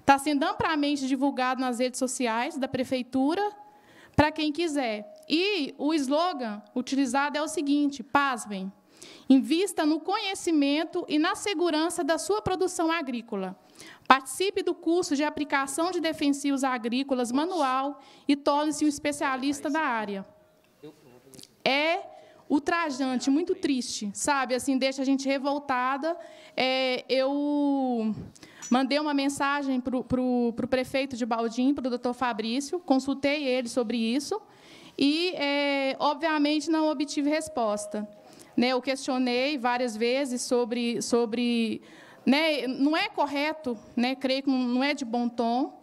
Está sendo amplamente divulgado nas redes sociais da prefeitura, para quem quiser. E o slogan utilizado é o seguinte: pasmem. Invista no conhecimento e na segurança da sua produção agrícola. Participe do curso de aplicação de defensivos agrícolas manual e torne-se um especialista da área. É ultrajante, muito triste, sabe? Assim, deixa a gente revoltada. É, eu mandei uma mensagem para o prefeito de Baldim, para o doutor Fabrício, consultei ele sobre isso e, é, obviamente, não obtive resposta. Né, eu questionei várias vezes sobre, sobre né, não é correto, né, creio que não é de bom tom,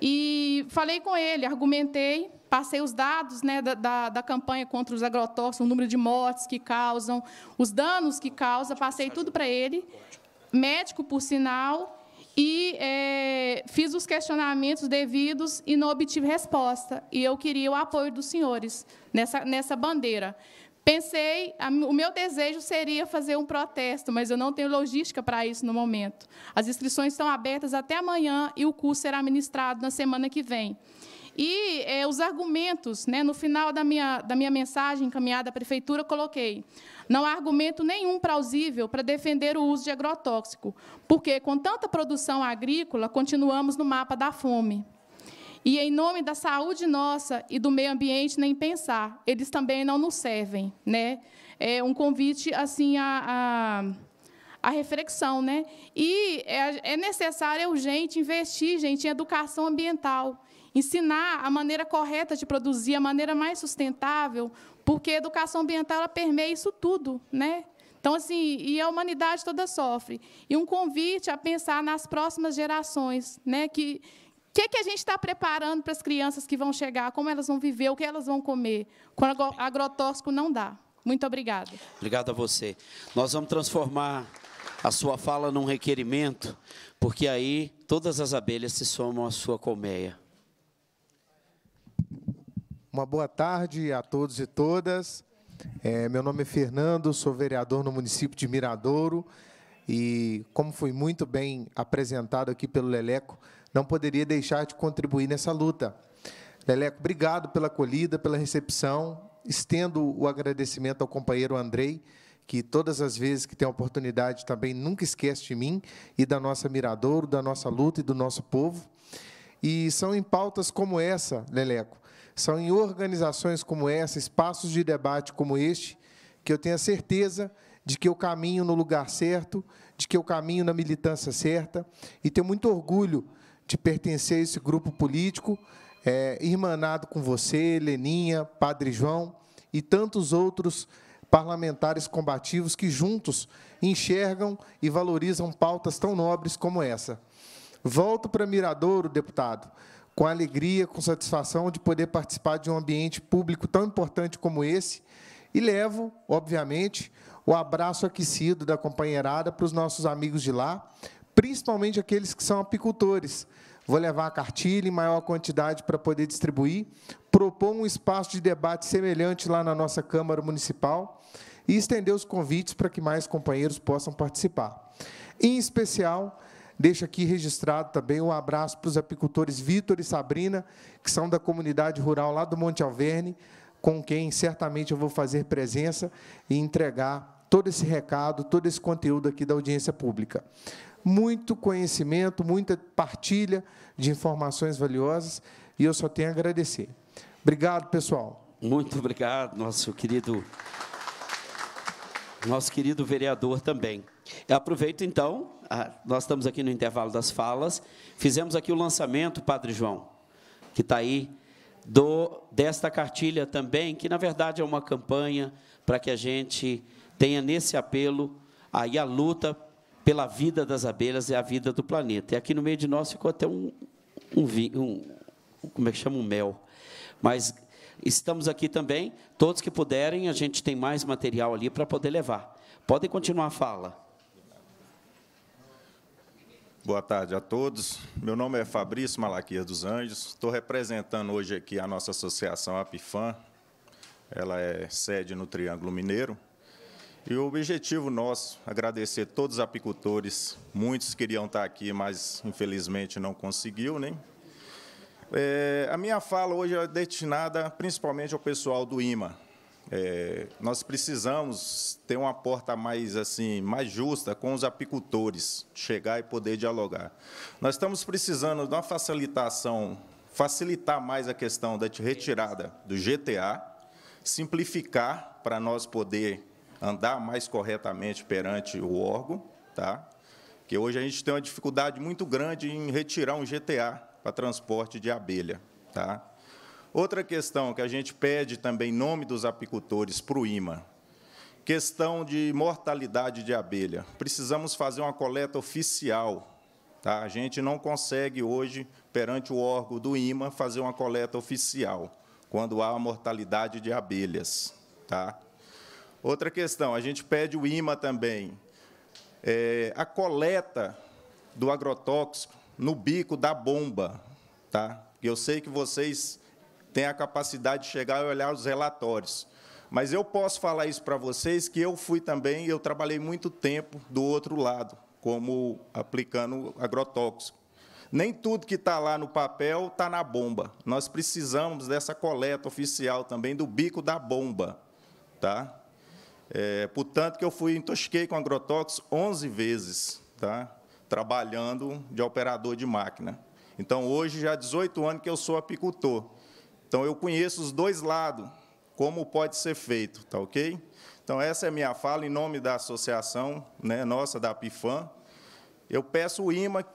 e falei com ele, argumentei, passei os dados né, da, da, da, campanha contra os agrotóxicos, o número de mortes que causam, os danos que causa, passei tudo para ele, médico, por sinal, e é, fiz os questionamentos devidos e não obtive resposta. E eu queria o apoio dos senhores nessa, nessa bandeira. Pensei, o meu desejo seria fazer um protesto, mas eu não tenho logística para isso no momento. As inscrições estão abertas até amanhã e o curso será ministrado na semana que vem. E eh, os argumentos, né, no final da minha, da minha mensagem encaminhada à prefeitura, coloquei: não há argumento nenhum plausível para defender o uso de agrotóxico, porque com tanta produção agrícola, continuamos no mapa da fome. E em nome da saúde nossa e do meio ambiente, nem pensar. Eles também não nos servem. Né? É um convite assim a, a, a reflexão. Né? E é, é necessário, é urgente, investir, gente, em educação ambiental. Ensinar a maneira correta de produzir, a maneira mais sustentável, porque a educação ambiental ela permeia isso tudo, né? Então, assim, e a humanidade toda sofre. E um convite a pensar nas próximas gerações, né? Que, que, que a gente está preparando para as crianças que vão chegar, como elas vão viver, o que elas vão comer, quando agrotóxico não dá. Muito obrigada. Obrigado a você. Nós vamos transformar a sua fala num requerimento, porque aí todas as abelhas se somam à sua colmeia. Uma boa tarde a todos e todas. É, meu nome é Fernando, sou vereador no município de Miradouro e, como foi muito bem apresentado aqui pelo Leleco, não poderia deixar de contribuir nessa luta. Leleco, obrigado pela acolhida, pela recepção. Estendo o agradecimento ao companheiro Andrei, que todas as vezes que tem a oportunidade também nunca esquece de mim e da nossa Miradouro, da nossa luta e do nosso povo. E são em pautas como essa, Leleco, são em organizações como essa, espaços de debate como este, que eu tenho a certeza de que eu caminho no lugar certo, de que eu caminho na militância certa, e tenho muito orgulho de pertencer a esse grupo político, é, irmanado com você, Leninha, Padre João e tantos outros parlamentares combativos que juntos enxergam e valorizam pautas tão nobres como essa. Volto para Miradouro, deputado, com alegria, com satisfação de poder participar de um ambiente público tão importante como esse e levo, obviamente, o abraço aquecido da companheirada para os nossos amigos de lá, principalmente aqueles que são apicultores. Vou levar a cartilha em maior quantidade para poder distribuir, propor um espaço de debate semelhante lá na nossa Câmara Municipal e estender os convites para que mais companheiros possam participar. Em especial, deixo aqui registrado também um abraço para os apicultores Vitor e Sabrina, que são da comunidade rural lá do Monte Alverne, com quem certamente eu vou fazer presença e entregar todo esse recado, todo esse conteúdo aqui da audiência pública muito conhecimento, muita partilha de informações valiosas e eu só tenho a agradecer. Obrigado, pessoal. Muito obrigado, nosso querido nosso querido vereador também. Eu aproveito então, nós estamos aqui no intervalo das falas, fizemos aqui o lançamento, Padre João, que está aí, do, desta cartilha também, que na verdade é uma campanha para que a gente tenha nesse apelo aí a luta pela vida das abelhas e é a vida do planeta. E aqui no meio de nós ficou até um, um, um como é que chama, um mel. Mas estamos aqui também, todos que puderem, a gente tem mais material ali para poder levar. Podem continuar a fala. Boa tarde a todos. Meu nome é Fabrício Malaquias dos Anjos. Estou representando hoje aqui a nossa associação Apifan. Ela é sede no Triângulo Mineiro. E o objetivo nosso, agradecer todos os apicultores, muitos queriam estar aqui, mas infelizmente não conseguiu, né? É, a minha fala hoje é destinada principalmente ao pessoal do IMA. É, nós precisamos ter uma porta mais assim mais justa com os apicultores, chegar e poder dialogar. Nós estamos precisando de uma facilitação, facilitar mais a questão da retirada do GTA, simplificar para nós poder andar mais corretamente perante o órgão, tá? que hoje a gente tem uma dificuldade muito grande em retirar um GTA para transporte de abelha. Tá? Outra questão que a gente pede também em nome dos apicultores para o IMA, questão de mortalidade de abelha. Precisamos fazer uma coleta oficial. Tá? A gente não consegue hoje, perante o órgão do IMA, fazer uma coleta oficial quando há mortalidade de abelhas. Tá? Outra questão, a gente pede o IMA também. É, a coleta do agrotóxico no bico da bomba. Tá? Eu sei que vocês têm a capacidade de chegar e olhar os relatórios. Mas eu posso falar isso para vocês que eu fui também, eu trabalhei muito tempo do outro lado, como aplicando agrotóxico. Nem tudo que está lá no papel está na bomba. Nós precisamos dessa coleta oficial também do bico da bomba. Tá? É, portanto, que eu fui intoxiquei com agrotóxicos 11 vezes, tá? trabalhando de operador de máquina. Então, hoje, já há 18 anos que eu sou apicultor. Então, eu conheço os dois lados, como pode ser feito, tá ok? Então, essa é a minha fala em nome da associação né, nossa, da Apifan. Eu peço o IMA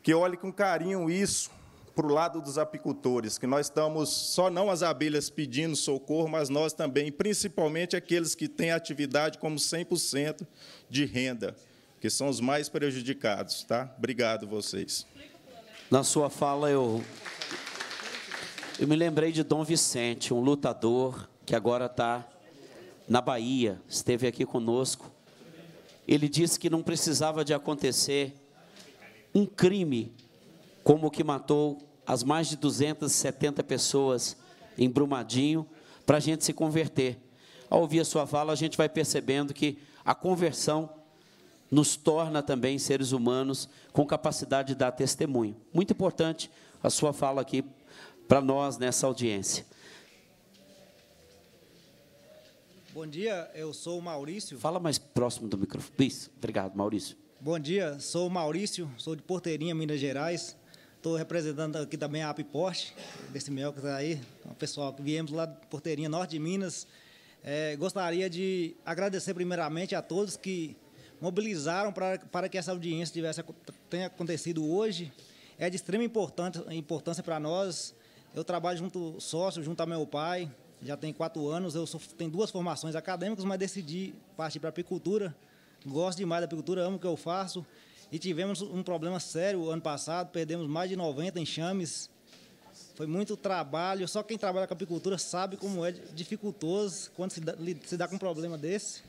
que olhe com carinho isso, para o lado dos apicultores, que nós estamos só não as abelhas pedindo socorro, mas nós também, principalmente aqueles que têm atividade como 100% de renda, que são os mais prejudicados. Tá? Obrigado vocês. Na sua fala, eu, eu me lembrei de Dom Vicente, um lutador que agora está na Bahia, esteve aqui conosco. Ele disse que não precisava de acontecer um crime como o que matou as mais de 270 pessoas em Brumadinho, para a gente se converter. Ao ouvir a sua fala, a gente vai percebendo que a conversão nos torna também seres humanos com capacidade de dar testemunho. Muito importante a sua fala aqui para nós nessa audiência. Bom dia, eu sou o Maurício. Fala mais próximo do microfone. Isso, obrigado, Maurício. Bom dia, sou o Maurício, sou de Porteirinha, Minas Gerais. Estou representando aqui também a Apiporte, desse meu que está aí, o pessoal que viemos lá de Porteirinha, norte de Minas. É, gostaria de agradecer primeiramente a todos que mobilizaram para, para que essa audiência tivesse, tenha acontecido hoje. É de extrema importância, para nós. Eu trabalho junto sócio, junto a meu pai, já tem quatro anos. Eu sou, tenho duas formações acadêmicas, mas decidi partir para a apicultura. Gosto demais da apicultura, amo o que eu faço. E tivemos um problema sério ano passado, perdemos mais de 90 enxames. Foi muito trabalho, só quem trabalha com apicultura sabe como é dificultoso quando se dá, se dá com um problema desse.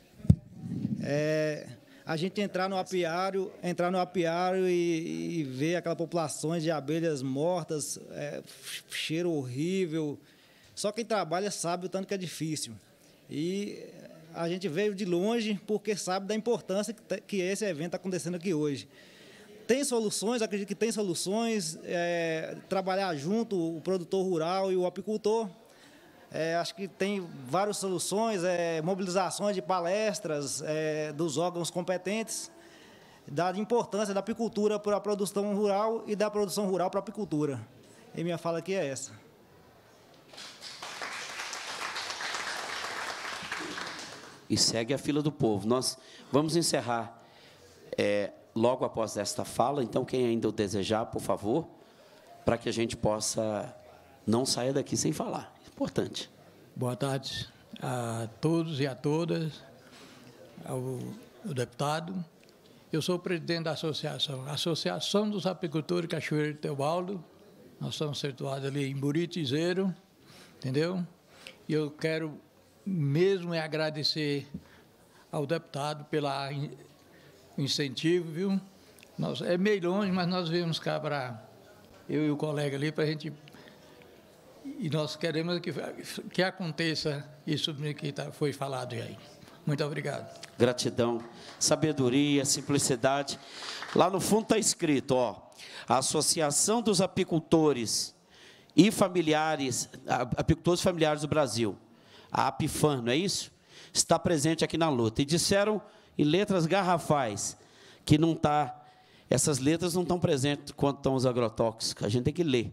É, a gente entrar no apiário, entrar no apiário e, e ver aquela populações de abelhas mortas, é, cheiro horrível. Só quem trabalha sabe o tanto que é difícil. E a gente veio de longe porque sabe da importância que, esse evento está acontecendo aqui hoje. Tem soluções, acredito que tem soluções, é, trabalhar junto o produtor rural e o apicultor. É, acho que tem várias soluções, é, mobilizações de palestras é, dos órgãos competentes, da importância da apicultura para a produção rural e da produção rural para a apicultura. E minha fala aqui é essa. e segue a fila do povo. Nós vamos encerrar é, logo após esta fala, então quem ainda o desejar, por favor, para que a gente possa não sair daqui sem falar. Importante. Boa tarde a todos e a todas, ao, ao deputado. Eu sou o presidente da associação, Associação dos Apicultores Cachoeiro de Teobaldo. Nós estamos situados ali em Buritizeiro, entendeu? E eu quero mesmo é agradecer ao deputado pelo incentivo, viu? Nós, é meio longe, mas nós viemos cá para, eu e o colega ali, para a gente. E nós queremos que, que aconteça isso que tá, foi falado aí. Muito obrigado. Gratidão, sabedoria, simplicidade. Lá no fundo está escrito, ó, a Associação dos Apicultores e Familiares, Apicultores Familiares do Brasil a Apifan, não é isso? Está presente aqui na luta. E disseram em letras garrafais que não está, essas letras não estão presentes quanto estão os agrotóxicos, a gente tem que ler.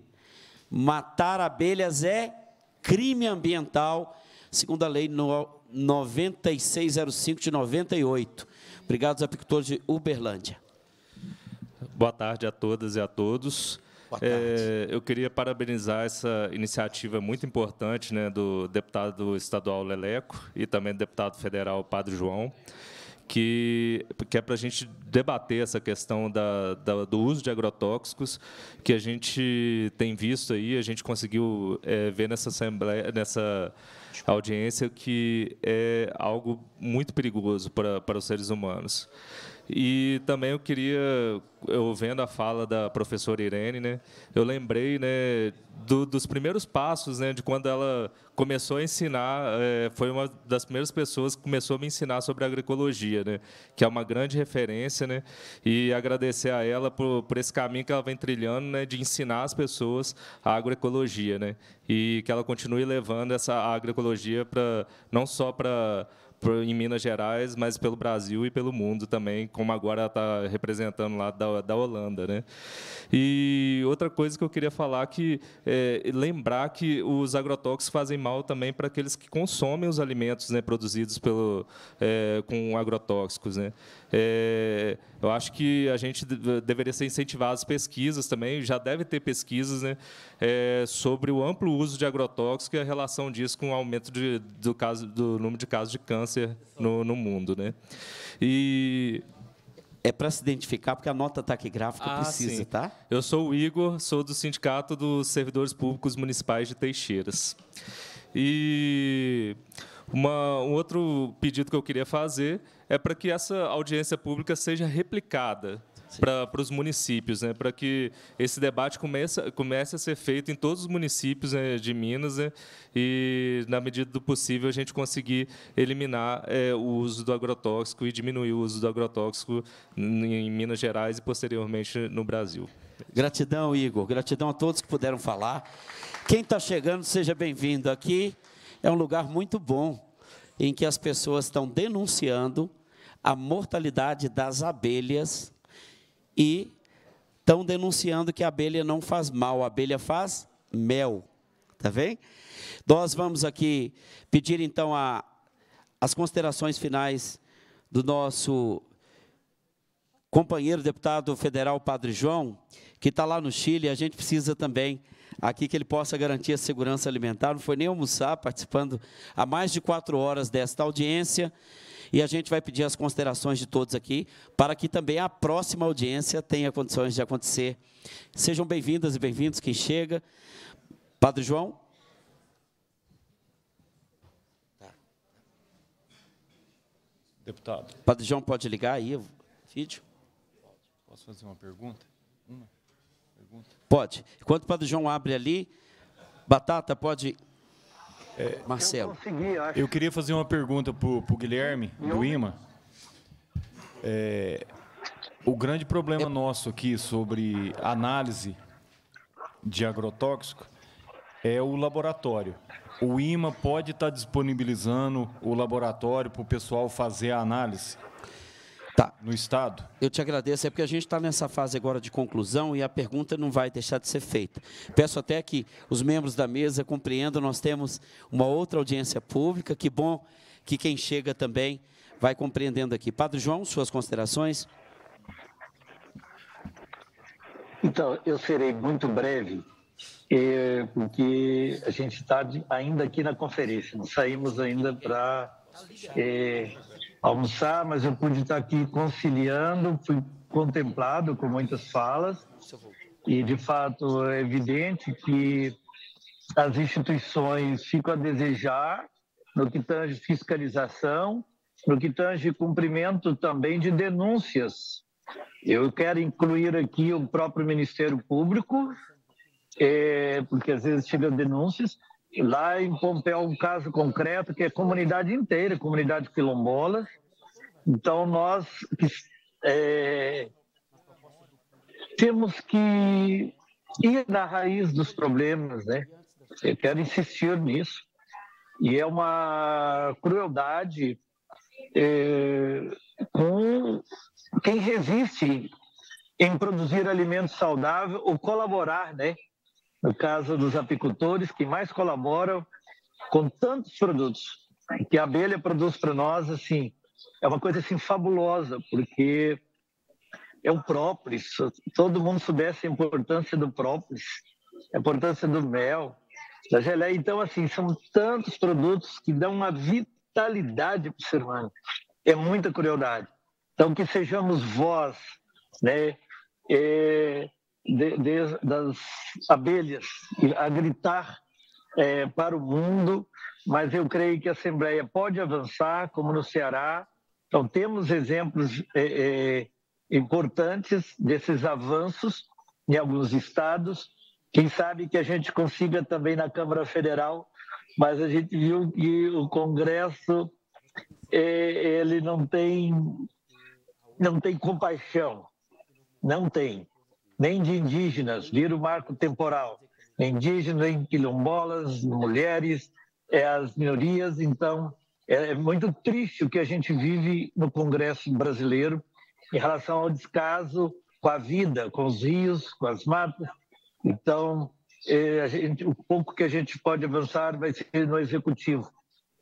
Matar abelhas é crime ambiental, segundo a lei no 9605 de 98. Obrigado apicultores de Uberlândia. Boa tarde a todas e a todos. É, eu queria parabenizar essa iniciativa muito importante né, do deputado estadual Leleco e também do deputado federal Padre João, que, que é para a gente debater essa questão da, da, do uso de agrotóxicos, que a gente tem visto aí, a gente conseguiu é, ver nessa assembleia, nessa audiência, que é algo muito perigoso para, para os seres humanos. E também eu queria, eu vendo a fala da professora Irene, né, eu lembrei né, do, dos primeiros passos, né, de quando ela começou a ensinar, é, foi uma das primeiras pessoas que começou a me ensinar sobre agroecologia, né, que é uma grande referência, né, e agradecer a ela por, por esse caminho que ela vem trilhando, né, de ensinar as pessoas a agroecologia, né, e que ela continue levando essa agroecologia para não só para em Minas Gerais, mas pelo Brasil e pelo mundo também, como agora ela está representando lá da, da Holanda. Né? E outra coisa que eu queria falar que é, lembrar que os agrotóxicos fazem mal também para aqueles que consomem os alimentos né, produzidos pelo, é, com agrotóxicos. Né? É, eu acho que a gente eh, deveria ser incentivado as pesquisas também, já deve ter pesquisas né, é, sobre o amplo uso de agrotóxicos e a relação disso com o aumento de, do, caso, do número de casos de câncer no, no mundo. Né? E é para se identificar, porque a nota taquigráfica ah, precisa, sim. tá? Eu sou o Igor, sou do Sindicato dos Servidores Públicos Municipais de Teixeiras. E uma, um outro pedido que eu queria fazer é para que essa audiência pública seja replicada para, os municípios, né? para que esse debate comece, comece a ser feito em todos os municípios né, de Minas né? e, na medida do possível, a gente conseguir eliminar é, o uso do agrotóxico e diminuir o uso do agrotóxico em Minas Gerais e, posteriormente, no Brasil. Gratidão, Igor. Gratidão a todos que puderam falar. Quem está chegando, seja bem-vindo aqui. É um lugar muito bom em que as pessoas estão denunciando a mortalidade das abelhas e estão denunciando que a abelha não faz mal, a abelha faz mel. Tá bem? Nós vamos aqui pedir então a, as considerações finais do nosso companheiro deputado federal Padre João, que está lá no Chile. A gente precisa também aqui que ele possa garantir a segurança alimentar. Não foi nem almoçar, participando há mais de quatro horas desta audiência. E a gente vai pedir as considerações de todos aqui, para que também a próxima audiência tenha condições de acontecer. Sejam bem-vindas e bem-vindos quem chega. Padre João. Deputado. Padre João, pode ligar aí o vídeo? Posso fazer uma pergunta? Pode. Enquanto o Padre João abre ali, Batata, pode. É, Marcelo. Eu, consegui, eu, queria fazer uma pergunta para o Guilherme, do IMA. É, o grande problema nosso aqui sobre análise de agrotóxico é o laboratório. O IMA pode estar disponibilizando o laboratório para o pessoal fazer a análise? Tá. no Estado. Eu te agradeço, é porque a gente está nessa fase agora de conclusão e a pergunta não vai deixar de ser feita. Peço até que os membros da mesa compreendam, nós temos uma outra audiência pública, que bom que quem chega também vai compreendendo aqui. Padre João, suas considerações? Então, eu serei muito breve, porque a gente está ainda aqui na conferência, não saímos ainda para é, almoçar, mas eu pude estar aqui conciliando, fui contemplado com muitas falas. E, de fato, é evidente que as instituições ficam a desejar no que tange fiscalização, no que tange cumprimento também de denúncias. Eu quero incluir aqui o próprio Ministério Público, é, porque às vezes chegam denúncias, lá em Pompeu um caso concreto que é comunidade inteira, comunidade quilombolas. Então nós é, temos que ir na raiz dos problemas, né? Eu quero insistir nisso. E é uma crueldade é, com quem resiste em produzir alimento saudável ou colaborar, né? no caso dos apicultores, que mais colaboram com tantos produtos que a abelha produz para nós, assim, é uma coisa assim fabulosa, porque é o própolis, todo mundo soubesse a importância do própolis, a importância do mel, da geleia. Então, assim, são tantos produtos que dão uma vitalidade para o ser humano. É muita crueldade. Então, que sejamos vós, né, é, de, de, das abelhas a gritar é, para o mundo, mas eu creio que a Assembleia pode avançar, como no Ceará. Então, temos exemplos é, é, importantes desses avanços em alguns estados. Quem sabe que a gente consiga também na Câmara Federal, mas a gente viu que o Congresso é, ele não tem não tem compaixão, não tem nem de indígenas, vira o marco temporal. Indígenas, quilombolas, mulheres, é as minorias. Então, é, é muito triste o que a gente vive no Congresso brasileiro em relação ao descaso com a vida, com os rios, com as matas. Então, é, gente, o pouco que a gente pode avançar vai ser no executivo.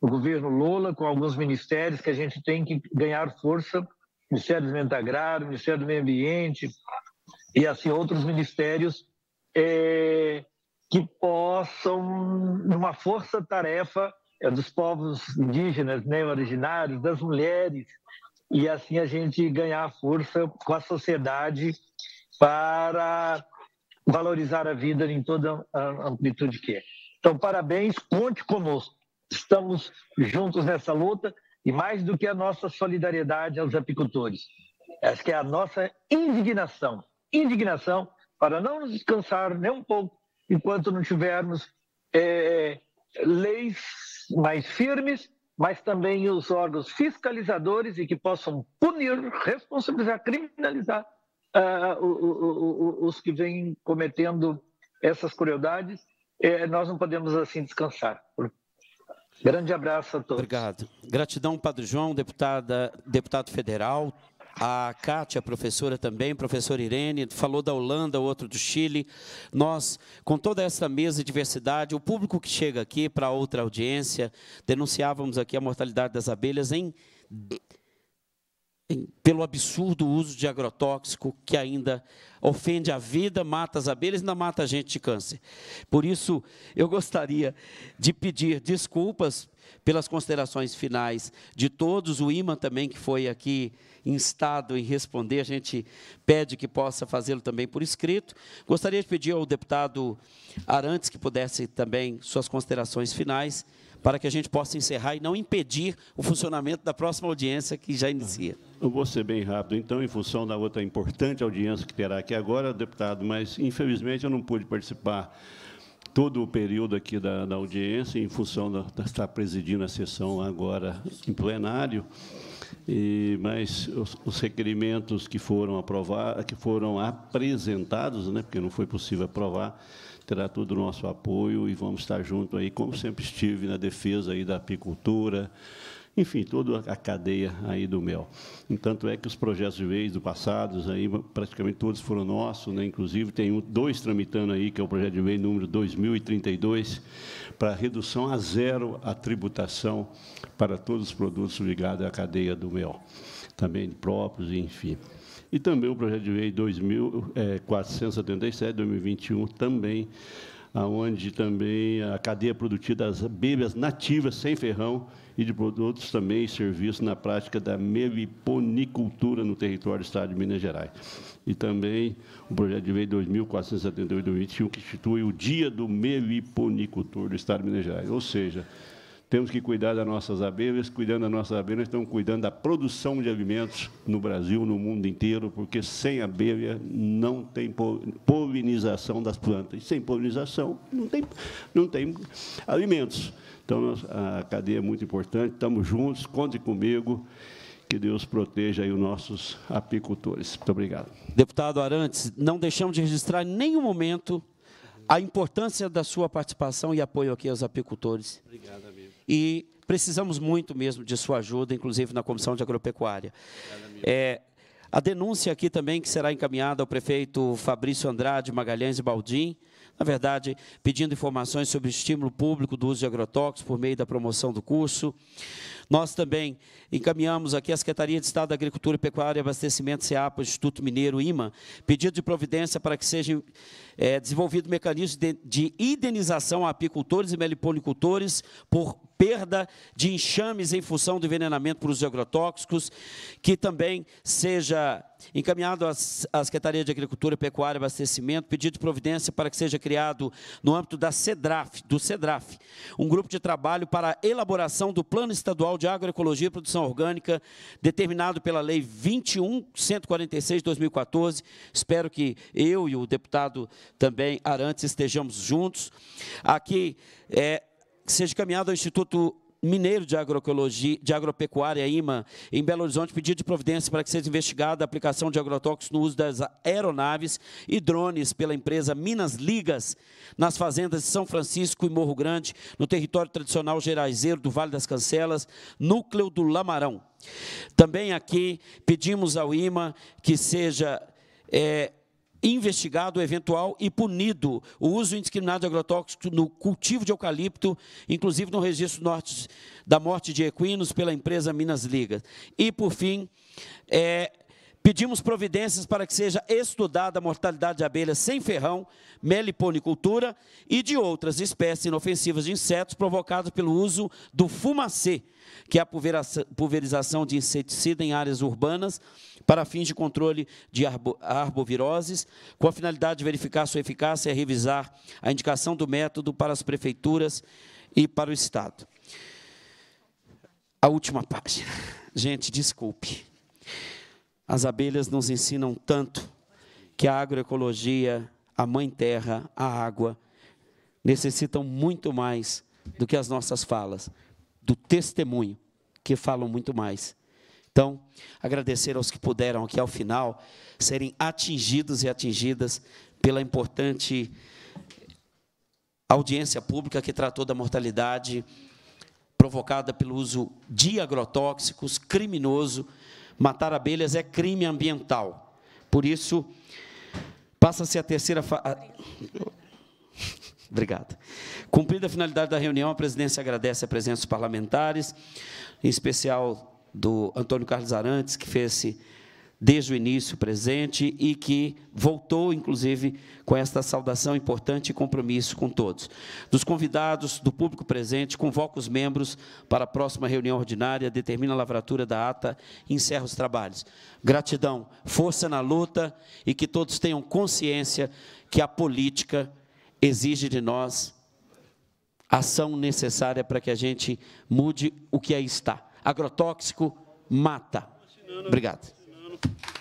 O governo Lula, com alguns ministérios que a gente tem que ganhar força Ministério do Ambiente Agrário, Ministério do Meio Ambiente, e assim outros ministérios é, que possam, numa força-tarefa é, dos povos indígenas, né, originários, das mulheres, e assim a gente ganhar força com a sociedade para valorizar a vida em toda a amplitude que é. Então, parabéns, conte conosco. Estamos juntos nessa luta e mais do que a nossa solidariedade aos apicultores. Acho que é a nossa indignação indignação, para não nos descansar nem um pouco enquanto não tivermos é, leis mais firmes, mas também os órgãos fiscalizadores e que possam punir, responsabilizar, criminalizar uh, o, o, o, os que vêm cometendo essas crueldades. É, nós não podemos assim descansar. Grande abraço a todos. Obrigado. Gratidão, Padre João, deputada, deputado federal, a Kátia, professora também, professora Irene, falou da Holanda, outro do Chile. Nós, com toda essa mesa de diversidade, o público que chega aqui para outra audiência, denunciávamos aqui a mortalidade das abelhas em pelo absurdo uso de agrotóxico que ainda ofende a vida, mata as abelhas e ainda mata a gente de câncer. Por isso, eu gostaria de pedir desculpas pelas considerações finais de todos, o Iman também que foi aqui instado em responder, a gente pede que possa fazê-lo também por escrito. Gostaria de pedir ao deputado Arantes que pudesse também suas considerações finais para que a gente possa encerrar e não impedir o funcionamento da próxima audiência que já inicia. Eu vou ser bem rápido, então, em função da outra importante audiência que terá aqui agora, deputado, mas infelizmente eu não pude participar todo o período aqui da, da audiência, em função de estar presidindo a sessão agora em plenário. E, mas os, os, requerimentos que foram aprovar, que foram apresentados, né, porque não foi possível aprovar, terá todo o nosso apoio e vamos estar junto aí, como sempre estive, na defesa aí da apicultura, enfim, toda a cadeia aí do mel. Tanto é que os projetos de lei do passado, aí, praticamente todos foram nossos, né? inclusive tem um, dois tramitando aí, que é o projeto de lei número 2032, para redução a zero a tributação para todos os produtos ligados à cadeia do mel, também próprios, enfim. E também o projeto de lei 2477, 2021, é, também onde também a cadeia produtiva das abelhas nativas sem ferrão e de produtos também e serviços na prática da meliponicultura no território do Estado de Minas Gerais. E também o projeto de lei 2478-2021, que institui o Dia do Meliponicultor do Estado de Minas Gerais. Ou seja, temos que cuidar das nossas abelhas, cuidando das nossas abelhas, estamos cuidando da produção de alimentos no Brasil, no mundo inteiro, porque sem abelha não tem polinização das plantas. E sem polinização não tem, não tem alimentos. Então, a cadeia é muito importante, estamos juntos, conte comigo. Que Deus proteja aí os nossos apicultores. Muito obrigado. Deputado Arantes, não deixamos de registrar em nenhum momento a importância da sua participação e apoio aqui aos apicultores. Obrigado e precisamos muito mesmo de sua ajuda, inclusive na Comissão de Agropecuária. É, a denúncia aqui também que será encaminhada ao prefeito Fabrício Andrade Magalhães e Baldim, na verdade, pedindo informações sobre o estímulo público do uso de agrotóxicos por meio da promoção do curso. Nós também encaminhamos aqui a Secretaria de Estado da Agricultura, e Pecuária e Abastecimento, SEAPA, Instituto Mineiro, IMA, pedido de providência para que seja é, desenvolvido mecanismo de, de, indenização a apicultores e meliponicultores por perda de enxames em função do envenenamento por os agrotóxicos, que também seja encaminhado à Secretaria de Agricultura, Pecuária e Abastecimento, pedido de providência para que seja criado, no âmbito da CEDRAF, do CEDRAF, um grupo de trabalho para a elaboração do Plano Estadual de Agroecologia e Produção Orgânica, determinado pela Lei 21.146 de 2014. Espero que eu e o deputado também Arantes estejamos juntos. Aqui é, que seja encaminhado ao Instituto Mineiro de Agroecologia, de Agropecuária, IMA, em Belo Horizonte, pedido de providência para que seja investigada a aplicação de agrotóxicos no uso das aeronaves e drones pela empresa Minas Ligas nas fazendas de São Francisco e Morro Grande, no território tradicional geraizeiro do Vale das Cancelas, núcleo do Lamarão. Também aqui pedimos ao IMA que seja é, investigado o eventual e punido o uso indiscriminado de agrotóxico no cultivo de eucalipto, inclusive no registro norte da morte de equinos pela empresa Minas Ligas. E, por fim, é, Pedimos providências para que seja estudada a mortalidade de abelhas sem ferrão, meliponicultura e de outras espécies inofensivas de insetos provocadas pelo uso do fumacê, que é a pulverização de inseticida em áreas urbanas para fins de controle de arboviroses, com a finalidade de verificar sua eficácia e revisar a indicação do método para as prefeituras e para o Estado. A última página. Gente, desculpe. As abelhas nos ensinam tanto que a agroecologia, a mãe terra, a água, necessitam muito mais do que as nossas falas, do testemunho, que falam muito mais. Então, agradecer aos que puderam aqui ao final serem atingidos e atingidas pela importante audiência pública que tratou da mortalidade provocada pelo uso de agrotóxicos criminoso Matar abelhas é crime ambiental. Por isso, passa-se a terceira. Obrigado. Cumprida a finalidade da reunião, a presidência agradece a presença dos parlamentares, em especial do Antônio Carlos Arantes, que fez esse desde o início presente e que voltou, inclusive, com esta saudação importante e compromisso com todos. Dos convidados, do público presente, convoco os membros para a próxima reunião ordinária, determina a lavratura da ata e encerra os trabalhos. Gratidão, força na luta e que todos tenham consciência que a política exige de nós ação necessária para que a gente mude o que aí está. Agrotóxico mata. Obrigado. Nope.